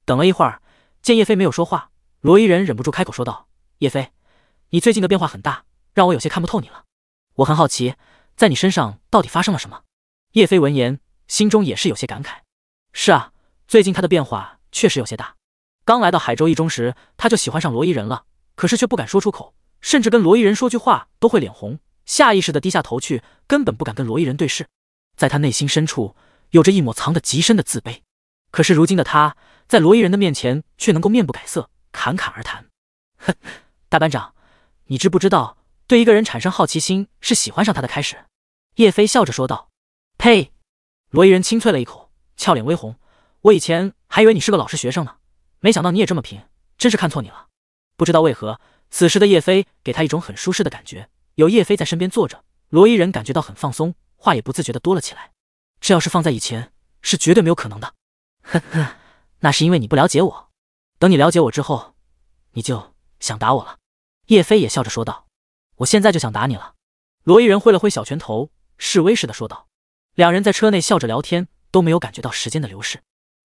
等了一会儿，见叶飞没有说话，罗伊人忍不住开口说道：“叶飞，你最近的变化很大，让我有些看不透你了。我很好奇，在你身上到底发生了什么。”叶飞闻言，心中也是有些感慨：“是啊，最近他的变化确实有些大。刚来到海州一中时，他就喜欢上罗伊人了，可是却不敢说出口，甚至跟罗伊人说句话都会脸红，下意识的低下头去，根本不敢跟罗伊人对视。”在他内心深处有着一抹藏得极深的自卑，可是如今的他在罗伊人的面前却能够面不改色，侃侃而谈。哼，大班长，你知不知道，对一个人产生好奇心是喜欢上他的开始？叶飞笑着说道。呸！罗伊人清脆了一口，俏脸微红。我以前还以为你是个老实学生呢，没想到你也这么贫，真是看错你了。不知道为何，此时的叶飞给他一种很舒适的感觉。有叶飞在身边坐着，罗伊人感觉到很放松。话也不自觉的多了起来，这要是放在以前是绝对没有可能的。呵呵，那是因为你不了解我，等你了解我之后，你就想打我了。叶飞也笑着说道：“我现在就想打你了。”罗伊人挥了挥小拳头，示威似的说道。两人在车内笑着聊天，都没有感觉到时间的流逝。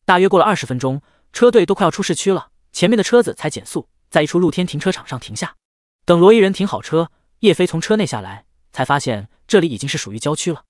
大约过了二十分钟，车队都快要出市区了，前面的车子才减速，在一处露天停车场上停下。等罗伊人停好车，叶飞从车内下来，才发现这里已经是属于郊区了。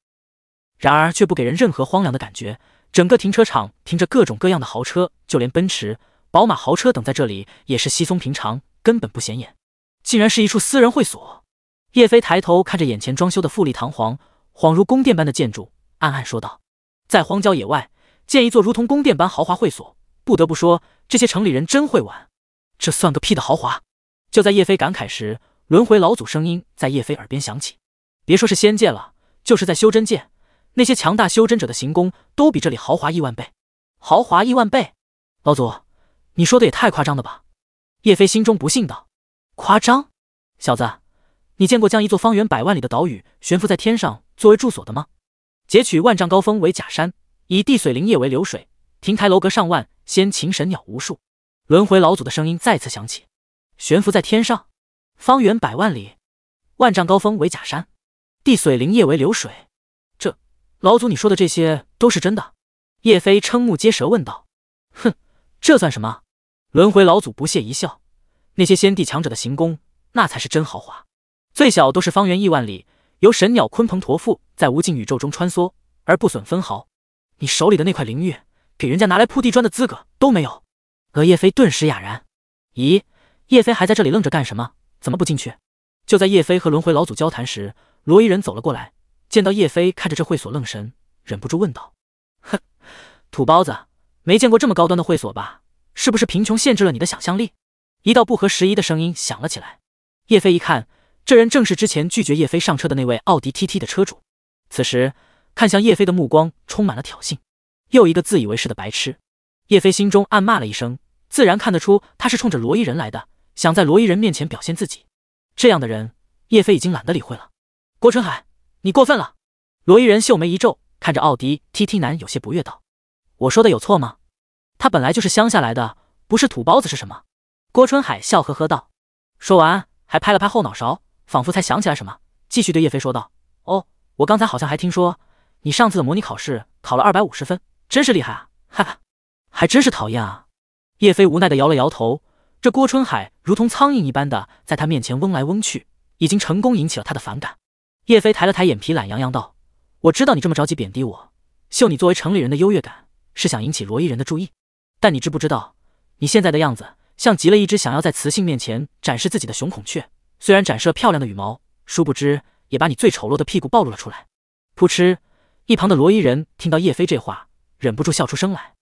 然而却不给人任何荒凉的感觉，整个停车场停着各种各样的豪车，就连奔驰、宝马豪车等在这里也是稀松平常，根本不显眼。竟然是一处私人会所！叶飞抬头看着眼前装修的富丽堂皇、恍如宫殿般的建筑，暗暗说道：“在荒郊野外建一座如同宫殿般豪华会所，不得不说这些城里人真会玩。这算个屁的豪华！”就在叶飞感慨时，轮回老祖声音在叶飞耳边响起：“别说是仙界了，就是在修真界。”那些强大修真者的行宫都比这里豪华亿万倍，豪华亿万倍！老祖，你说的也太夸张了吧？叶飞心中不信道：“夸张，小子，你见过将一座方圆百万里的岛屿悬浮在天上作为住所的吗？截取万丈高峰为假山，以地水灵液为流水，亭台楼阁上万，仙禽神鸟无数。”轮回老祖的声音再次响起：“悬浮在天上，方圆百万里，万丈高峰为假山，地水灵液为流水。”老祖，你说的这些都是真的？叶飞瞠目结舌问道。哼，这算什么？轮回老祖不屑一笑。那些先帝强者的行宫，那才是真豪华，最小都是方圆亿万里，由神鸟鲲鹏驮负，在无尽宇宙中穿梭而不损分毫。你手里的那块灵玉，给人家拿来铺地砖的资格都没有。而叶飞顿时哑然。咦，叶飞还在这里愣着干什么？怎么不进去？就在叶飞和轮回老祖交谈时，罗伊人走了过来。见到叶飞看着这会所愣神，忍不住问道：“哼，土包子，没见过这么高端的会所吧？是不是贫穷限制了你的想象力？”一道不合时宜的声音响了起来。叶飞一看，这人正是之前拒绝叶飞上车的那位奥迪 TT 的车主。此时看向叶飞的目光充满了挑衅。又一个自以为是的白痴！叶飞心中暗骂了一声，自然看得出他是冲着罗伊人来的，想在罗伊人面前表现自己。这样的人，叶飞已经懒得理会了。郭春海。你过分了！罗伊人秀眉一皱，看着奥迪 TT 男有些不悦道：“我说的有错吗？他本来就是乡下来的，不是土包子是什么？”郭春海笑呵呵道，说完还拍了拍后脑勺，仿佛才想起来什么，继续对叶飞说道：“哦，我刚才好像还听说你上次的模拟考试考了二百五十分，真是厉害啊！哈哈，还真是讨厌啊！”叶飞无奈的摇了摇头，这郭春海如同苍蝇一般的在他面前嗡来嗡去，已经成功引起了他的反感。叶飞抬了抬眼皮，懒洋洋道：“我知道你这么着急贬低我，秀你作为城里人的优越感，是想引起罗伊人的注意。但你知不知道，你现在的样子像极了一只想要在雌性面前展示自己的雄孔雀，虽然展示了漂亮的羽毛，殊不知也把你最丑陋的屁股暴露了出来。”扑哧，一旁的罗伊人听到叶飞这话，忍不住笑出声来。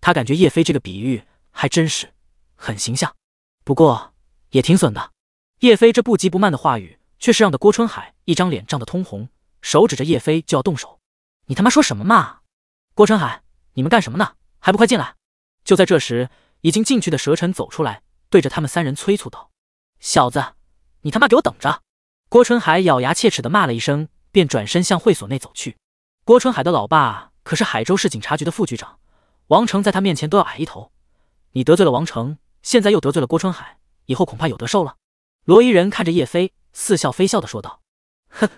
他感觉叶飞这个比喻还真是很形象，不过也挺损的。叶飞这不急不慢的话语。却是让的郭春海一张脸涨得通红，手指着叶飞就要动手。你他妈说什么嘛？郭春海，你们干什么呢？还不快进来！就在这时，已经进去的蛇臣走出来，对着他们三人催促道：“小子，你他妈给我等着！”郭春海咬牙切齿的骂了一声，便转身向会所内走去。郭春海的老爸可是海州市警察局的副局长，王成在他面前都要矮一头。你得罪了王成，现在又得罪了郭春海，以后恐怕有得受了。罗伊人看着叶飞。似笑非笑的说道：“哼，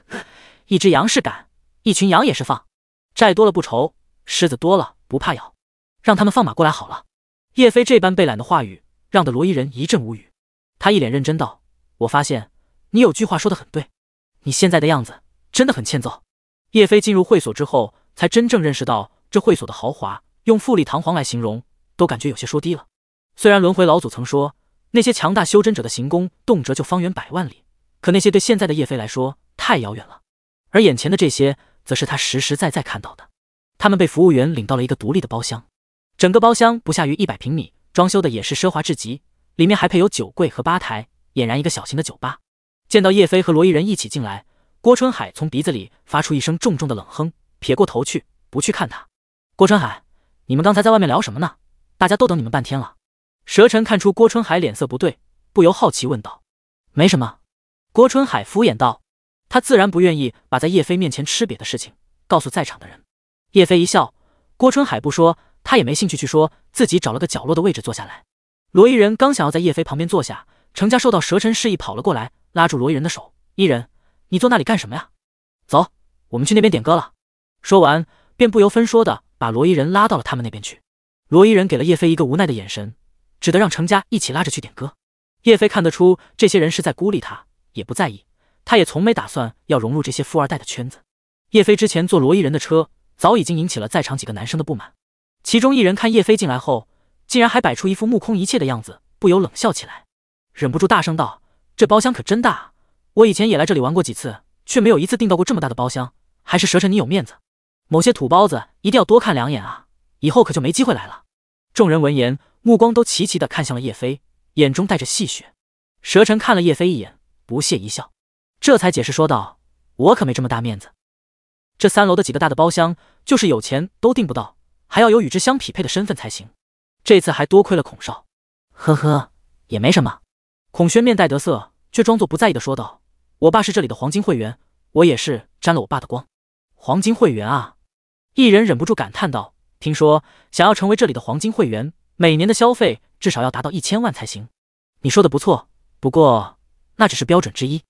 一只羊是赶，一群羊也是放，债多了不愁，狮子多了不怕咬，让他们放马过来好了。”叶飞这般被懒的话语，让得罗伊人一阵无语。他一脸认真道：“我发现你有句话说的很对，你现在的样子真的很欠揍。”叶飞进入会所之后，才真正认识到这会所的豪华，用富丽堂皇来形容都感觉有些说低了。虽然轮回老祖曾说，那些强大修真者的行宫，动辄就方圆百万里。可那些对现在的叶飞来说太遥远了，而眼前的这些则是他实实在在看到的。他们被服务员领到了一个独立的包厢，整个包厢不下于一百平米，装修的也是奢华至极，里面还配有酒柜和吧台，俨然一个小型的酒吧。见到叶飞和罗伊人一起进来，郭春海从鼻子里发出一声重重的冷哼，撇过头去不去看他。郭春海，你们刚才在外面聊什么呢？大家都等你们半天了。蛇尘看出郭春海脸色不对，不由好奇问道：“没什么。”郭春海敷衍道：“他自然不愿意把在叶飞面前吃瘪的事情告诉在场的人。”叶飞一笑，郭春海不说，他也没兴趣去说。自己找了个角落的位置坐下来。罗伊人刚想要在叶飞旁边坐下，程家受到蛇尘示意跑了过来，拉住罗伊人的手：“伊人，你坐那里干什么呀？走，我们去那边点歌了。”说完，便不由分说的把罗伊人拉到了他们那边去。罗伊人给了叶飞一个无奈的眼神，只得让程家一起拉着去点歌。叶飞看得出这些人是在孤立他。也不在意，他也从没打算要融入这些富二代的圈子。叶飞之前坐罗伊人的车，早已经引起了在场几个男生的不满。其中一人看叶飞进来后，竟然还摆出一副目空一切的样子，不由冷笑起来，忍不住大声道：“这包厢可真大，我以前也来这里玩过几次，却没有一次订到过这么大的包厢，还是蛇神你有面子。某些土包子一定要多看两眼啊，以后可就没机会来了。”众人闻言，目光都齐齐的看向了叶飞，眼中带着戏谑。蛇神看了叶飞一眼。不屑一笑，这才解释说道：“我可没这么大面子。这三楼的几个大的包厢，就是有钱都订不到，还要有与之相匹配的身份才行。这次还多亏了孔少，呵呵，也没什么。”孔轩面带得色，却装作不在意的说道：“我爸是这里的黄金会员，我也是沾了我爸的光。黄金会员啊！”一人忍不住感叹道：“听说想要成为这里的黄金会员，每年的消费至少要达到一千万才行。”你说的不错，不过。那只是标准之一，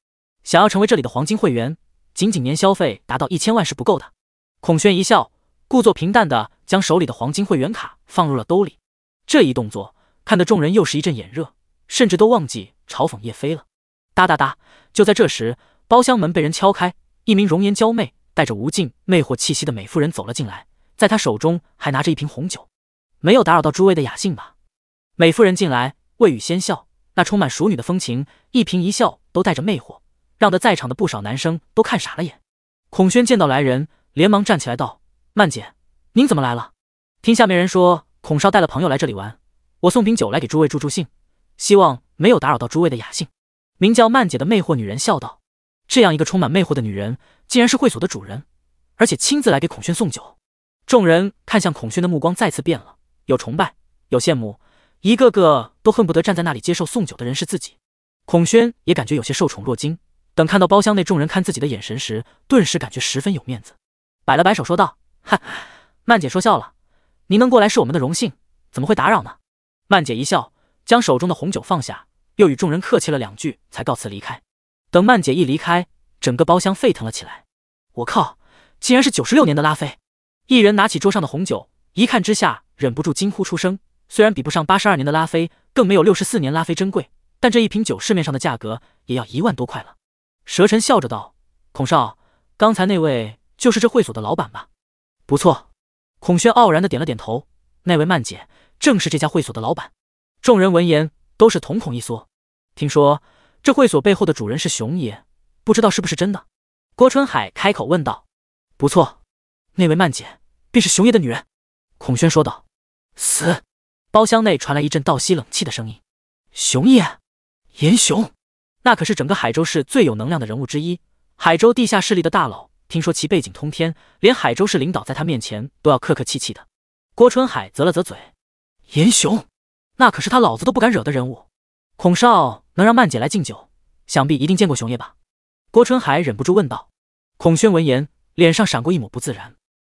想要成为这里的黄金会员，仅仅年消费达到一千万是不够的。孔宣一笑，故作平淡的将手里的黄金会员卡放入了兜里。这一动作看得众人又是一阵眼热，甚至都忘记嘲讽叶飞了。哒哒哒！就在这时，包厢门被人敲开，一名容颜娇媚、带着无尽魅惑气息的美妇人走了进来，在她手中还拿着一瓶红酒。没有打扰到诸位的雅兴吧？美妇人进来，未语先笑。那充满熟女的风情，一颦一笑都带着魅惑，让得在场的不少男生都看傻了眼。孔轩见到来人，连忙站起来道：“曼姐，您怎么来了？听下面人说，孔少带了朋友来这里玩，我送瓶酒来给诸位助助兴，希望没有打扰到诸位的雅兴。”名叫曼姐的魅惑女人笑道：“这样一个充满魅惑的女人，竟然是会所的主人，而且亲自来给孔轩送酒。”众人看向孔轩的目光再次变了，有崇拜，有羡慕。一个个都恨不得站在那里接受送酒的人是自己。孔轩也感觉有些受宠若惊。等看到包厢内众人看自己的眼神时，顿时感觉十分有面子，摆了摆手说道：“哈曼姐说笑了，您能过来是我们的荣幸，怎么会打扰呢？”曼姐一笑，将手中的红酒放下，又与众人客气了两句，才告辞离开。等曼姐一离开，整个包厢沸腾了起来。我靠，竟然是九十六年的拉菲！一人拿起桌上的红酒，一看之下，忍不住惊呼出声。虽然比不上八十二年的拉菲，更没有六十四年拉菲珍贵，但这一瓶酒市面上的价格也要一万多块了。蛇臣笑着道：“孔少，刚才那位就是这会所的老板吧？”“不错。”孔轩傲然的点了点头，“那位曼姐正是这家会所的老板。”众人闻言都是瞳孔一缩。听说这会所背后的主人是熊爷，不知道是不是真的？郭春海开口问道。“不错，那位曼姐便是熊爷的女人。”孔轩说道。“死！”包厢内传来一阵倒吸冷气的声音。熊爷，严雄，那可是整个海州市最有能量的人物之一，海州地下势力的大佬。听说其背景通天，连海州市领导在他面前都要客客气气的。郭春海啧了啧嘴，严雄，那可是他老子都不敢惹的人物。孔少能让曼姐来敬酒，想必一定见过熊爷吧？郭春海忍不住问道。孔轩闻言，脸上闪过一抹不自然。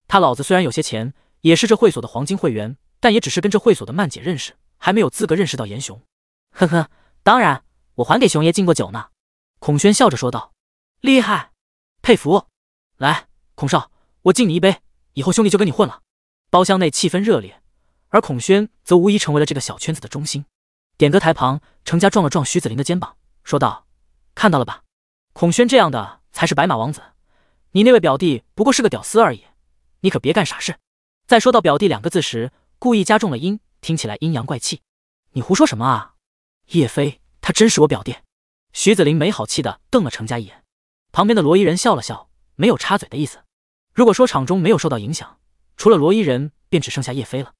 他老子虽然有些钱，也是这会所的黄金会员。但也只是跟这会所的曼姐认识，还没有资格认识到严雄。呵呵，当然，我还给熊爷敬过酒呢。孔轩笑着说道：“厉害，佩服！来，孔少，我敬你一杯，以后兄弟就跟你混了。”包厢内气氛热烈，而孔轩则无疑成为了这个小圈子的中心。点歌台旁，程家撞了撞徐子林的肩膀，说道：“看到了吧，孔轩这样的才是白马王子，你那位表弟不过是个屌丝而已，你可别干傻事。”在说到“表弟”两个字时，故意加重了音，听起来阴阳怪气。你胡说什么啊？叶飞，他真是我表弟。徐子林没好气的瞪了程家一眼。旁边的罗伊人笑了笑，没有插嘴的意思。如果说场中没有受到影响，除了罗伊人，便只剩下叶飞了。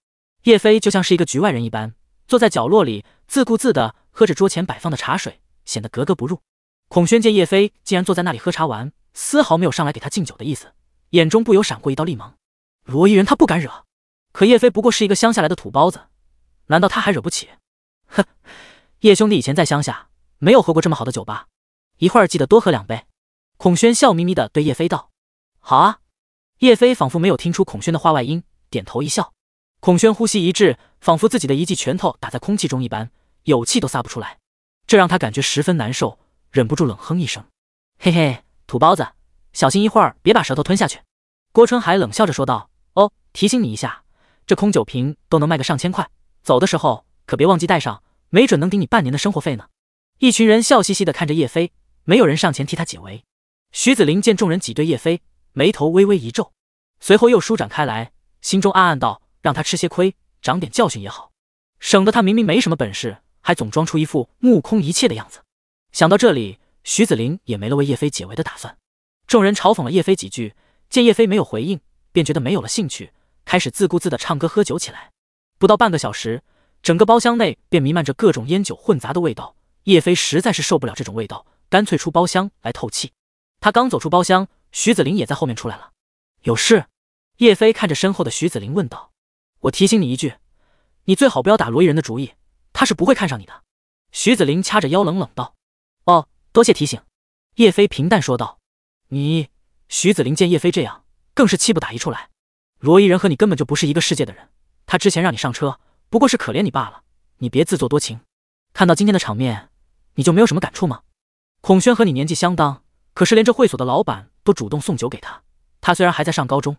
叶飞就像是一个局外人一般，坐在角落里，自顾自的喝着桌前摆放的茶水，显得格格不入。孔轩见叶飞竟然坐在那里喝茶玩，丝毫没有上来给他敬酒的意思，眼中不由闪过一道厉芒。罗伊人他不敢惹。可叶飞不过是一个乡下来的土包子，难道他还惹不起？哼！叶兄弟以前在乡下没有喝过这么好的酒吧，一会儿记得多喝两杯。孔轩笑眯眯地对叶飞道：“好啊。”叶飞仿佛没有听出孔轩的话外音，点头一笑。孔轩呼吸一滞，仿佛自己的一记拳头打在空气中一般，有气都撒不出来，这让他感觉十分难受，忍不住冷哼一声：“嘿嘿，土包子，小心一会儿别把舌头吞下去。”郭春海冷笑着说道：“哦，提醒你一下。”这空酒瓶都能卖个上千块，走的时候可别忘记带上，没准能顶你半年的生活费呢。一群人笑嘻嘻的看着叶飞，没有人上前替他解围。徐子林见众人挤兑叶飞，眉头微微一皱，随后又舒展开来，心中暗暗道：让他吃些亏，长点教训也好，省得他明明没什么本事，还总装出一副目空一切的样子。想到这里，徐子林也没了为叶飞解围的打算。众人嘲讽了叶飞几句，见叶飞没有回应，便觉得没有了兴趣。开始自顾自的唱歌喝酒起来，不到半个小时，整个包厢内便弥漫着各种烟酒混杂的味道。叶飞实在是受不了这种味道，干脆出包厢来透气。他刚走出包厢，徐子林也在后面出来了。有事？叶飞看着身后的徐子林问道。我提醒你一句，你最好不要打罗一人的主意，他是不会看上你的。徐子林掐着腰冷冷道。哦，多谢提醒。叶飞平淡说道。你……徐子林见叶飞这样，更是气不打一处来。罗伊人和你根本就不是一个世界的人，他之前让你上车不过是可怜你罢了，你别自作多情。看到今天的场面，你就没有什么感触吗？孔轩和你年纪相当，可是连这会所的老板都主动送酒给他，他虽然还在上高中，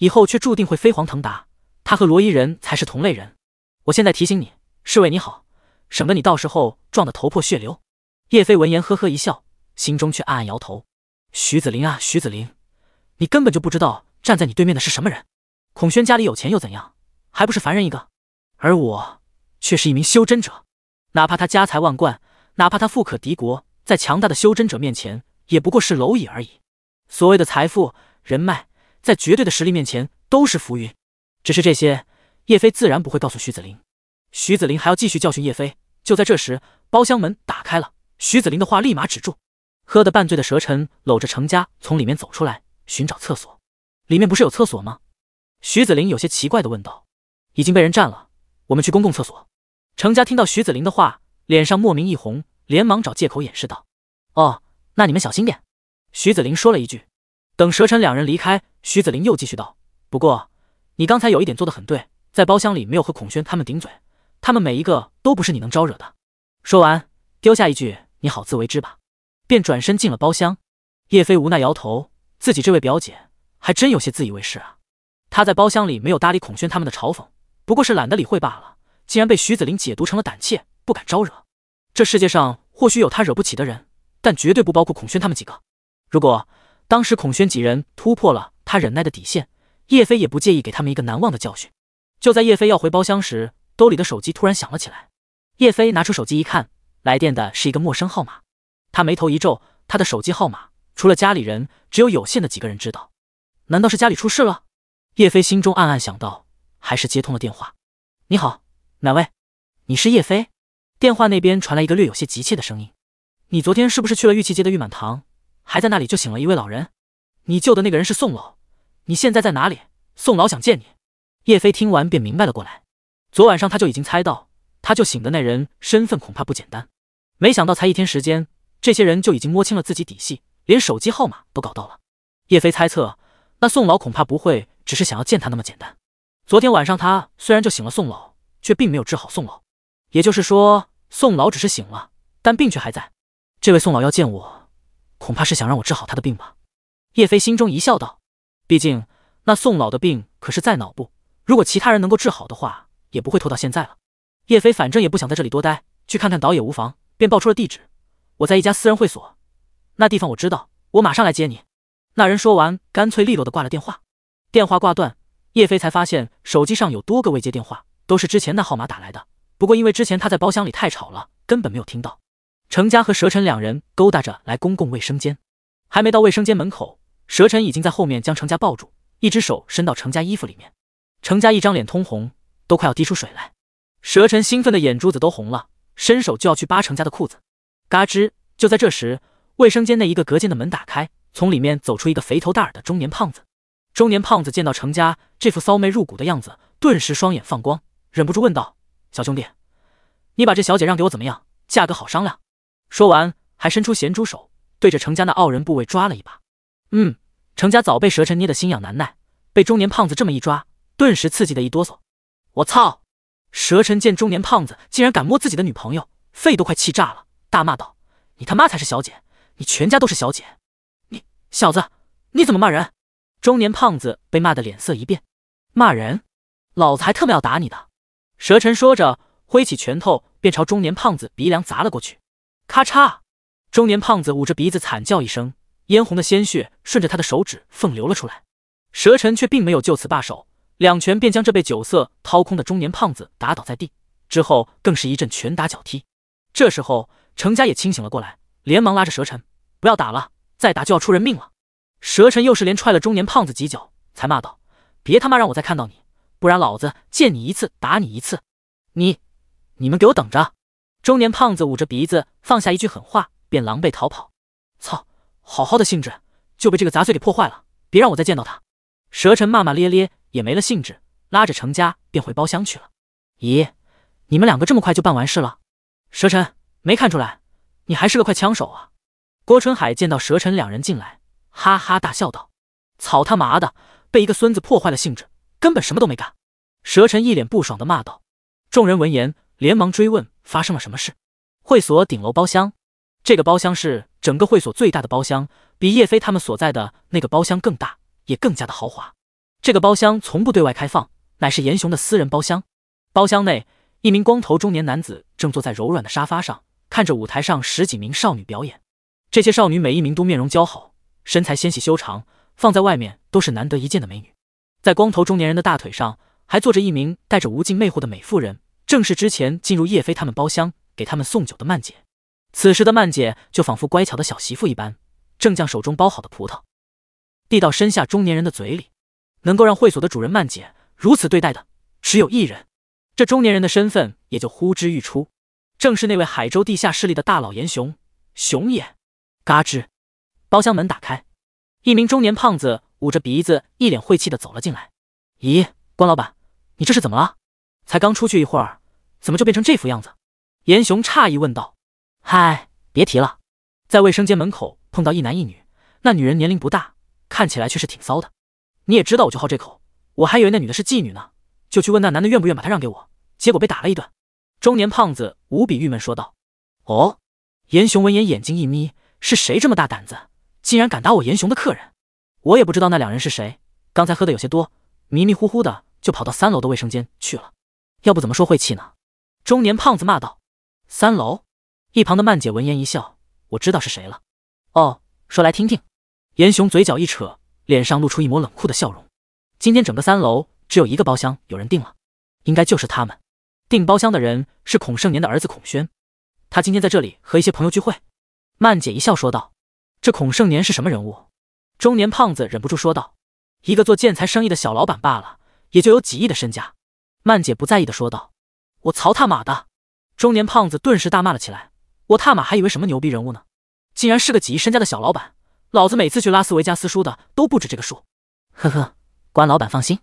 以后却注定会飞黄腾达。他和罗伊人才是同类人。我现在提醒你，是为你好，省得你到时候撞得头破血流。叶飞闻言呵呵一笑，心中却暗暗摇头。徐子林啊，徐子林，你根本就不知道。站在你对面的是什么人？孔轩家里有钱又怎样，还不是凡人一个。而我却是一名修真者，哪怕他家财万贯，哪怕他富可敌国，在强大的修真者面前也不过是蝼蚁而已。所谓的财富、人脉，在绝对的实力面前都是浮云。只是这些，叶飞自然不会告诉徐子林。徐子林还要继续教训叶飞。就在这时，包厢门打开了，徐子林的话立马止住。喝得半醉的蛇尘搂着程家从里面走出来，寻找厕所。里面不是有厕所吗？徐子林有些奇怪的问道。已经被人占了，我们去公共厕所。程家听到徐子林的话，脸上莫名一红，连忙找借口掩饰道：“哦，那你们小心点。”徐子林说了一句。等蛇臣两人离开，徐子林又继续道：“不过你刚才有一点做得很对，在包厢里没有和孔轩他们顶嘴，他们每一个都不是你能招惹的。”说完，丢下一句“你好自为之吧”，便转身进了包厢。叶飞无奈摇头，自己这位表姐。还真有些自以为是啊！他在包厢里没有搭理孔轩他们的嘲讽，不过是懒得理会罢了。竟然被徐子林解读成了胆怯，不敢招惹。这世界上或许有他惹不起的人，但绝对不包括孔轩他们几个。如果当时孔轩几人突破了他忍耐的底线，叶飞也不介意给他们一个难忘的教训。就在叶飞要回包厢时，兜里的手机突然响了起来。叶飞拿出手机一看，来电的是一个陌生号码。他眉头一皱，他的手机号码除了家里人，只有有限的几个人知道。难道是家里出事了？叶飞心中暗暗想到，还是接通了电话。你好，哪位？你是叶飞？电话那边传来一个略有些急切的声音。你昨天是不是去了玉器街的玉满堂？还在那里就醒了一位老人？你救的那个人是宋老？你现在在哪里？宋老想见你。叶飞听完便明白了过来。昨晚上他就已经猜到，他就醒的那人身份恐怕不简单。没想到才一天时间，这些人就已经摸清了自己底细，连手机号码都搞到了。叶飞猜测。那宋老恐怕不会只是想要见他那么简单。昨天晚上他虽然就醒了，宋老却并没有治好宋老，也就是说，宋老只是醒了，但病却还在。这位宋老要见我，恐怕是想让我治好他的病吧？叶飞心中一笑道。毕竟那宋老的病可是在脑部，如果其他人能够治好的话，也不会拖到现在了。叶飞反正也不想在这里多待，去看看倒也无妨，便报出了地址。我在一家私人会所，那地方我知道，我马上来接你。那人说完，干脆利落的挂了电话。电话挂断，叶飞才发现手机上有多个未接电话，都是之前那号码打来的。不过因为之前他在包厢里太吵了，根本没有听到。程家和蛇尘两人勾搭着来公共卫生间，还没到卫生间门口，蛇尘已经在后面将程家抱住，一只手伸到程家衣服里面。程家一张脸通红，都快要滴出水来。蛇尘兴奋的眼珠子都红了，伸手就要去扒程家的裤子。嘎吱！就在这时，卫生间内一个隔间的门打开。从里面走出一个肥头大耳的中年胖子。中年胖子见到程家这副骚妹入骨的样子，顿时双眼放光，忍不住问道：“小兄弟，你把这小姐让给我怎么样？价格好商量。”说完，还伸出咸猪手，对着程家那傲人部位抓了一把。嗯，程家早被蛇尘捏得心痒难耐，被中年胖子这么一抓，顿时刺激的一哆嗦。我操！蛇尘见中年胖子竟然敢摸自己的女朋友，肺都快气炸了，大骂道：“你他妈才是小姐，你全家都是小姐！”小子，你怎么骂人？中年胖子被骂得脸色一变，骂人，老子还特么要打你的！蛇尘说着，挥起拳头便朝中年胖子鼻梁砸了过去，咔嚓！中年胖子捂着鼻子惨叫一声，嫣红的鲜血顺着他的手指缝流了出来。蛇尘却并没有就此罢手，两拳便将这被酒色掏空的中年胖子打倒在地，之后更是一阵拳打脚踢。这时候，程家也清醒了过来，连忙拉着蛇尘：“不要打了！”再打就要出人命了！蛇臣又是连踹了中年胖子几脚，才骂道：“别他妈让我再看到你，不然老子见你一次打你一次！你、你们给我等着！”中年胖子捂着鼻子，放下一句狠话，便狼狈逃跑。操！好好的兴致就被这个杂碎给破坏了！别让我再见到他！蛇臣骂骂咧咧，也没了兴致，拉着程家便回包厢去了。咦，你们两个这么快就办完事了？蛇臣没看出来，你还是个快枪手啊！郭春海见到蛇尘两人进来，哈哈大笑道：“草他妈的，被一个孙子破坏了兴致，根本什么都没干。”蛇尘一脸不爽的骂道。众人闻言，连忙追问发生了什么事。会所顶楼包厢，这个包厢是整个会所最大的包厢，比叶飞他们所在的那个包厢更大，也更加的豪华。这个包厢从不对外开放，乃是严雄的私人包厢。包厢内，一名光头中年男子正坐在柔软的沙发上，看着舞台上十几名少女表演。这些少女每一名都面容姣好，身材纤细修长，放在外面都是难得一见的美女。在光头中年人的大腿上，还坐着一名带着无尽魅惑的美妇人，正是之前进入叶飞他们包厢给他们送酒的曼姐。此时的曼姐就仿佛乖巧的小媳妇一般，正将手中包好的葡萄递到身下中年人的嘴里。能够让会所的主人曼姐如此对待的，只有一人，这中年人的身份也就呼之欲出，正是那位海州地下势力的大佬严雄熊也。嘎吱，包厢门打开，一名中年胖子捂着鼻子，一脸晦气的走了进来。咦，关老板，你这是怎么了？才刚出去一会儿，怎么就变成这副样子？严雄诧异问道。嗨，别提了，在卫生间门口碰到一男一女，那女人年龄不大，看起来却是挺骚的。你也知道我就好这口，我还以为那女的是妓女呢，就去问那男的愿不愿把她让给我，结果被打了一顿。中年胖子无比郁闷说道。哦，严雄闻言眼睛一眯。是谁这么大胆子，竟然敢打我严雄的客人？我也不知道那两人是谁，刚才喝的有些多，迷迷糊糊的就跑到三楼的卫生间去了。要不怎么说晦气呢？中年胖子骂道。三楼，一旁的曼姐闻言一笑，我知道是谁了。哦，说来听听。严雄嘴角一扯，脸上露出一抹冷酷的笑容。今天整个三楼只有一个包厢有人订了，应该就是他们。订包厢的人是孔圣年的儿子孔轩，他今天在这里和一些朋友聚会。曼姐一笑说道：“这孔圣年是什么人物？”中年胖子忍不住说道：“一个做建材生意的小老板罢了，也就有几亿的身家。”曼姐不在意的说道：“我操他妈的！”中年胖子顿时大骂了起来：“我踏马还以为什么牛逼人物呢？竟然是个几亿身家的小老板！老子每次去拉斯维加斯输的都不止这个数！”呵呵，关老板放心，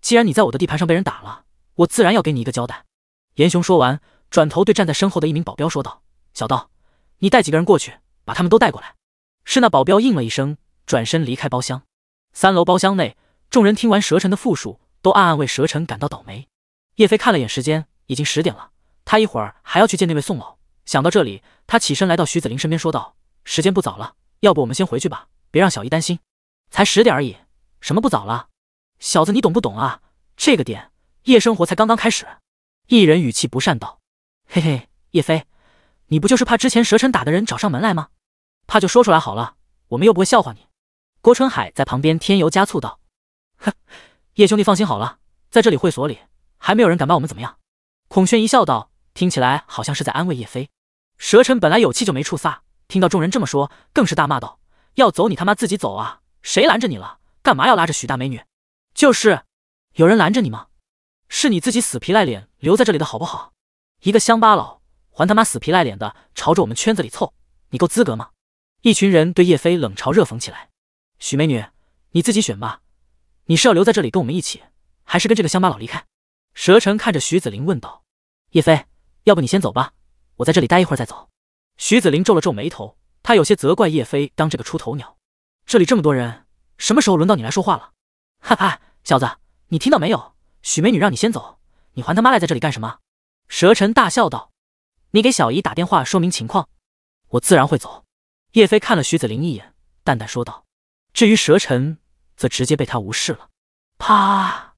既然你在我的地盘上被人打了，我自然要给你一个交代。”严雄说完，转头对站在身后的一名保镖说道：“小道，你带几个人过去，把他们都带过来。是那保镖应了一声，转身离开包厢。三楼包厢内，众人听完蛇臣的复述，都暗暗为蛇臣感到倒霉。叶飞看了眼时间，已经十点了，他一会儿还要去见那位宋老。想到这里，他起身来到徐子林身边，说道：“时间不早了，要不我们先回去吧，别让小姨担心。才十点而已，什么不早了？小子，你懂不懂啊？这个点夜生活才刚刚开始。”一人语气不善道：“嘿嘿，叶飞。”你不就是怕之前蛇臣打的人找上门来吗？怕就说出来好了，我们又不会笑话你。郭春海在旁边添油加醋道：“哼，叶兄弟放心好了，在这里会所里还没有人敢把我们怎么样。”孔宣一笑道：“听起来好像是在安慰叶飞。”蛇臣本来有气就没处撒，听到众人这么说，更是大骂道：“要走你他妈自己走啊！谁拦着你了？干嘛要拉着许大美女？就是有人拦着你吗？是你自己死皮赖脸留在这里的好不好？一个乡巴佬！”还他妈死皮赖脸的朝着我们圈子里凑，你够资格吗？一群人对叶飞冷嘲热讽起来。许美女，你自己选吧，你是要留在这里跟我们一起，还是跟这个乡巴佬离开？蛇尘看着徐子林问道：“叶飞，要不你先走吧，我在这里待一会儿再走。”徐子林皱了皱眉头，他有些责怪叶飞当这个出头鸟。这里这么多人，什么时候轮到你来说话了？哈哈，小子，你听到没有？许美女让你先走，你还他妈赖在这里干什么？蛇尘大笑道。你给小姨打电话说明情况，我自然会走。叶飞看了徐子林一眼，淡淡说道：“至于蛇尘，则直接被他无视了。”啪！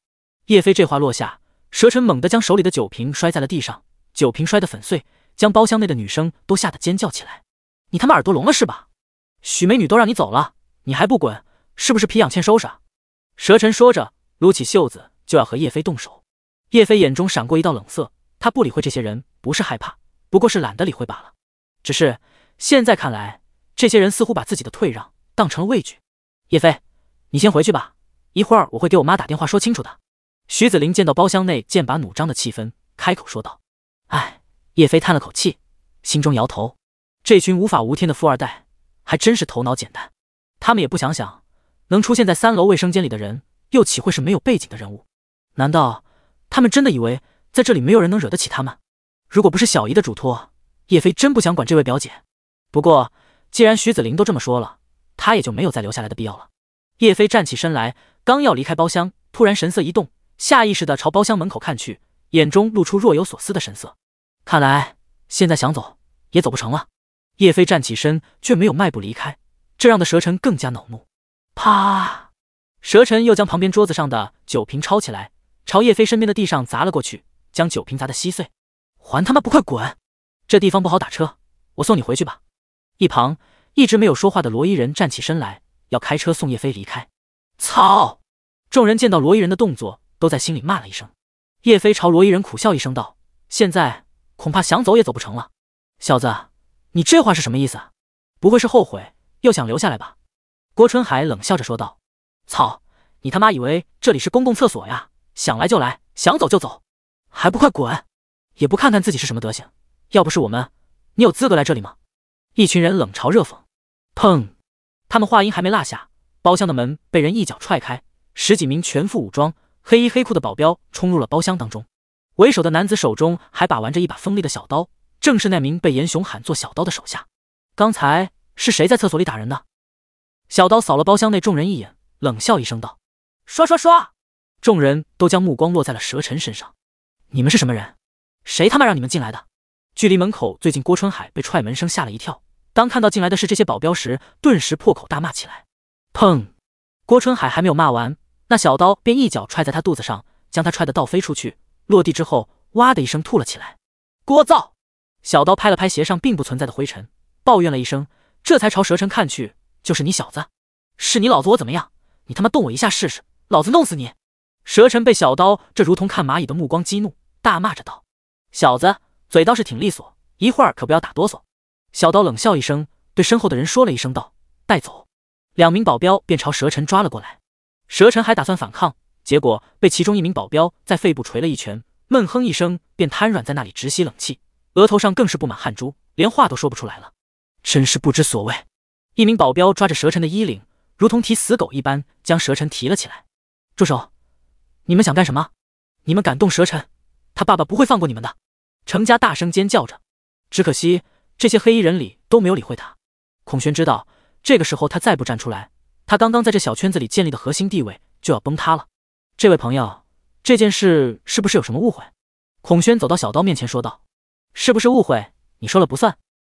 叶飞这话落下，蛇尘猛地将手里的酒瓶摔在了地上，酒瓶摔得粉碎，将包厢内的女生都吓得尖叫起来。“你他妈耳朵聋了是吧？许美女都让你走了，你还不滚，是不是皮痒欠收拾？”蛇尘说着，撸起袖子就要和叶飞动手。叶飞眼中闪过一道冷色，他不理会这些人，不是害怕。不过是懒得理会罢了。只是现在看来，这些人似乎把自己的退让当成了畏惧。叶飞，你先回去吧，一会儿我会给我妈打电话说清楚的。徐子林见到包厢内剑拔弩张的气氛，开口说道：“哎。”叶飞叹了口气，心中摇头：这群无法无天的富二代还真是头脑简单。他们也不想想，能出现在三楼卫生间里的人，又岂会是没有背景的人物？难道他们真的以为在这里没有人能惹得起他们？如果不是小姨的嘱托，叶飞真不想管这位表姐。不过，既然徐子林都这么说了，他也就没有再留下来的必要了。叶飞站起身来，刚要离开包厢，突然神色一动，下意识的朝包厢门口看去，眼中露出若有所思的神色。看来现在想走也走不成了。叶飞站起身，却没有迈步离开，这让的蛇尘更加恼怒。啪！蛇尘又将旁边桌子上的酒瓶抄起来，朝叶飞身边的地上砸了过去，将酒瓶砸得稀碎。还他妈不快滚！这地方不好打车，我送你回去吧。一旁一直没有说话的罗伊人站起身来，要开车送叶飞离开。操！众人见到罗伊人的动作，都在心里骂了一声。叶飞朝罗伊人苦笑一声道：“现在恐怕想走也走不成了。”小子，你这话是什么意思？不会是后悔又想留下来吧？”郭春海冷笑着说道：“操！你他妈以为这里是公共厕所呀？想来就来，想走就走，还不快滚！”也不看看自己是什么德行，要不是我们，你有资格来这里吗？一群人冷嘲热讽。砰！他们话音还没落下，包厢的门被人一脚踹开，十几名全副武装、黑衣黑裤的保镖冲入了包厢当中。为首的男子手中还把玩着一把锋利的小刀，正是那名被严雄喊做小刀的手下。刚才是谁在厕所里打人的？小刀扫了包厢内众人一眼，冷笑一声道：“刷刷刷！”众人都将目光落在了蛇尘身上。你们是什么人？谁他妈让你们进来的？距离门口最近，郭春海被踹门声吓了一跳。当看到进来的是这些保镖时，顿时破口大骂起来。砰！郭春海还没有骂完，那小刀便一脚踹在他肚子上，将他踹得倒飞出去。落地之后，哇的一声吐了起来。聒噪！小刀拍了拍鞋上并不存在的灰尘，抱怨了一声，这才朝蛇尘看去。就是你小子，是你老子我怎么样？你他妈动我一下试试？老子弄死你！蛇尘被小刀这如同看蚂蚁的目光激怒，大骂着道。小子嘴倒是挺利索，一会儿可不要打哆嗦。小刀冷笑一声，对身后的人说了一声：“道带走。”两名保镖便朝蛇尘抓了过来。蛇尘还打算反抗，结果被其中一名保镖在肺部捶了一拳，闷哼一声便瘫软在那里，直吸冷气，额头上更是布满汗珠，连话都说不出来了，真是不知所谓。一名保镖抓着蛇尘的衣领，如同提死狗一般将蛇尘提了起来。住手！你们想干什么？你们敢动蛇尘，他爸爸不会放过你们的。程家大声尖叫着，只可惜这些黑衣人里都没有理会他。孔轩知道，这个时候他再不站出来，他刚刚在这小圈子里建立的核心地位就要崩塌了。这位朋友，这件事是不是有什么误会？孔轩走到小刀面前说道：“是不是误会？你说了不算，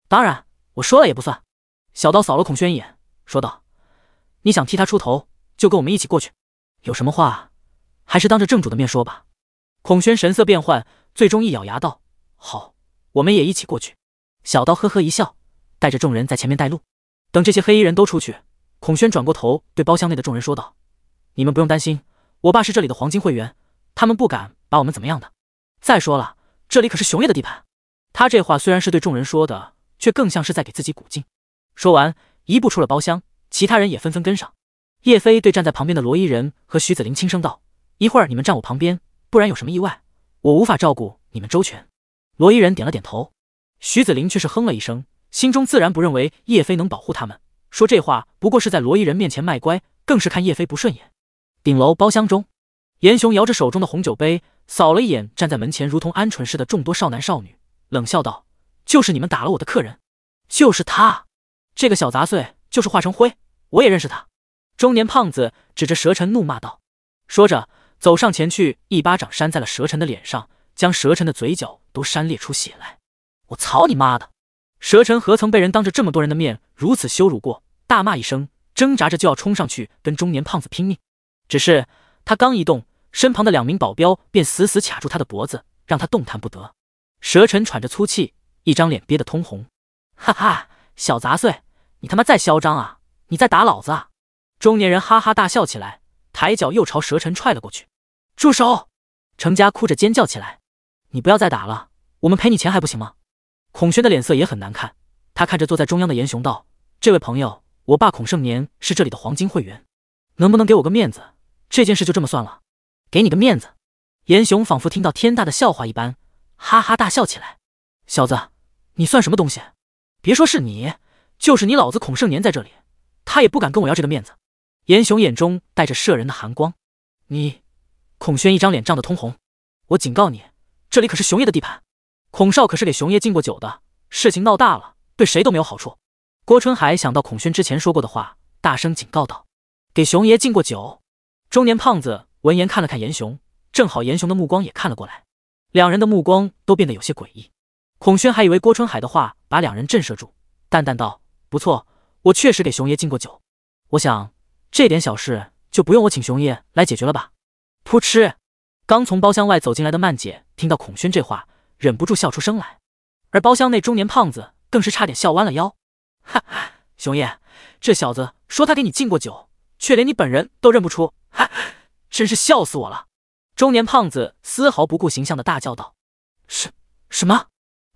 当然我说了也不算。”小刀扫了孔轩一眼，说道：“你想替他出头，就跟我们一起过去。有什么话，还是当着正主的面说吧。”孔轩神色变幻，最终一咬牙道。好，我们也一起过去。小刀呵呵一笑，带着众人在前面带路。等这些黑衣人都出去，孔轩转过头对包厢内的众人说道：“你们不用担心，我爸是这里的黄金会员，他们不敢把我们怎么样的。再说了，这里可是熊爷的地盘。”他这话虽然是对众人说的，却更像是在给自己鼓劲。说完，一步出了包厢，其他人也纷纷跟上。叶飞对站在旁边的罗伊人和徐子林轻声道：“一会儿你们站我旁边，不然有什么意外，我无法照顾你们周全。”罗伊人点了点头，徐子林却是哼了一声，心中自然不认为叶飞能保护他们。说这话不过是在罗伊人面前卖乖，更是看叶飞不顺眼。顶楼包厢中，严雄摇着手中的红酒杯，扫了一眼站在门前如同鹌鹑似的众多少男少女，冷笑道：“就是你们打了我的客人，就是他，这个小杂碎，就是化成灰我也认识他。”中年胖子指着蛇尘怒骂道，说着走上前去，一巴掌扇在了蛇尘的脸上。将蛇尘的嘴角都扇裂出血来，我操你妈的！蛇尘何曾被人当着这么多人的面如此羞辱过？大骂一声，挣扎着就要冲上去跟中年胖子拼命。只是他刚一动，身旁的两名保镖便死死卡住他的脖子，让他动弹不得。蛇尘喘着粗气，一张脸憋得通红。哈哈，小杂碎，你他妈再嚣张啊！你再打老子！啊！中年人哈哈大笑起来，抬脚又朝蛇尘踹了过去。住手！程家哭着尖叫起来。你不要再打了，我们赔你钱还不行吗？孔轩的脸色也很难看，他看着坐在中央的严雄道：“这位朋友，我爸孔盛年是这里的黄金会员，能不能给我个面子？这件事就这么算了。”“给你个面子。”严雄仿佛听到天大的笑话一般，哈哈大笑起来。“小子，你算什么东西？别说是你，就是你老子孔盛年在这里，他也不敢跟我要这个面子。”严雄眼中带着摄人的寒光。你，孔轩一张脸涨得通红，我警告你。这里可是熊爷的地盘，孔少可是给熊爷敬过酒的，事情闹大了，对谁都没有好处。郭春海想到孔轩之前说过的话，大声警告道：“给熊爷敬过酒。”中年胖子闻言看了看严雄，正好严雄的目光也看了过来，两人的目光都变得有些诡异。孔轩还以为郭春海的话把两人震慑住，淡淡道：“不错，我确实给熊爷敬过酒。我想这点小事就不用我请熊爷来解决了吧？”扑哧，刚从包厢外走进来的曼姐。听到孔宣这话，忍不住笑出声来，而包厢内中年胖子更是差点笑弯了腰。哈哈，熊爷，这小子说他给你敬过酒，却连你本人都认不出，哈哈，真是笑死我了！中年胖子丝毫不顾形象的大叫道：“是，什么？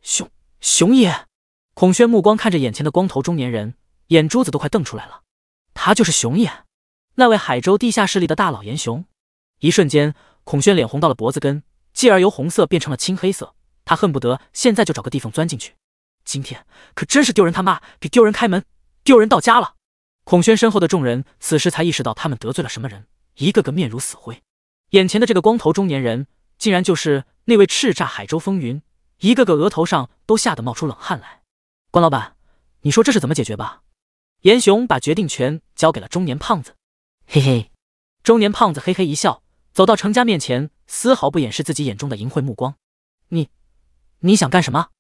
熊熊爷？”孔宣目光看着眼前的光头中年人，眼珠子都快瞪出来了。他就是熊爷，那位海州地下势力的大佬严雄。一瞬间，孔宣脸红到了脖子根。继而由红色变成了青黑色，他恨不得现在就找个地缝钻进去。今天可真是丢人，他妈给丢人开门，丢人到家了。孔轩身后的众人此时才意识到他们得罪了什么人，一个个面如死灰。眼前的这个光头中年人，竟然就是那位叱咤海州风云，一个个额头上都吓得冒出冷汗来。关老板，你说这是怎么解决吧？严雄把决定权交给了中年胖子。嘿嘿，中年胖子嘿嘿一笑。走到程家面前，丝毫不掩饰自己眼中的淫秽目光。你，你想干什么？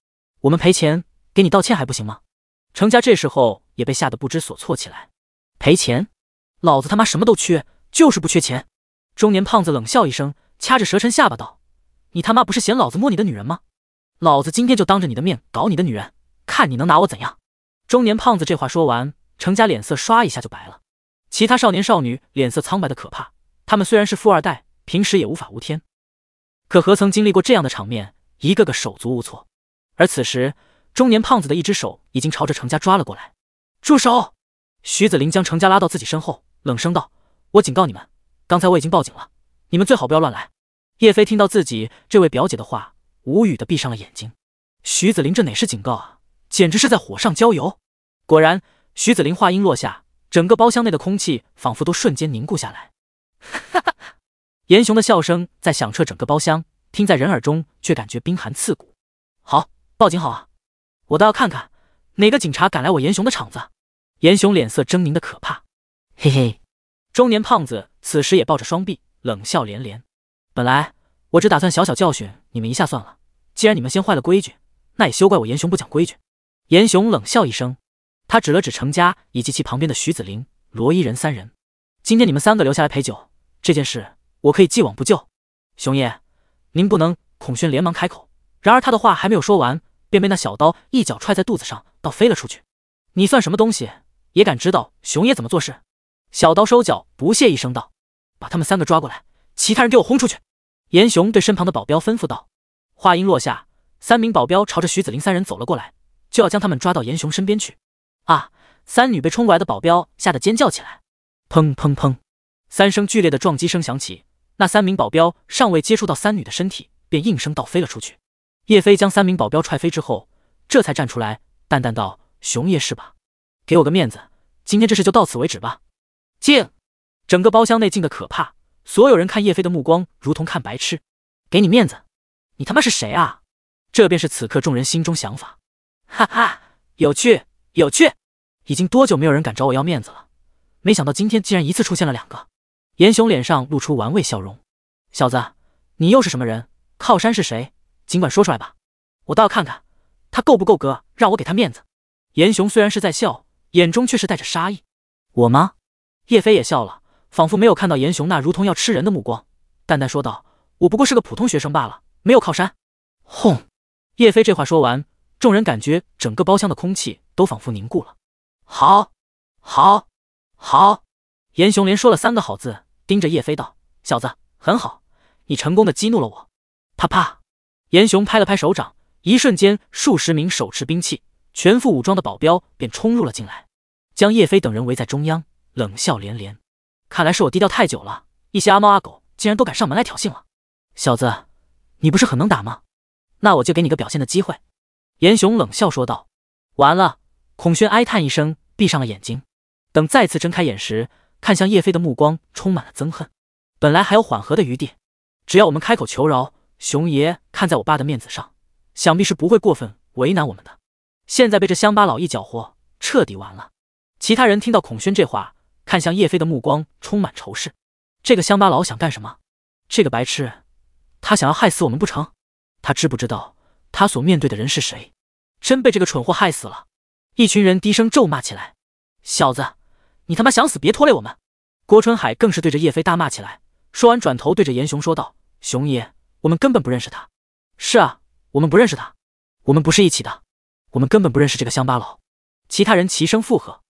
我们赔钱给你道歉还不行吗？程家这时候也被吓得不知所措起来。赔钱？老子他妈什么都缺，就是不缺钱。中年胖子冷笑一声，掐着蛇臣下巴道：“你他妈不是嫌老子摸你的女人吗？老子今天就当着你的面搞你的女人，看你能拿我怎样？”中年胖子这话说完，程家脸色唰一下就白了，其他少年少女脸色苍白的可怕。他们虽然是富二代，平时也无法无天，可何曾经历过这样的场面？一个个手足无措。而此时，中年胖子的一只手已经朝着程家抓了过来。住手！徐子林将程家拉到自己身后，冷声道：“我警告你们，刚才我已经报警了，你们最好不要乱来。”叶飞听到自己这位表姐的话，无语的闭上了眼睛。徐子林这哪是警告啊，简直是在火上浇油！果然，徐子林话音落下，整个包厢内的空气仿佛都瞬间凝固下来。哈哈，严雄的笑声在响彻整个包厢，听在人耳中却感觉冰寒刺骨。好，报警好啊，我倒要看看哪个警察敢来我严雄的场子。严雄脸色狰狞的可怕，嘿嘿。中年胖子此时也抱着双臂，冷笑连连。本来我只打算小小教训你们一下算了，既然你们先坏了规矩，那也休怪我严雄不讲规矩。严雄冷笑一声，他指了指程家以及其旁边的徐子林、罗伊人三人，今天你们三个留下来陪酒。这件事我可以既往不咎，熊爷，您不能。孔宣连忙开口，然而他的话还没有说完，便被那小刀一脚踹在肚子上，倒飞了出去。你算什么东西，也敢知道熊爷怎么做事？小刀收脚，不屑一声道：“把他们三个抓过来，其他人给我轰出去。”严雄对身旁的保镖吩咐道。话音落下，三名保镖朝着徐子林三人走了过来，就要将他们抓到严雄身边去。啊！三女被冲过来的保镖吓得尖叫起来。砰砰砰！三声剧烈的撞击声响起，那三名保镖尚未接触到三女的身体，便应声倒飞了出去。叶飞将三名保镖踹飞之后，这才站出来，淡淡道：“熊爷是吧？给我个面子，今天这事就到此为止吧。”静，整个包厢内静得可怕，所有人看叶飞的目光如同看白痴。给你面子？你他妈是谁啊？这便是此刻众人心中想法。哈哈，有趣，有趣。已经多久没有人敢找我要面子了？没想到今天竟然一次出现了两个。严雄脸上露出玩味笑容，小子，你又是什么人？靠山是谁？尽管说出来吧，我倒要看看他够不够格让我给他面子。严雄虽然是在笑，眼中却是带着杀意。我吗？叶飞也笑了，仿佛没有看到严雄那如同要吃人的目光，淡淡说道：“我不过是个普通学生罢了，没有靠山。”轰！叶飞这话说完，众人感觉整个包厢的空气都仿佛凝固了。好，好，好。严雄连说了三个“好”字，盯着叶飞道：“小子，很好，你成功的激怒了我。”啪啪！严雄拍了拍手掌，一瞬间，数十名手持兵器、全副武装的保镖便冲入了进来，将叶飞等人围在中央，冷笑连连。看来是我低调太久了，一些阿猫阿狗竟然都敢上门来挑衅了。小子，你不是很能打吗？那我就给你个表现的机会。”严雄冷笑说道。完了，孔轩哀叹一声，闭上了眼睛。等再次睁开眼时，看向叶飞的目光充满了憎恨。本来还有缓和的余地，只要我们开口求饶，熊爷看在我爸的面子上，想必是不会过分为难我们的。现在被这乡巴佬一搅和，彻底完了。其他人听到孔宣这话，看向叶飞的目光充满仇视。这个乡巴佬想干什么？这个白痴，他想要害死我们不成？他知不知道他所面对的人是谁？真被这个蠢货害死了！一群人低声咒骂起来：“小子！”你他妈想死别拖累我们！郭春海更是对着叶飞大骂起来。说完，转头对着严雄说道：“雄爷，我们根本不认识他。”“是啊，我们不认识他，我们不是一起的，我们根本不认识这个乡巴佬。”其他人齐声附和。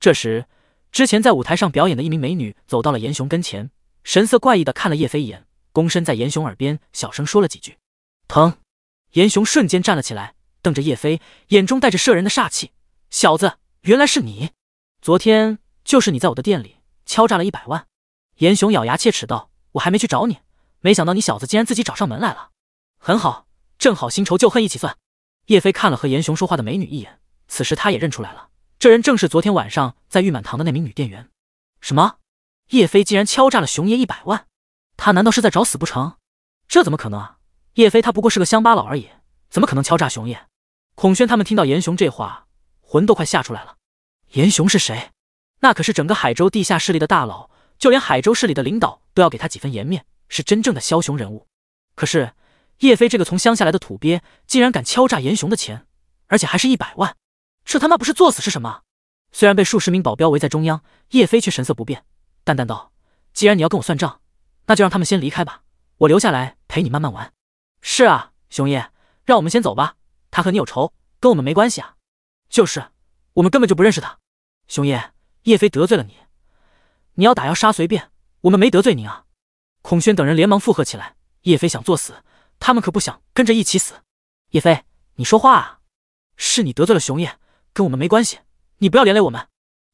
这时，之前在舞台上表演的一名美女走到了严雄跟前，神色怪异的看了叶飞一眼，躬身在严雄耳边小声说了几句。疼！严雄瞬间站了起来，瞪着叶飞，眼中带着摄人的煞气：“小子，原来是你！昨天……”就是你在我的店里敲诈了一百万，严雄咬牙切齿道：“我还没去找你，没想到你小子竟然自己找上门来了。很好，正好新仇旧恨一起算。”叶飞看了和严雄说话的美女一眼，此时他也认出来了，这人正是昨天晚上在玉满堂的那名女店员。什么？叶飞竟然敲诈了熊爷一百万？他难道是在找死不成？这怎么可能啊！叶飞他不过是个乡巴佬而已，怎么可能敲诈熊爷？孔轩他们听到严雄这话，魂都快吓出来了。严雄是谁？那可是整个海州地下势力的大佬，就连海州市里的领导都要给他几分颜面，是真正的枭雄人物。可是叶飞这个从乡下来的土鳖，竟然敢敲诈严雄的钱，而且还是一百万，这他妈不是作死是什么？虽然被数十名保镖围在中央，叶飞却神色不变，淡淡道：“既然你要跟我算账，那就让他们先离开吧，我留下来陪你慢慢玩。”“是啊，熊爷，让我们先走吧。他和你有仇，跟我们没关系啊。”“就是，我们根本就不认识他，熊爷。”叶飞得罪了你，你要打要杀随便，我们没得罪您啊！孔轩等人连忙附和起来。叶飞想作死，他们可不想跟着一起死。叶飞，你说话啊！是你得罪了熊爷，跟我们没关系，你不要连累我们。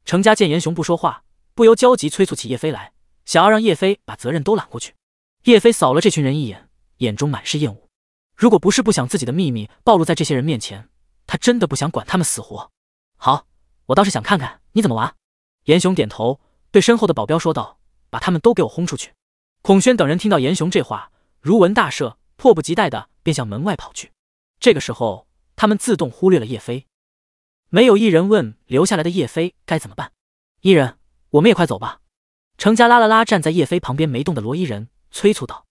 程家见严雄不说话，不由焦急催促起叶飞来，想要让叶飞把责任都揽过去。叶飞扫了这群人一眼，眼中满是厌恶。如果不是不想自己的秘密暴露在这些人面前，他真的不想管他们死活。好，我倒是想看看你怎么玩。严雄点头，对身后的保镖说道：“把他们都给我轰出去！”孔宣等人听到严雄这话，如闻大赦，迫不及待的便向门外跑去。这个时候，他们自动忽略了叶飞，没有一人问留下来的叶飞该怎么办。伊人，我们也快走吧！程家拉了拉站在叶飞旁边没动的罗伊人，催促道：“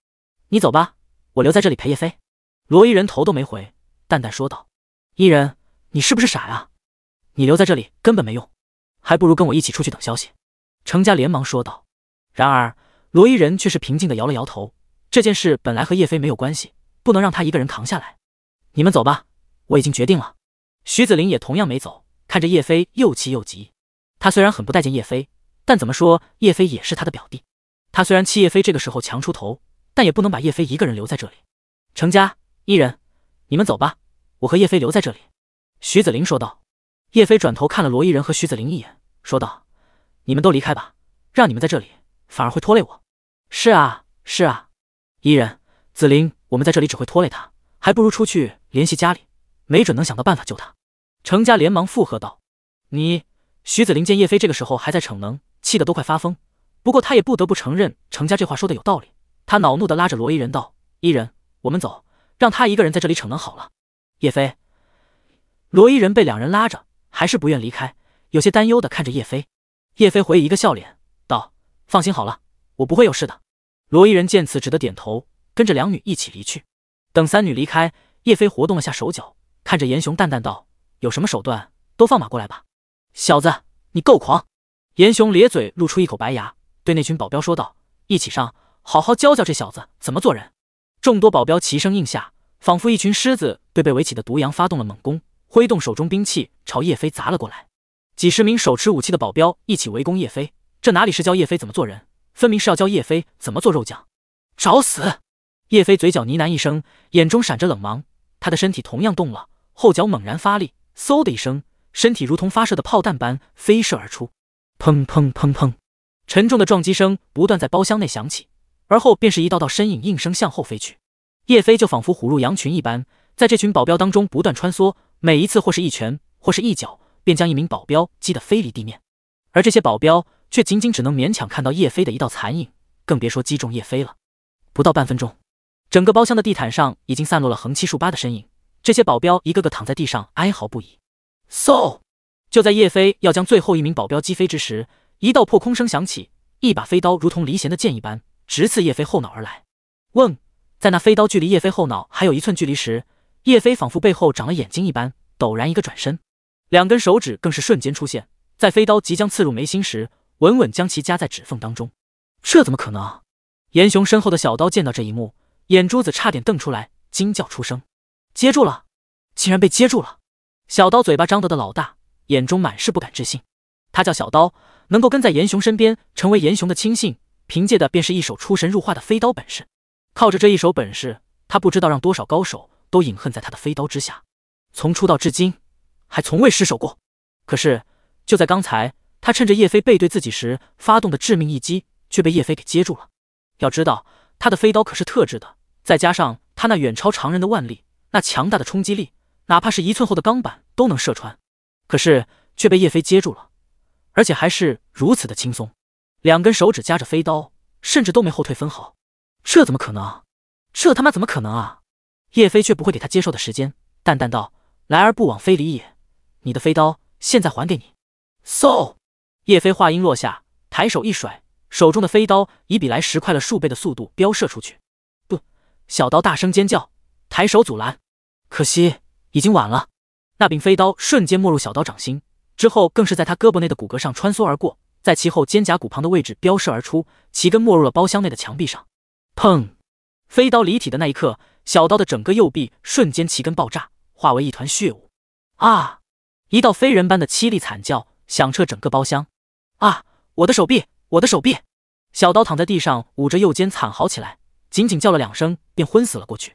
你走吧，我留在这里陪叶飞。”罗伊人头都没回，淡淡说道：“伊人，你是不是傻呀？你留在这里根本没用。”还不如跟我一起出去等消息，程家连忙说道。然而罗伊人却是平静的摇了摇头。这件事本来和叶飞没有关系，不能让他一个人扛下来。你们走吧，我已经决定了。徐子林也同样没走，看着叶飞又气又急。他虽然很不待见叶飞，但怎么说叶飞也是他的表弟。他虽然气叶飞这个时候强出头，但也不能把叶飞一个人留在这里。程家、伊人，你们走吧，我和叶飞留在这里。徐子林说道。叶飞转头看了罗伊人和徐子林一眼，说道：“你们都离开吧，让你们在这里反而会拖累我。”“是啊，是啊，伊人，子林，我们在这里只会拖累他，还不如出去联系家里，没准能想到办法救他。”程家连忙附和道。你，徐子林见叶飞这个时候还在逞能，气得都快发疯。不过他也不得不承认程家这话说的有道理。他恼怒的拉着罗伊人道：“伊人，我们走，让他一个人在这里逞能好了。”叶飞，罗伊人被两人拉着。还是不愿离开，有些担忧的看着叶飞。叶飞回一个笑脸，道：“放心好了，我不会有事的。”罗伊人见此，只得点头，跟着两女一起离去。等三女离开，叶飞活动了下手脚，看着严雄淡淡道：“有什么手段，都放马过来吧。”小子，你够狂！严雄咧嘴露出一口白牙，对那群保镖说道：“一起上，好好教教这小子怎么做人。”众多保镖齐声应下，仿佛一群狮子对被围起的毒羊发动了猛攻。挥动手中兵器朝叶飞砸了过来，几十名手持武器的保镖一起围攻叶飞，这哪里是教叶飞怎么做人，分明是要教叶飞怎么做肉酱，找死！叶飞嘴角呢喃一声，眼中闪着冷芒，他的身体同样动了，后脚猛然发力，嗖的一声，身体如同发射的炮弹般飞射而出，砰砰砰砰，沉重的撞击声不断在包厢内响起，而后便是一道道身影应声向后飞去，叶飞就仿佛虎入羊群一般，在这群保镖当中不断穿梭。每一次或是一拳，或是一脚，便将一名保镖击得飞离地面，而这些保镖却仅仅只能勉强看到叶飞的一道残影，更别说击中叶飞了。不到半分钟，整个包厢的地毯上已经散落了横七竖八的身影，这些保镖一个个躺在地上哀嚎不已。嗖！就在叶飞要将最后一名保镖击飞之时，一道破空声响起，一把飞刀如同离弦的箭一般，直刺叶飞后脑而来。问，在那飞刀距离叶飞后脑还有一寸距离时，叶飞仿佛背后长了眼睛一般，陡然一个转身，两根手指更是瞬间出现在飞刀即将刺入眉心时，稳稳将其夹在指缝当中。这怎么可能？严雄身后的小刀见到这一幕，眼珠子差点瞪出来，惊叫出声：“接住了！竟然被接住了！”小刀嘴巴张得的老大，眼中满是不敢置信。他叫小刀，能够跟在严雄身边，成为严雄的亲信，凭借的便是一手出神入化的飞刀本事。靠着这一手本事，他不知道让多少高手。都隐恨在他的飞刀之下，从出道至今还从未失手过。可是就在刚才，他趁着叶飞背对自己时发动的致命一击，却被叶飞给接住了。要知道，他的飞刀可是特制的，再加上他那远超常人的腕力，那强大的冲击力，哪怕是一寸厚的钢板都能射穿。可是却被叶飞接住了，而且还是如此的轻松，两根手指夹着飞刀，甚至都没后退分毫。这怎么可能？这他妈怎么可能啊！叶飞却不会给他接受的时间，淡淡道：“来而不往非礼也，你的飞刀现在还给你。”嗖！叶飞话音落下，抬手一甩，手中的飞刀以比来时快了数倍的速度飙射出去。不！小刀大声尖叫，抬手阻拦，可惜已经晚了。那柄飞刀瞬间没入小刀掌心，之后更是在他胳膊内的骨骼上穿梭而过，在其后肩胛骨旁的位置飙射而出，其根没入了包厢内的墙壁上。砰！飞刀离体的那一刻。小刀的整个右臂瞬间齐根爆炸，化为一团血雾。啊！一道非人般的凄厉惨叫响彻整个包厢。啊！我的手臂，我的手臂！小刀躺在地上，捂着右肩惨嚎起来，仅仅叫了两声，便昏死了过去。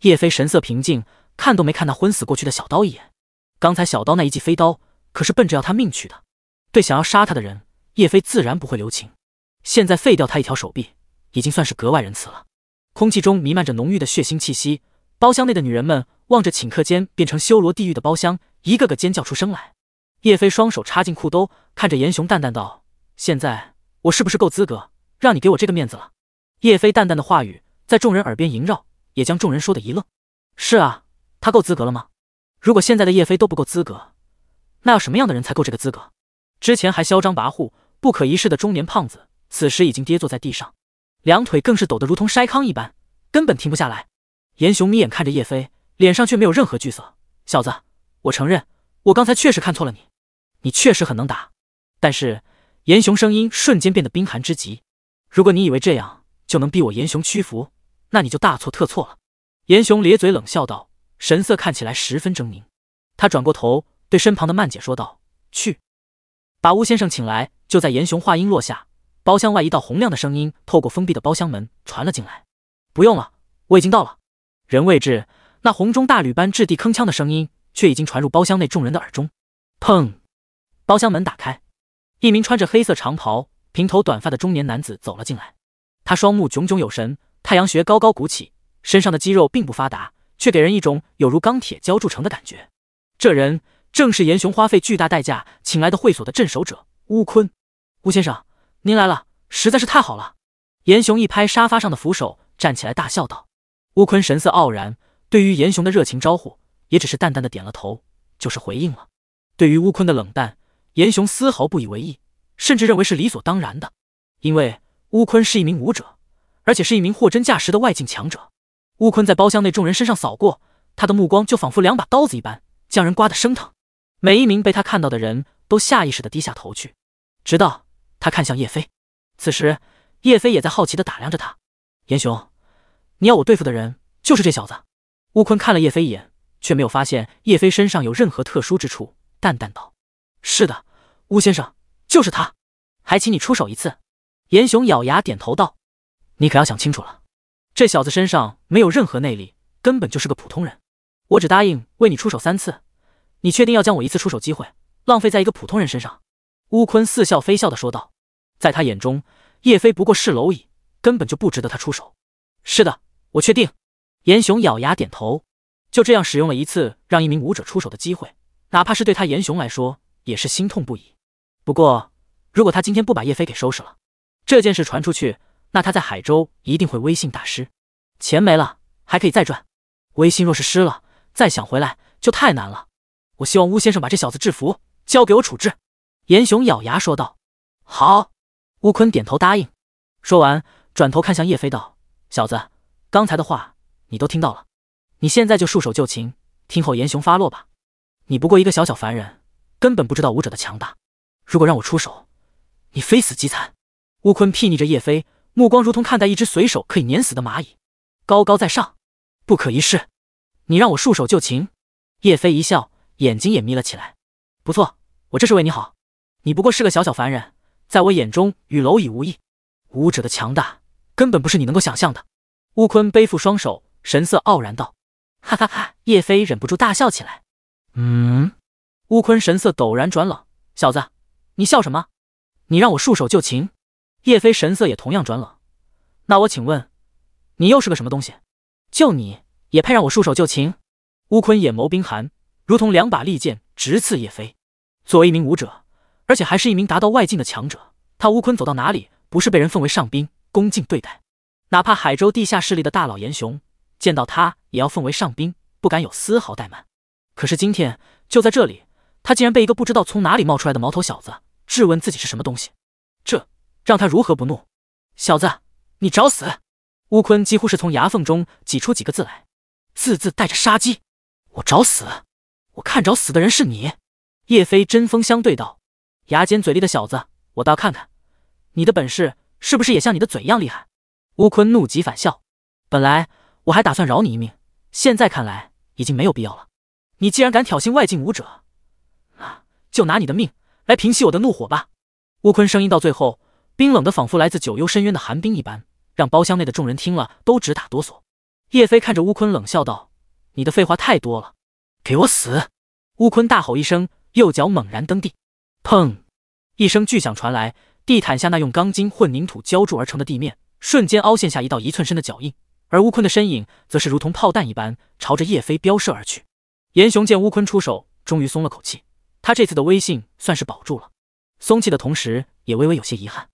叶飞神色平静，看都没看那昏死过去的小刀一眼。刚才小刀那一记飞刀可是奔着要他命去的，对想要杀他的人，叶飞自然不会留情。现在废掉他一条手臂，已经算是格外仁慈了。空气中弥漫着浓郁的血腥气息，包厢内的女人们望着顷刻间变成修罗地狱的包厢，一个个尖叫出声来。叶飞双手插进裤兜，看着严雄淡淡道：“现在我是不是够资格让你给我这个面子了？”叶飞淡淡的话语在众人耳边萦绕，也将众人说的一愣。是啊，他够资格了吗？如果现在的叶飞都不够资格，那要什么样的人才够这个资格？之前还嚣张跋扈、不可一世的中年胖子，此时已经跌坐在地上。两腿更是抖得如同筛糠一般，根本停不下来。严雄眯眼看着叶飞，脸上却没有任何惧色。小子，我承认，我刚才确实看错了你，你确实很能打。但是，严雄声音瞬间变得冰寒之极。如果你以为这样就能逼我严雄屈服，那你就大错特错了。严雄咧嘴冷笑道，神色看起来十分狰狞。他转过头对身旁的曼姐说道：“去，把巫先生请来。”就在严雄话音落下，包厢外，一道洪亮的声音透过封闭的包厢门传了进来：“不用了，我已经到了。”人未至，那红中大吕般质地铿锵的声音却已经传入包厢内众人的耳中。砰！包厢门打开，一名穿着黑色长袍、平头短发的中年男子走了进来。他双目炯炯有神，太阳穴高高鼓起，身上的肌肉并不发达，却给人一种有如钢铁浇铸成的感觉。这人正是严雄花费巨大代价请来的会所的镇守者乌坤。乌先生。您来了，实在是太好了！严雄一拍沙发上的扶手，站起来大笑道。乌坤神色傲然，对于严雄的热情招呼，也只是淡淡的点了头，就是回应了。对于乌坤的冷淡，严雄丝毫不以为意，甚至认为是理所当然的，因为乌坤是一名武者，而且是一名货真价实的外境强者。乌坤在包厢内众人身上扫过，他的目光就仿佛两把刀子一般，将人刮得生疼。每一名被他看到的人都下意识的低下头去，直到。他看向叶飞，此时叶飞也在好奇的打量着他。严雄，你要我对付的人就是这小子。乌坤看了叶飞一眼，却没有发现叶飞身上有任何特殊之处，淡淡道：“是的，乌先生，就是他，还请你出手一次。”严雄咬牙点头道：“你可要想清楚了，这小子身上没有任何内力，根本就是个普通人。我只答应为你出手三次，你确定要将我一次出手机会浪费在一个普通人身上？”乌坤似笑非笑的说道。在他眼中，叶飞不过是蝼蚁，根本就不值得他出手。是的，我确定。严雄咬牙点头，就这样使用了一次让一名武者出手的机会，哪怕是对他严雄来说，也是心痛不已。不过，如果他今天不把叶飞给收拾了，这件事传出去，那他在海州一定会威信大失。钱没了还可以再赚，威信若是失了，再想回来就太难了。我希望乌先生把这小子制服，交给我处置。严雄咬牙说道：“好。”乌坤点头答应，说完转头看向叶飞道：“小子，刚才的话你都听到了，你现在就束手就擒，听候严雄发落吧。你不过一个小小凡人，根本不知道武者的强大。如果让我出手，你非死即残。”乌坤睥睨着叶飞，目光如同看待一只随手可以碾死的蚂蚁，高高在上，不可一世。你让我束手就擒？叶飞一笑，眼睛也眯了起来。不错，我这是为你好。你不过是个小小凡人。在我眼中，与蝼蚁无异。武者的强大，根本不是你能够想象的。乌坤背负双手，神色傲然道：“哈哈哈！”叶飞忍不住大笑起来。嗯？乌坤神色陡然转冷：“小子，你笑什么？你让我束手就擒？”叶飞神色也同样转冷：“那我请问，你又是个什么东西？就你也配让我束手就擒？”乌坤眼眸冰寒，如同两把利剑直刺叶飞。作为一名武者。而且还是一名达到外境的强者，他乌坤走到哪里不是被人奉为上宾，恭敬对待？哪怕海州地下势力的大佬严雄见到他也要奉为上宾，不敢有丝毫怠慢。可是今天就在这里，他竟然被一个不知道从哪里冒出来的毛头小子质问自己是什么东西，这让他如何不怒？小子，你找死！乌坤几乎是从牙缝中挤出几个字来，字字带着杀机。我找死？我看着死的人是你。叶飞针锋相对道。牙尖嘴利的小子，我倒要看看，你的本事是不是也像你的嘴一样厉害！乌坤怒极反笑，本来我还打算饶你一命，现在看来已经没有必要了。你既然敢挑衅外境武者，啊，就拿你的命来平息我的怒火吧！乌坤声音到最后冰冷的，仿佛来自九幽深渊的寒冰一般，让包厢内的众人听了都直打哆嗦。叶飞看着乌坤冷笑道：“你的废话太多了，给我死！”乌坤大吼一声，右脚猛然蹬地。砰！一声巨响传来，地毯下那用钢筋混凝土浇筑而成的地面瞬间凹陷下一道一寸深的脚印，而乌坤的身影则是如同炮弹一般朝着叶飞飙射而去。严雄见乌坤出手，终于松了口气，他这次的威信算是保住了。松气的同时，也微微有些遗憾。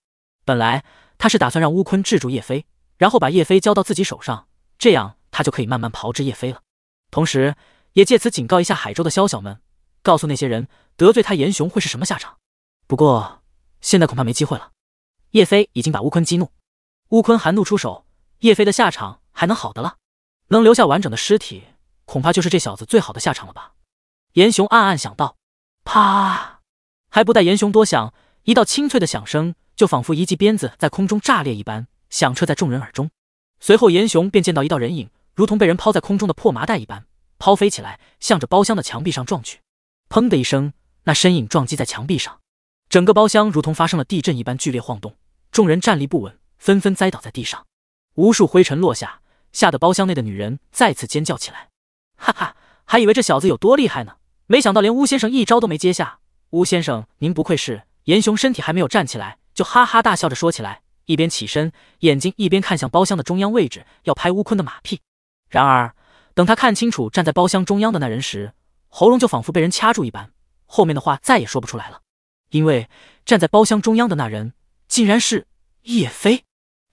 本来他是打算让乌坤制住叶飞，然后把叶飞交到自己手上，这样他就可以慢慢炮制叶飞了，同时也借此警告一下海州的宵小们。告诉那些人得罪他严雄会是什么下场？不过现在恐怕没机会了。叶飞已经把乌坤激怒，乌坤含怒出手，叶飞的下场还能好的了？能留下完整的尸体，恐怕就是这小子最好的下场了吧？严雄暗暗想到。啪！还不待严雄多想，一道清脆的响声，就仿佛一记鞭子在空中炸裂一般，响彻在众人耳中。随后，严雄便见到一道人影，如同被人抛在空中的破麻袋一般抛飞起来，向着包厢的墙壁上撞去。砰的一声，那身影撞击在墙壁上，整个包厢如同发生了地震一般剧烈晃动，众人站立不稳，纷纷栽倒在地上，无数灰尘落下，吓得包厢内的女人再次尖叫起来。哈哈，还以为这小子有多厉害呢，没想到连乌先生一招都没接下。乌先生，您不愧是严雄，身体还没有站起来，就哈哈大笑着说起来，一边起身，眼睛一边看向包厢的中央位置，要拍乌坤的马屁。然而，等他看清楚站在包厢中央的那人时，喉咙就仿佛被人掐住一般，后面的话再也说不出来了。因为站在包厢中央的那人，竟然是叶飞。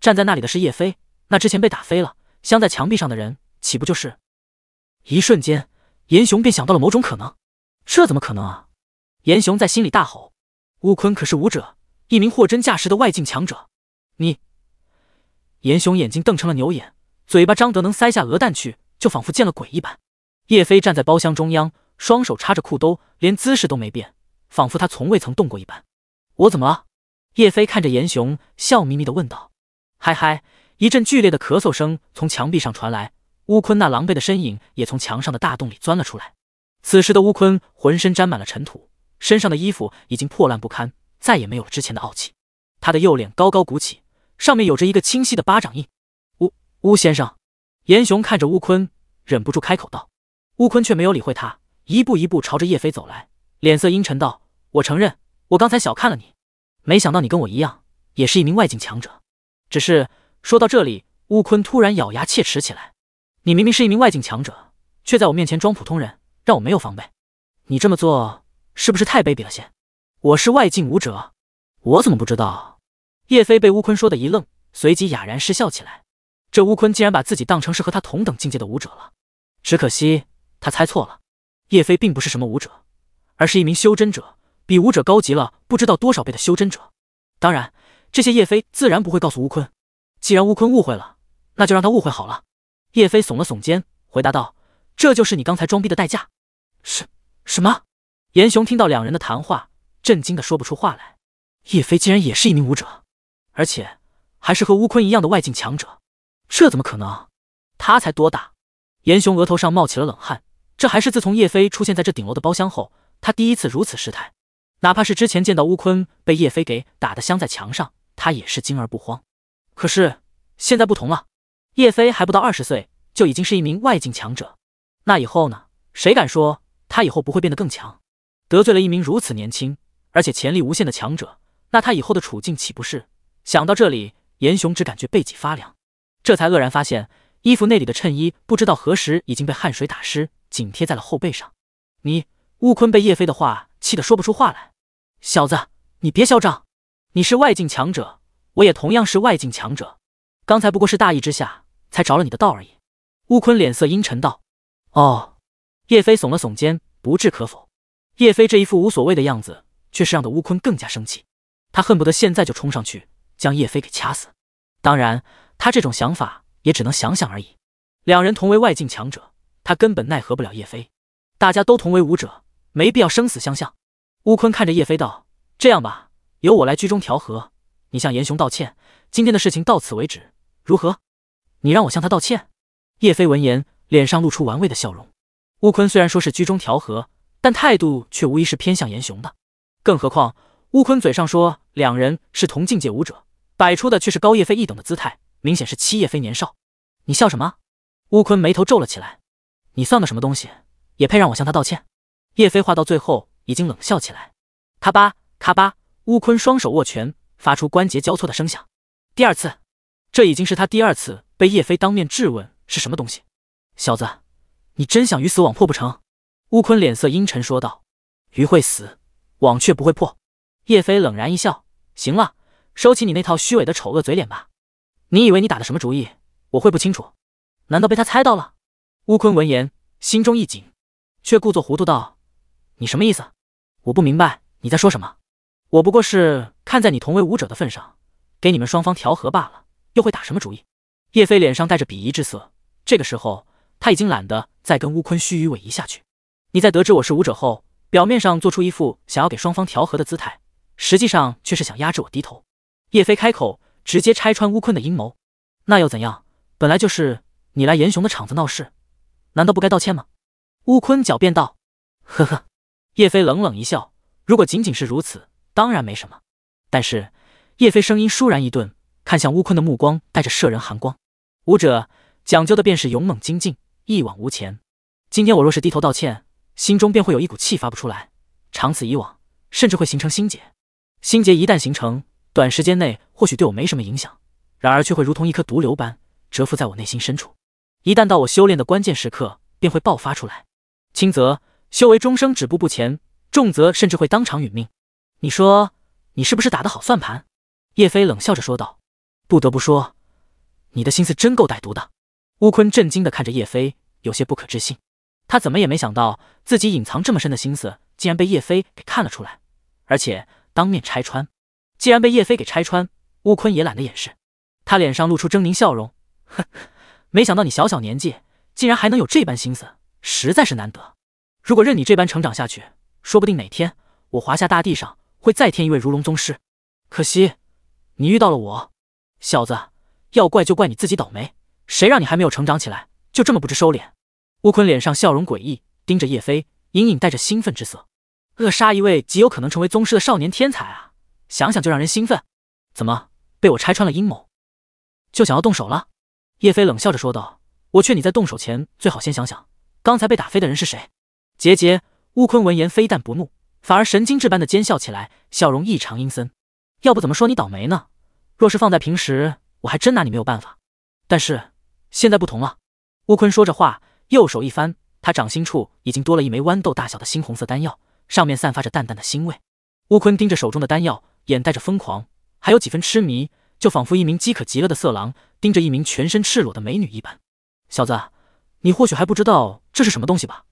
站在那里的是叶飞，那之前被打飞了，镶在墙壁上的人，岂不就是？一瞬间，严雄便想到了某种可能。这怎么可能啊！严雄在心里大吼：“乌坤可是武者，一名货真价实的外境强者。”你，严雄眼睛瞪成了牛眼，嘴巴张得能塞下鹅蛋去，就仿佛见了鬼一般。叶飞站在包厢中央。双手插着裤兜，连姿势都没变，仿佛他从未曾动过一般。我怎么了？叶飞看着严雄，笑眯眯地问道。嗨嗨！一阵剧烈的咳嗽声从墙壁上传来，乌坤那狼狈的身影也从墙上的大洞里钻了出来。此时的乌坤浑身沾满了尘土，身上的衣服已经破烂不堪，再也没有了之前的傲气。他的右脸高高鼓起，上面有着一个清晰的巴掌印。乌乌先生，严雄看着乌坤，忍不住开口道。乌坤却没有理会他。一步一步朝着叶飞走来，脸色阴沉道：“我承认，我刚才小看了你，没想到你跟我一样，也是一名外境强者。”只是说到这里，乌坤突然咬牙切齿起来：“你明明是一名外境强者，却在我面前装普通人，让我没有防备。你这么做是不是太卑鄙了些？”“我是外境武者，我怎么不知道？”叶飞被乌坤说的一愣，随即哑然失笑起来。这乌坤竟然把自己当成是和他同等境界的武者了，只可惜他猜错了。叶飞并不是什么武者，而是一名修真者，比武者高级了不知道多少倍的修真者。当然，这些叶飞自然不会告诉吴坤。既然吴坤误会了，那就让他误会好了。叶飞耸了耸肩，回答道：“这就是你刚才装逼的代价。”是？什么？严雄听到两人的谈话，震惊的说不出话来。叶飞竟然也是一名武者，而且还是和吴坤一样的外境强者，这怎么可能？他才多大？严雄额头上冒起了冷汗。这还是自从叶飞出现在这顶楼的包厢后，他第一次如此失态。哪怕是之前见到乌坤被叶飞给打的镶在墙上，他也是惊而不慌。可是现在不同了，叶飞还不到二十岁，就已经是一名外境强者。那以后呢？谁敢说他以后不会变得更强？得罪了一名如此年轻而且潜力无限的强者，那他以后的处境岂不是……想到这里，严雄只感觉背脊发凉，这才愕然发现衣服内里的衬衣不知道何时已经被汗水打湿。紧贴在了后背上。你乌坤被叶飞的话气得说不出话来。小子，你别嚣张！你是外境强者，我也同样是外境强者。刚才不过是大意之下才着了你的道而已。乌坤脸色阴沉道：“哦。”叶飞耸了耸肩，不置可否。叶飞这一副无所谓的样子，却是让的乌坤更加生气。他恨不得现在就冲上去将叶飞给掐死。当然，他这种想法也只能想想而已。两人同为外境强者。他根本奈何不了叶飞，大家都同为武者，没必要生死相向。乌坤看着叶飞道：“这样吧，由我来居中调和，你向严雄道歉，今天的事情到此为止，如何？”你让我向他道歉？叶飞闻言，脸上露出玩味的笑容。乌坤虽然说是居中调和，但态度却无疑是偏向严雄的。更何况，乌坤嘴上说两人是同境界武者，摆出的却是高叶飞一等的姿态，明显是欺叶飞年少。你笑什么？乌坤眉头皱了起来。你算个什么东西，也配让我向他道歉？叶飞话到最后已经冷笑起来。咔吧咔吧，乌坤双手握拳，发出关节交错的声响。第二次，这已经是他第二次被叶飞当面质问是什么东西。小子，你真想鱼死网破不成？乌坤脸色阴沉说道：“鱼会死，网却不会破。”叶飞冷然一笑：“行了，收起你那套虚伪的丑恶嘴脸吧。你以为你打的什么主意？我会不清楚？难道被他猜到了？”乌坤闻言，心中一紧，却故作糊涂道：“你什么意思？我不明白你在说什么。我不过是看在你同为武者的份上，给你们双方调和罢了，又会打什么主意？”叶飞脸上带着鄙夷之色，这个时候他已经懒得再跟乌坤虚与委蛇下去。你在得知我是武者后，表面上做出一副想要给双方调和的姿态，实际上却是想压制我低头。叶飞开口，直接拆穿乌坤的阴谋。那又怎样？本来就是你来严雄的场子闹事。难道不该道歉吗？乌坤狡辩道。呵呵，叶飞冷冷一笑。如果仅仅是如此，当然没什么。但是，叶飞声音倏然一顿，看向乌坤的目光带着摄人寒光。武者讲究的便是勇猛精进，一往无前。今天我若是低头道歉，心中便会有一股气发不出来，长此以往，甚至会形成心结。心结一旦形成，短时间内或许对我没什么影响，然而却会如同一颗毒瘤般蛰伏在我内心深处。一旦到我修炼的关键时刻，便会爆发出来，轻则修为终生止步不前，重则甚至会当场殒命。你说你是不是打的好算盘？叶飞冷笑着说道。不得不说，你的心思真够歹毒的。乌坤震惊的看着叶飞，有些不可置信。他怎么也没想到，自己隐藏这么深的心思，竟然被叶飞给看了出来，而且当面拆穿。既然被叶飞给拆穿，乌坤也懒得掩饰，他脸上露出狰狞笑容，哼。[LAUGHS] 没想到你小小年纪，竟然还能有这般心思，实在是难得。如果任你这般成长下去，说不定哪天我华夏大地上会再添一位如龙宗师。可惜你遇到了我，小子，要怪就怪你自己倒霉，谁让你还没有成长起来，就这么不知收敛。乌坤脸上笑容诡异，盯着叶飞，隐隐带着兴奋之色。扼杀一位极有可能成为宗师的少年天才啊，想想就让人兴奋。怎么，被我拆穿了阴谋，就想要动手了？叶飞冷笑着说道：“我劝你在动手前，最好先想想刚才被打飞的人是谁。”杰杰乌坤闻言，非但不怒，反而神经质般的奸笑起来，笑容异常阴森。要不怎么说你倒霉呢？若是放在平时，我还真拿你没有办法。但是现在不同了。”乌坤说着话，右手一翻，他掌心处已经多了一枚豌豆大小的猩红色丹药，上面散发着淡淡的腥味。乌坤盯着手中的丹药，眼带着疯狂，还有几分痴迷，就仿佛一名饥渴极了的色狼。盯着一名全身赤裸的美女一般，小子，你或许还不知道这是什么东西吧？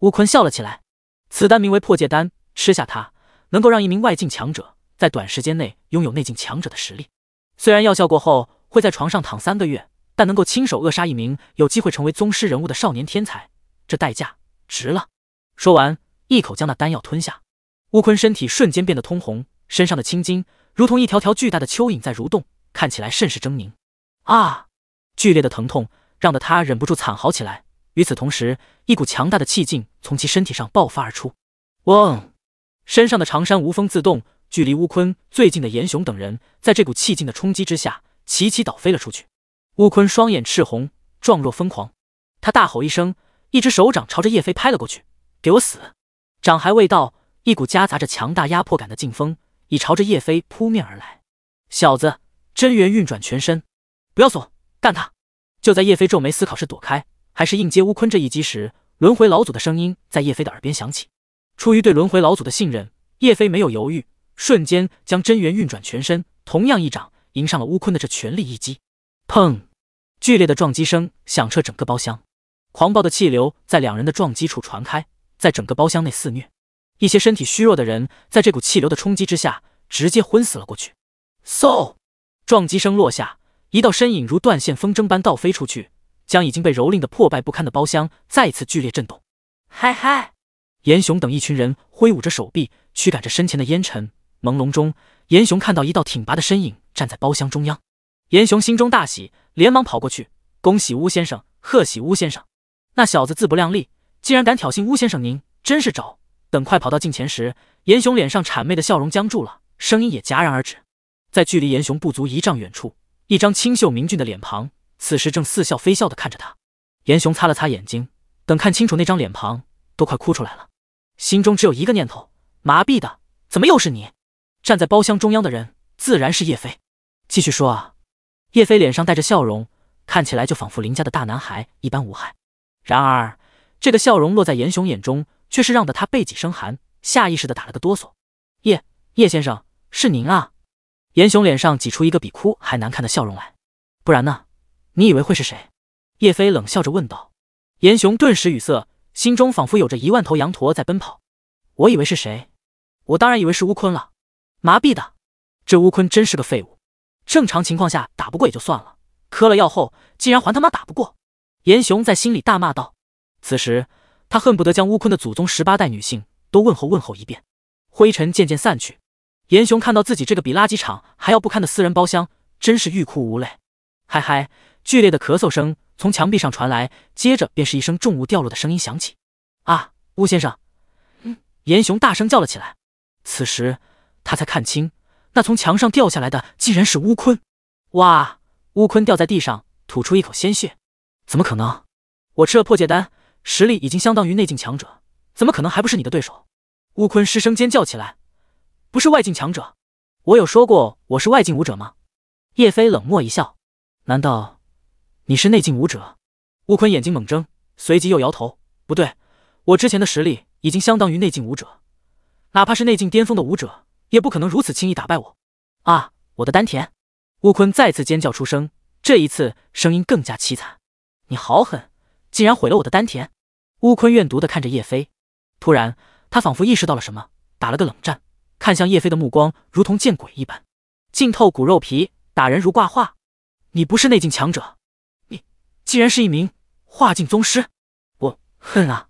乌坤笑了起来，此丹名为破戒丹，吃下它能够让一名外境强者在短时间内拥有内境强者的实力。虽然药效过后会在床上躺三个月，但能够亲手扼杀一名有机会成为宗师人物的少年天才，这代价值了。说完，一口将那丹药吞下，乌坤身体瞬间变得通红，身上的青筋如同一条条巨大的蚯蚓在蠕动，看起来甚是狰狞。啊！剧烈的疼痛让得他忍不住惨嚎起来。与此同时，一股强大的气劲从其身体上爆发而出。嗡！身上的长衫无风自动。距离乌坤最近的严雄等人，在这股气劲的冲击之下，齐齐倒飞了出去。乌坤双眼赤红，状若疯狂。他大吼一声，一只手掌朝着叶飞拍了过去：“给我死！”掌还未到，一股夹杂着强大压迫感的劲风已朝着叶飞扑面而来。小子，真元运转全身。不要怂，干他！就在叶飞皱眉思考是躲开还是应接乌坤这一击时，轮回老祖的声音在叶飞的耳边响起。出于对轮回老祖的信任，叶飞没有犹豫，瞬间将真元运转全身，同样一掌迎上了乌坤的这全力一击。砰！剧烈的撞击声响彻整个包厢，狂暴的气流在两人的撞击处传开，在整个包厢内肆虐。一些身体虚弱的人在这股气流的冲击之下，直接昏死了过去。嗖！撞击声落下。一道身影如断线风筝般倒飞出去，将已经被蹂躏的破败不堪的包厢再次剧烈震动。嗨嗨！严雄等一群人挥舞着手臂，驱赶着身前的烟尘。朦胧中，严雄看到一道挺拔的身影站在包厢中央。严雄心中大喜，连忙跑过去：“恭喜乌先生，贺喜乌先生！那小子自不量力，竟然敢挑衅乌先生您，真是找……”等快跑到近前时，严雄脸上谄媚的笑容僵住了，声音也戛然而止。在距离严雄不足一丈远处。一张清秀明俊的脸庞，此时正似笑非笑的看着他。严雄擦了擦眼睛，等看清楚那张脸庞，都快哭出来了。心中只有一个念头：麻痹的，怎么又是你？站在包厢中央的人，自然是叶飞。继续说啊。叶飞脸上带着笑容，看起来就仿佛邻家的大男孩一般无害。然而，这个笑容落在严雄眼中，却是让得他背脊生寒，下意识的打了个哆嗦。叶叶先生，是您啊。严雄脸上挤出一个比哭还难看的笑容来，不然呢？你以为会是谁？叶飞冷笑着问道。严雄顿时语塞，心中仿佛有着一万头羊驼在奔跑。我以为是谁？我当然以为是乌坤了。麻痹的，这乌坤真是个废物。正常情况下打不过也就算了，磕了药后竟然还他妈打不过！严雄在心里大骂道。此时他恨不得将乌坤的祖宗十八代女性都问候问候一遍。灰尘渐渐散去。严雄看到自己这个比垃圾场还要不堪的私人包厢，真是欲哭无泪。嗨嗨！剧烈的咳嗽声从墙壁上传来，接着便是一声重物掉落的声音响起。啊！乌先生！严雄大声叫了起来。此时他才看清，那从墙上掉下来的竟然是乌坤。哇！乌坤掉在地上，吐出一口鲜血。怎么可能？我吃了破界丹，实力已经相当于内境强者，怎么可能还不是你的对手？乌坤失声尖叫起来。不是外境强者，我有说过我是外境武者吗？叶飞冷漠一笑，难道你是内境武者？乌坤眼睛猛睁，随即又摇头，不对，我之前的实力已经相当于内境武者，哪怕是内境巅峰的武者，也不可能如此轻易打败我。啊！我的丹田！乌坤再次尖叫出声，这一次声音更加凄惨。你好狠，竟然毁了我的丹田！乌坤怨毒的看着叶飞，突然他仿佛意识到了什么，打了个冷战。看向叶飞的目光如同见鬼一般，浸透骨肉皮，打人如挂画。你不是内境强者，你竟然是一名化境宗师！我恨啊！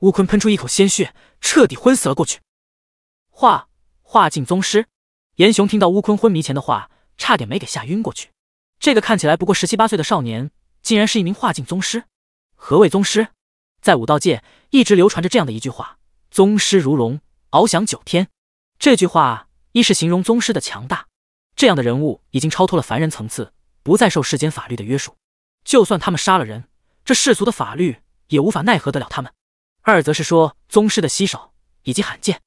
乌坤喷出一口鲜血，彻底昏死了过去。化化境宗师，严雄听到乌坤昏迷前的话，差点没给吓晕过去。这个看起来不过十七八岁的少年，竟然是一名化境宗师？何谓宗师？在武道界一直流传着这样的一句话：宗师如龙，翱翔九天。这句话，一是形容宗师的强大，这样的人物已经超脱了凡人层次，不再受世间法律的约束，就算他们杀了人，这世俗的法律也无法奈何得了他们。二则是说宗师的稀少以及罕见，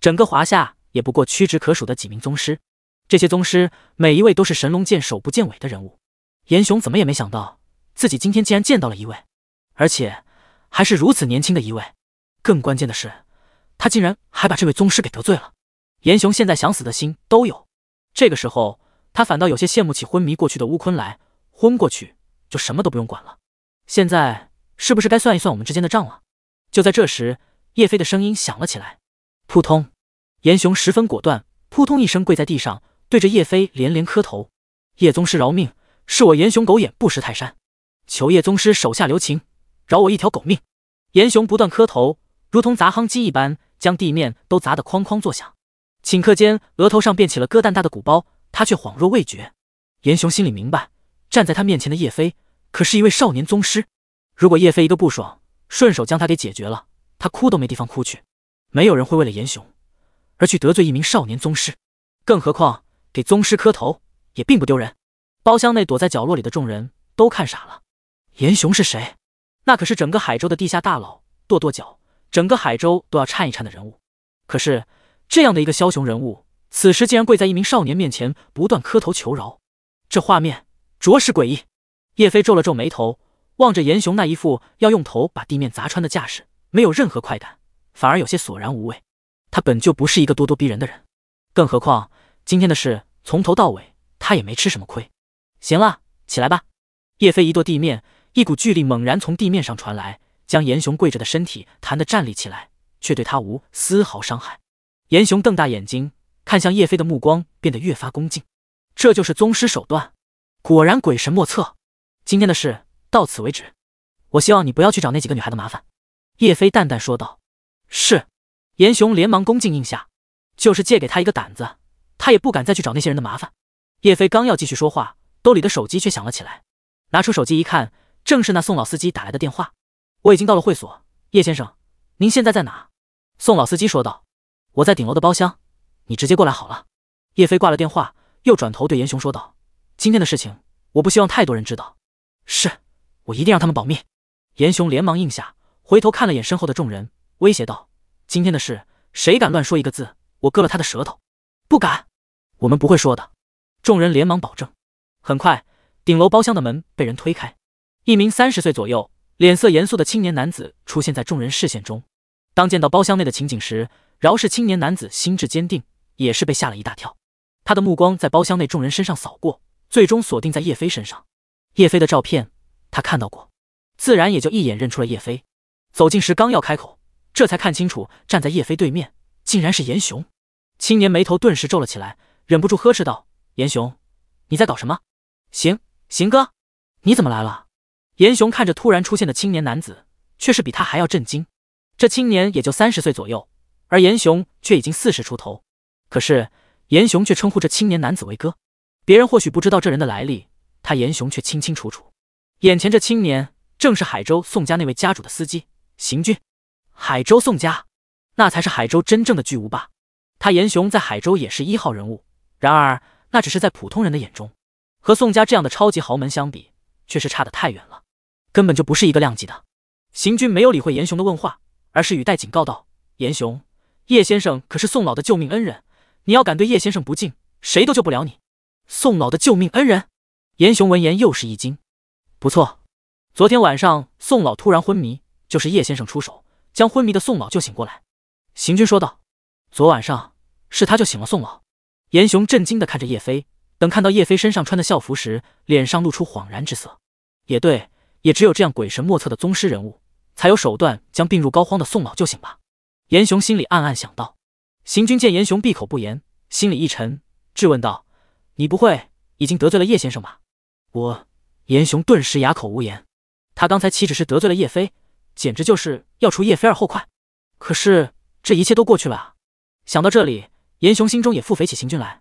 整个华夏也不过屈指可数的几名宗师，这些宗师每一位都是神龙见首不见尾的人物。严雄怎么也没想到，自己今天竟然见到了一位，而且还是如此年轻的一位，更关键的是，他竟然还把这位宗师给得罪了。严雄现在想死的心都有，这个时候他反倒有些羡慕起昏迷过去的乌坤来。昏过去就什么都不用管了，现在是不是该算一算我们之间的账了？就在这时，叶飞的声音响了起来：“扑通！”严雄十分果断，扑通一声跪在地上，对着叶飞连连磕头：“叶宗师饶命，是我严雄狗眼不识泰山，求叶宗师手下留情，饶我一条狗命。”严雄不断磕头，如同砸夯机一般，将地面都砸得哐哐作响。顷刻间，额头上便起了鸽蛋大的鼓包，他却恍若未觉。严雄心里明白，站在他面前的叶飞可是一位少年宗师。如果叶飞一个不爽，顺手将他给解决了，他哭都没地方哭去。没有人会为了严雄而去得罪一名少年宗师，更何况给宗师磕头也并不丢人。包厢内躲在角落里的众人都看傻了。严雄是谁？那可是整个海州的地下大佬，跺跺脚，整个海州都要颤一颤的人物。可是。这样的一个枭雄人物，此时竟然跪在一名少年面前，不断磕头求饶，这画面着实诡异。叶飞皱了皱眉头，望着严雄那一副要用头把地面砸穿的架势，没有任何快感，反而有些索然无味。他本就不是一个咄咄逼人的人，更何况今天的事从头到尾他也没吃什么亏。行了，起来吧。叶飞一跺地面，一股巨力猛然从地面上传来，将严雄跪着的身体弹得站立起来，却对他无丝毫伤害。严雄瞪大眼睛，看向叶飞的目光变得越发恭敬。这就是宗师手段，果然鬼神莫测。今天的事到此为止，我希望你不要去找那几个女孩的麻烦。”叶飞淡淡说道。“是。”严雄连忙恭敬应下。就是借给他一个胆子，他也不敢再去找那些人的麻烦。叶飞刚要继续说话，兜里的手机却响了起来。拿出手机一看，正是那宋老司机打来的电话。“我已经到了会所，叶先生，您现在在哪？”宋老司机说道。我在顶楼的包厢，你直接过来好了。叶飞挂了电话，又转头对严雄说道：“今天的事情，我不希望太多人知道。是，我一定让他们保密。”严雄连忙应下，回头看了眼身后的众人，威胁道：“今天的事，谁敢乱说一个字，我割了他的舌头！”不敢，我们不会说的。众人连忙保证。很快，顶楼包厢的门被人推开，一名三十岁左右、脸色严肃的青年男子出现在众人视线中。当见到包厢内的情景时，饶是青年男子心智坚定，也是被吓了一大跳。他的目光在包厢内众人身上扫过，最终锁定在叶飞身上。叶飞的照片，他看到过，自然也就一眼认出了叶飞。走近时刚要开口，这才看清楚，站在叶飞对面，竟然是严雄。青年眉头顿时皱了起来，忍不住呵斥道：“严雄，你在搞什么？行行哥，你怎么来了？”严雄看着突然出现的青年男子，却是比他还要震惊。这青年也就三十岁左右。而严雄却已经四十出头，可是严雄却称呼这青年男子为哥。别人或许不知道这人的来历，他严雄却清清楚楚。眼前这青年正是海州宋家那位家主的司机邢军。海州宋家，那才是海州真正的巨无霸。他严雄在海州也是一号人物，然而那只是在普通人的眼中，和宋家这样的超级豪门相比，却是差得太远了，根本就不是一个量级的。邢军没有理会严雄的问话，而是语带警告道：“严雄。”叶先生可是宋老的救命恩人，你要敢对叶先生不敬，谁都救不了你。宋老的救命恩人，严雄闻言又是一惊。不错，昨天晚上宋老突然昏迷，就是叶先生出手将昏迷的宋老救醒过来。行军说道。昨晚上是他就醒了宋老。严雄震惊地看着叶飞，等看到叶飞身上穿的校服时，脸上露出恍然之色。也对，也只有这样鬼神莫测的宗师人物，才有手段将病入膏肓的宋老救醒吧。严雄心里暗暗想道：“行军见严雄闭口不言，心里一沉，质问道：‘你不会已经得罪了叶先生吧？’我……严雄顿时哑口无言。他刚才岂止是得罪了叶飞，简直就是要除叶飞而后快。可是这一切都过去了啊！想到这里，严雄心中也腹诽起行军来：‘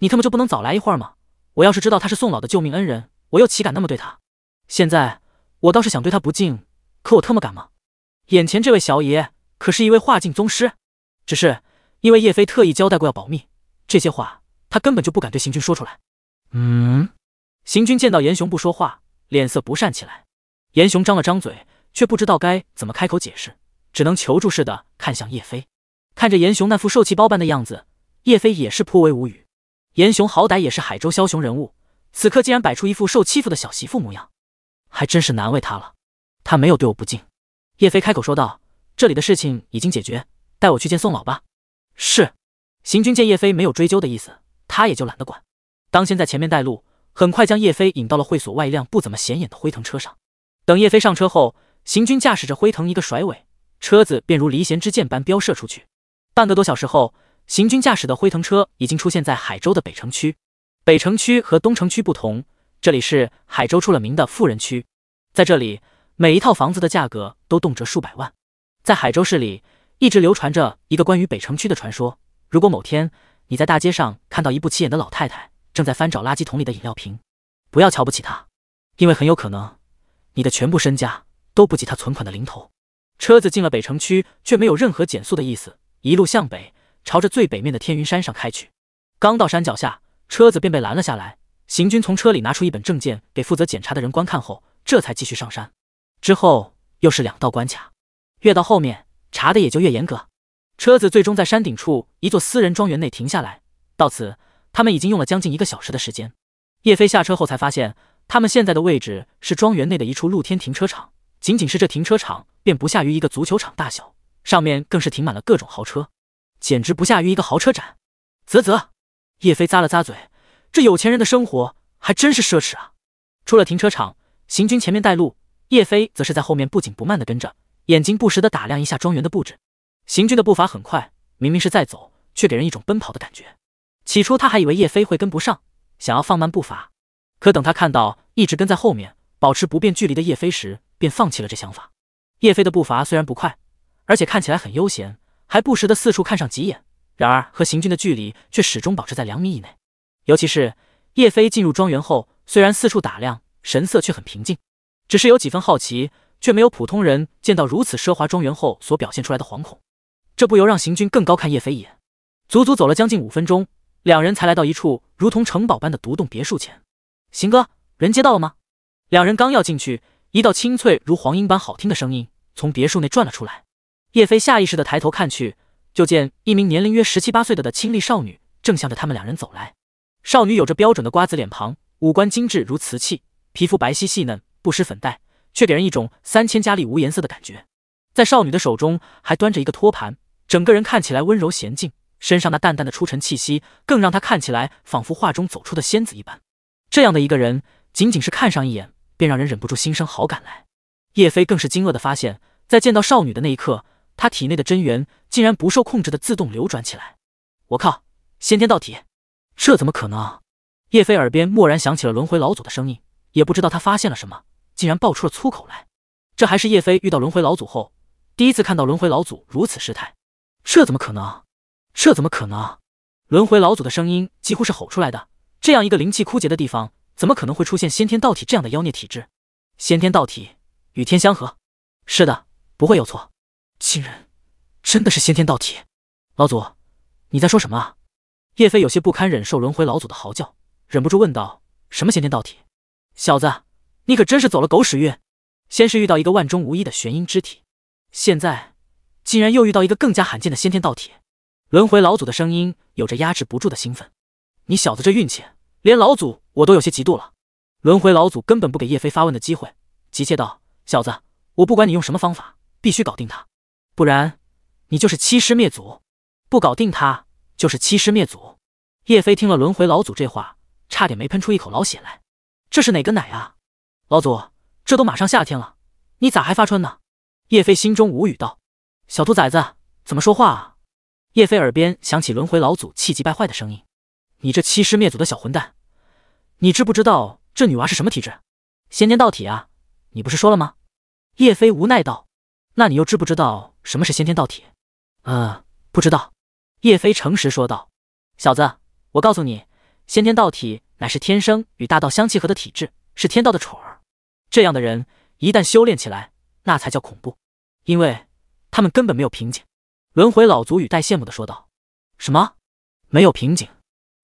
你他妈就不能早来一会儿吗？我要是知道他是宋老的救命恩人，我又岂敢那么对他？现在我倒是想对他不敬，可我特么敢吗？’眼前这位小爷……”可是一位化境宗师，只是因为叶飞特意交代过要保密，这些话他根本就不敢对行军说出来。嗯，行军见到严雄不说话，脸色不善起来。严雄张了张嘴，却不知道该怎么开口解释，只能求助似的看向叶飞。看着严雄那副受气包般的样子，叶飞也是颇为无语。严雄好歹也是海州枭雄人物，此刻竟然摆出一副受欺负的小媳妇模样，还真是难为他了。他没有对我不敬，叶飞开口说道。这里的事情已经解决，带我去见宋老吧。是。行军见叶飞没有追究的意思，他也就懒得管，当先在前面带路，很快将叶飞引到了会所外一辆不怎么显眼的辉腾车上。等叶飞上车后，行军驾驶着辉腾一个甩尾，车子便如离弦之箭般飙射出去。半个多小时后，行军驾驶的辉腾车已经出现在海州的北城区。北城区和东城区不同，这里是海州出了名的富人区，在这里每一套房子的价格都动辄数百万。在海州市里，一直流传着一个关于北城区的传说。如果某天你在大街上看到一不起眼的老太太正在翻找垃圾桶里的饮料瓶，不要瞧不起她，因为很有可能，你的全部身家都不及她存款的零头。车子进了北城区，却没有任何减速的意思，一路向北，朝着最北面的天云山上开去。刚到山脚下，车子便被拦了下来。行军从车里拿出一本证件给负责检查的人观看后，这才继续上山。之后又是两道关卡。越到后面查的也就越严格。车子最终在山顶处一座私人庄园内停下来。到此，他们已经用了将近一个小时的时间。叶飞下车后才发现，他们现在的位置是庄园内的一处露天停车场。仅仅是这停车场，便不下于一个足球场大小，上面更是停满了各种豪车，简直不下于一个豪车展。啧啧，叶飞咂了咂嘴，这有钱人的生活还真是奢侈啊！出了停车场，行军前面带路，叶飞则是在后面不紧不慢的跟着。眼睛不时地打量一下庄园的布置，行军的步伐很快，明明是在走，却给人一种奔跑的感觉。起初他还以为叶飞会跟不上，想要放慢步伐，可等他看到一直跟在后面、保持不变距离的叶飞时，便放弃了这想法。叶飞的步伐虽然不快，而且看起来很悠闲，还不时地四处看上几眼，然而和行军的距离却始终保持在两米以内。尤其是叶飞进入庄园后，虽然四处打量，神色却很平静，只是有几分好奇。却没有普通人见到如此奢华庄园后所表现出来的惶恐，这不由让行军更高看叶飞一眼。足足走了将近五分钟，两人才来到一处如同城堡般的独栋别墅前。行哥，人接到了吗？两人刚要进去，一道清脆如黄莺般好听的声音从别墅内转了出来。叶飞下意识的抬头看去，就见一名年龄约十七八岁的清丽少女正向着他们两人走来。少女有着标准的瓜子脸庞，五官精致如瓷器，皮肤白皙细嫩，不施粉黛。却给人一种三千佳丽无颜色的感觉，在少女的手中还端着一个托盘，整个人看起来温柔娴静，身上那淡淡的出尘气息更让她看起来仿佛画中走出的仙子一般。这样的一个人，仅仅是看上一眼，便让人忍不住心生好感来。叶飞更是惊愕的发现，在见到少女的那一刻，他体内的真元竟然不受控制的自动流转起来。我靠，先天道体，这怎么可能？叶飞耳边蓦然响起了轮回老祖的声音，也不知道他发现了什么。竟然爆出了粗口来，这还是叶飞遇到轮回老祖后第一次看到轮回老祖如此失态。这怎么可能？这怎么可能？轮回老祖的声音几乎是吼出来的。这样一个灵气枯竭的地方，怎么可能会出现先天道体这样的妖孽体质？先天道体与天相合，是的，不会有错。竟然真的是先天道体！老祖，你在说什么啊？叶飞有些不堪忍受轮回老祖的嚎叫，忍不住问道：“什么先天道体？小子。”你可真是走了狗屎运，先是遇到一个万中无一的玄阴之体，现在竟然又遇到一个更加罕见的先天道体。轮回老祖的声音有着压制不住的兴奋，你小子这运气，连老祖我都有些嫉妒了。轮回老祖根本不给叶飞发问的机会，急切道：“小子，我不管你用什么方法，必须搞定他，不然你就是欺师灭祖，不搞定他就是欺师灭祖。”叶飞听了轮回老祖这话，差点没喷出一口老血来，这是哪个奶啊？老祖，这都马上夏天了，你咋还发春呢？叶飞心中无语道：“小兔崽子，怎么说话啊？”叶飞耳边响起轮回老祖气急败坏的声音：“你这欺师灭祖的小混蛋，你知不知道这女娃是什么体质？先天道体啊！你不是说了吗？”叶飞无奈道：“那你又知不知道什么是先天道体？”“呃，不知道。”叶飞诚实说道。“小子，我告诉你，先天道体乃是天生与大道相契合的体质，是天道的宠儿。”这样的人一旦修炼起来，那才叫恐怖，因为他们根本没有瓶颈。轮回老祖语带羡慕的说道：“什么？没有瓶颈？”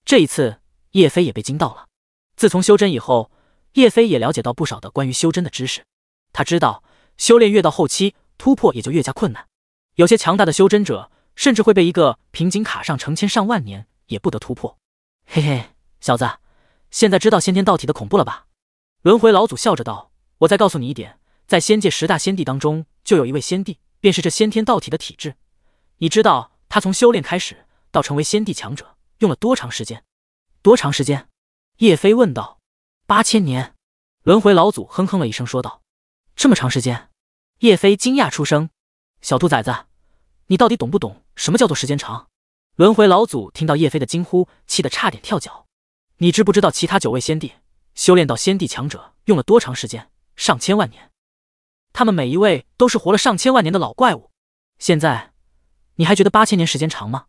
这一次，叶飞也被惊到了。自从修真以后，叶飞也了解到不少的关于修真的知识。他知道，修炼越到后期，突破也就越加困难。有些强大的修真者，甚至会被一个瓶颈卡上成千上万年，也不得突破。嘿嘿，小子，现在知道先天道体的恐怖了吧？轮回老祖笑着道。我再告诉你一点，在仙界十大仙帝当中，就有一位仙帝，便是这先天道体的体质。你知道他从修炼开始到成为仙帝强者，用了多长时间？多长时间？叶飞问道。八千年。轮回老祖哼哼了一声说道。这么长时间？叶飞惊讶出声。小兔崽子，你到底懂不懂什么叫做时间长？轮回老祖听到叶飞的惊呼，气得差点跳脚。你知不知道其他九位仙帝修炼到仙帝强者用了多长时间？上千万年，他们每一位都是活了上千万年的老怪物。现在，你还觉得八千年时间长吗？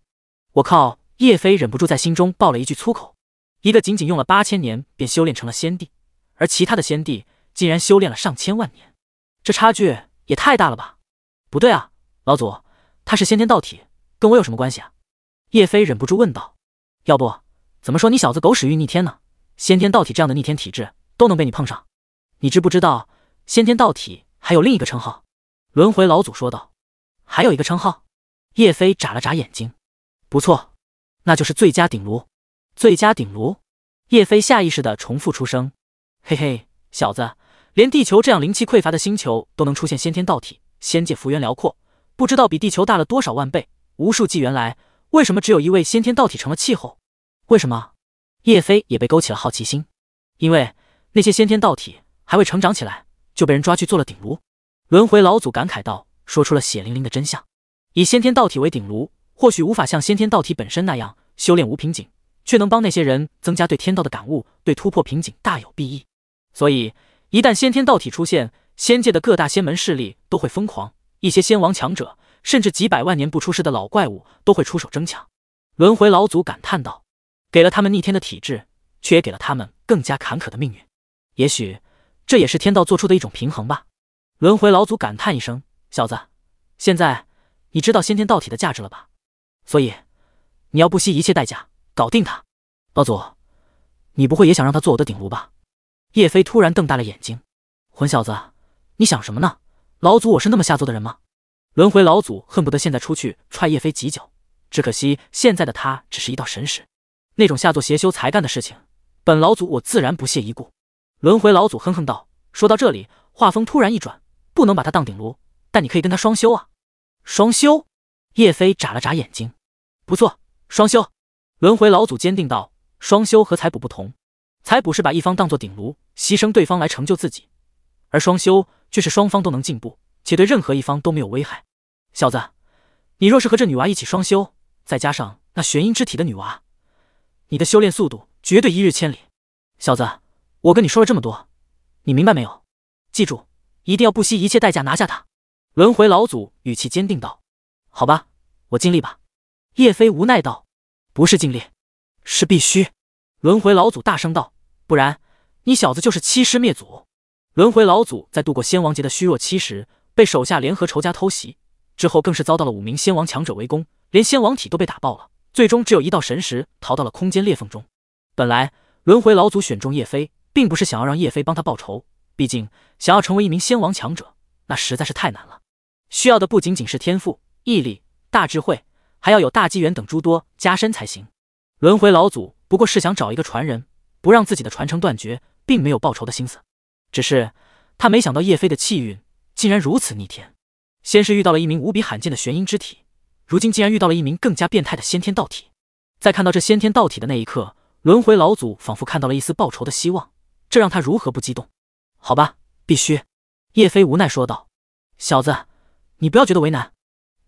我靠！叶飞忍不住在心中爆了一句粗口。一个仅仅用了八千年便修炼成了仙帝，而其他的仙帝竟然修炼了上千万年，这差距也太大了吧？不对啊，老祖，他是先天道体，跟我有什么关系啊？叶飞忍不住问道。要不怎么说你小子狗屎运逆天呢？先天道体这样的逆天体质都能被你碰上？你知不知道先天道体还有另一个称号？轮回老祖说道。还有一个称号？叶飞眨了眨眼睛。不错，那就是最佳鼎炉。最佳鼎炉？叶飞下意识的重复出声。嘿嘿，小子，连地球这样灵气匮乏的星球都能出现先天道体，仙界幅员辽阔，不知道比地球大了多少万倍。无数纪元来，为什么只有一位先天道体成了气候？为什么？叶飞也被勾起了好奇心。因为那些先天道体。还未成长起来，就被人抓去做了鼎炉。轮回老祖感慨道：“说出了血淋淋的真相。以先天道体为鼎炉，或许无法像先天道体本身那样修炼无瓶颈，却能帮那些人增加对天道的感悟，对突破瓶颈大有裨益。所以，一旦先天道体出现，仙界的各大仙门势力都会疯狂，一些仙王强者甚至几百万年不出世的老怪物都会出手争抢。”轮回老祖感叹道：“给了他们逆天的体质，却也给了他们更加坎坷的命运。也许……”这也是天道做出的一种平衡吧。轮回老祖感叹一声：“小子，现在你知道先天道体的价值了吧？所以你要不惜一切代价搞定他。”老祖，你不会也想让他做我的鼎炉吧？叶飞突然瞪大了眼睛：“混小子，你想什么呢？老祖我是那么下作的人吗？”轮回老祖恨不得现在出去踹叶飞几脚，只可惜现在的他只是一道神识，那种下作邪修才干的事情，本老祖我自然不屑一顾。轮回老祖哼哼道：“说到这里，话锋突然一转，不能把他当顶炉，但你可以跟他双修啊。”双修？叶飞眨了眨眼睛。不错，双修。轮回老祖坚定道：“双修和采补不同，采补是把一方当作顶炉，牺牲对方来成就自己，而双修却是双方都能进步，且对任何一方都没有危害。小子，你若是和这女娃一起双修，再加上那玄阴之体的女娃，你的修炼速度绝对一日千里。”小子。我跟你说了这么多，你明白没有？记住，一定要不惜一切代价拿下他！轮回老祖语气坚定道：“好吧，我尽力吧。”叶飞无奈道：“不是尽力，是必须。”轮回老祖大声道：“不然，你小子就是欺师灭祖！”轮回老祖在度过仙王劫的虚弱期时，被手下联合仇家偷袭，之后更是遭到了五名仙王强者围攻，连仙王体都被打爆了，最终只有一道神石逃到了空间裂缝中。本来轮回老祖选中叶飞。并不是想要让叶飞帮他报仇，毕竟想要成为一名仙王强者，那实在是太难了。需要的不仅仅是天赋、毅力、大智慧，还要有大机缘等诸多加深才行。轮回老祖不过是想找一个传人，不让自己的传承断绝，并没有报仇的心思。只是他没想到叶飞的气运竟然如此逆天，先是遇到了一名无比罕见的玄阴之体，如今竟然遇到了一名更加变态的先天道体。在看到这先天道体的那一刻，轮回老祖仿佛看到了一丝报仇的希望。这让他如何不激动？好吧，必须。叶飞无奈说道：“小子，你不要觉得为难，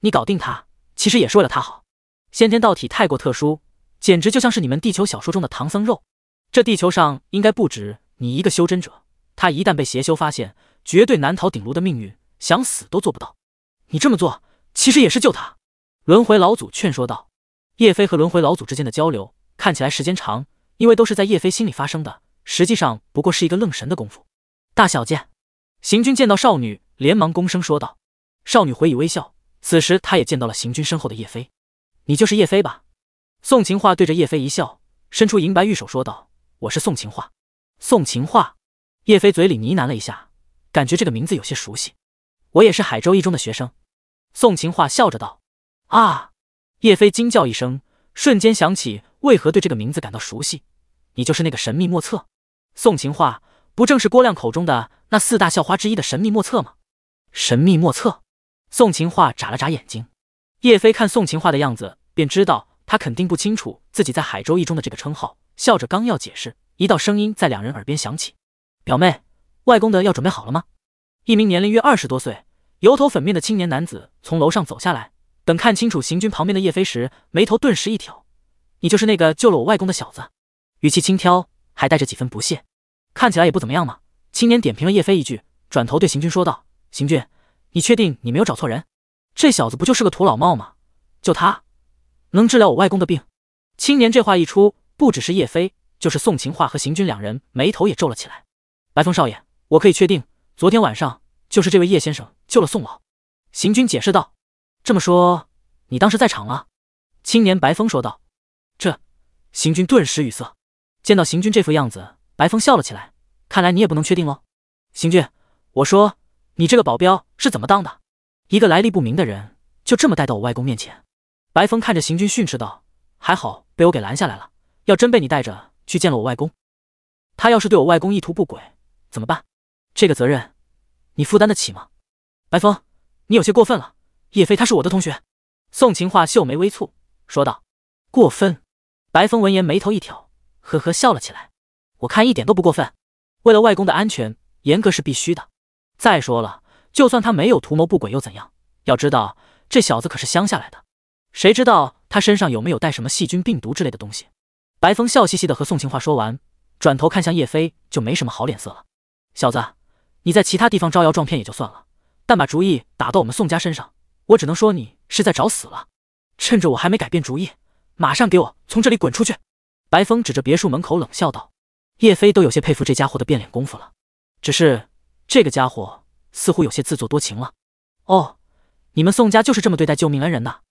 你搞定他，其实也是为了他好。先天道体太过特殊，简直就像是你们地球小说中的唐僧肉。这地球上应该不止你一个修真者，他一旦被邪修发现，绝对难逃顶炉的命运，想死都做不到。你这么做，其实也是救他。”轮回老祖劝说道。叶飞和轮回老祖之间的交流看起来时间长，因为都是在叶飞心里发生的。实际上不过是一个愣神的功夫。大小姐，行军见到少女，连忙躬身说道。少女回以微笑。此时她也见到了行军身后的叶飞。你就是叶飞吧？宋情话对着叶飞一笑，伸出银白玉手说道：“我是宋情话。”宋情话，叶飞嘴里呢喃了一下，感觉这个名字有些熟悉。我也是海州一中的学生。宋情话笑着道。啊！叶飞惊叫一声，瞬间想起为何对这个名字感到熟悉。你就是那个神秘莫测。宋情画不正是郭亮口中的那四大校花之一的神秘莫测吗？神秘莫测。宋情画眨了眨眼睛，叶飞看宋情画的样子，便知道他肯定不清楚自己在海州一中的这个称号，笑着刚要解释，一道声音在两人耳边响起：“表妹，外公的药准备好了吗？”一名年龄约二十多岁、油头粉面的青年男子从楼上走下来，等看清楚行军旁边的叶飞时，眉头顿时一挑：“你就是那个救了我外公的小子？”语气轻佻，还带着几分不屑。看起来也不怎么样嘛。青年点评了叶飞一句，转头对行军说道：“行军，你确定你没有找错人？这小子不就是个土老帽吗？就他能治疗我外公的病？”青年这话一出，不只是叶飞，就是宋秦画和行军两人眉头也皱了起来。白风少爷，我可以确定，昨天晚上就是这位叶先生救了宋老。”行军解释道。“这么说，你当时在场了？”青年白风说道。这……行军顿时语塞。见到行军这副样子。白风笑了起来，看来你也不能确定喽。行俊，我说你这个保镖是怎么当的？一个来历不明的人就这么带到我外公面前。白风看着行军训斥道：“还好被我给拦下来了，要真被你带着去见了我外公，他要是对我外公意图不轨怎么办？这个责任你负担得起吗？”白风，你有些过分了。叶飞他是我的同学。宋情画秀眉微蹙，说道：“过分。”白风闻言眉头一挑，呵呵笑了起来。我看一点都不过分，为了外公的安全，严格是必须的。再说了，就算他没有图谋不轨又怎样？要知道这小子可是乡下来的，谁知道他身上有没有带什么细菌、病毒之类的东西？白风笑嘻嘻的和宋晴话说完，转头看向叶飞，就没什么好脸色了。小子，你在其他地方招摇撞骗也就算了，但把主意打到我们宋家身上，我只能说你是在找死了。趁着我还没改变主意，马上给我从这里滚出去！白风指着别墅门口冷笑道。叶飞都有些佩服这家伙的变脸功夫了，只是这个家伙似乎有些自作多情了。哦，你们宋家就是这么对待救命恩人的？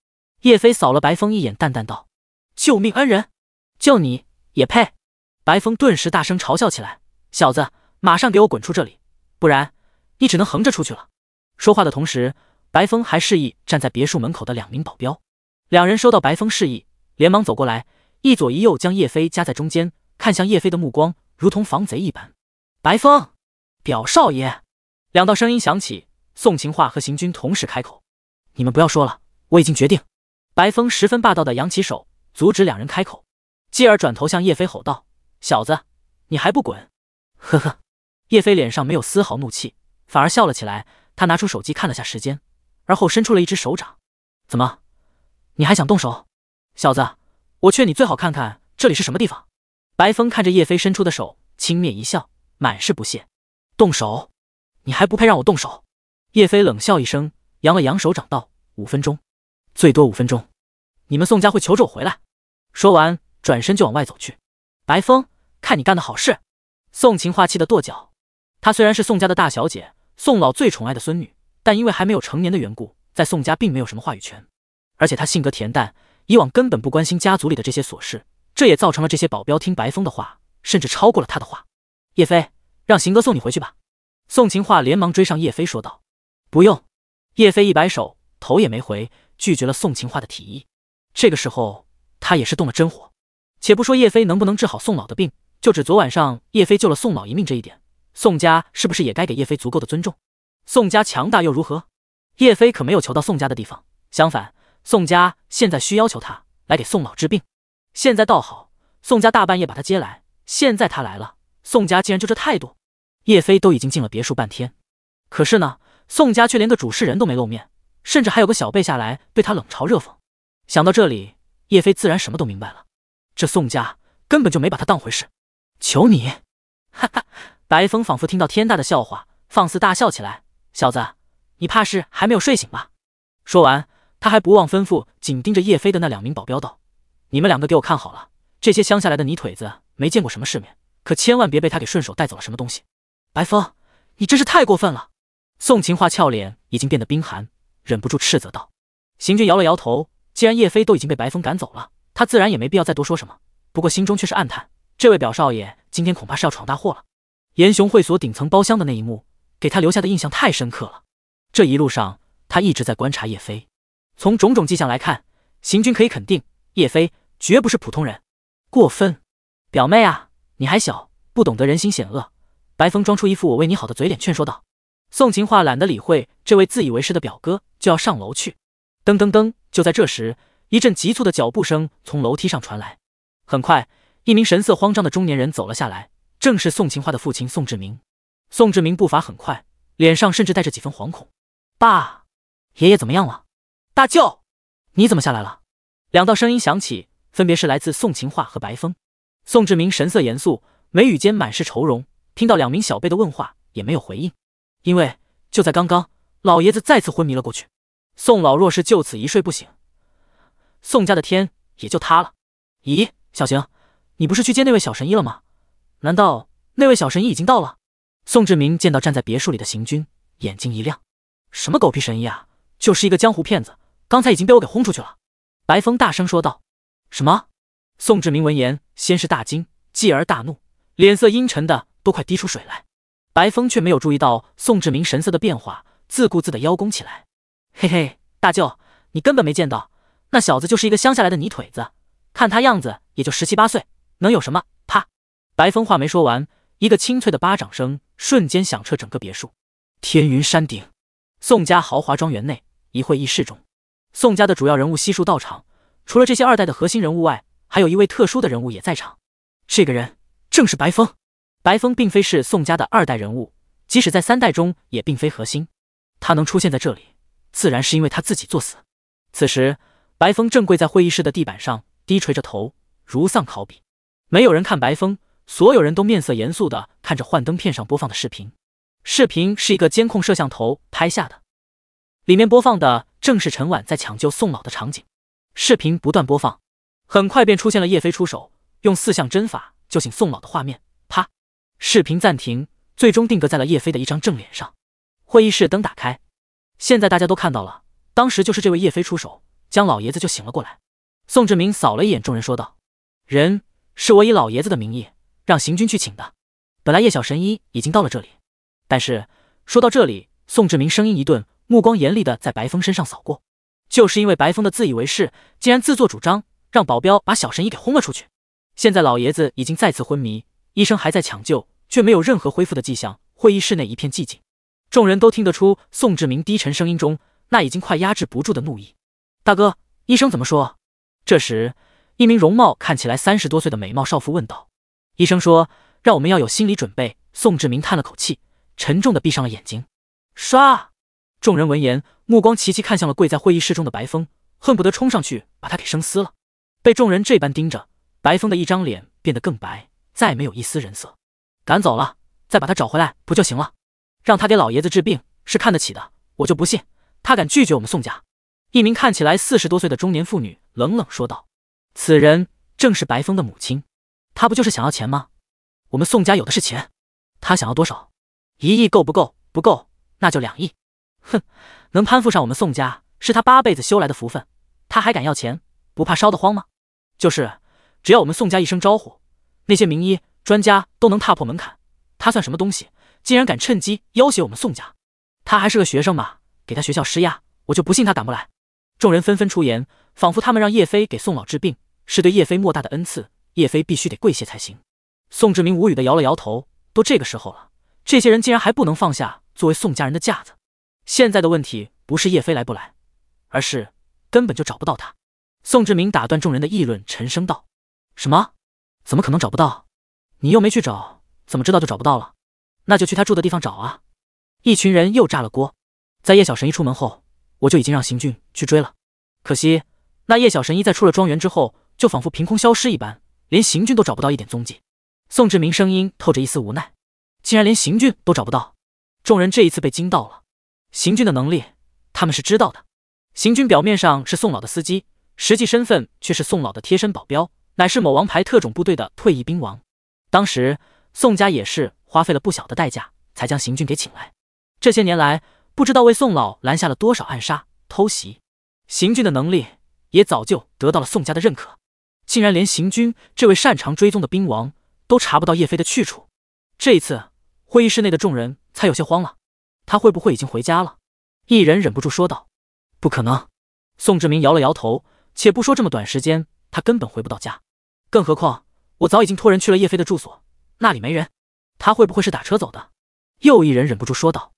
叶飞扫了白风一眼，淡淡道：“救命恩人，就你也配？”白风顿时大声嘲笑起来：“小子，马上给我滚出这里，不然你只能横着出去了。”说话的同时，白风还示意站在别墅门口的两名保镖，两人收到白风示意，连忙走过来，一左一右将叶飞夹在中间。看向叶飞的目光如同防贼一般。白风，表少爷，两道声音响起，宋情话和行军同时开口：“你们不要说了，我已经决定。”白风十分霸道的扬起手，阻止两人开口，继而转头向叶飞吼道：“小子，你还不滚？”呵呵，叶飞脸上没有丝毫怒气，反而笑了起来。他拿出手机看了下时间，而后伸出了一只手掌：“怎么，你还想动手？小子，我劝你最好看看这里是什么地方。”白风看着叶飞伸出的手，轻蔑一笑，满是不屑。动手？你还不配让我动手！叶飞冷笑一声，扬了扬手掌道：“五分钟，最多五分钟，你们宋家会求着我回来。”说完，转身就往外走去。白风，看你干的好事！宋晴话气得跺脚。她虽然是宋家的大小姐，宋老最宠爱的孙女，但因为还没有成年的缘故，在宋家并没有什么话语权。而且她性格恬淡，以往根本不关心家族里的这些琐事。这也造成了这些保镖听白风的话，甚至超过了他的话。叶飞，让行哥送你回去吧。宋晴画连忙追上叶飞说道：“不用。”叶飞一摆手，头也没回，拒绝了宋晴画的提议。这个时候，他也是动了真火。且不说叶飞能不能治好宋老的病，就只昨晚上叶飞救了宋老一命这一点，宋家是不是也该给叶飞足够的尊重？宋家强大又如何？叶飞可没有求到宋家的地方，相反，宋家现在需要求他来给宋老治病。现在倒好，宋家大半夜把他接来，现在他来了，宋家竟然就这态度。叶飞都已经进了别墅半天，可是呢，宋家却连个主事人都没露面，甚至还有个小辈下来对他冷嘲热讽。想到这里，叶飞自然什么都明白了，这宋家根本就没把他当回事。求你，哈哈！白风仿佛听到天大的笑话，放肆大笑起来。小子，你怕是还没有睡醒吧？说完，他还不忘吩咐紧盯着叶飞的那两名保镖道。你们两个给我看好了，这些乡下来的泥腿子没见过什么世面，可千万别被他给顺手带走了什么东西。白风，你真是太过分了！宋晴画俏脸已经变得冰寒，忍不住斥责道。邢军摇了摇头，既然叶飞都已经被白风赶走了，他自然也没必要再多说什么。不过心中却是暗叹，这位表少爷今天恐怕是要闯大祸了。严雄会所顶层包厢的那一幕，给他留下的印象太深刻了。这一路上，他一直在观察叶飞，从种种迹象来看，邢军可以肯定叶飞。绝不是普通人，过分，表妹啊，你还小，不懂得人心险恶。白风装出一副我为你好的嘴脸，劝说道。宋晴画懒得理会这位自以为是的表哥，就要上楼去。噔噔噔！就在这时，一阵急促的脚步声从楼梯上传来。很快，一名神色慌张的中年人走了下来，正是宋晴画的父亲宋志明。宋志明步伐很快，脸上甚至带着几分惶恐。爸，爷爷怎么样了？大舅，你怎么下来了？两道声音响起。分别是来自宋情画和白风。宋志明神色严肃，眉宇间满是愁容。听到两名小辈的问话，也没有回应。因为就在刚刚，老爷子再次昏迷了过去。宋老若是就此一睡不醒，宋家的天也就塌了。咦，小行，你不是去接那位小神医了吗？难道那位小神医已经到了？宋志明见到站在别墅里的行军，眼睛一亮。什么狗屁神医啊，就是一个江湖骗子。刚才已经被我给轰出去了。白风大声说道。什么？宋志明闻言先是大惊，继而大怒，脸色阴沉的都快滴出水来。白风却没有注意到宋志明神色的变化，自顾自的邀功起来：“嘿嘿，大舅，你根本没见到，那小子就是一个乡下来的泥腿子，看他样子也就十七八岁，能有什么？”啪！白风话没说完，一个清脆的巴掌声瞬间响彻整个别墅。天云山顶，宋家豪华庄园内一会议室中，宋家的主要人物悉数到场。除了这些二代的核心人物外，还有一位特殊的人物也在场。这个人正是白风。白风并非是宋家的二代人物，即使在三代中也并非核心。他能出现在这里，自然是因为他自己作死。此时，白风正跪在会议室的地板上，低垂着头，如丧考妣。没有人看白风，所有人都面色严肃的看着幻灯片上播放的视频。视频是一个监控摄像头拍下的，里面播放的正是陈婉在抢救宋老的场景。视频不断播放，很快便出现了叶飞出手，用四象针法救醒宋老的画面。啪，视频暂停，最终定格在了叶飞的一张正脸上。会议室灯打开，现在大家都看到了，当时就是这位叶飞出手，将老爷子救醒了过来。宋志明扫了一眼众人，说道：“人是我以老爷子的名义让行军去请的。本来叶小神医已经到了这里，但是说到这里，宋志明声音一顿，目光严厉的在白风身上扫过。”就是因为白峰的自以为是，竟然自作主张让保镖把小神医给轰了出去。现在老爷子已经再次昏迷，医生还在抢救，却没有任何恢复的迹象。会议室内一片寂静，众人都听得出宋志明低沉声音中那已经快压制不住的怒意。大哥，医生怎么说？这时，一名容貌看起来三十多岁的美貌少妇问道：“医生说，让我们要有心理准备。”宋志明叹了口气，沉重的闭上了眼睛。刷。众人闻言，目光齐齐看向了跪在会议室中的白风，恨不得冲上去把他给生撕了。被众人这般盯着，白风的一张脸变得更白，再没有一丝人色。赶走了，再把他找回来不就行了？让他给老爷子治病是看得起的，我就不信他敢拒绝我们宋家。一名看起来四十多岁的中年妇女冷冷说道：“此人正是白风的母亲。他不就是想要钱吗？我们宋家有的是钱，他想要多少？一亿够不够？不够，那就两亿。”哼，能攀附上我们宋家，是他八辈子修来的福分。他还敢要钱，不怕烧得慌吗？就是，只要我们宋家一声招呼，那些名医专家都能踏破门槛。他算什么东西？竟然敢趁机要挟我们宋家！他还是个学生吧？给他学校施压，我就不信他敢不来。众人纷纷出言，仿佛他们让叶飞给宋老治病，是对叶飞莫大的恩赐，叶飞必须得跪谢才行。宋志明无语的摇了摇头，都这个时候了，这些人竟然还不能放下作为宋家人的架子。现在的问题不是叶飞来不来，而是根本就找不到他。宋志明打断众人的议论，沉声道：“什么？怎么可能找不到？你又没去找，怎么知道就找不到了？那就去他住的地方找啊！”一群人又炸了锅。在叶小神医出门后，我就已经让邢俊去追了。可惜，那叶小神医在出了庄园之后，就仿佛凭空消失一般，连邢俊都找不到一点踪迹。宋志明声音透着一丝无奈：“竟然连邢俊都找不到！”众人这一次被惊到了。行军的能力，他们是知道的。行军表面上是宋老的司机，实际身份却是宋老的贴身保镖，乃是某王牌特种部队的退役兵王。当时宋家也是花费了不小的代价，才将行军给请来。这些年来，不知道为宋老拦下了多少暗杀、偷袭。行军的能力也早就得到了宋家的认可，竟然连行军这位擅长追踪的兵王都查不到叶飞的去处。这一次，会议室内的众人才有些慌了。他会不会已经回家了？一人忍不住说道：“不可能。”宋志明摇了摇头。且不说这么短时间，他根本回不到家，更何况我早已经托人去了叶飞的住所，那里没人。他会不会是打车走的？又一人忍不住说道。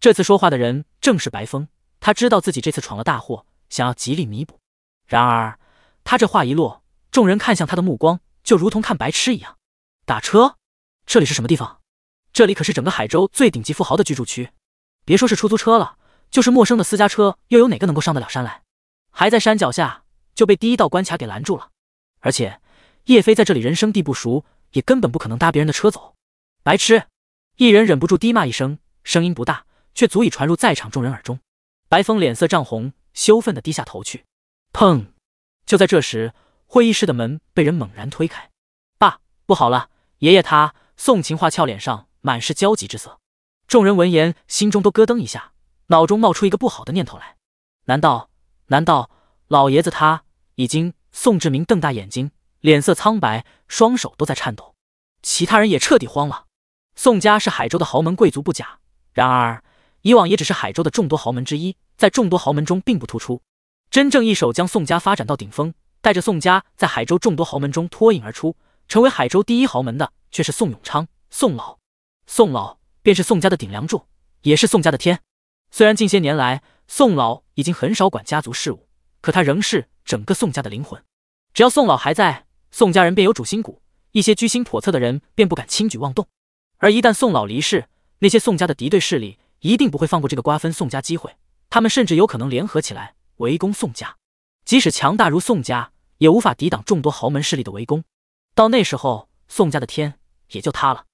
这次说话的人正是白风，他知道自己这次闯了大祸，想要极力弥补。然而他这话一落，众人看向他的目光就如同看白痴一样。打车？这里是什么地方？这里可是整个海州最顶级富豪的居住区。别说是出租车了，就是陌生的私家车，又有哪个能够上得了山来？还在山脚下就被第一道关卡给拦住了。而且叶飞在这里人生地不熟，也根本不可能搭别人的车走。白痴！一人忍不住低骂一声，声音不大，却足以传入在场众人耳中。白风脸色涨红，羞愤的低下头去。砰！就在这时，会议室的门被人猛然推开。爸，不好了，爷爷他……宋晴画俏脸上满是焦急之色。众人闻言，心中都咯噔一下，脑中冒出一个不好的念头来：难道……难道老爷子他已经……宋志明瞪大眼睛，脸色苍白，双手都在颤抖。其他人也彻底慌了。宋家是海州的豪门贵族不假，然而以往也只是海州的众多豪门之一，在众多豪门中并不突出。真正一手将宋家发展到顶峰，带着宋家在海州众多豪门中脱颖而出，成为海州第一豪门的，却是宋永昌。宋老，宋老。便是宋家的顶梁柱，也是宋家的天。虽然近些年来宋老已经很少管家族事务，可他仍是整个宋家的灵魂。只要宋老还在，宋家人便有主心骨，一些居心叵测的人便不敢轻举妄动。而一旦宋老离世，那些宋家的敌对势力一定不会放过这个瓜分宋家机会，他们甚至有可能联合起来围攻宋家。即使强大如宋家，也无法抵挡众多豪门势力的围攻。到那时候，宋家的天也就塌了，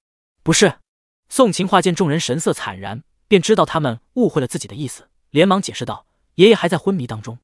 不是？宋琴画见众人神色惨然，便知道他们误会了自己的意思，连忙解释道：“爷爷还在昏迷当中，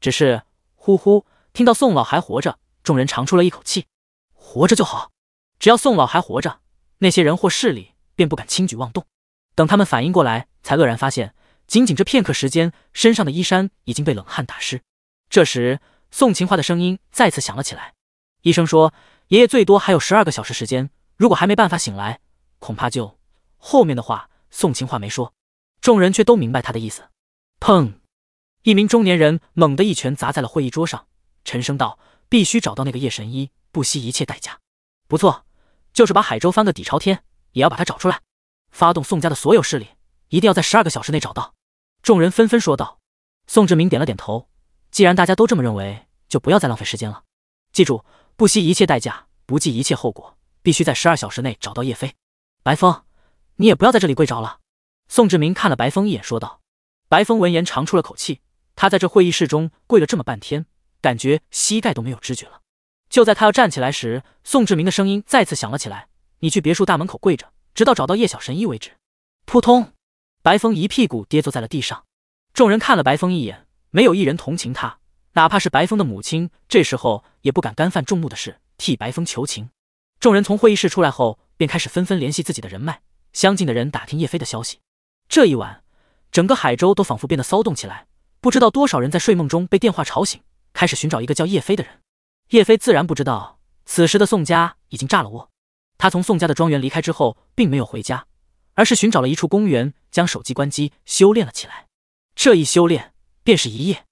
只是……呼呼！”听到宋老还活着，众人长出了一口气，活着就好。只要宋老还活着，那些人或势力便不敢轻举妄动。等他们反应过来，才愕然发现，仅仅这片刻时间，身上的衣衫已经被冷汗打湿。这时，宋琴画的声音再次响了起来：“医生说，爷爷最多还有十二个小时时间，如果还没办法醒来，恐怕就……”后面的话，宋清话没说，众人却都明白他的意思。砰！一名中年人猛地一拳砸在了会议桌上，沉声道：“必须找到那个叶神医，不惜一切代价。不错，就是把海州翻个底朝天，也要把他找出来。发动宋家的所有势力，一定要在十二个小时内找到。”众人纷纷说道。宋志明点了点头：“既然大家都这么认为，就不要再浪费时间了。记住，不惜一切代价，不计一切后果，必须在十二小时内找到叶飞。”白风。你也不要在这里跪着了。宋志明看了白风一眼，说道。白风闻言长出了口气，他在这会议室中跪了这么半天，感觉膝盖都没有知觉了。就在他要站起来时，宋志明的声音再次响了起来：“你去别墅大门口跪着，直到找到叶小神医为止。”扑通。白风一屁股跌坐在了地上。众人看了白风一眼，没有一人同情他，哪怕是白风的母亲，这时候也不敢干犯众怒的事，替白风求情。众人从会议室出来后，便开始纷纷联系自己的人脉。相近的人打听叶飞的消息，这一晚，整个海州都仿佛变得骚动起来。不知道多少人在睡梦中被电话吵醒，开始寻找一个叫叶飞的人。叶飞自然不知道，此时的宋家已经炸了窝。他从宋家的庄园离开之后，并没有回家，而是寻找了一处公园，将手机关机，修炼了起来。这一修炼便是一夜。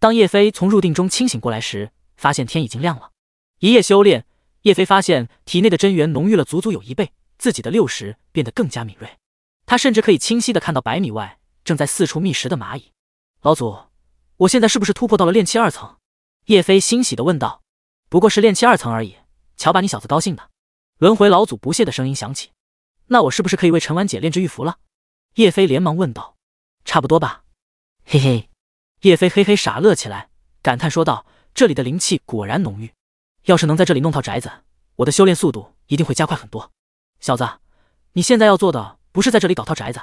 当叶飞从入定中清醒过来时，发现天已经亮了。一夜修炼，叶飞发现体内的真元浓郁了足足有一倍。自己的六识变得更加敏锐，他甚至可以清晰的看到百米外正在四处觅食的蚂蚁。老祖，我现在是不是突破到了炼气二层？叶飞欣喜的问道。不过是炼气二层而已，瞧把你小子高兴的。轮回老祖不屑的声音响起。那我是不是可以为陈婉姐炼制玉符了？叶飞连忙问道。差不多吧。嘿嘿，叶飞嘿嘿傻乐起来，感叹说道：“这里的灵气果然浓郁，要是能在这里弄套宅子，我的修炼速度一定会加快很多。”小子，你现在要做的不是在这里搞套宅子，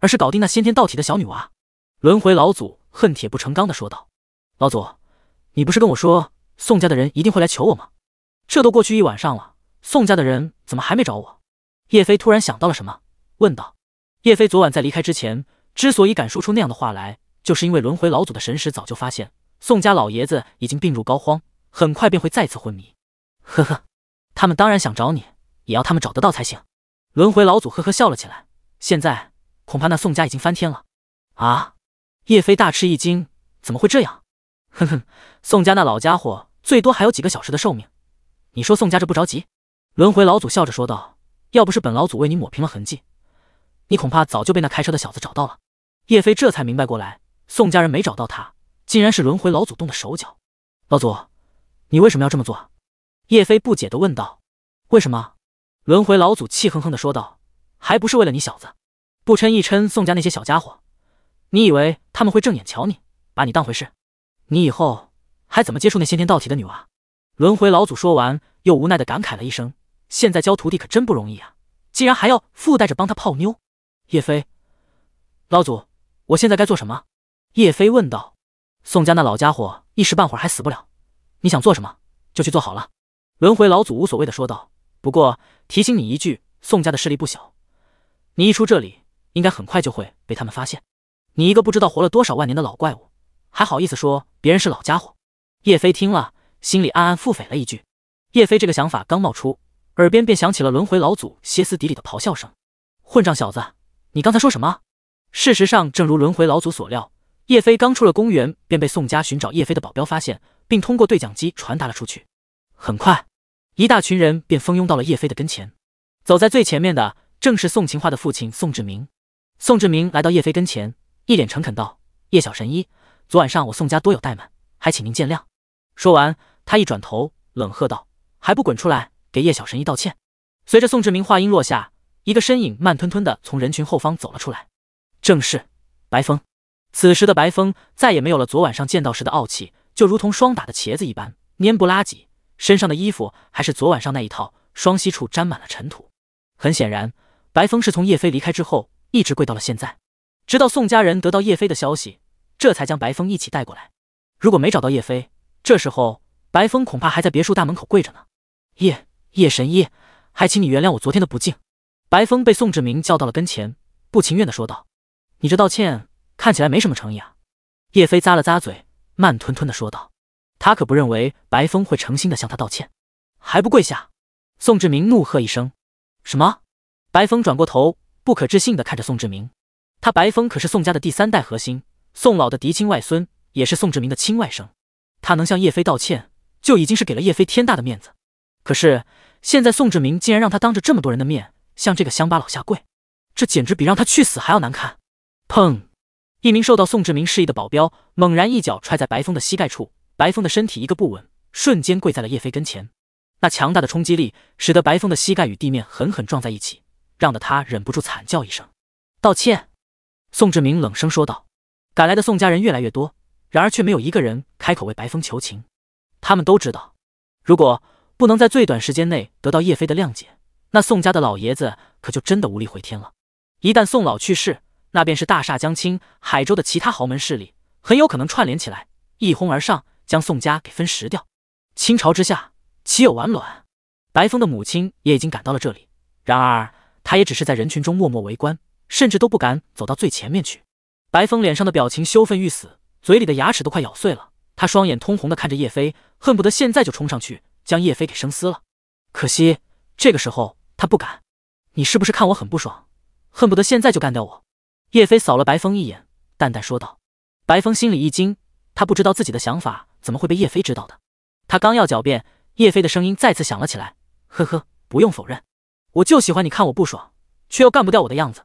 而是搞定那先天道体的小女娃。轮回老祖恨铁不成钢的说道：“老祖，你不是跟我说宋家的人一定会来求我吗？这都过去一晚上了，宋家的人怎么还没找我？”叶飞突然想到了什么，问道：“叶飞昨晚在离开之前，之所以敢说出那样的话来，就是因为轮回老祖的神识早就发现宋家老爷子已经病入膏肓，很快便会再次昏迷。呵呵，他们当然想找你。”也要他们找得到才行。轮回老祖呵呵笑了起来，现在恐怕那宋家已经翻天了。啊！叶飞大吃一惊，怎么会这样？哼哼，宋家那老家伙最多还有几个小时的寿命，你说宋家这不着急？轮回老祖笑着说道：“要不是本老祖为你抹平了痕迹，你恐怕早就被那开车的小子找到了。”叶飞这才明白过来，宋家人没找到他，竟然是轮回老祖动的手脚。老祖，你为什么要这么做？叶飞不解地问道：“为什么？”轮回老祖气哼哼的说道：“还不是为了你小子，不抻一抻宋家那些小家伙，你以为他们会正眼瞧你，把你当回事？你以后还怎么接触那先天道体的女娃？”轮回老祖说完，又无奈的感慨了一声：“现在教徒弟可真不容易啊，竟然还要附带着帮他泡妞。”叶飞，老祖，我现在该做什么？”叶飞问道。“宋家那老家伙一时半会儿还死不了，你想做什么就去做好了。”轮回老祖无所谓的说道。不过提醒你一句，宋家的势力不小，你一出这里，应该很快就会被他们发现。你一个不知道活了多少万年的老怪物，还好意思说别人是老家伙？叶飞听了，心里暗暗腹诽了一句。叶飞这个想法刚冒出，耳边便响起了轮回老祖歇斯底里的咆哮声：“混账小子，你刚才说什么？”事实上，正如轮回老祖所料，叶飞刚出了公园，便被宋家寻找叶飞的保镖发现，并通过对讲机传达了出去。很快。一大群人便蜂拥到了叶飞的跟前，走在最前面的正是宋晴画的父亲宋志明。宋志明来到叶飞跟前，一脸诚恳道：“叶小神医，昨晚上我宋家多有怠慢，还请您见谅。”说完，他一转头，冷喝道：“还不滚出来给叶小神医道歉！”随着宋志明话音落下，一个身影慢吞吞的从人群后方走了出来，正是白风。此时的白风再也没有了昨晚上见到时的傲气，就如同霜打的茄子一般蔫不拉几。身上的衣服还是昨晚上那一套，双膝处沾满了尘土。很显然，白风是从叶飞离开之后一直跪到了现在，直到宋家人得到叶飞的消息，这才将白风一起带过来。如果没找到叶飞，这时候白风恐怕还在别墅大门口跪着呢。叶叶神医，还请你原谅我昨天的不敬。白风被宋志明叫到了跟前，不情愿的说道：“你这道歉看起来没什么诚意啊。”叶飞咂了咂嘴，慢吞吞的说道。他可不认为白风会诚心的向他道歉，还不跪下！宋志明怒喝一声：“什么？”白风转过头，不可置信的看着宋志明。他白风可是宋家的第三代核心，宋老的嫡亲外孙，也是宋志明的亲外甥。他能向叶飞道歉，就已经是给了叶飞天大的面子。可是现在宋志明竟然让他当着这么多人的面向这个乡巴佬下跪，这简直比让他去死还要难看！砰！一名受到宋志明示意的保镖猛然一脚踹在白风的膝盖处。白风的身体一个不稳，瞬间跪在了叶飞跟前。那强大的冲击力使得白风的膝盖与地面狠狠撞在一起，让得他忍不住惨叫一声：“道歉！”宋志明冷声说道。赶来的宋家人越来越多，然而却没有一个人开口为白风求情。他们都知道，如果不能在最短时间内得到叶飞的谅解，那宋家的老爷子可就真的无力回天了。一旦宋老去世，那便是大厦将倾，海州的其他豪门势力很有可能串联起来，一哄而上。将宋家给分食掉，倾巢之下岂有完卵？白风的母亲也已经赶到了这里，然而她也只是在人群中默默围观，甚至都不敢走到最前面去。白风脸上的表情羞愤欲死，嘴里的牙齿都快咬碎了，他双眼通红的看着叶飞，恨不得现在就冲上去将叶飞给生撕了。可惜这个时候他不敢。你是不是看我很不爽，恨不得现在就干掉我？叶飞扫了白风一眼，淡淡说道。白风心里一惊，他不知道自己的想法。怎么会被叶飞知道的？他刚要狡辩，叶飞的声音再次响了起来：“呵呵，不用否认，我就喜欢你看我不爽，却又干不掉我的样子。”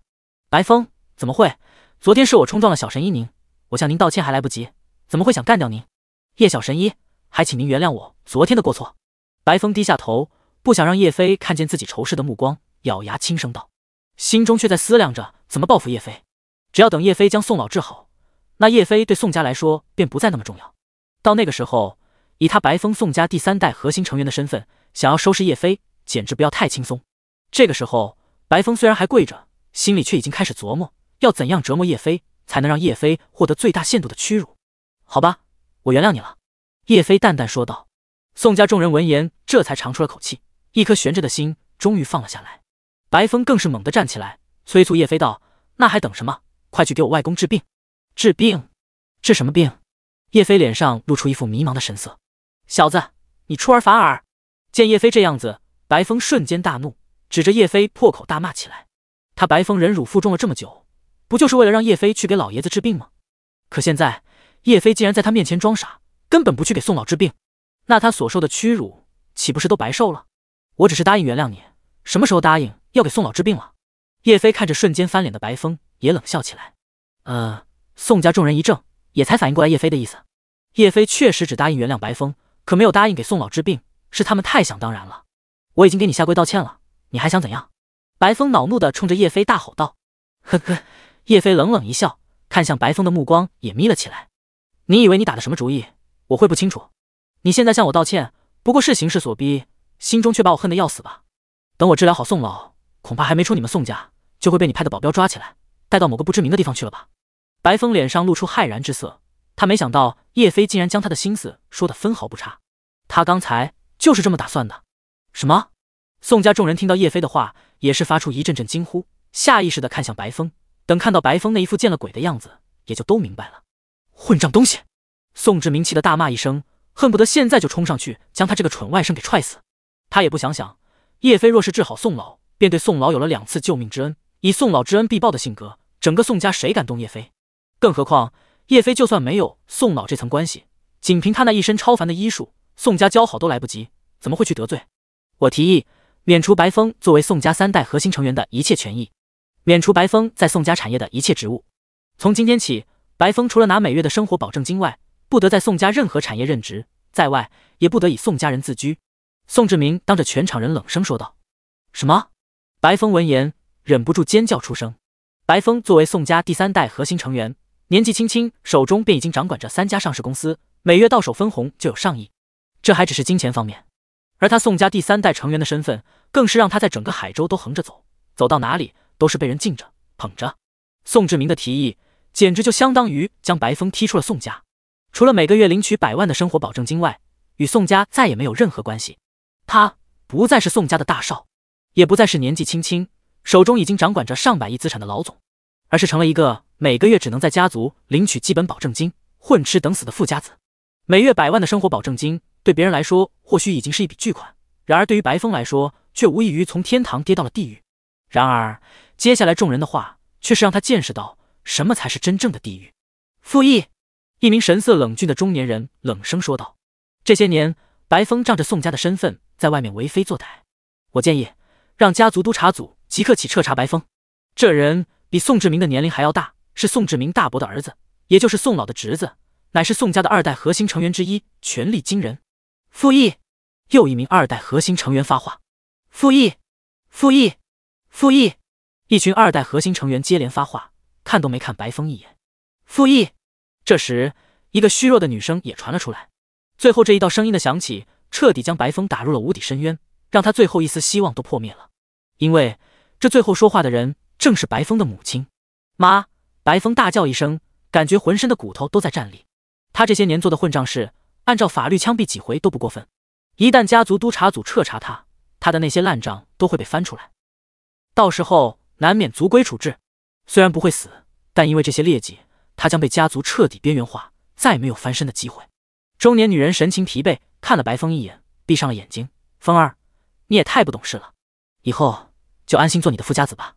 白风怎么会？昨天是我冲撞了小神医您，我向您道歉还来不及，怎么会想干掉您？叶小神医，还请您原谅我昨天的过错。白风低下头，不想让叶飞看见自己仇视的目光，咬牙轻声道，心中却在思量着怎么报复叶飞。只要等叶飞将宋老治好，那叶飞对宋家来说便不再那么重要。到那个时候，以他白风宋家第三代核心成员的身份，想要收拾叶飞，简直不要太轻松。这个时候，白风虽然还跪着，心里却已经开始琢磨要怎样折磨叶飞，才能让叶飞获得最大限度的屈辱。好吧，我原谅你了。”叶飞淡淡说道。宋家众人闻言，这才长出了口气，一颗悬着的心终于放了下来。白风更是猛地站起来，催促叶飞道：“那还等什么？快去给我外公治病！治病？治什么病？”叶飞脸上露出一副迷茫的神色。小子，你出尔反尔！见叶飞这样子，白风瞬间大怒，指着叶飞破口大骂起来。他白风忍辱负重了这么久，不就是为了让叶飞去给老爷子治病吗？可现在叶飞竟然在他面前装傻，根本不去给宋老治病，那他所受的屈辱岂不是都白受了？我只是答应原谅你，什么时候答应要给宋老治病了？叶飞看着瞬间翻脸的白风，也冷笑起来。呃，宋家众人一怔。也才反应过来叶飞的意思，叶飞确实只答应原谅白风，可没有答应给宋老治病，是他们太想当然了。我已经给你下跪道歉了，你还想怎样？白风恼怒的冲着叶飞大吼道。呵呵，叶飞冷冷一笑，看向白风的目光也眯了起来。你以为你打的什么主意？我会不清楚？你现在向我道歉，不过是形势所逼，心中却把我恨得要死吧？等我治疗好宋老，恐怕还没出你们宋家，就会被你派的保镖抓起来，带到某个不知名的地方去了吧？白风脸上露出骇然之色，他没想到叶飞竟然将他的心思说的分毫不差，他刚才就是这么打算的。什么？宋家众人听到叶飞的话，也是发出一阵阵惊呼，下意识的看向白风，等看到白风那一副见了鬼的样子，也就都明白了。混账东西！宋志明气的大骂一声，恨不得现在就冲上去将他这个蠢外甥给踹死。他也不想想，叶飞若是治好宋老，便对宋老有了两次救命之恩，以宋老知恩必报的性格，整个宋家谁敢动叶飞？更何况，叶飞就算没有宋老这层关系，仅凭他那一身超凡的医术，宋家交好都来不及，怎么会去得罪？我提议免除白峰作为宋家三代核心成员的一切权益，免除白峰在宋家产业的一切职务。从今天起，白峰除了拿每月的生活保证金外，不得在宋家任何产业任职，在外也不得以宋家人自居。”宋志明当着全场人冷声说道。“什么？”白峰闻言忍不住尖叫出声。白峰作为宋家第三代核心成员。年纪轻轻，手中便已经掌管着三家上市公司，每月到手分红就有上亿。这还只是金钱方面，而他宋家第三代成员的身份，更是让他在整个海州都横着走，走到哪里都是被人敬着捧着。宋志明的提议，简直就相当于将白风踢出了宋家。除了每个月领取百万的生活保证金外，与宋家再也没有任何关系。他不再是宋家的大少，也不再是年纪轻轻，手中已经掌管着上百亿资产的老总。而是成了一个每个月只能在家族领取基本保证金、混吃等死的富家子。每月百万的生活保证金，对别人来说或许已经是一笔巨款，然而对于白风来说，却无异于从天堂跌到了地狱。然而，接下来众人的话却是让他见识到什么才是真正的地狱。傅毅，一名神色冷峻的中年人冷声说道：“这些年，白风仗着宋家的身份在外面为非作歹，我建议让家族督察组即刻起彻查白风这人。”比宋志明的年龄还要大，是宋志明大伯的儿子，也就是宋老的侄子，乃是宋家的二代核心成员之一，权力惊人。傅毅，又一名二代核心成员发话。傅毅，傅毅，傅毅，一群二代核心成员接连发话，看都没看白风一眼。傅毅，这时一个虚弱的女生也传了出来。最后这一道声音的响起，彻底将白风打入了无底深渊，让他最后一丝希望都破灭了。因为这最后说话的人。正是白风的母亲，妈！白风大叫一声，感觉浑身的骨头都在颤栗。他这些年做的混账事，按照法律枪毙几回都不过分。一旦家族督察组彻查他，他的那些烂账都会被翻出来，到时候难免族规处置。虽然不会死，但因为这些劣迹，他将被家族彻底边缘化，再没有翻身的机会。中年女人神情疲惫，看了白风一眼，闭上了眼睛。风儿，你也太不懂事了，以后就安心做你的富家子吧。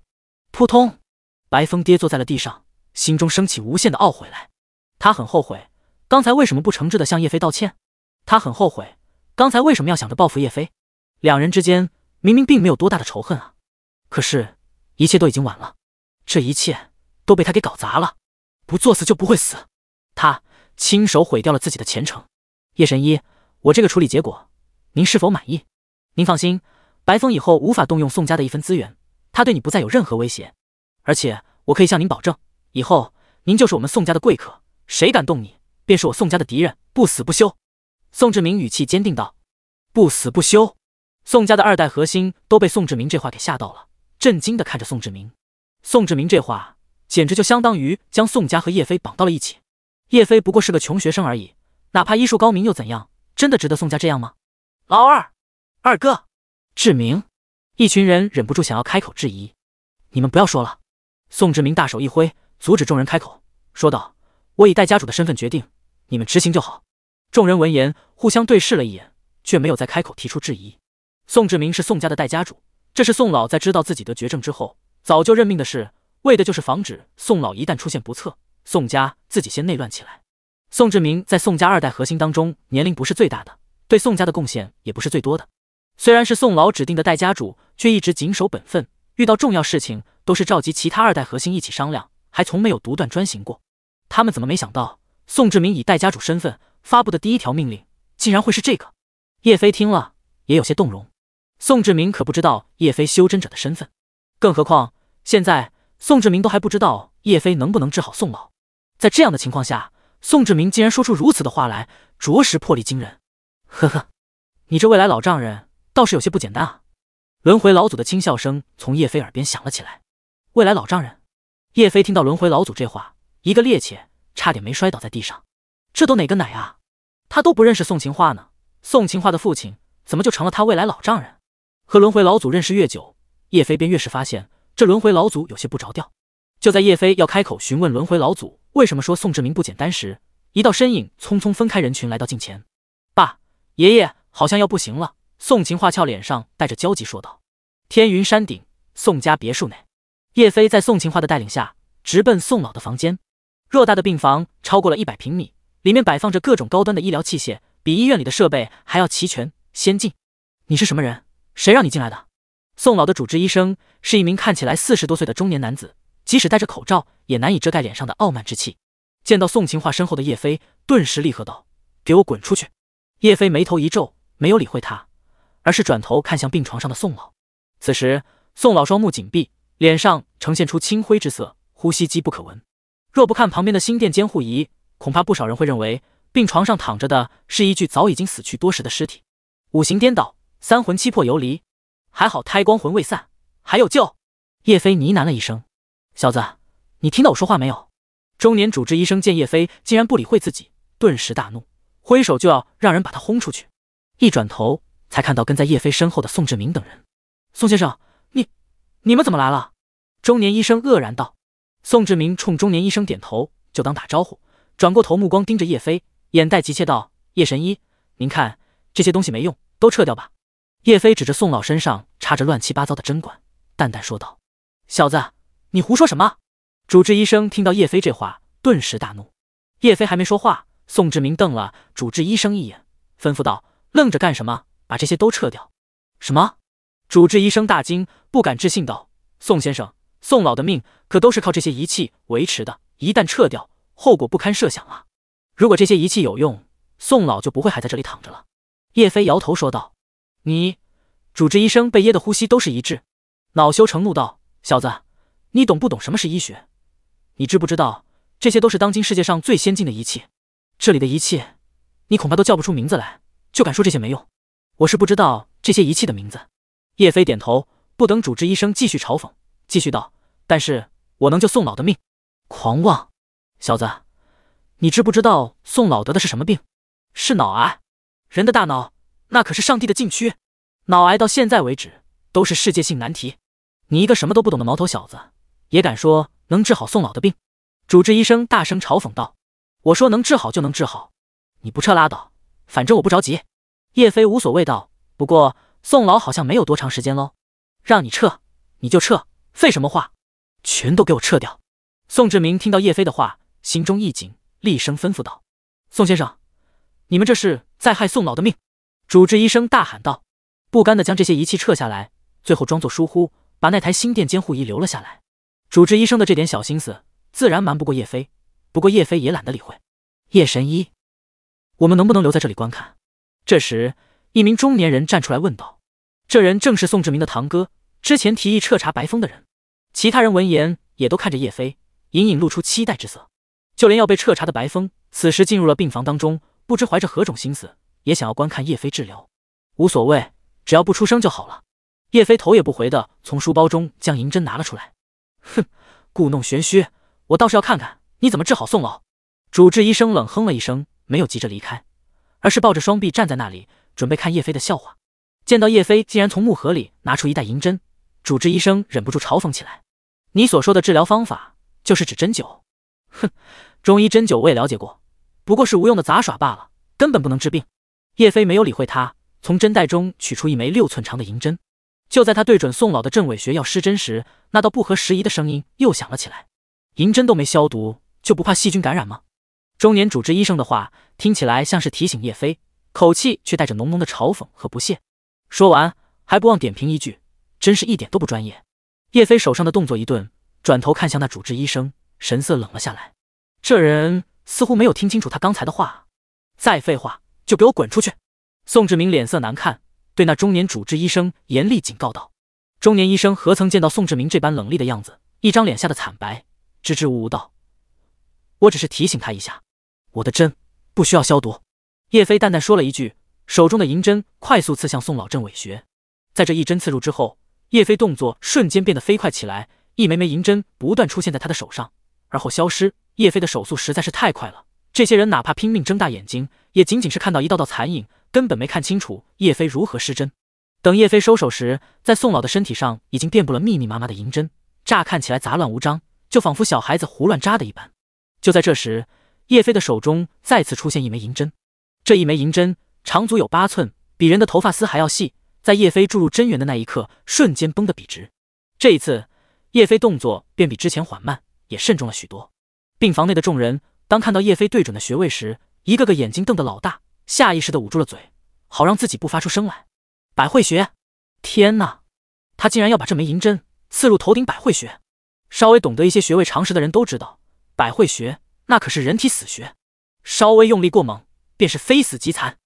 扑通，白风跌坐在了地上，心中升起无限的懊悔来。他很后悔刚才为什么不诚挚的向叶飞道歉，他很后悔刚才为什么要想着报复叶飞。两人之间明明并没有多大的仇恨啊，可是一切都已经晚了，这一切都被他给搞砸了。不作死就不会死，他亲手毁掉了自己的前程。叶神医，我这个处理结果您是否满意？您放心，白风以后无法动用宋家的一分资源。他对你不再有任何威胁，而且我可以向您保证，以后您就是我们宋家的贵客，谁敢动你，便是我宋家的敌人，不死不休。”宋志明语气坚定道，“不死不休。”宋家的二代核心都被宋志明这话给吓到了，震惊的看着宋志明。宋志明这话简直就相当于将宋家和叶飞绑到了一起。叶飞不过是个穷学生而已，哪怕医术高明又怎样？真的值得宋家这样吗？老二，二哥，志明。一群人忍不住想要开口质疑，你们不要说了。宋志明大手一挥，阻止众人开口，说道：“我以代家主的身份决定，你们执行就好。”众人闻言，互相对视了一眼，却没有再开口提出质疑。宋志明是宋家的代家主，这是宋老在知道自己得绝症之后，早就任命的事，为的就是防止宋老一旦出现不测，宋家自己先内乱起来。宋志明在宋家二代核心当中，年龄不是最大的，对宋家的贡献也不是最多的。虽然是宋老指定的代家主，却一直谨守本分，遇到重要事情都是召集其他二代核心一起商量，还从没有独断专行过。他们怎么没想到，宋志明以代家主身份发布的第一条命令，竟然会是这个？叶飞听了也有些动容。宋志明可不知道叶飞修真者的身份，更何况现在宋志明都还不知道叶飞能不能治好宋老。在这样的情况下，宋志明竟然说出如此的话来，着实魄力惊人。呵呵，你这未来老丈人。倒是有些不简单啊！轮回老祖的轻笑声从叶飞耳边响了起来。未来老丈人，叶飞听到轮回老祖这话，一个趔趄，差点没摔倒在地上。这都哪个奶啊？他都不认识宋情话呢，宋情话的父亲怎么就成了他未来老丈人？和轮回老祖认识越久，叶飞便越是发现这轮回老祖有些不着调。就在叶飞要开口询问轮回老祖为什么说宋志明不简单时，一道身影匆匆分开人群来到近前。爸，爷爷好像要不行了。宋晴画俏脸上带着焦急说道：“天云山顶，宋家别墅内，叶飞在宋晴画的带领下直奔宋老的房间。偌大的病房超过了一百平米，里面摆放着各种高端的医疗器械，比医院里的设备还要齐全、先进。你是什么人？谁让你进来的？”宋老的主治医生是一名看起来四十多岁的中年男子，即使戴着口罩，也难以遮盖脸上的傲慢之气。见到宋晴化身后的叶飞，顿时厉喝道：“给我滚出去！”叶飞眉头一皱，没有理会他。而是转头看向病床上的宋老，此时宋老双目紧闭，脸上呈现出青灰之色，呼吸机不可闻。若不看旁边的心电监护仪，恐怕不少人会认为病床上躺着的是一具早已经死去多时的尸体。五行颠倒，三魂七魄游离，还好胎光魂未散，还有救。叶飞呢喃了一声：“小子，你听到我说话没有？”中年主治医生见叶飞竟然不理会自己，顿时大怒，挥手就要让人把他轰出去。一转头。才看到跟在叶飞身后的宋志明等人。宋先生，你、你们怎么来了？中年医生愕然道。宋志明冲中年医生点头，就当打招呼，转过头，目光盯着叶飞，眼袋急切道：“叶神医，您看这些东西没用，都撤掉吧。”叶飞指着宋老身上插着乱七八糟的针管，淡淡说道：“小子，你胡说什么？”主治医生听到叶飞这话，顿时大怒。叶飞还没说话，宋志明瞪了主治医生一眼，吩咐道：“愣着干什么？”把这些都撤掉！什么？主治医生大惊，不敢置信道：“宋先生，宋老的命可都是靠这些仪器维持的，一旦撤掉，后果不堪设想啊！如果这些仪器有用，宋老就不会还在这里躺着了。”叶飞摇头说道：“你……”主治医生被噎的呼吸都是一滞，恼羞成怒道：“小子，你懂不懂什么是医学？你知不知道这些都是当今世界上最先进的仪器？这里的仪器，你恐怕都叫不出名字来，就敢说这些没用？”我是不知道这些仪器的名字。叶飞点头，不等主治医生继续嘲讽，继续道：“但是我能救宋老的命。”狂妄小子，你知不知道宋老得的是什么病？是脑癌。人的大脑那可是上帝的禁区，脑癌到现在为止都是世界性难题。你一个什么都不懂的毛头小子，也敢说能治好宋老的病？主治医生大声嘲讽道：“我说能治好就能治好，你不撤拉倒，反正我不着急。”叶飞无所谓道：“不过宋老好像没有多长时间喽，让你撤你就撤，废什么话，全都给我撤掉。”宋志明听到叶飞的话，心中一紧，厉声吩咐道：“宋先生，你们这是在害宋老的命！”主治医生大喊道，不甘的将这些仪器撤下来，最后装作疏忽，把那台心电监护仪留了下来。主治医生的这点小心思，自然瞒不过叶飞，不过叶飞也懒得理会。叶神医，我们能不能留在这里观看？这时，一名中年人站出来问道：“这人正是宋志明的堂哥，之前提议彻查白风的人。”其他人闻言，也都看着叶飞，隐隐露出期待之色。就连要被彻查的白风，此时进入了病房当中，不知怀着何种心思，也想要观看叶飞治疗。无所谓，只要不出声就好了。叶飞头也不回的从书包中将银针拿了出来，哼，故弄玄虚，我倒是要看看你怎么治好宋老。主治医生冷哼了一声，没有急着离开。而是抱着双臂站在那里，准备看叶飞的笑话。见到叶飞竟然从木盒里拿出一袋银针，主治医生忍不住嘲讽起来：“你所说的治疗方法，就是指针灸？”哼，中医针灸我也了解过，不过是无用的杂耍罢了，根本不能治病。叶飞没有理会他，从针袋中取出一枚六寸长的银针。就在他对准宋老的镇尾穴要施针时，那道不合时宜的声音又响了起来：“银针都没消毒，就不怕细菌感染吗？”中年主治医生的话听起来像是提醒叶飞，口气却带着浓浓的嘲讽和不屑。说完，还不忘点评一句：“真是一点都不专业。”叶飞手上的动作一顿，转头看向那主治医生，神色冷了下来。这人似乎没有听清楚他刚才的话，再废话就给我滚出去！宋志明脸色难看，对那中年主治医生严厉警告道：“中年医生何曾见到宋志明这般冷厉的样子？一张脸吓得惨白，支支吾吾道：‘我只是提醒他一下。’”我的针不需要消毒。”叶飞淡淡说了一句，手中的银针快速刺向宋老镇尾穴。在这一针刺入之后，叶飞动作瞬间变得飞快起来，一枚枚银针不断出现在他的手上，而后消失。叶飞的手速实在是太快了，这些人哪怕拼命睁大眼睛，也仅仅是看到一道道残影，根本没看清楚叶飞如何施针。等叶飞收手时，在宋老的身体上已经遍布了密密麻麻的银针，乍看起来杂乱无章，就仿佛小孩子胡乱扎的一般。就在这时，叶飞的手中再次出现一枚银针，这一枚银针长足有八寸，比人的头发丝还要细。在叶飞注入真元的那一刻，瞬间绷得笔直。这一次，叶飞动作便比之前缓慢，也慎重了许多。病房内的众人当看到叶飞对准的穴位时，一个个眼睛瞪得老大，下意识地捂住了嘴，好让自己不发出声来。百会穴！天哪，他竟然要把这枚银针刺入头顶百会穴！稍微懂得一些穴位常识的人都知道，百会穴。那可是人体死穴，稍微用力过猛，便是非死即残。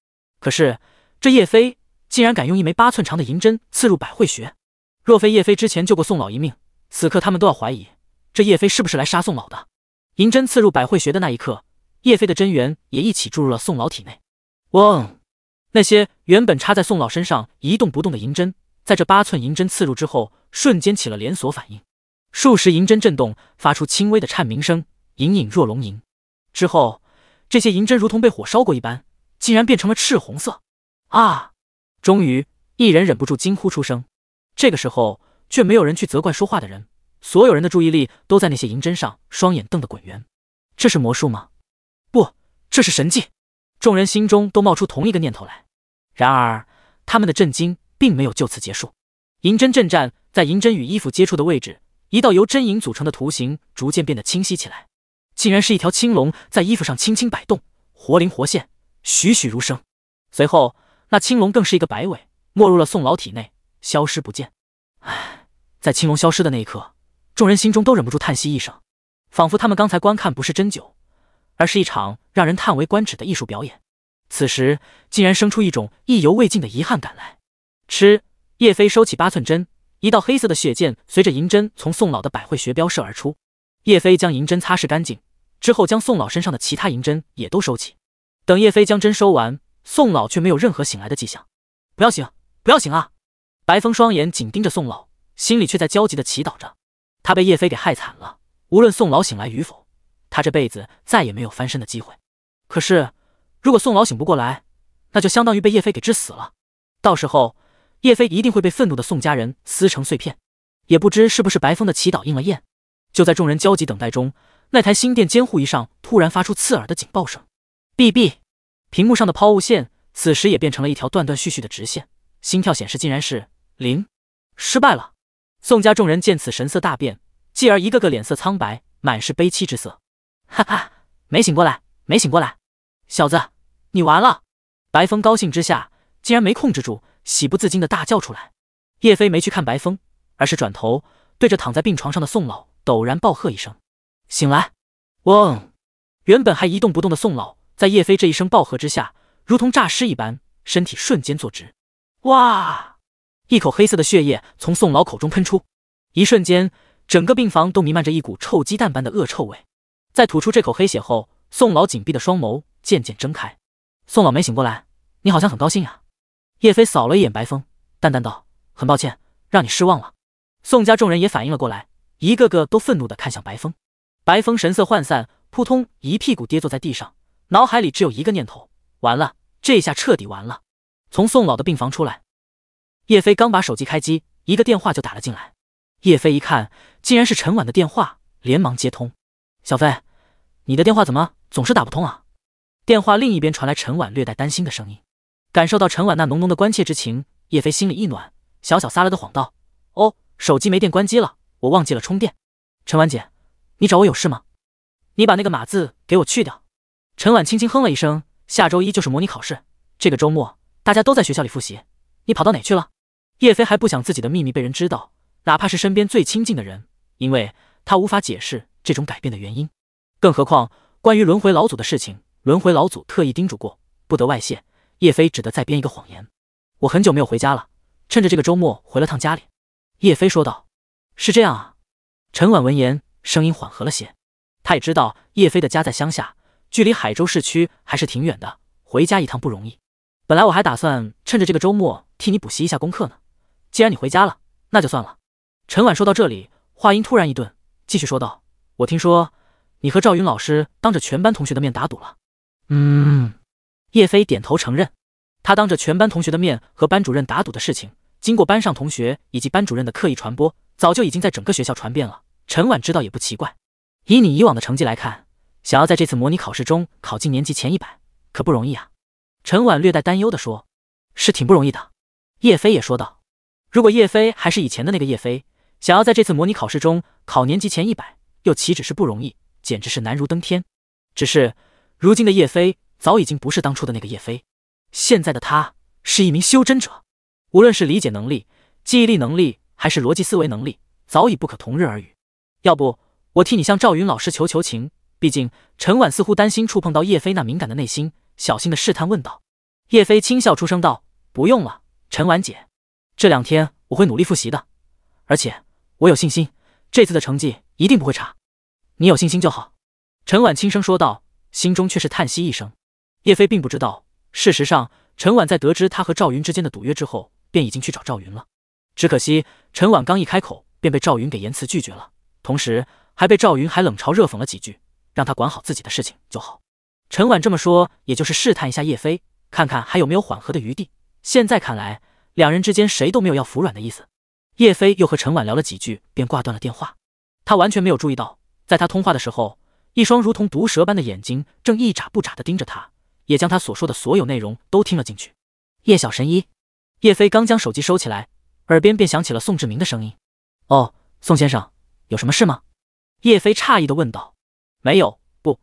可是这叶飞竟然敢用一枚八寸长的银针刺入百会穴，若非叶飞之前救过宋老一命，此刻他们都要怀疑这叶飞是不是来杀宋老的。银针刺入百会穴的那一刻，叶飞的真元也一起注入了宋老体内。嗡，那些原本插在宋老身上一动不动的银针，在这八寸银针刺入之后，瞬间起了连锁反应，数十银针震动，发出轻微的颤鸣声。隐隐若龙吟，之后，这些银针如同被火烧过一般，竟然变成了赤红色！啊！终于，一人忍不住惊呼出声。这个时候，却没有人去责怪说话的人，所有人的注意力都在那些银针上，双眼瞪得滚圆。这是魔术吗？不，这是神迹！众人心中都冒出同一个念头来。然而，他们的震惊并没有就此结束。银针阵站在银针与衣服接触的位置，一道由针影组成的图形逐渐变得清晰起来。竟然是一条青龙在衣服上轻轻摆动，活灵活现，栩栩如生。随后，那青龙更是一个摆尾，没入了宋老体内，消失不见。唉，在青龙消失的那一刻，众人心中都忍不住叹息一声，仿佛他们刚才观看不是针灸，而是一场让人叹为观止的艺术表演。此时，竟然生出一种意犹未尽的遗憾感来。吃叶飞收起八寸针，一道黑色的血剑随着银针从宋老的百会穴飙射而出。叶飞将银针擦拭干净。之后将宋老身上的其他银针也都收起。等叶飞将针收完，宋老却没有任何醒来的迹象。不要醒，不要醒啊！白风双眼紧盯着宋老，心里却在焦急的祈祷着。他被叶飞给害惨了。无论宋老醒来与否，他这辈子再也没有翻身的机会。可是，如果宋老醒不过来，那就相当于被叶飞给治死了。到时候，叶飞一定会被愤怒的宋家人撕成碎片。也不知是不是白风的祈祷应了验。就在众人焦急等待中。那台心电监护仪上突然发出刺耳的警报声，哔哔，屏幕上的抛物线此时也变成了一条断断续续的直线，心跳显示竟然是零，失败了。宋家众人见此神色大变，继而一个个脸色苍白，满是悲戚之色。哈哈，没醒过来，没醒过来，小子，你完了！白风高兴之下竟然没控制住，喜不自禁的大叫出来。叶飞没去看白风，而是转头对着躺在病床上的宋老陡然暴喝一声。醒来！嗡，原本还一动不动的宋老，在叶飞这一声暴喝之下，如同诈尸一般，身体瞬间坐直。哇！一口黑色的血液从宋老口中喷出，一瞬间，整个病房都弥漫着一股臭鸡蛋般的恶臭味。在吐出这口黑血后，宋老紧闭的双眸渐渐睁开。宋老没醒过来，你好像很高兴呀？叶飞扫了一眼白风，淡淡道：“很抱歉，让你失望了。”宋家众人也反应了过来，一个个都愤怒的看向白风。白风神色涣散，扑通一屁股跌坐在地上，脑海里只有一个念头：完了，这下彻底完了。从宋老的病房出来，叶飞刚把手机开机，一个电话就打了进来。叶飞一看，竟然是陈婉的电话，连忙接通。小飞，你的电话怎么总是打不通啊？电话另一边传来陈婉略带担心的声音。感受到陈婉那浓浓的关切之情，叶飞心里一暖，小小撒了个谎道：“哦，手机没电关机了，我忘记了充电。”陈婉姐。你找我有事吗？你把那个马字给我去掉。陈婉轻轻哼了一声。下周一就是模拟考试，这个周末大家都在学校里复习，你跑到哪去了？叶飞还不想自己的秘密被人知道，哪怕是身边最亲近的人，因为他无法解释这种改变的原因。更何况关于轮回老祖的事情，轮回老祖特意叮嘱过不得外泄。叶飞只得再编一个谎言。我很久没有回家了，趁着这个周末回了趟家里。叶飞说道：“是这样啊。”陈婉闻言。声音缓和了些，他也知道叶飞的家在乡下，距离海州市区还是挺远的，回家一趟不容易。本来我还打算趁着这个周末替你补习一下功课呢，既然你回家了，那就算了。陈婉说到这里，话音突然一顿，继续说道：“我听说你和赵云老师当着全班同学的面打赌了。”嗯，叶飞点头承认，他当着全班同学的面和班主任打赌的事情，经过班上同学以及班主任的刻意传播，早就已经在整个学校传遍了。陈婉知道也不奇怪，以你以往的成绩来看，想要在这次模拟考试中考进年级前一百，可不容易啊。陈婉略带担忧的说：“是挺不容易的。”叶飞也说道：“如果叶飞还是以前的那个叶飞，想要在这次模拟考试中考年级前一百，又岂止是不容易，简直是难如登天。只是如今的叶飞早已经不是当初的那个叶飞，现在的他是一名修真者，无论是理解能力、记忆力能力，还是逻辑思维能力，早已不可同日而语。”要不我替你向赵云老师求求情，毕竟陈婉似乎担心触碰到叶飞那敏感的内心，小心的试探问道。叶飞轻笑出声道：“不用了，陈婉姐，这两天我会努力复习的，而且我有信心，这次的成绩一定不会差。你有信心就好。”陈婉轻声说道，心中却是叹息一声。叶飞并不知道，事实上，陈婉在得知他和赵云之间的赌约之后，便已经去找赵云了。只可惜，陈婉刚一开口，便被赵云给言辞拒绝了。同时还被赵云还冷嘲热讽了几句，让他管好自己的事情就好。陈婉这么说，也就是试探一下叶飞，看看还有没有缓和的余地。现在看来，两人之间谁都没有要服软的意思。叶飞又和陈婉聊了几句，便挂断了电话。他完全没有注意到，在他通话的时候，一双如同毒蛇般的眼睛正一眨不眨的盯着他，也将他所说的所有内容都听了进去。叶小神医，叶飞刚将手机收起来，耳边便响起了宋志明的声音：“哦，宋先生。”有什么事吗？叶飞诧异的问道。没有，不，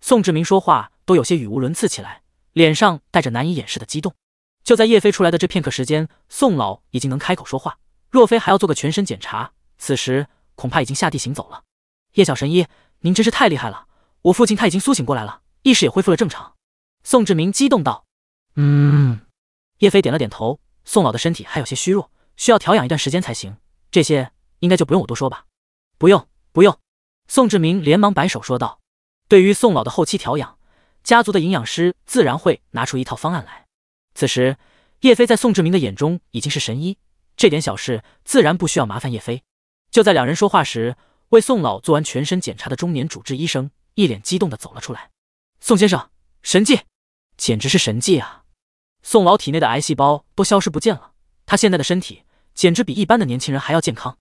宋志明说话都有些语无伦次起来，脸上带着难以掩饰的激动。就在叶飞出来的这片刻时间，宋老已经能开口说话，若非还要做个全身检查，此时恐怕已经下地行走了。叶小神医，您真是太厉害了！我父亲他已经苏醒过来了，意识也恢复了正常。宋志明激动道。嗯。叶飞点了点头。宋老的身体还有些虚弱，需要调养一段时间才行。这些应该就不用我多说吧。不用，不用。宋志明连忙摆手说道：“对于宋老的后期调养，家族的营养师自然会拿出一套方案来。”此时，叶飞在宋志明的眼中已经是神医，这点小事自然不需要麻烦叶飞。就在两人说话时，为宋老做完全身检查的中年主治医生一脸激动的走了出来：“宋先生，神迹，简直是神迹啊！宋老体内的癌细胞都消失不见了，他现在的身体简直比一般的年轻人还要健康。”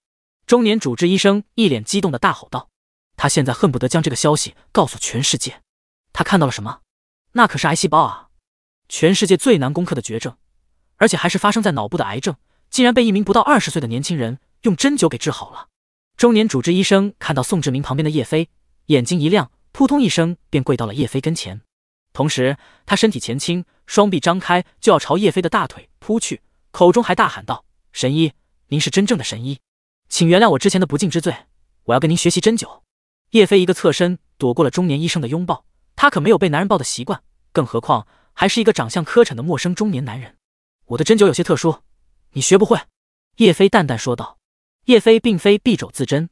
中年主治医生一脸激动地大吼道：“他现在恨不得将这个消息告诉全世界！他看到了什么？那可是癌细胞啊！全世界最难攻克的绝症，而且还是发生在脑部的癌症，竟然被一名不到二十岁的年轻人用针灸给治好了！”中年主治医生看到宋志明旁边的叶飞，眼睛一亮，扑通一声便跪到了叶飞跟前，同时他身体前倾，双臂张开就要朝叶飞的大腿扑去，口中还大喊道：“神医，您是真正的神医！”请原谅我之前的不敬之罪，我要跟您学习针灸。叶飞一个侧身躲过了中年医生的拥抱，他可没有被男人抱的习惯，更何况还是一个长相磕碜的陌生中年男人。我的针灸有些特殊，你学不会。叶飞淡淡说道。叶飞并非敝帚自珍，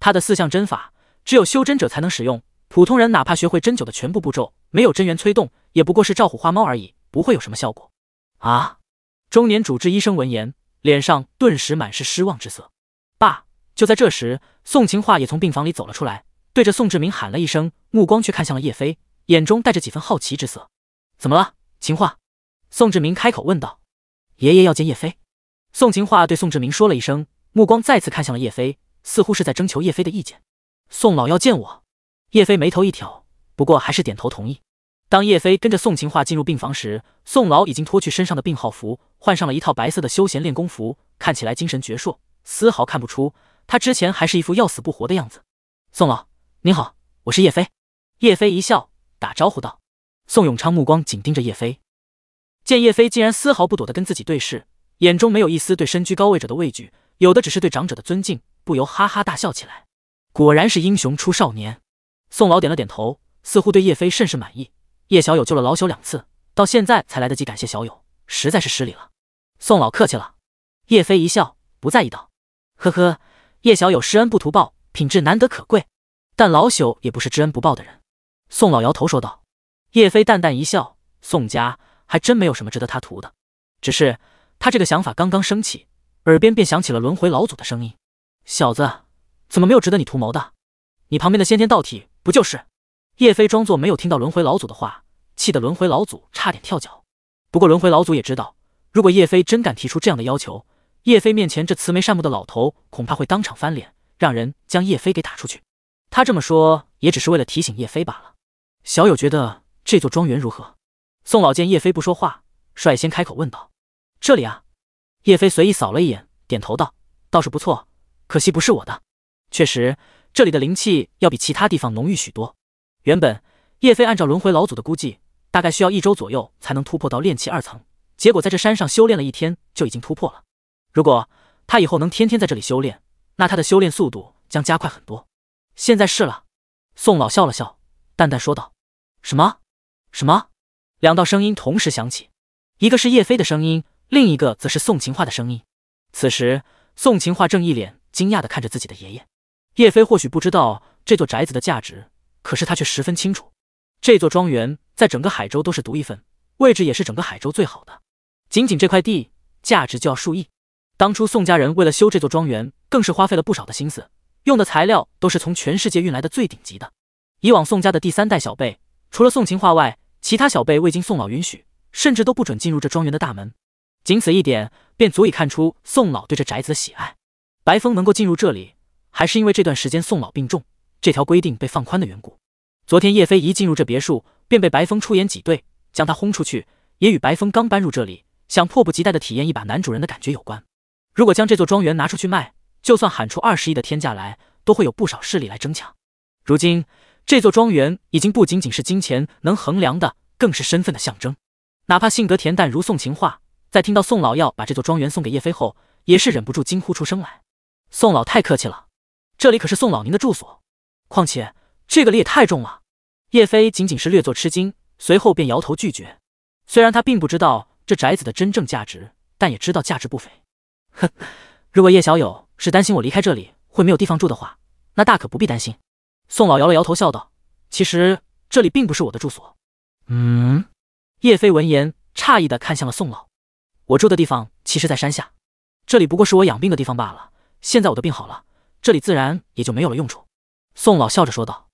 他的四项针法只有修真者才能使用，普通人哪怕学会针灸的全部步骤，没有真元催动，也不过是照虎画猫而已，不会有什么效果。啊！中年主治医生闻言，脸上顿时满是失望之色。爸，就在这时，宋清画也从病房里走了出来，对着宋志明喊了一声，目光却看向了叶飞，眼中带着几分好奇之色。怎么了，情话？宋志明开口问道。爷爷要见叶飞。宋清画对宋志明说了一声，目光再次看向了叶飞，似乎是在征求叶飞的意见。宋老要见我。叶飞眉头一挑，不过还是点头同意。当叶飞跟着宋清画进入病房时，宋老已经脱去身上的病号服，换上了一套白色的休闲练功服，看起来精神矍铄。丝毫看不出他之前还是一副要死不活的样子。宋老，您好，我是叶飞。叶飞一笑打招呼道。宋永昌目光紧盯着叶飞，见叶飞竟然丝毫不躲的跟自己对视，眼中没有一丝对身居高位者的畏惧，有的只是对长者的尊敬，不由哈哈大笑起来。果然是英雄出少年。宋老点了点头，似乎对叶飞甚是满意。叶小友救了老朽两次，到现在才来得及感谢小友，实在是失礼了。宋老客气了。叶飞一笑，不在意道。呵呵，叶小友施恩不图报，品质难得可贵。但老朽也不是知恩不报的人。宋老摇头说道。叶飞淡淡一笑，宋家还真没有什么值得他图的。只是他这个想法刚刚升起，耳边便响起了轮回老祖的声音：“小子，怎么没有值得你图谋的？你旁边的先天道体不就是？”叶飞装作没有听到轮回老祖的话，气得轮回老祖差点跳脚。不过轮回老祖也知道，如果叶飞真敢提出这样的要求，叶飞面前这慈眉善目的老头恐怕会当场翻脸，让人将叶飞给打出去。他这么说也只是为了提醒叶飞罢了。小友觉得这座庄园如何？宋老见叶飞不说话，率先开口问道：“这里啊？”叶飞随意扫了一眼，点头道：“倒是不错，可惜不是我的。确实，这里的灵气要比其他地方浓郁许多。”原本叶飞按照轮回老祖的估计，大概需要一周左右才能突破到炼气二层，结果在这山上修炼了一天就已经突破了。如果他以后能天天在这里修炼，那他的修炼速度将加快很多。现在是了，宋老笑了笑，淡淡说道：“什么？什么？”两道声音同时响起，一个是叶飞的声音，另一个则是宋琴画的声音。此时，宋琴画正一脸惊讶的看着自己的爷爷。叶飞或许不知道这座宅子的价值，可是他却十分清楚，这座庄园在整个海州都是独一份，位置也是整个海州最好的。仅仅这块地，价值就要数亿。当初宋家人为了修这座庄园，更是花费了不少的心思，用的材料都是从全世界运来的最顶级的。以往宋家的第三代小辈，除了宋晴画外，其他小辈未经宋老允许，甚至都不准进入这庄园的大门。仅此一点，便足以看出宋老对这宅子的喜爱。白风能够进入这里，还是因为这段时间宋老病重，这条规定被放宽的缘故。昨天叶飞一进入这别墅，便被白风出言挤兑，将他轰出去，也与白风刚搬入这里，想迫不及待的体验一把男主人的感觉有关。如果将这座庄园拿出去卖，就算喊出二十亿的天价来，都会有不少势力来争抢。如今这座庄园已经不仅仅是金钱能衡量的，更是身份的象征。哪怕性格恬淡如宋情话，在听到宋老要把这座庄园送给叶飞后，也是忍不住惊呼出声来：“宋老太客气了，这里可是宋老您的住所，况且这个礼也太重了。”叶飞仅仅是略作吃惊，随后便摇头拒绝。虽然他并不知道这宅子的真正价值，但也知道价值不菲。哼，[LAUGHS] 如果叶小友是担心我离开这里会没有地方住的话，那大可不必担心。宋老摇了摇头，笑道：“其实这里并不是我的住所。”嗯，叶飞闻言诧异的看向了宋老：“我住的地方其实在山下，这里不过是我养病的地方罢了。现在我的病好了，这里自然也就没有了用处。”宋老笑着说道：“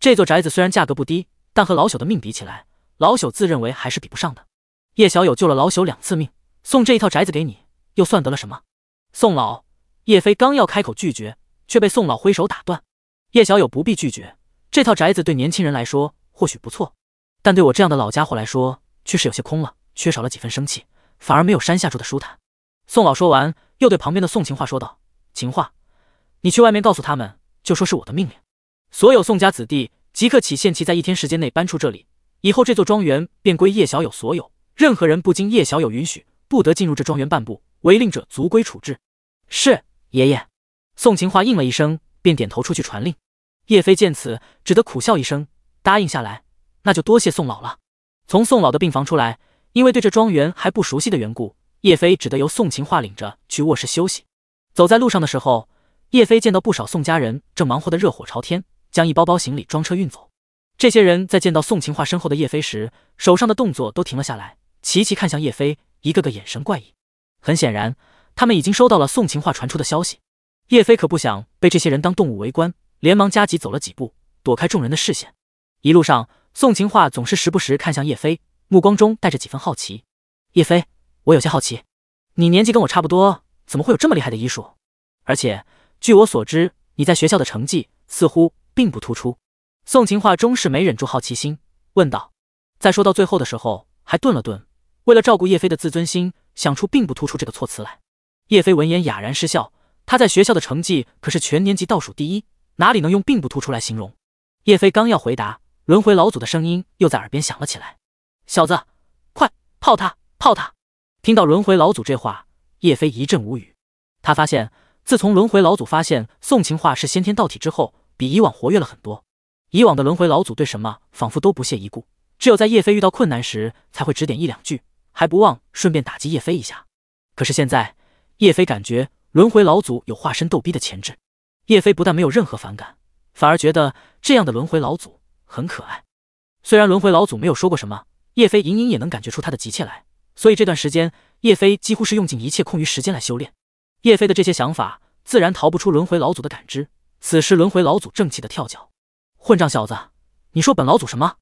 这座宅子虽然价格不低，但和老朽的命比起来，老朽自认为还是比不上的。叶小友救了老朽两次命，送这一套宅子给你，又算得了什么？”宋老，叶飞刚要开口拒绝，却被宋老挥手打断。叶小友不必拒绝，这套宅子对年轻人来说或许不错，但对我这样的老家伙来说，却是有些空了，缺少了几分生气，反而没有山下住的舒坦。宋老说完，又对旁边的宋琴画说道：“情话，你去外面告诉他们，就说是我的命令。所有宋家子弟即刻起，限期在一天时间内搬出这里。以后这座庄园便归叶小友所有，任何人不经叶小友允许，不得进入这庄园半步。”违令者，族规处置。是爷爷。宋晴画应了一声，便点头出去传令。叶飞见此，只得苦笑一声，答应下来。那就多谢宋老了。从宋老的病房出来，因为对这庄园还不熟悉的缘故，叶飞只得由宋晴画领着去卧室休息。走在路上的时候，叶飞见到不少宋家人正忙活的热火朝天，将一包包行李装车运走。这些人在见到宋晴华身后的叶飞时，手上的动作都停了下来，齐齐看向叶飞，一个个眼神怪异。很显然，他们已经收到了宋情画传出的消息。叶飞可不想被这些人当动物围观，连忙加急走了几步，躲开众人的视线。一路上，宋情画总是时不时看向叶飞，目光中带着几分好奇。叶飞，我有些好奇，你年纪跟我差不多，怎么会有这么厉害的医术？而且据我所知，你在学校的成绩似乎并不突出。宋情画终是没忍住好奇心，问道。在说到最后的时候，还顿了顿，为了照顾叶飞的自尊心。想出并不突出这个措辞来，叶飞闻言哑然失笑。他在学校的成绩可是全年级倒数第一，哪里能用并不突出来形容？叶飞刚要回答，轮回老祖的声音又在耳边响了起来：“小子，快泡他，泡他！”听到轮回老祖这话，叶飞一阵无语。他发现，自从轮回老祖发现宋情画是先天道体之后，比以往活跃了很多。以往的轮回老祖对什么仿佛都不屑一顾，只有在叶飞遇到困难时才会指点一两句。还不忘顺便打击叶飞一下，可是现在叶飞感觉轮回老祖有化身逗逼的潜质，叶飞不但没有任何反感，反而觉得这样的轮回老祖很可爱。虽然轮回老祖没有说过什么，叶飞隐隐也能感觉出他的急切来，所以这段时间叶飞几乎是用尽一切空余时间来修炼。叶飞的这些想法自然逃不出轮回老祖的感知。此时轮回老祖正气的跳脚：“混账小子，你说本老祖什么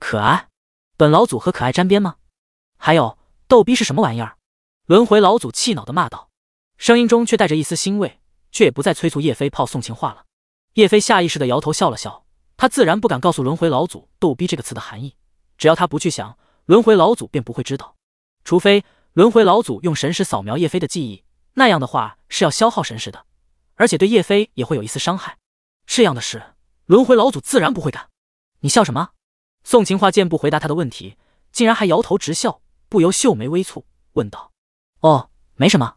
可爱？本老祖和可爱沾边吗？还有。”逗逼是什么玩意儿？轮回老祖气恼地骂道，声音中却带着一丝欣慰，却也不再催促叶飞泡宋情话了。叶飞下意识地摇头笑了笑，他自然不敢告诉轮回老祖“逗逼”这个词的含义，只要他不去想，轮回老祖便不会知道。除非轮回老祖用神识扫描叶飞的记忆，那样的话是要消耗神识的，而且对叶飞也会有一丝伤害。这样的事，轮回老祖自然不会干。你笑什么？宋情话见不回答他的问题，竟然还摇头直笑。不由秀眉微蹙，问道：“哦，没什么。”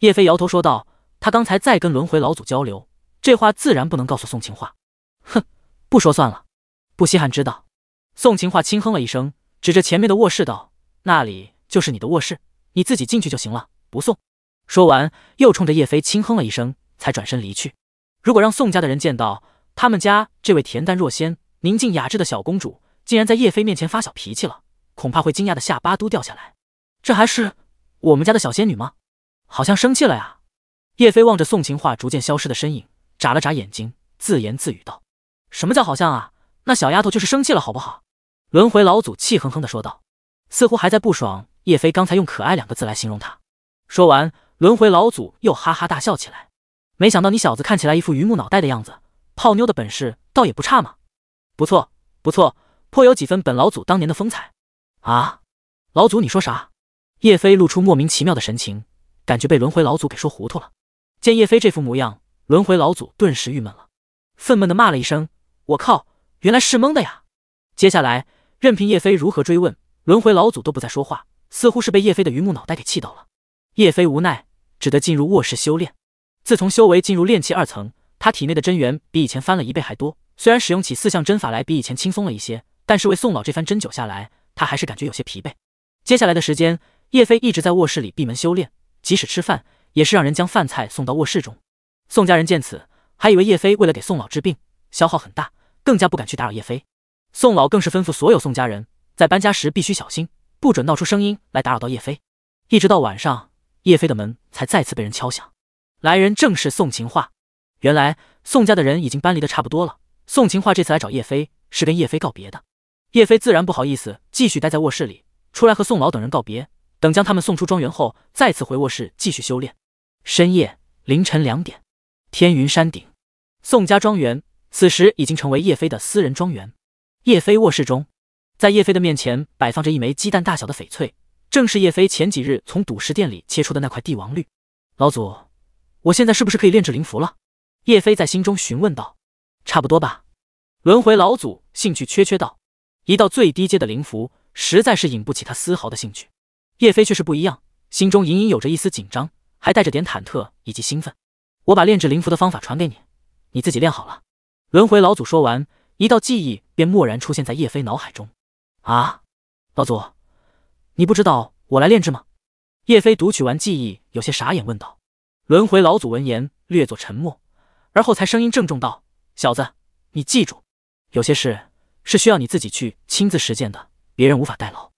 叶飞摇头说道：“他刚才在跟轮回老祖交流，这话自然不能告诉宋情画。”哼，不说算了，不稀罕知道。宋情画轻哼了一声，指着前面的卧室道：“那里就是你的卧室，你自己进去就行了，不送。”说完，又冲着叶飞轻哼了一声，才转身离去。如果让宋家的人见到他们家这位恬淡若仙、宁静雅致的小公主，竟然在叶飞面前发小脾气了。恐怕会惊讶的下巴都掉下来，这还是我们家的小仙女吗？好像生气了呀！叶飞望着宋情画逐渐消失的身影，眨了眨眼睛，自言自语道：“什么叫好像啊？那小丫头就是生气了，好不好？”轮回老祖气哼哼的说道，似乎还在不爽叶飞刚才用可爱两个字来形容她。说完，轮回老祖又哈哈大笑起来。没想到你小子看起来一副榆木脑袋的样子，泡妞的本事倒也不差嘛！不错，不错，颇有几分本老祖当年的风采。啊，老祖，你说啥？叶飞露出莫名其妙的神情，感觉被轮回老祖给说糊涂了。见叶飞这副模样，轮回老祖顿时郁闷了，愤懑的骂了一声：“我靠，原来是蒙的呀！”接下来，任凭叶飞如何追问，轮回老祖都不再说话，似乎是被叶飞的榆木脑袋给气到了。叶飞无奈，只得进入卧室修炼。自从修为进入炼气二层，他体内的真元比以前翻了一倍还多。虽然使用起四象针法来比以前轻松了一些，但是为宋老这番针灸下来。他还是感觉有些疲惫。接下来的时间，叶飞一直在卧室里闭门修炼，即使吃饭，也是让人将饭菜送到卧室中。宋家人见此，还以为叶飞为了给宋老治病，消耗很大，更加不敢去打扰叶飞。宋老更是吩咐所有宋家人，在搬家时必须小心，不准闹出声音来打扰到叶飞。一直到晚上，叶飞的门才再次被人敲响，来人正是宋琴画。原来，宋家的人已经搬离的差不多了。宋琴画这次来找叶飞，是跟叶飞告别的。叶飞自然不好意思继续待在卧室里，出来和宋老等人告别。等将他们送出庄园后，再次回卧室继续修炼。深夜凌晨两点，天云山顶，宋家庄园此时已经成为叶飞的私人庄园。叶飞卧室中，在叶飞的面前摆放着一枚鸡蛋大小的翡翠，正是叶飞前几日从赌石店里切出的那块帝王绿。老祖，我现在是不是可以炼制灵符了？叶飞在心中询问道。差不多吧。轮回老祖兴趣缺缺道。一道最低阶的灵符，实在是引不起他丝毫的兴趣。叶飞却是不一样，心中隐隐有着一丝紧张，还带着点忐忑以及兴奋。我把炼制灵符的方法传给你，你自己练好了。轮回老祖说完，一道记忆便蓦然出现在叶飞脑海中。啊，老祖，你不知道我来炼制吗？叶飞读取完记忆，有些傻眼，问道。轮回老祖闻言，略作沉默，而后才声音郑重道：“小子，你记住，有些事。”是需要你自己去亲自实践的，别人无法代劳。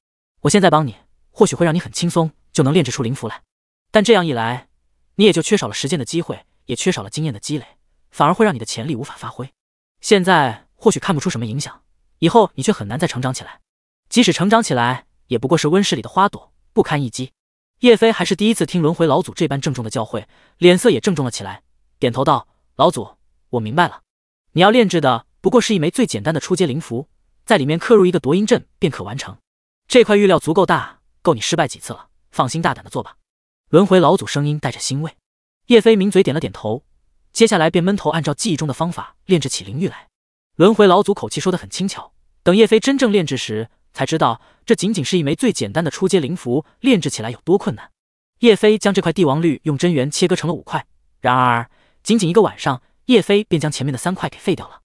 我现在帮你，或许会让你很轻松就能炼制出灵符来，但这样一来，你也就缺少了实践的机会，也缺少了经验的积累，反而会让你的潜力无法发挥。现在或许看不出什么影响，以后你却很难再成长起来。即使成长起来，也不过是温室里的花朵，不堪一击。叶飞还是第一次听轮回老祖这般郑重的教诲，脸色也郑重了起来，点头道：“老祖，我明白了。你要炼制的。”不过是一枚最简单的出阶灵符，在里面刻入一个夺音阵便可完成。这块玉料足够大，够你失败几次了，放心大胆的做吧。轮回老祖声音带着欣慰。叶飞抿嘴点了点头，接下来便闷头按照记忆中的方法炼制起灵玉来。轮回老祖口气说得很轻巧，等叶飞真正炼制时，才知道这仅仅是一枚最简单的出阶灵符，炼制起来有多困难。叶飞将这块帝王绿用真元切割成了五块，然而仅仅一个晚上，叶飞便将前面的三块给废掉了。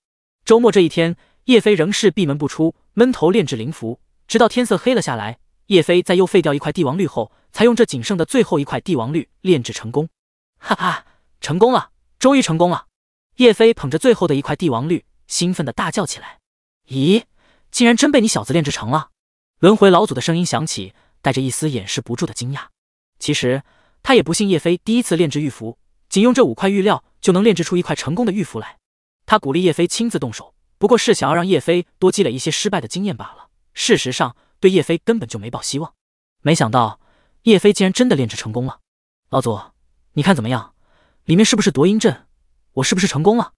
周末这一天，叶飞仍是闭门不出，闷头炼制灵符，直到天色黑了下来。叶飞在又废掉一块帝王绿后，才用这仅剩的最后一块帝王绿炼制成功。哈哈，成功了，终于成功了！叶飞捧着最后的一块帝王绿，兴奋的大叫起来。咦，竟然真被你小子炼制成了？轮回老祖的声音响起，带着一丝掩饰不住的惊讶。其实他也不信叶飞第一次炼制玉符，仅用这五块玉料就能炼制出一块成功的玉符来。他鼓励叶飞亲自动手，不过是想要让叶飞多积累一些失败的经验罢了。事实上，对叶飞根本就没抱希望。没想到叶飞竟然真的炼制成功了。老祖，你看怎么样？里面是不是夺阴阵？我是不是成功了？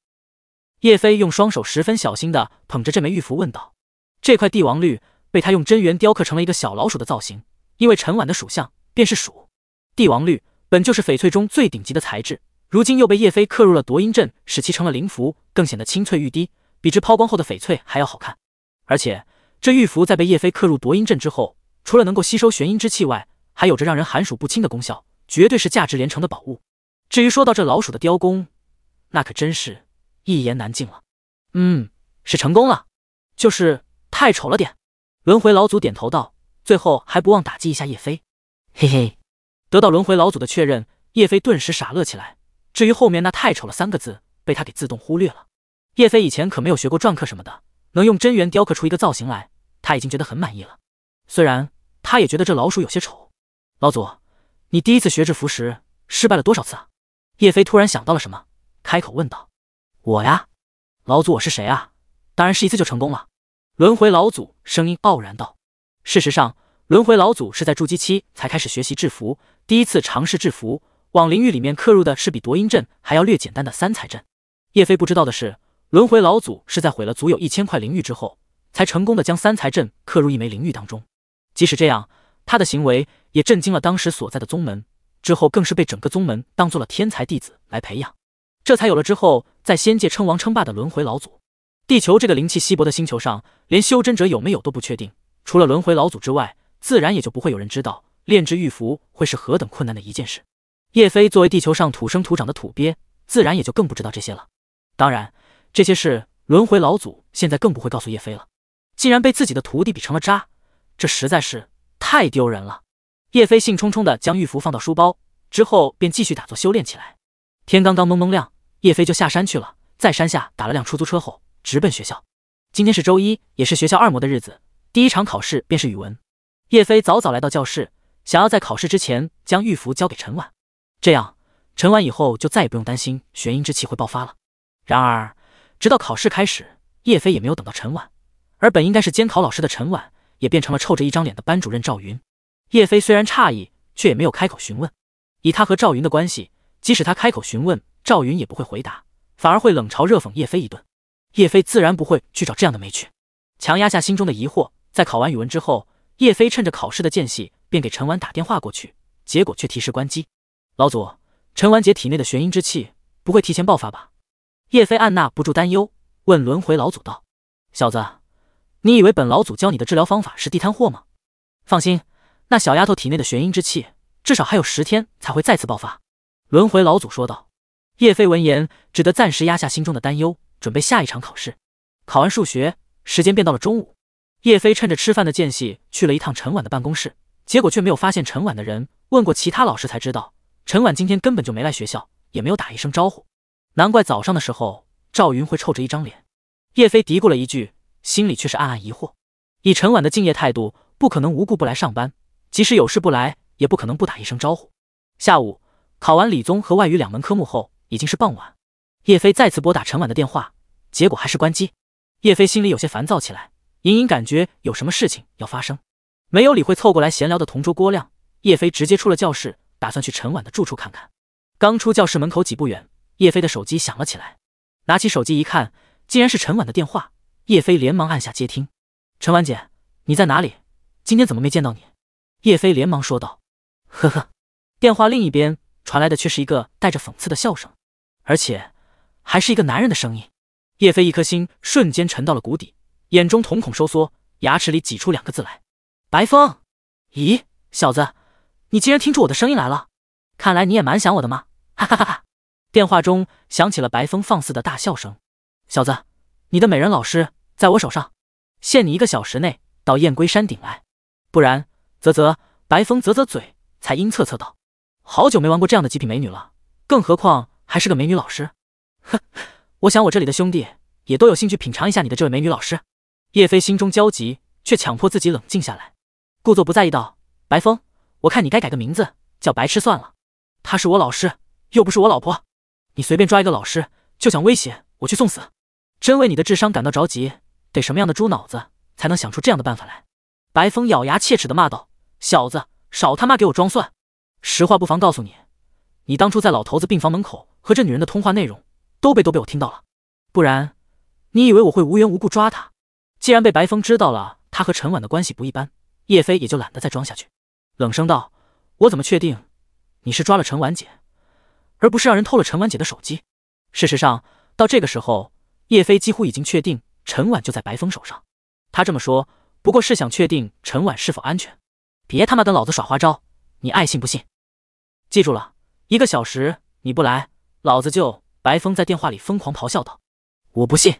叶飞用双手十分小心的捧着这枚玉符问道。这块帝王绿被他用真元雕刻成了一个小老鼠的造型，因为陈婉的属相便是鼠。帝王绿本就是翡翠中最顶级的材质。如今又被叶飞刻入了夺音阵，使其成了灵符，更显得清翠欲滴，比之抛光后的翡翠还要好看。而且这玉符在被叶飞刻入夺音阵之后，除了能够吸收玄阴之气外，还有着让人寒暑不侵的功效，绝对是价值连城的宝物。至于说到这老鼠的雕工，那可真是一言难尽了。嗯，是成功了，就是太丑了点。轮回老祖点头道，最后还不忘打击一下叶飞。嘿嘿，得到轮回老祖的确认，叶飞顿时傻乐起来。至于后面那太丑了三个字，被他给自动忽略了。叶飞以前可没有学过篆刻什么的，能用真元雕刻出一个造型来，他已经觉得很满意了。虽然他也觉得这老鼠有些丑。老祖，你第一次学制符时失败了多少次啊？叶飞突然想到了什么，开口问道：“我呀，老祖，我是谁啊？当然是一次就成功了。”轮回老祖声音傲然道：“事实上，轮回老祖是在筑基期才开始学习制符，第一次尝试制符。”往灵域里面刻入的是比夺阴阵还要略简单的三才阵。叶飞不知道的是，轮回老祖是在毁了足有一千块灵玉之后，才成功的将三才阵刻入一枚灵玉当中。即使这样，他的行为也震惊了当时所在的宗门，之后更是被整个宗门当做了天才弟子来培养，这才有了之后在仙界称王称霸的轮回老祖。地球这个灵气稀薄的星球上，连修真者有没有都不确定，除了轮回老祖之外，自然也就不会有人知道炼制玉符会是何等困难的一件事。叶飞作为地球上土生土长的土鳖，自然也就更不知道这些了。当然，这些事轮回老祖现在更不会告诉叶飞了。竟然被自己的徒弟比成了渣，这实在是太丢人了。叶飞兴冲冲的将玉符放到书包之后，便继续打坐修炼起来。天刚刚蒙蒙亮，叶飞就下山去了。在山下打了辆出租车后，直奔学校。今天是周一，也是学校二模的日子，第一场考试便是语文。叶飞早早来到教室，想要在考试之前将玉符交给陈婉。这样，陈婉以后就再也不用担心玄阴之气会爆发了。然而，直到考试开始，叶飞也没有等到陈婉，而本应该是监考老师的陈婉，也变成了臭着一张脸的班主任赵云。叶飞虽然诧异，却也没有开口询问。以他和赵云的关系，即使他开口询问，赵云也不会回答，反而会冷嘲热讽叶飞一顿。叶飞自然不会去找这样的没趣，强压下心中的疑惑，在考完语文之后，叶飞趁着考试的间隙便给陈婉打电话过去，结果却提示关机。老祖，陈婉姐体内的玄阴之气不会提前爆发吧？叶飞按捺不住担忧，问轮回老祖道：“小子，你以为本老祖教你的治疗方法是地摊货吗？”放心，那小丫头体内的玄阴之气至少还有十天才会再次爆发。轮回老祖说道。叶飞闻言，只得暂时压下心中的担忧，准备下一场考试。考完数学，时间便到了中午。叶飞趁着吃饭的间隙去了一趟陈婉的办公室，结果却没有发现陈婉的人。问过其他老师才知道。陈婉今天根本就没来学校，也没有打一声招呼，难怪早上的时候赵云会臭着一张脸。叶飞嘀咕了一句，心里却是暗暗疑惑：以陈婉的敬业态度，不可能无故不来上班；即使有事不来，也不可能不打一声招呼。下午考完理综和外语两门科目后，已经是傍晚，叶飞再次拨打陈婉的电话，结果还是关机。叶飞心里有些烦躁起来，隐隐感觉有什么事情要发生，没有理会凑过来闲聊的同桌郭亮，叶飞直接出了教室。打算去陈婉的住处看看。刚出教室门口几步远，叶飞的手机响了起来。拿起手机一看，竟然是陈婉的电话。叶飞连忙按下接听。“陈婉姐，你在哪里？今天怎么没见到你？”叶飞连忙说道。呵呵，电话另一边传来的却是一个带着讽刺的笑声，而且还是一个男人的声音。叶飞一颗心瞬间沉到了谷底，眼中瞳孔收缩，牙齿里挤出两个字来：“白风。”咦，小子。你竟然听出我的声音来了，看来你也蛮想我的嘛！哈哈哈哈！电话中响起了白风放肆的大笑声。小子，你的美人老师在我手上，限你一个小时内到燕归山顶来，不然……啧啧，白风啧啧嘴，才阴恻恻道：“好久没玩过这样的极品美女了，更何况还是个美女老师。”哼，我想我这里的兄弟也都有兴趣品尝一下你的这位美女老师。叶飞心中焦急，却强迫自己冷静下来，故作不在意道：“白风。”我看你该改个名字，叫白痴算了。他是我老师，又不是我老婆。你随便抓一个老师，就想威胁我去送死，真为你的智商感到着急。得什么样的猪脑子才能想出这样的办法来？白风咬牙切齿的骂道：“小子，少他妈给我装蒜！实话不妨告诉你，你当初在老头子病房门口和这女人的通话内容，都被都被我听到了。不然，你以为我会无缘无故抓他？既然被白风知道了，他和陈婉的关系不一般，叶飞也就懒得再装下去。”冷声道：“我怎么确定，你是抓了陈婉姐，而不是让人偷了陈婉姐的手机？事实上，到这个时候，叶飞几乎已经确定陈婉就在白风手上。他这么说，不过是想确定陈婉是否安全。别他妈跟老子耍花招，你爱信不信！记住了，一个小时你不来，老子就……”白风在电话里疯狂咆哮道：“我不信！”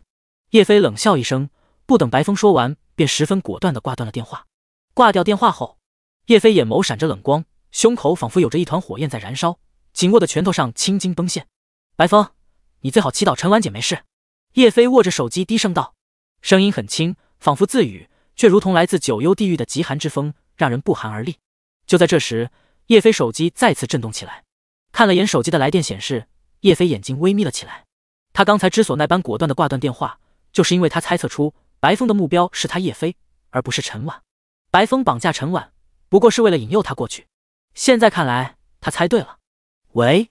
叶飞冷笑一声，不等白风说完，便十分果断的挂断了电话。挂掉电话后。叶飞眼眸闪着冷光，胸口仿佛有着一团火焰在燃烧，紧握的拳头上青筋崩现。白风，你最好祈祷陈婉姐没事。叶飞握着手机低声道，声音很轻，仿佛自语，却如同来自九幽地狱的极寒之风，让人不寒而栗。就在这时，叶飞手机再次震动起来。看了眼手机的来电显示，叶飞眼睛微眯了起来。他刚才之所那般果断的挂断电话，就是因为他猜测出白风的目标是他叶飞，而不是陈婉。白风绑架陈婉。不过是为了引诱他过去，现在看来他猜对了。喂，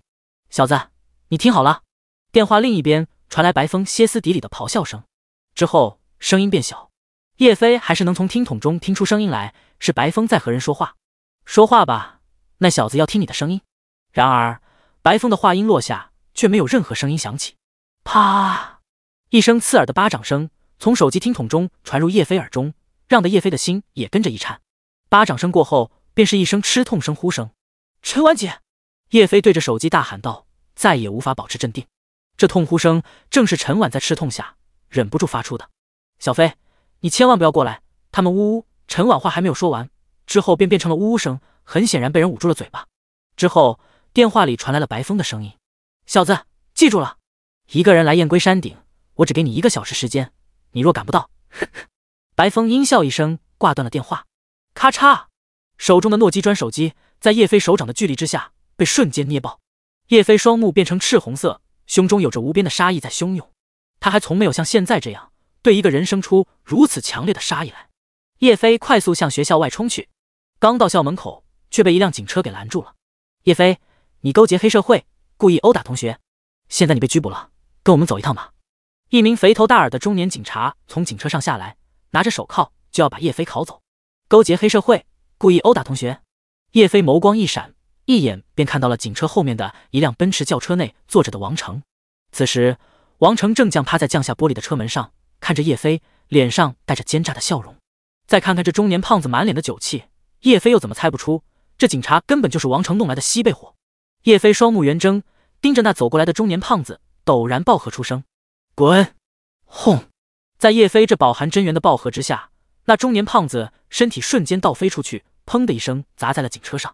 小子，你听好了。电话另一边传来白风歇斯底里的咆哮声，之后声音变小，叶飞还是能从听筒中听出声音来，是白风在和人说话。说话吧，那小子要听你的声音。然而，白风的话音落下，却没有任何声音响起。啪！一声刺耳的巴掌声从手机听筒中传入叶飞耳中，让得叶飞的心也跟着一颤。巴掌声过后，便是一声吃痛声呼声。陈婉姐，叶飞对着手机大喊道，再也无法保持镇定。这痛呼声正是陈婉在吃痛下忍不住发出的。小飞，你千万不要过来！他们呜呜……陈婉话还没有说完，之后便变成了呜呜声，很显然被人捂住了嘴巴。之后，电话里传来了白风的声音：“小子，记住了，一个人来燕归山顶，我只给你一个小时时间，你若赶不到……”呵呵。白风阴笑一声，挂断了电话。咔嚓！手中的诺基砖手机在叶飞手掌的巨力之下被瞬间捏爆。叶飞双目变成赤红色，胸中有着无边的杀意在汹涌。他还从没有像现在这样对一个人生出如此强烈的杀意来。叶飞快速向学校外冲去，刚到校门口却被一辆警车给拦住了。叶飞，你勾结黑社会，故意殴打同学，现在你被拘捕了，跟我们走一趟吧。一名肥头大耳的中年警察从警车上下来，拿着手铐就要把叶飞铐走。勾结黑社会，故意殴打同学。叶飞眸光一闪，一眼便看到了警车后面的一辆奔驰轿车内坐着的王成。此时，王成正将趴在降下玻璃的车门上，看着叶飞，脸上带着奸诈的笑容。再看看这中年胖子满脸的酒气，叶飞又怎么猜不出这警察根本就是王成弄来的西北货？叶飞双目圆睁，盯着那走过来的中年胖子，陡然暴喝出声：“滚！”轰！在叶飞这饱含真元的暴喝之下。那中年胖子身体瞬间倒飞出去，砰的一声砸在了警车上。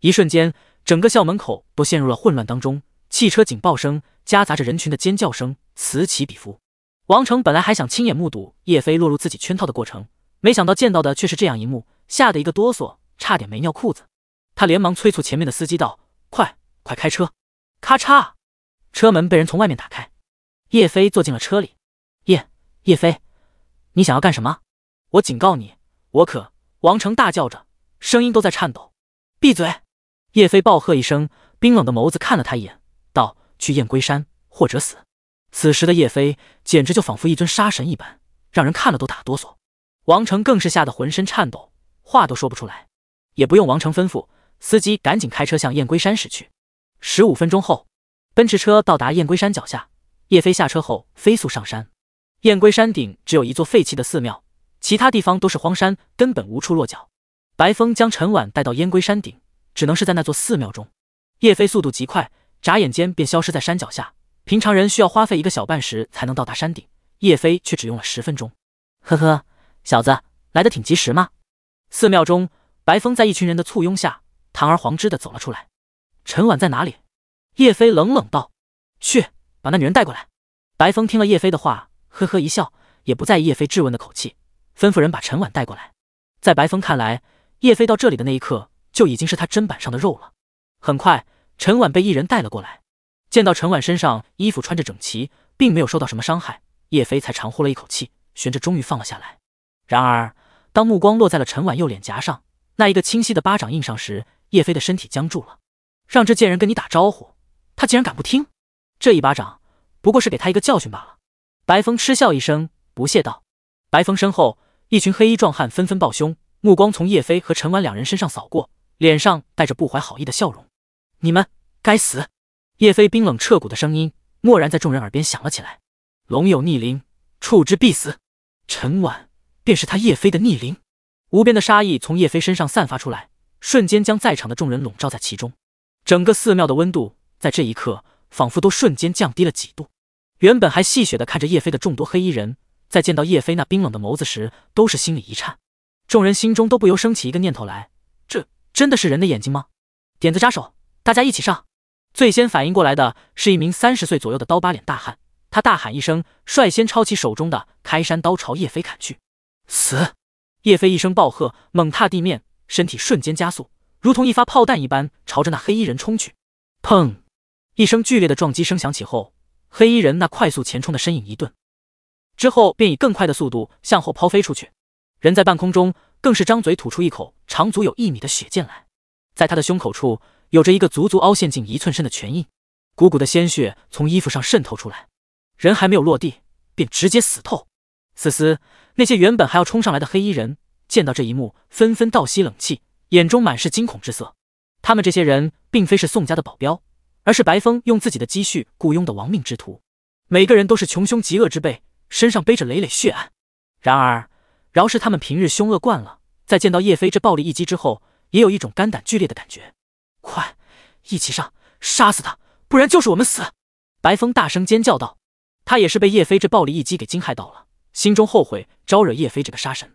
一瞬间，整个校门口都陷入了混乱当中，汽车警报声夹杂着人群的尖叫声此起彼伏。王成本来还想亲眼目睹叶飞落入自己圈套的过程，没想到见到的却是这样一幕，吓得一个哆嗦，差点没尿裤子。他连忙催促前面的司机道：“快，快开车！”咔嚓，车门被人从外面打开，叶飞坐进了车里。叶，叶飞，你想要干什么？我警告你，我可……王成大叫着，声音都在颤抖。闭嘴！叶飞暴喝一声，冰冷的眸子看了他一眼，道：“去燕归山，或者死。”此时的叶飞简直就仿佛一尊杀神一般，让人看了都打哆嗦。王成更是吓得浑身颤抖，话都说不出来。也不用王成吩咐，司机赶紧开车向燕归山驶去。十五分钟后，奔驰车到达燕归山脚下。叶飞下车后，飞速上山。燕归山顶只有一座废弃的寺庙。其他地方都是荒山，根本无处落脚。白风将陈婉带到燕归山顶，只能是在那座寺庙中。叶飞速度极快，眨眼间便消失在山脚下。平常人需要花费一个小半时才能到达山顶，叶飞却只用了十分钟。呵呵，小子，来的挺及时嘛。寺庙中，白风在一群人的簇拥下，堂而皇之的走了出来。陈婉在哪里？叶飞冷冷道：“去，把那女人带过来。”白风听了叶飞的话，呵呵一笑，也不在意叶飞质问的口气。吩咐人把陈婉带过来。在白风看来，叶飞到这里的那一刻就已经是他砧板上的肉了。很快，陈婉被一人带了过来。见到陈婉身上衣服穿着整齐，并没有受到什么伤害，叶飞才长呼了一口气，悬着终于放了下来。然而，当目光落在了陈婉右脸颊上那一个清晰的巴掌印上时，叶飞的身体僵住了。让这贱人跟你打招呼，他竟然敢不听！这一巴掌不过是给他一个教训罢了。白风嗤笑一声，不屑道：“白风身后。”一群黑衣壮汉纷纷抱胸，目光从叶飞和陈婉两人身上扫过，脸上带着不怀好意的笑容。你们该死！叶飞冰冷彻骨的声音蓦然在众人耳边响了起来。龙有逆鳞，触之必死。陈婉便是他叶飞的逆鳞。无边的杀意从叶飞身上散发出来，瞬间将在场的众人笼罩在其中。整个寺庙的温度在这一刻仿佛都瞬间降低了几度。原本还戏谑的看着叶飞的众多黑衣人。在见到叶飞那冰冷的眸子时，都是心里一颤。众人心中都不由升起一个念头来：这真的是人的眼睛吗？点子扎手，大家一起上！最先反应过来的是一名三十岁左右的刀疤脸大汉，他大喊一声，率先抄起手中的开山刀朝叶飞砍去。死！叶飞一声暴喝，猛踏地面，身体瞬间加速，如同一发炮弹一般朝着那黑衣人冲去。砰！一声剧烈的撞击声响起后，黑衣人那快速前冲的身影一顿。之后便以更快的速度向后抛飞出去，人在半空中更是张嘴吐出一口长足有一米的血剑来，在他的胸口处有着一个足足凹陷进一寸深的拳印，鼓鼓的鲜血从衣服上渗透出来，人还没有落地便直接死透。此时，那些原本还要冲上来的黑衣人见到这一幕，纷纷倒吸冷气，眼中满是惊恐之色。他们这些人并非是宋家的保镖，而是白风用自己的积蓄雇佣的亡命之徒，每个人都是穷凶极恶之辈。身上背着累累血案，然而饶是他们平日凶恶惯了，在见到叶飞这暴力一击之后，也有一种肝胆俱裂的感觉。快，一起上，杀死他，不然就是我们死！白风大声尖叫道，他也是被叶飞这暴力一击给惊骇到了，心中后悔招惹叶飞这个杀神。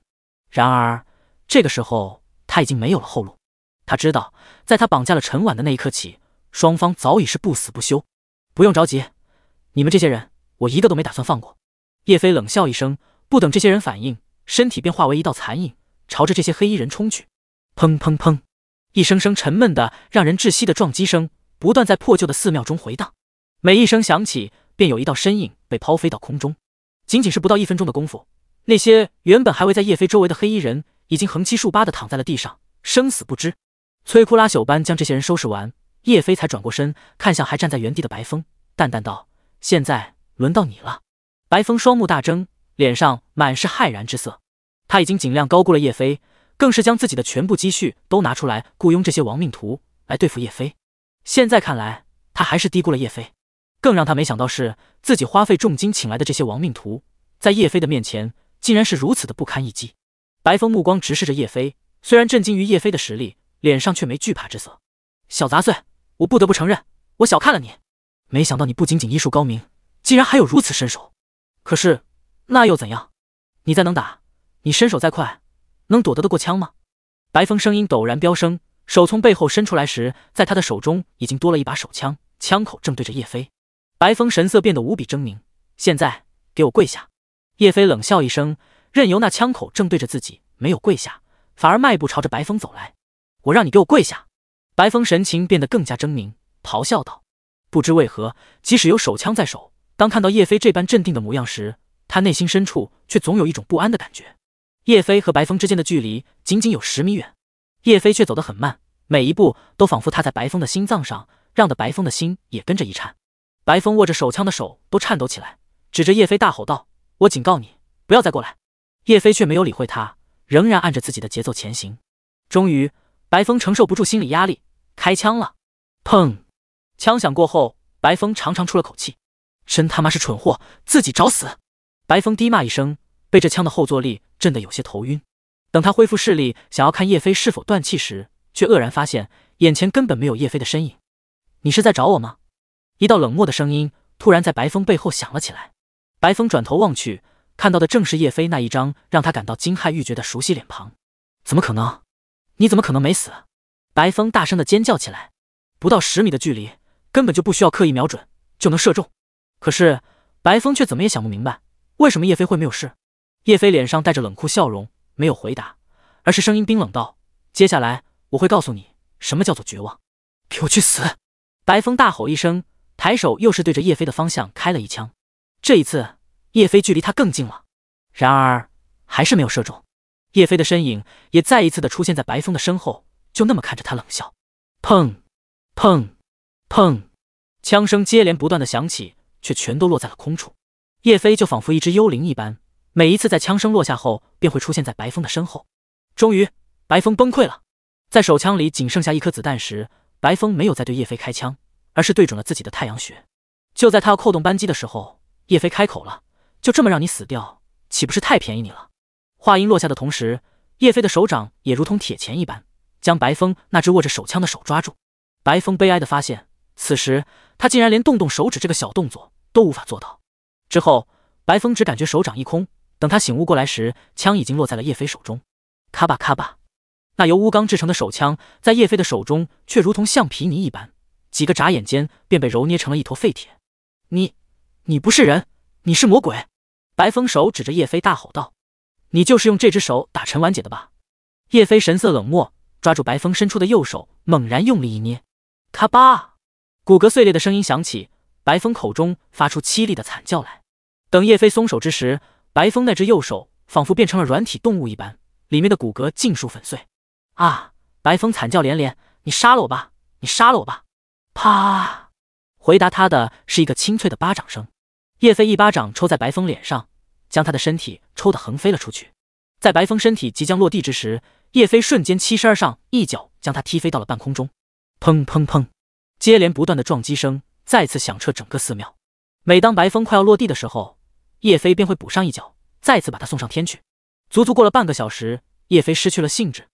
然而这个时候他已经没有了后路，他知道，在他绑架了陈婉的那一刻起，双方早已是不死不休。不用着急，你们这些人，我一个都没打算放过。叶飞冷笑一声，不等这些人反应，身体便化为一道残影，朝着这些黑衣人冲去。砰砰砰！一声声沉闷的、让人窒息的撞击声不断在破旧的寺庙中回荡，每一声响起，便有一道身影被抛飞到空中。仅仅是不到一分钟的功夫，那些原本还未在叶飞周围的黑衣人，已经横七竖八的躺在了地上，生死不知。摧枯拉朽般将这些人收拾完，叶飞才转过身，看向还站在原地的白风，淡淡道：“现在轮到你了。”白风双目大睁，脸上满是骇然之色。他已经尽量高估了叶飞，更是将自己的全部积蓄都拿出来雇佣这些亡命徒来对付叶飞。现在看来，他还是低估了叶飞。更让他没想到是，自己花费重金请来的这些亡命徒，在叶飞的面前竟然是如此的不堪一击。白风目光直视着叶飞，虽然震惊于叶飞的实力，脸上却没惧怕之色。小杂碎，我不得不承认，我小看了你。没想到你不仅仅医术高明，竟然还有如此身手。可是，那又怎样？你再能打，你身手再快，能躲得得过枪吗？白风声音陡然飙升，手从背后伸出来时，在他的手中已经多了一把手枪，枪口正对着叶飞。白风神色变得无比狰狞，现在给我跪下！叶飞冷笑一声，任由那枪口正对着自己，没有跪下，反而迈步朝着白风走来。我让你给我跪下！白风神情变得更加狰狞，咆哮道：“不知为何，即使有手枪在手。”当看到叶飞这般镇定的模样时，他内心深处却总有一种不安的感觉。叶飞和白风之间的距离仅仅有十米远，叶飞却走得很慢，每一步都仿佛踏在白风的心脏上，让得白风的心也跟着一颤。白风握着手枪的手都颤抖起来，指着叶飞大吼道：“我警告你，不要再过来！”叶飞却没有理会他，仍然按着自己的节奏前行。终于，白风承受不住心理压力，开枪了。砰！枪响过后，白风长长出了口气。真他妈是蠢货，自己找死！白风低骂一声，被这枪的后坐力震得有些头晕。等他恢复视力，想要看叶飞是否断气时，却愕然发现眼前根本没有叶飞的身影。“你是在找我吗？”一道冷漠的声音突然在白风背后响了起来。白风转头望去，看到的正是叶飞那一张让他感到惊骇欲绝的熟悉脸庞。“怎么可能？你怎么可能没死？”白风大声的尖叫起来。不到十米的距离，根本就不需要刻意瞄准就能射中。可是白风却怎么也想不明白，为什么叶飞会没有事。叶飞脸上带着冷酷笑容，没有回答，而是声音冰冷道：“接下来我会告诉你，什么叫做绝望。给我去死！”白风大吼一声，抬手又是对着叶飞的方向开了一枪。这一次，叶飞距离他更近了，然而还是没有射中。叶飞的身影也再一次的出现在白风的身后，就那么看着他冷笑。砰！砰！砰！枪声接连不断的响起。却全都落在了空处。叶飞就仿佛一只幽灵一般，每一次在枪声落下后，便会出现在白风的身后。终于，白风崩溃了。在手枪里仅剩下一颗子弹时，白风没有再对叶飞开枪，而是对准了自己的太阳穴。就在他要扣动扳机的时候，叶飞开口了：“就这么让你死掉，岂不是太便宜你了？”话音落下的同时，叶飞的手掌也如同铁钳一般，将白风那只握着手枪的手抓住。白风悲哀的发现，此时他竟然连动动手指这个小动作。都无法做到。之后，白风只感觉手掌一空。等他醒悟过来时，枪已经落在了叶飞手中。咔吧咔吧，那由钨钢制成的手枪，在叶飞的手中却如同橡皮泥一般，几个眨眼间便被揉捏成了一坨废铁。你，你不是人，你是魔鬼！白风手指着叶飞大吼道：“你就是用这只手打陈婉姐的吧？”叶飞神色冷漠，抓住白风伸出的右手，猛然用力一捏，咔吧，骨骼碎裂的声音响起。白风口中发出凄厉的惨叫来。等叶飞松手之时，白风那只右手仿佛变成了软体动物一般，里面的骨骼尽数粉碎。啊！白风惨叫连连：“你杀了我吧，你杀了我吧！”啪！回答他的是一个清脆的巴掌声。叶飞一巴掌抽在白风脸上，将他的身体抽得横飞了出去。在白风身体即将落地之时，叶飞瞬间欺身上，一脚将他踢飞到了半空中。砰砰砰！接连不断的撞击声。再次响彻整个寺庙。每当白风快要落地的时候，叶飞便会补上一脚，再次把他送上天去。足足过了半个小时，叶飞失去了兴致，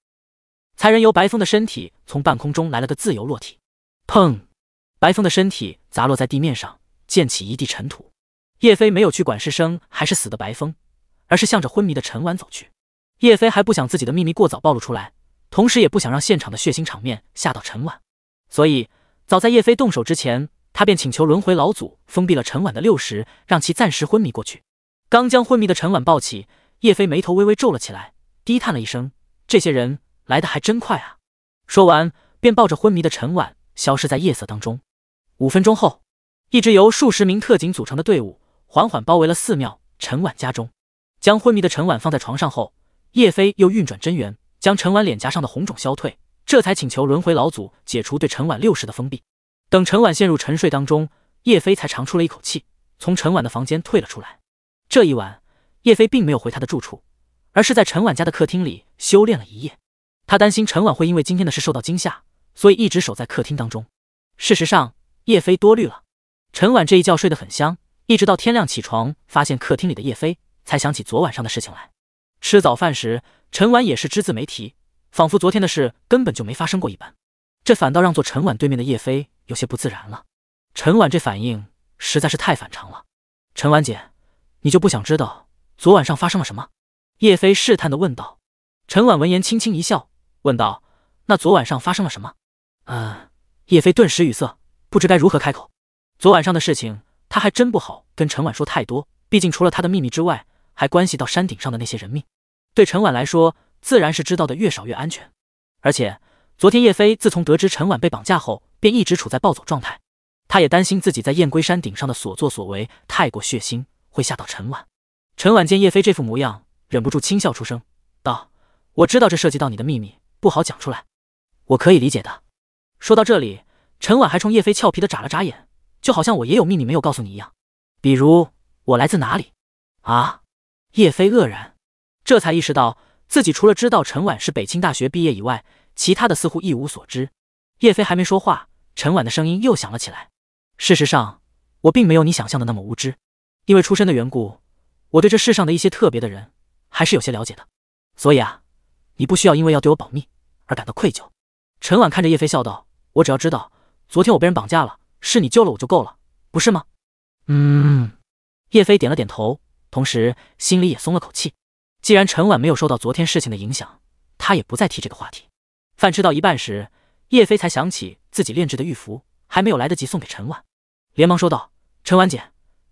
才任由白风的身体从半空中来了个自由落体。砰！白风的身体砸落在地面上，溅起一地尘土。叶飞没有去管是生还是死的白风，而是向着昏迷的陈婉走去。叶飞还不想自己的秘密过早暴露出来，同时也不想让现场的血腥场面吓到陈婉，所以早在叶飞动手之前。他便请求轮回老祖封闭了陈婉的六识，让其暂时昏迷过去。刚将昏迷的陈婉抱起，叶飞眉头微微皱了起来，低叹了一声：“这些人来的还真快啊！”说完，便抱着昏迷的陈婉消失在夜色当中。五分钟后，一支由数十名特警组成的队伍缓缓包围了寺庙、陈婉家中。将昏迷的陈婉放在床上后，叶飞又运转真元，将陈婉脸颊上的红肿消退，这才请求轮回老祖解除对陈婉六识的封闭。等陈婉陷入沉睡当中，叶飞才长出了一口气，从陈婉的房间退了出来。这一晚，叶飞并没有回他的住处，而是在陈婉家的客厅里修炼了一夜。他担心陈婉会因为今天的事受到惊吓，所以一直守在客厅当中。事实上，叶飞多虑了，陈婉这一觉睡得很香，一直到天亮起床，发现客厅里的叶飞，才想起昨晚上的事情来。吃早饭时，陈婉也是只字没提，仿佛昨天的事根本就没发生过一般。这反倒让坐陈婉对面的叶飞有些不自然了。陈婉这反应实在是太反常了。陈婉姐，你就不想知道昨晚上发生了什么？叶飞试探的问道。陈婉闻言轻轻一笑，问道：“那昨晚上发生了什么？”嗯，叶飞顿时语塞，不知该如何开口。昨晚上的事情，他还真不好跟陈婉说太多。毕竟除了他的秘密之外，还关系到山顶上的那些人命。对陈婉来说，自然是知道的越少越安全。而且。昨天，叶飞自从得知陈婉被绑架后，便一直处在暴走状态。他也担心自己在燕归山顶上的所作所为太过血腥，会吓到陈婉。陈婉见叶飞这副模样，忍不住轻笑出声，道：“我知道这涉及到你的秘密，不好讲出来。我可以理解的。”说到这里，陈婉还冲叶飞俏皮的眨了眨眼，就好像我也有秘密没有告诉你一样，比如我来自哪里啊？叶飞愕然，这才意识到自己除了知道陈婉是北清大学毕业以外，其他的似乎一无所知，叶飞还没说话，陈婉的声音又响了起来。事实上，我并没有你想象的那么无知，因为出身的缘故，我对这世上的一些特别的人还是有些了解的。所以啊，你不需要因为要对我保密而感到愧疚。陈婉看着叶飞笑道：“我只要知道昨天我被人绑架了，是你救了我就够了，不是吗？”嗯。叶飞点了点头，同时心里也松了口气。既然陈婉没有受到昨天事情的影响，他也不再提这个话题。饭吃到一半时，叶飞才想起自己炼制的玉符还没有来得及送给陈婉，连忙说道：“陈婉姐，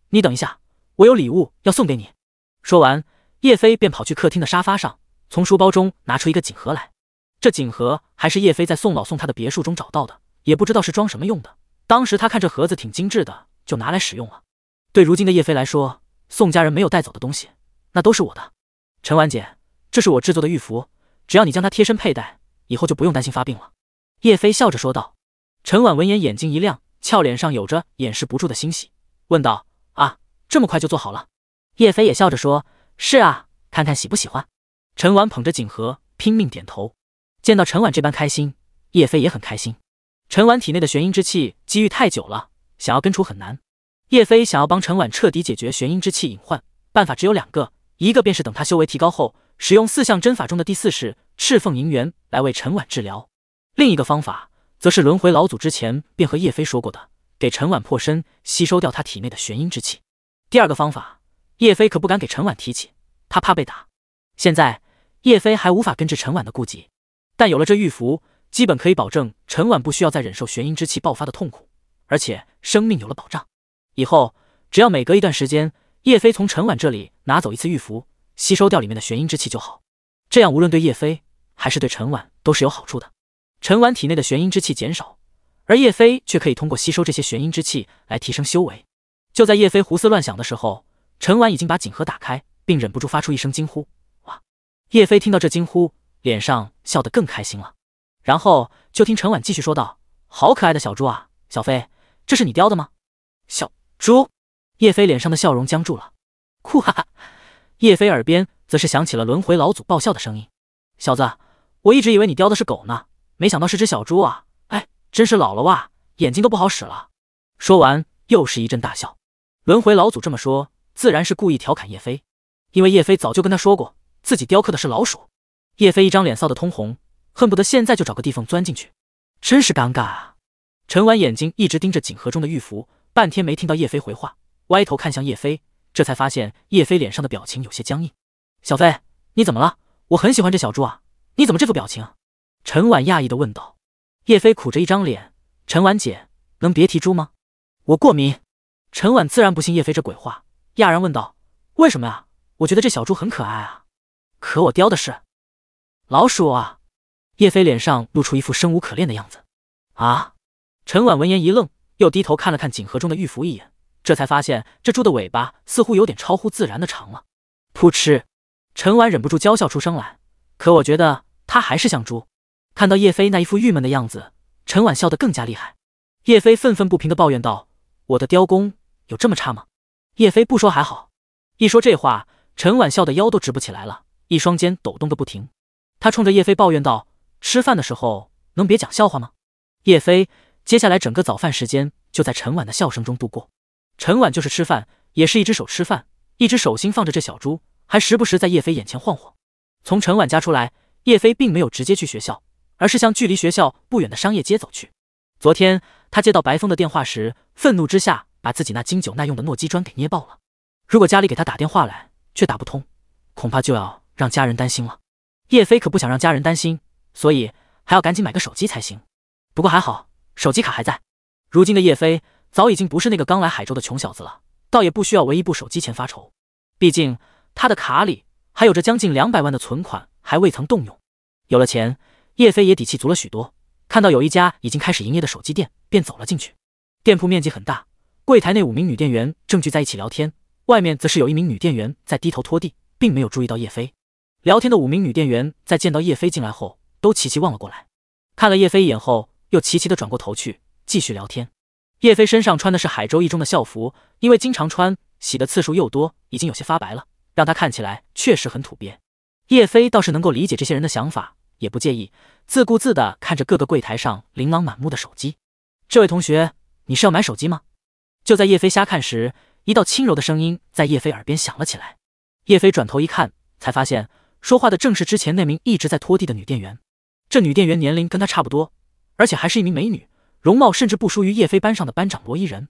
你等一下，我有礼物要送给你。”说完，叶飞便跑去客厅的沙发上，从书包中拿出一个锦盒来。这锦盒还是叶飞在宋老送他的别墅中找到的，也不知道是装什么用的。当时他看这盒子挺精致的，就拿来使用了。对如今的叶飞来说，宋家人没有带走的东西，那都是我的。陈婉姐，这是我制作的玉符，只要你将它贴身佩戴。以后就不用担心发病了，叶飞笑着说道。陈婉闻言眼睛一亮，俏脸上有着掩饰不住的欣喜，问道：“啊，这么快就做好了？”叶飞也笑着说：“是啊，看看喜不喜欢。”陈婉捧着锦盒，拼命点头。见到陈婉这般开心，叶飞也很开心。陈婉体内的玄阴之气积郁太久了，想要根除很难。叶飞想要帮陈婉彻底解决玄阴之气隐患，办法只有两个，一个便是等他修为提高后。使用四象针法中的第四式赤凤银元来为陈婉治疗。另一个方法，则是轮回老祖之前便和叶飞说过的，给陈婉破身，吸收掉他体内的玄阴之气。第二个方法，叶飞可不敢给陈婉提起，他怕被打。现在叶飞还无法根治陈婉的痼疾，但有了这玉符，基本可以保证陈婉不需要再忍受玄阴之气爆发的痛苦，而且生命有了保障。以后只要每隔一段时间，叶飞从陈婉这里拿走一次玉符。吸收掉里面的玄阴之气就好，这样无论对叶飞还是对陈婉都是有好处的。陈婉体内的玄阴之气减少，而叶飞却可以通过吸收这些玄阴之气来提升修为。就在叶飞胡思乱想的时候，陈婉已经把锦盒打开，并忍不住发出一声惊呼：“哇！”叶飞听到这惊呼，脸上笑得更开心了。然后就听陈婉继续说道：“好可爱的小猪啊，小飞，这是你雕的吗？”小猪。叶飞脸上的笑容僵住了。酷 [LAUGHS] 哈哈。叶飞耳边则是响起了轮回老祖爆笑的声音：“小子，我一直以为你雕的是狗呢，没想到是只小猪啊！哎，真是老了哇，眼睛都不好使了。”说完又是一阵大笑。轮回老祖这么说，自然是故意调侃叶飞，因为叶飞早就跟他说过自己雕刻的是老鼠。叶飞一张脸臊得通红，恨不得现在就找个地缝钻进去，真是尴尬啊！陈婉眼睛一直盯着锦盒中的玉符，半天没听到叶飞回话，歪头看向叶飞。这才发现叶飞脸上的表情有些僵硬。小飞，你怎么了？我很喜欢这小猪啊，你怎么这副表情？陈婉讶异的问道。叶飞苦着一张脸。陈婉姐，能别提猪吗？我过敏。陈婉自然不信叶飞这鬼话，讶然问道：“为什么啊？我觉得这小猪很可爱啊。”可我雕的是老鼠啊！叶飞脸上露出一副生无可恋的样子。啊！陈婉闻言一愣，又低头看了看锦盒中的玉符一眼。这才发现这猪的尾巴似乎有点超乎自然的长了。噗嗤，陈婉忍不住娇笑出声来。可我觉得他还是像猪。看到叶飞那一副郁闷的样子，陈婉笑得更加厉害。叶飞愤愤不平的抱怨道：“我的雕工有这么差吗？”叶飞不说还好，一说这话，陈婉笑得腰都直不起来了，一双肩抖动个不停。他冲着叶飞抱怨道：“吃饭的时候能别讲笑话吗？”叶飞接下来整个早饭时间就在陈婉的笑声中度过。陈婉就是吃饭，也是一只手吃饭，一只手心放着这小猪，还时不时在叶飞眼前晃晃。从陈婉家出来，叶飞并没有直接去学校，而是向距离学校不远的商业街走去。昨天他接到白风的电话时，愤怒之下把自己那经久耐用的诺基砖给捏爆了。如果家里给他打电话来却打不通，恐怕就要让家人担心了。叶飞可不想让家人担心，所以还要赶紧买个手机才行。不过还好，手机卡还在。如今的叶飞。早已经不是那个刚来海州的穷小子了，倒也不需要为一部手机钱发愁，毕竟他的卡里还有着将近两百万的存款，还未曾动用。有了钱，叶飞也底气足了许多。看到有一家已经开始营业的手机店，便走了进去。店铺面积很大，柜台内五名女店员正聚在一起聊天，外面则是有一名女店员在低头拖地，并没有注意到叶飞。聊天的五名女店员在见到叶飞进来后，都齐齐望了过来，看了叶飞一眼后，又齐齐的转过头去继续聊天。叶飞身上穿的是海州一中的校服，因为经常穿，洗的次数又多，已经有些发白了，让他看起来确实很土鳖。叶飞倒是能够理解这些人的想法，也不介意，自顾自的看着各个柜台上琳琅满目的手机。这位同学，你是要买手机吗？就在叶飞瞎看时，一道轻柔的声音在叶飞耳边响了起来。叶飞转头一看，才发现说话的正是之前那名一直在拖地的女店员。这女店员年龄跟她差不多，而且还是一名美女。容貌甚至不输于叶飞班上的班长罗伊人，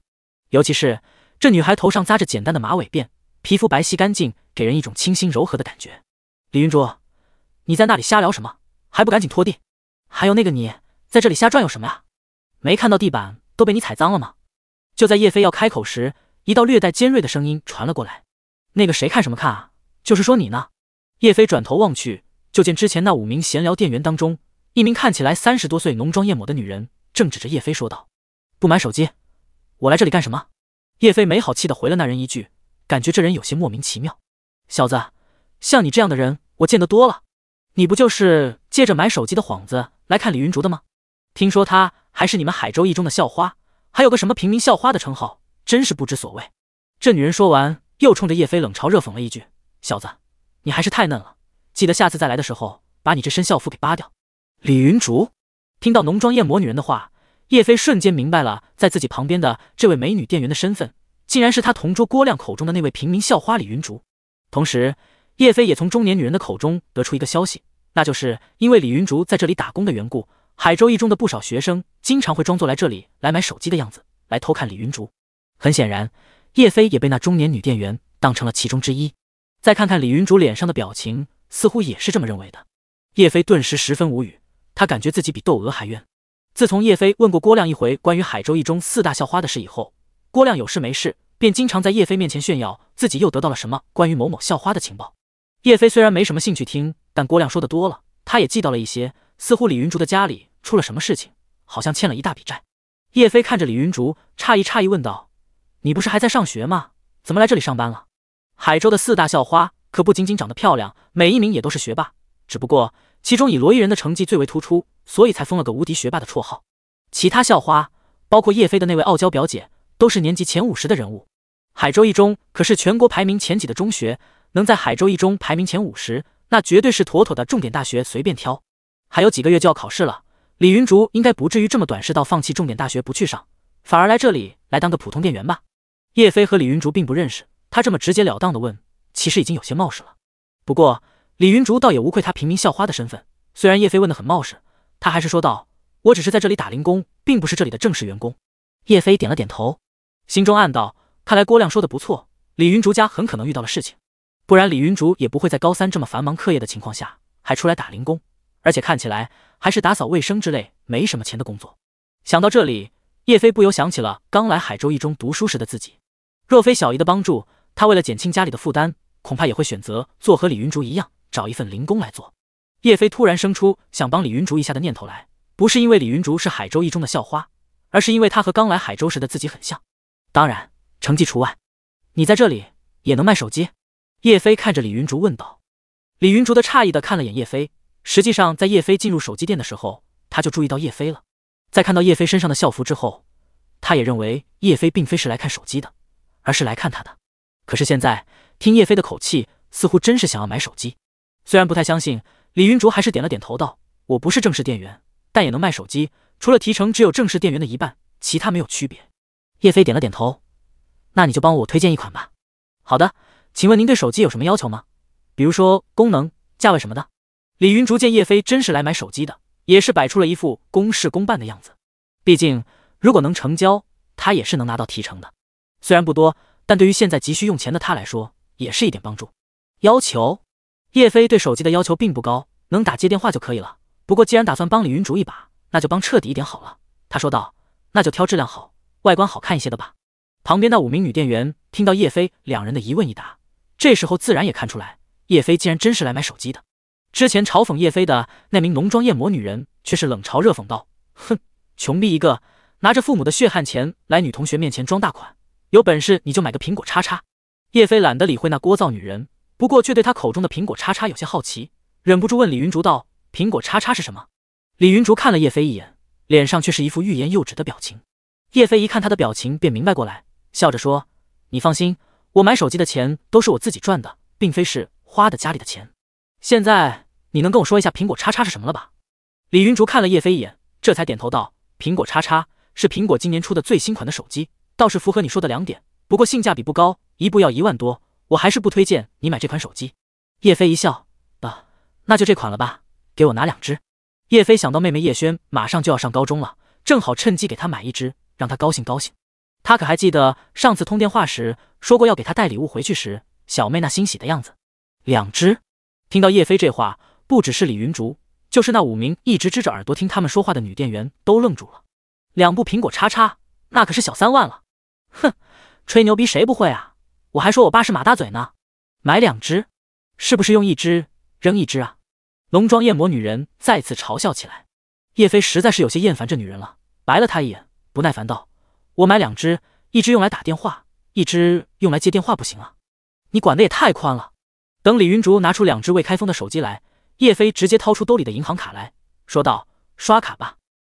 尤其是这女孩头上扎着简单的马尾辫，皮肤白皙干净，给人一种清新柔和的感觉。李云卓，你在那里瞎聊什么？还不赶紧拖地！还有那个你，在这里瞎转悠什么呀？没看到地板都被你踩脏了吗？就在叶飞要开口时，一道略带尖锐的声音传了过来：“那个谁，看什么看啊？就是说你呢。”叶飞转头望去，就见之前那五名闲聊店员当中，一名看起来三十多岁、浓妆艳抹的女人。正指着叶飞说道：“不买手机，我来这里干什么？”叶飞没好气的回了那人一句，感觉这人有些莫名其妙。小子，像你这样的人我见得多了，你不就是借着买手机的幌子来看李云竹的吗？听说她还是你们海州一中的校花，还有个什么平民校花的称号，真是不知所谓。这女人说完，又冲着叶飞冷嘲热讽了一句：“小子，你还是太嫩了，记得下次再来的时候把你这身校服给扒掉。”李云竹。听到浓妆艳抹女人的话，叶飞瞬间明白了，在自己旁边的这位美女店员的身份，竟然是他同桌郭亮口中的那位平民校花李云竹。同时，叶飞也从中年女人的口中得出一个消息，那就是因为李云竹在这里打工的缘故，海州一中的不少学生经常会装作来这里来买手机的样子，来偷看李云竹。很显然，叶飞也被那中年女店员当成了其中之一。再看看李云竹脸上的表情，似乎也是这么认为的。叶飞顿时十分无语。他感觉自己比窦娥还冤。自从叶飞问过郭亮一回关于海州一中四大校花的事以后，郭亮有事没事便经常在叶飞面前炫耀自己又得到了什么关于某某校花的情报。叶飞虽然没什么兴趣听，但郭亮说的多了，他也记到了一些。似乎李云竹的家里出了什么事情，好像欠了一大笔债。叶飞看着李云竹，诧异诧异问道：“你不是还在上学吗？怎么来这里上班了？”海州的四大校花可不仅仅长得漂亮，每一名也都是学霸。只不过……其中以罗伊人的成绩最为突出，所以才封了个无敌学霸的绰号。其他校花，包括叶飞的那位傲娇表姐，都是年级前五十的人物。海州一中可是全国排名前几的中学，能在海州一中排名前五十，那绝对是妥妥的重点大学随便挑。还有几个月就要考试了，李云竹应该不至于这么短视到放弃重点大学不去上，反而来这里来当个普通店员吧？叶飞和李云竹并不认识，他这么直截了当的问，其实已经有些冒失了。不过。李云竹倒也无愧他平民校花的身份，虽然叶飞问得很冒失，他还是说道：“我只是在这里打零工，并不是这里的正式员工。”叶飞点了点头，心中暗道：“看来郭亮说的不错，李云竹家很可能遇到了事情，不然李云竹也不会在高三这么繁忙课业的情况下还出来打零工，而且看起来还是打扫卫生之类没什么钱的工作。”想到这里，叶飞不由想起了刚来海州一中读书时的自己，若非小姨的帮助，他为了减轻家里的负担，恐怕也会选择做和李云竹一样。找一份零工来做，叶飞突然生出想帮李云竹一下的念头来，不是因为李云竹是海州一中的校花，而是因为她和刚来海州时的自己很像，当然成绩除外。你在这里也能卖手机？叶飞看着李云竹问道。李云竹的诧异的看了眼叶飞，实际上在叶飞进入手机店的时候，他就注意到叶飞了，在看到叶飞身上的校服之后，他也认为叶飞并非是来看手机的，而是来看他的。可是现在听叶飞的口气，似乎真是想要买手机。虽然不太相信，李云竹还是点了点头，道：“我不是正式店员，但也能卖手机。除了提成只有正式店员的一半，其他没有区别。”叶飞点了点头，那你就帮我推荐一款吧。好的，请问您对手机有什么要求吗？比如说功能、价位什么的。李云竹见叶飞真是来买手机的，也是摆出了一副公事公办的样子。毕竟如果能成交，他也是能拿到提成的，虽然不多，但对于现在急需用钱的他来说，也是一点帮助。要求？叶飞对手机的要求并不高，能打接电话就可以了。不过既然打算帮李云竹一把，那就帮彻底一点好了。他说道：“那就挑质量好、外观好看一些的吧。”旁边那五名女店员听到叶飞两人的疑问一答，这时候自然也看出来，叶飞竟然真是来买手机的。之前嘲讽叶飞的那名浓妆艳抹女人却是冷嘲热讽道：“哼，穷逼一个，拿着父母的血汗钱来女同学面前装大款，有本事你就买个苹果叉叉。”叶飞懒得理会那聒噪女人。不过却对他口中的苹果叉叉有些好奇，忍不住问李云竹道：“苹果叉叉是什么？”李云竹看了叶飞一眼，脸上却是一副欲言又止的表情。叶飞一看他的表情，便明白过来，笑着说：“你放心，我买手机的钱都是我自己赚的，并非是花的家里的钱。现在你能跟我说一下苹果叉叉是什么了吧？”李云竹看了叶飞一眼，这才点头道：“苹果叉叉是苹果今年出的最新款的手机，倒是符合你说的两点，不过性价比不高，一部要一万多。”我还是不推荐你买这款手机。叶飞一笑，爸，那就这款了吧，给我拿两只。叶飞想到妹妹叶轩马上就要上高中了，正好趁机给她买一只，让她高兴高兴。他可还记得上次通电话时说过要给她带礼物回去时，小妹那欣喜的样子。两只，听到叶飞这话，不只是李云竹，就是那五名一直支着耳朵听他们说话的女店员都愣住了。两部苹果叉叉，那可是小三万了。哼，吹牛逼谁不会啊？我还说我爸是马大嘴呢，买两只，是不是用一只扔一只啊？浓妆艳抹女人再次嘲笑起来。叶飞实在是有些厌烦这女人了，白了她一眼，不耐烦道：“我买两只，一只用来打电话，一只用来接电话，不行啊？你管的也太宽了。”等李云竹拿出两只未开封的手机来，叶飞直接掏出兜里的银行卡来说道：“刷卡吧。”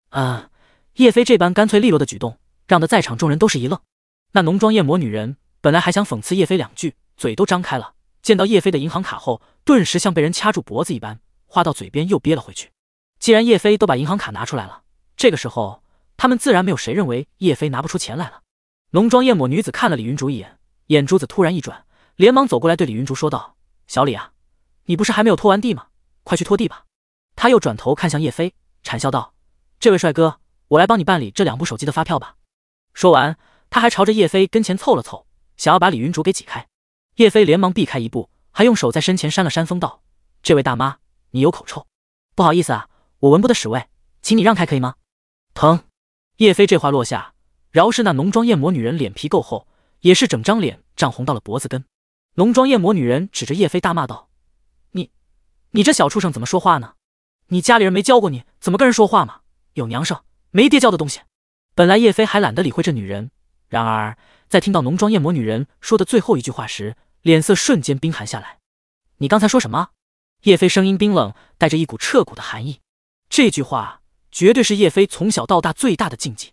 啊！叶飞这般干脆利落的举动，让得在场众人都是一愣。那浓妆艳抹女人。本来还想讽刺叶飞两句，嘴都张开了，见到叶飞的银行卡后，顿时像被人掐住脖子一般，话到嘴边又憋了回去。既然叶飞都把银行卡拿出来了，这个时候他们自然没有谁认为叶飞拿不出钱来了。浓妆艳抹女子看了李云竹一眼，眼珠子突然一转，连忙走过来对李云竹说道：“小李啊，你不是还没有拖完地吗？快去拖地吧。”她又转头看向叶飞，谄笑道：“这位帅哥，我来帮你办理这两部手机的发票吧。”说完，她还朝着叶飞跟前凑了凑。想要把李云竹给挤开，叶飞连忙避开一步，还用手在身前扇了扇风，道：“这位大妈，你有口臭，不好意思啊，我闻不得屎味，请你让开可以吗？”疼！叶飞这话落下，饶是那浓妆艳抹女人脸皮够厚，也是整张脸涨红到了脖子根。浓妆艳抹女人指着叶飞大骂道：“你，你这小畜生怎么说话呢？你家里人没教过你怎么跟人说话吗？有娘生没爹教的东西！”本来叶飞还懒得理会这女人。然而，在听到浓妆艳抹女人说的最后一句话时，脸色瞬间冰寒下来。你刚才说什么？叶飞声音冰冷，带着一股彻骨的寒意。这句话绝对是叶飞从小到大最大的禁忌。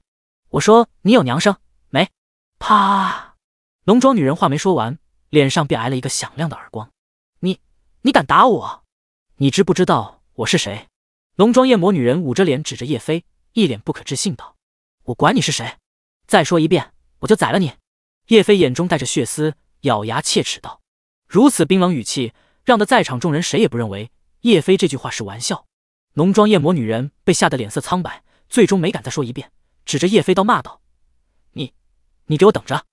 我说你有娘生没？啪！浓妆女人话没说完，脸上便挨了一个响亮的耳光。你你敢打我？你知不知道我是谁？浓妆艳抹女人捂着脸，指着叶飞，一脸不可置信道：“我管你是谁！再说一遍。”我就宰了你！叶飞眼中带着血丝，咬牙切齿道：“如此冰冷语气，让得在场众人谁也不认为叶飞这句话是玩笑。”浓妆艳抹女人被吓得脸色苍白，最终没敢再说一遍，指着叶飞道：“骂道，你，你给我等着！”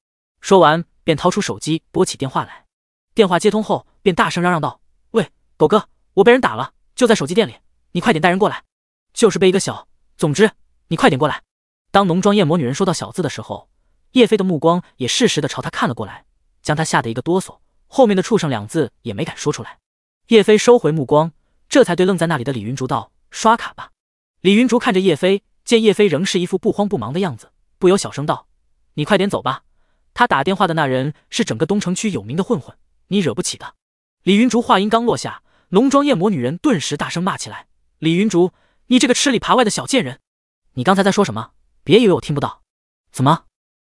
说完便掏出手机拨起电话来。电话接通后，便大声嚷嚷道：“喂，狗哥，我被人打了，就在手机店里，你快点带人过来！就是被一个小……总之，你快点过来！”当浓妆艳抹女人说到“小”字的时候，叶飞的目光也适时的朝他看了过来，将他吓得一个哆嗦，后面的“畜生”两字也没敢说出来。叶飞收回目光，这才对愣在那里的李云竹道：“刷卡吧。”李云竹看着叶飞，见叶飞仍是一副不慌不忙的样子，不由小声道：“你快点走吧，他打电话的那人是整个东城区有名的混混，你惹不起的。”李云竹话音刚落下，浓妆艳抹女人顿时大声骂起来：“李云竹，你这个吃里扒外的小贱人，你刚才在说什么？别以为我听不到，怎么？”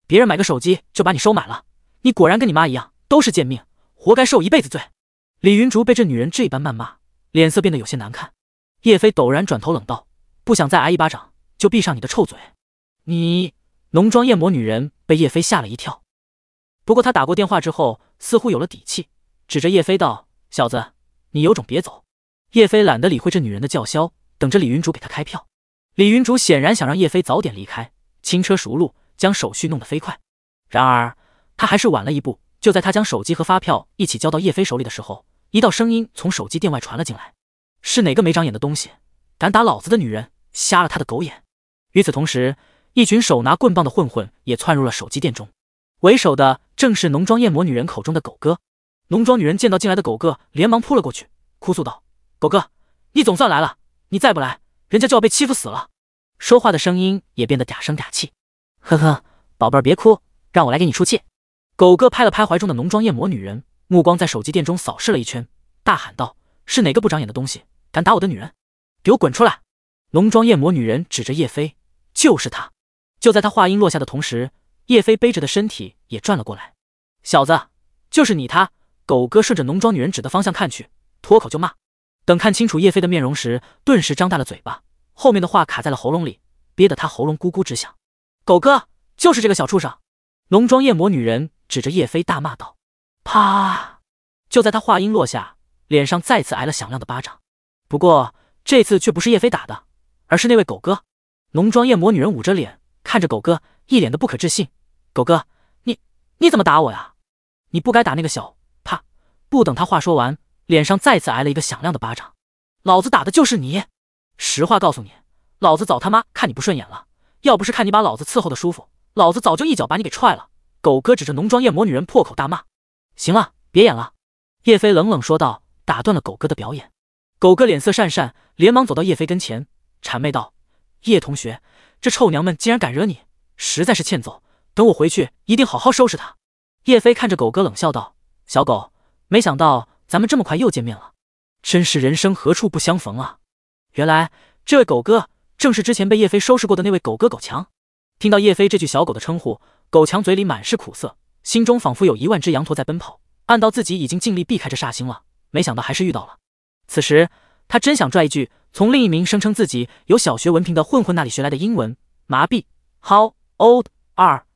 别人买个手机就把你收买了，你果然跟你妈一样，都是贱命，活该受一辈子罪。李云竹被这女人这般谩骂，脸色变得有些难看。叶飞陡然转头冷道：“不想再挨一巴掌，就闭上你的臭嘴！”你浓妆艳抹女人被叶飞吓了一跳，不过他打过电话之后，似乎有了底气，指着叶飞道：“小子，你有种别走！”叶飞懒得理会这女人的叫嚣，等着李云竹给他开票。李云竹显然想让叶飞早点离开，轻车熟路。将手续弄得飞快，然而他还是晚了一步。就在他将手机和发票一起交到叶飞手里的时候，一道声音从手机店外传了进来：“是哪个没长眼的东西，敢打老子的女人？瞎了他的狗眼！”与此同时，一群手拿棍棒的混混也窜入了手机店中，为首的正是浓妆艳抹女人口中的狗哥。浓妆女人见到进来的狗哥，连忙扑了过去，哭诉道：“狗哥，你总算来了！你再不来，人家就要被欺负死了。”说话的声音也变得嗲声嗲气。呵呵，宝贝儿别哭，让我来给你出气。狗哥拍了拍怀中的浓妆艳抹女人，目光在手机店中扫视了一圈，大喊道：“是哪个不长眼的东西，敢打我的女人？给我滚出来！”浓妆艳抹女人指着叶飞，就是他。就在他话音落下的同时，叶飞背着的身体也转了过来。小子，就是你！他狗哥顺着浓妆女人指的方向看去，脱口就骂。等看清楚叶飞的面容时，顿时张大了嘴巴，后面的话卡在了喉咙里，憋得他喉咙咕咕直响。狗哥，就是这个小畜生！浓妆艳抹女人指着叶飞大骂道：“啪！”就在他话音落下，脸上再次挨了响亮的巴掌。不过这次却不是叶飞打的，而是那位狗哥。浓妆艳抹女人捂着脸，看着狗哥，一脸的不可置信：“狗哥，你你怎么打我呀？你不该打那个小……啪！”不等他话说完，脸上再次挨了一个响亮的巴掌。“老子打的就是你！实话告诉你，老子早他妈看你不顺眼了。”要不是看你把老子伺候的舒服，老子早就一脚把你给踹了。狗哥指着浓妆艳抹女人破口大骂。行了，别演了。叶飞冷冷说道，打断了狗哥的表演。狗哥脸色讪讪，连忙走到叶飞跟前，谄媚道：“叶同学，这臭娘们竟然敢惹你，实在是欠揍。等我回去一定好好收拾她。”叶飞看着狗哥冷笑道：“小狗，没想到咱们这么快又见面了，真是人生何处不相逢啊！原来这位狗哥。”正是之前被叶飞收拾过的那位狗哥狗强。听到叶飞这句“小狗”的称呼，狗强嘴里满是苦涩，心中仿佛有一万只羊驼在奔跑。暗道自己已经尽力避开这煞星了，没想到还是遇到了。此时他真想拽一句从另一名声称自己有小学文凭的混混那里学来的英文，麻痹，How old are？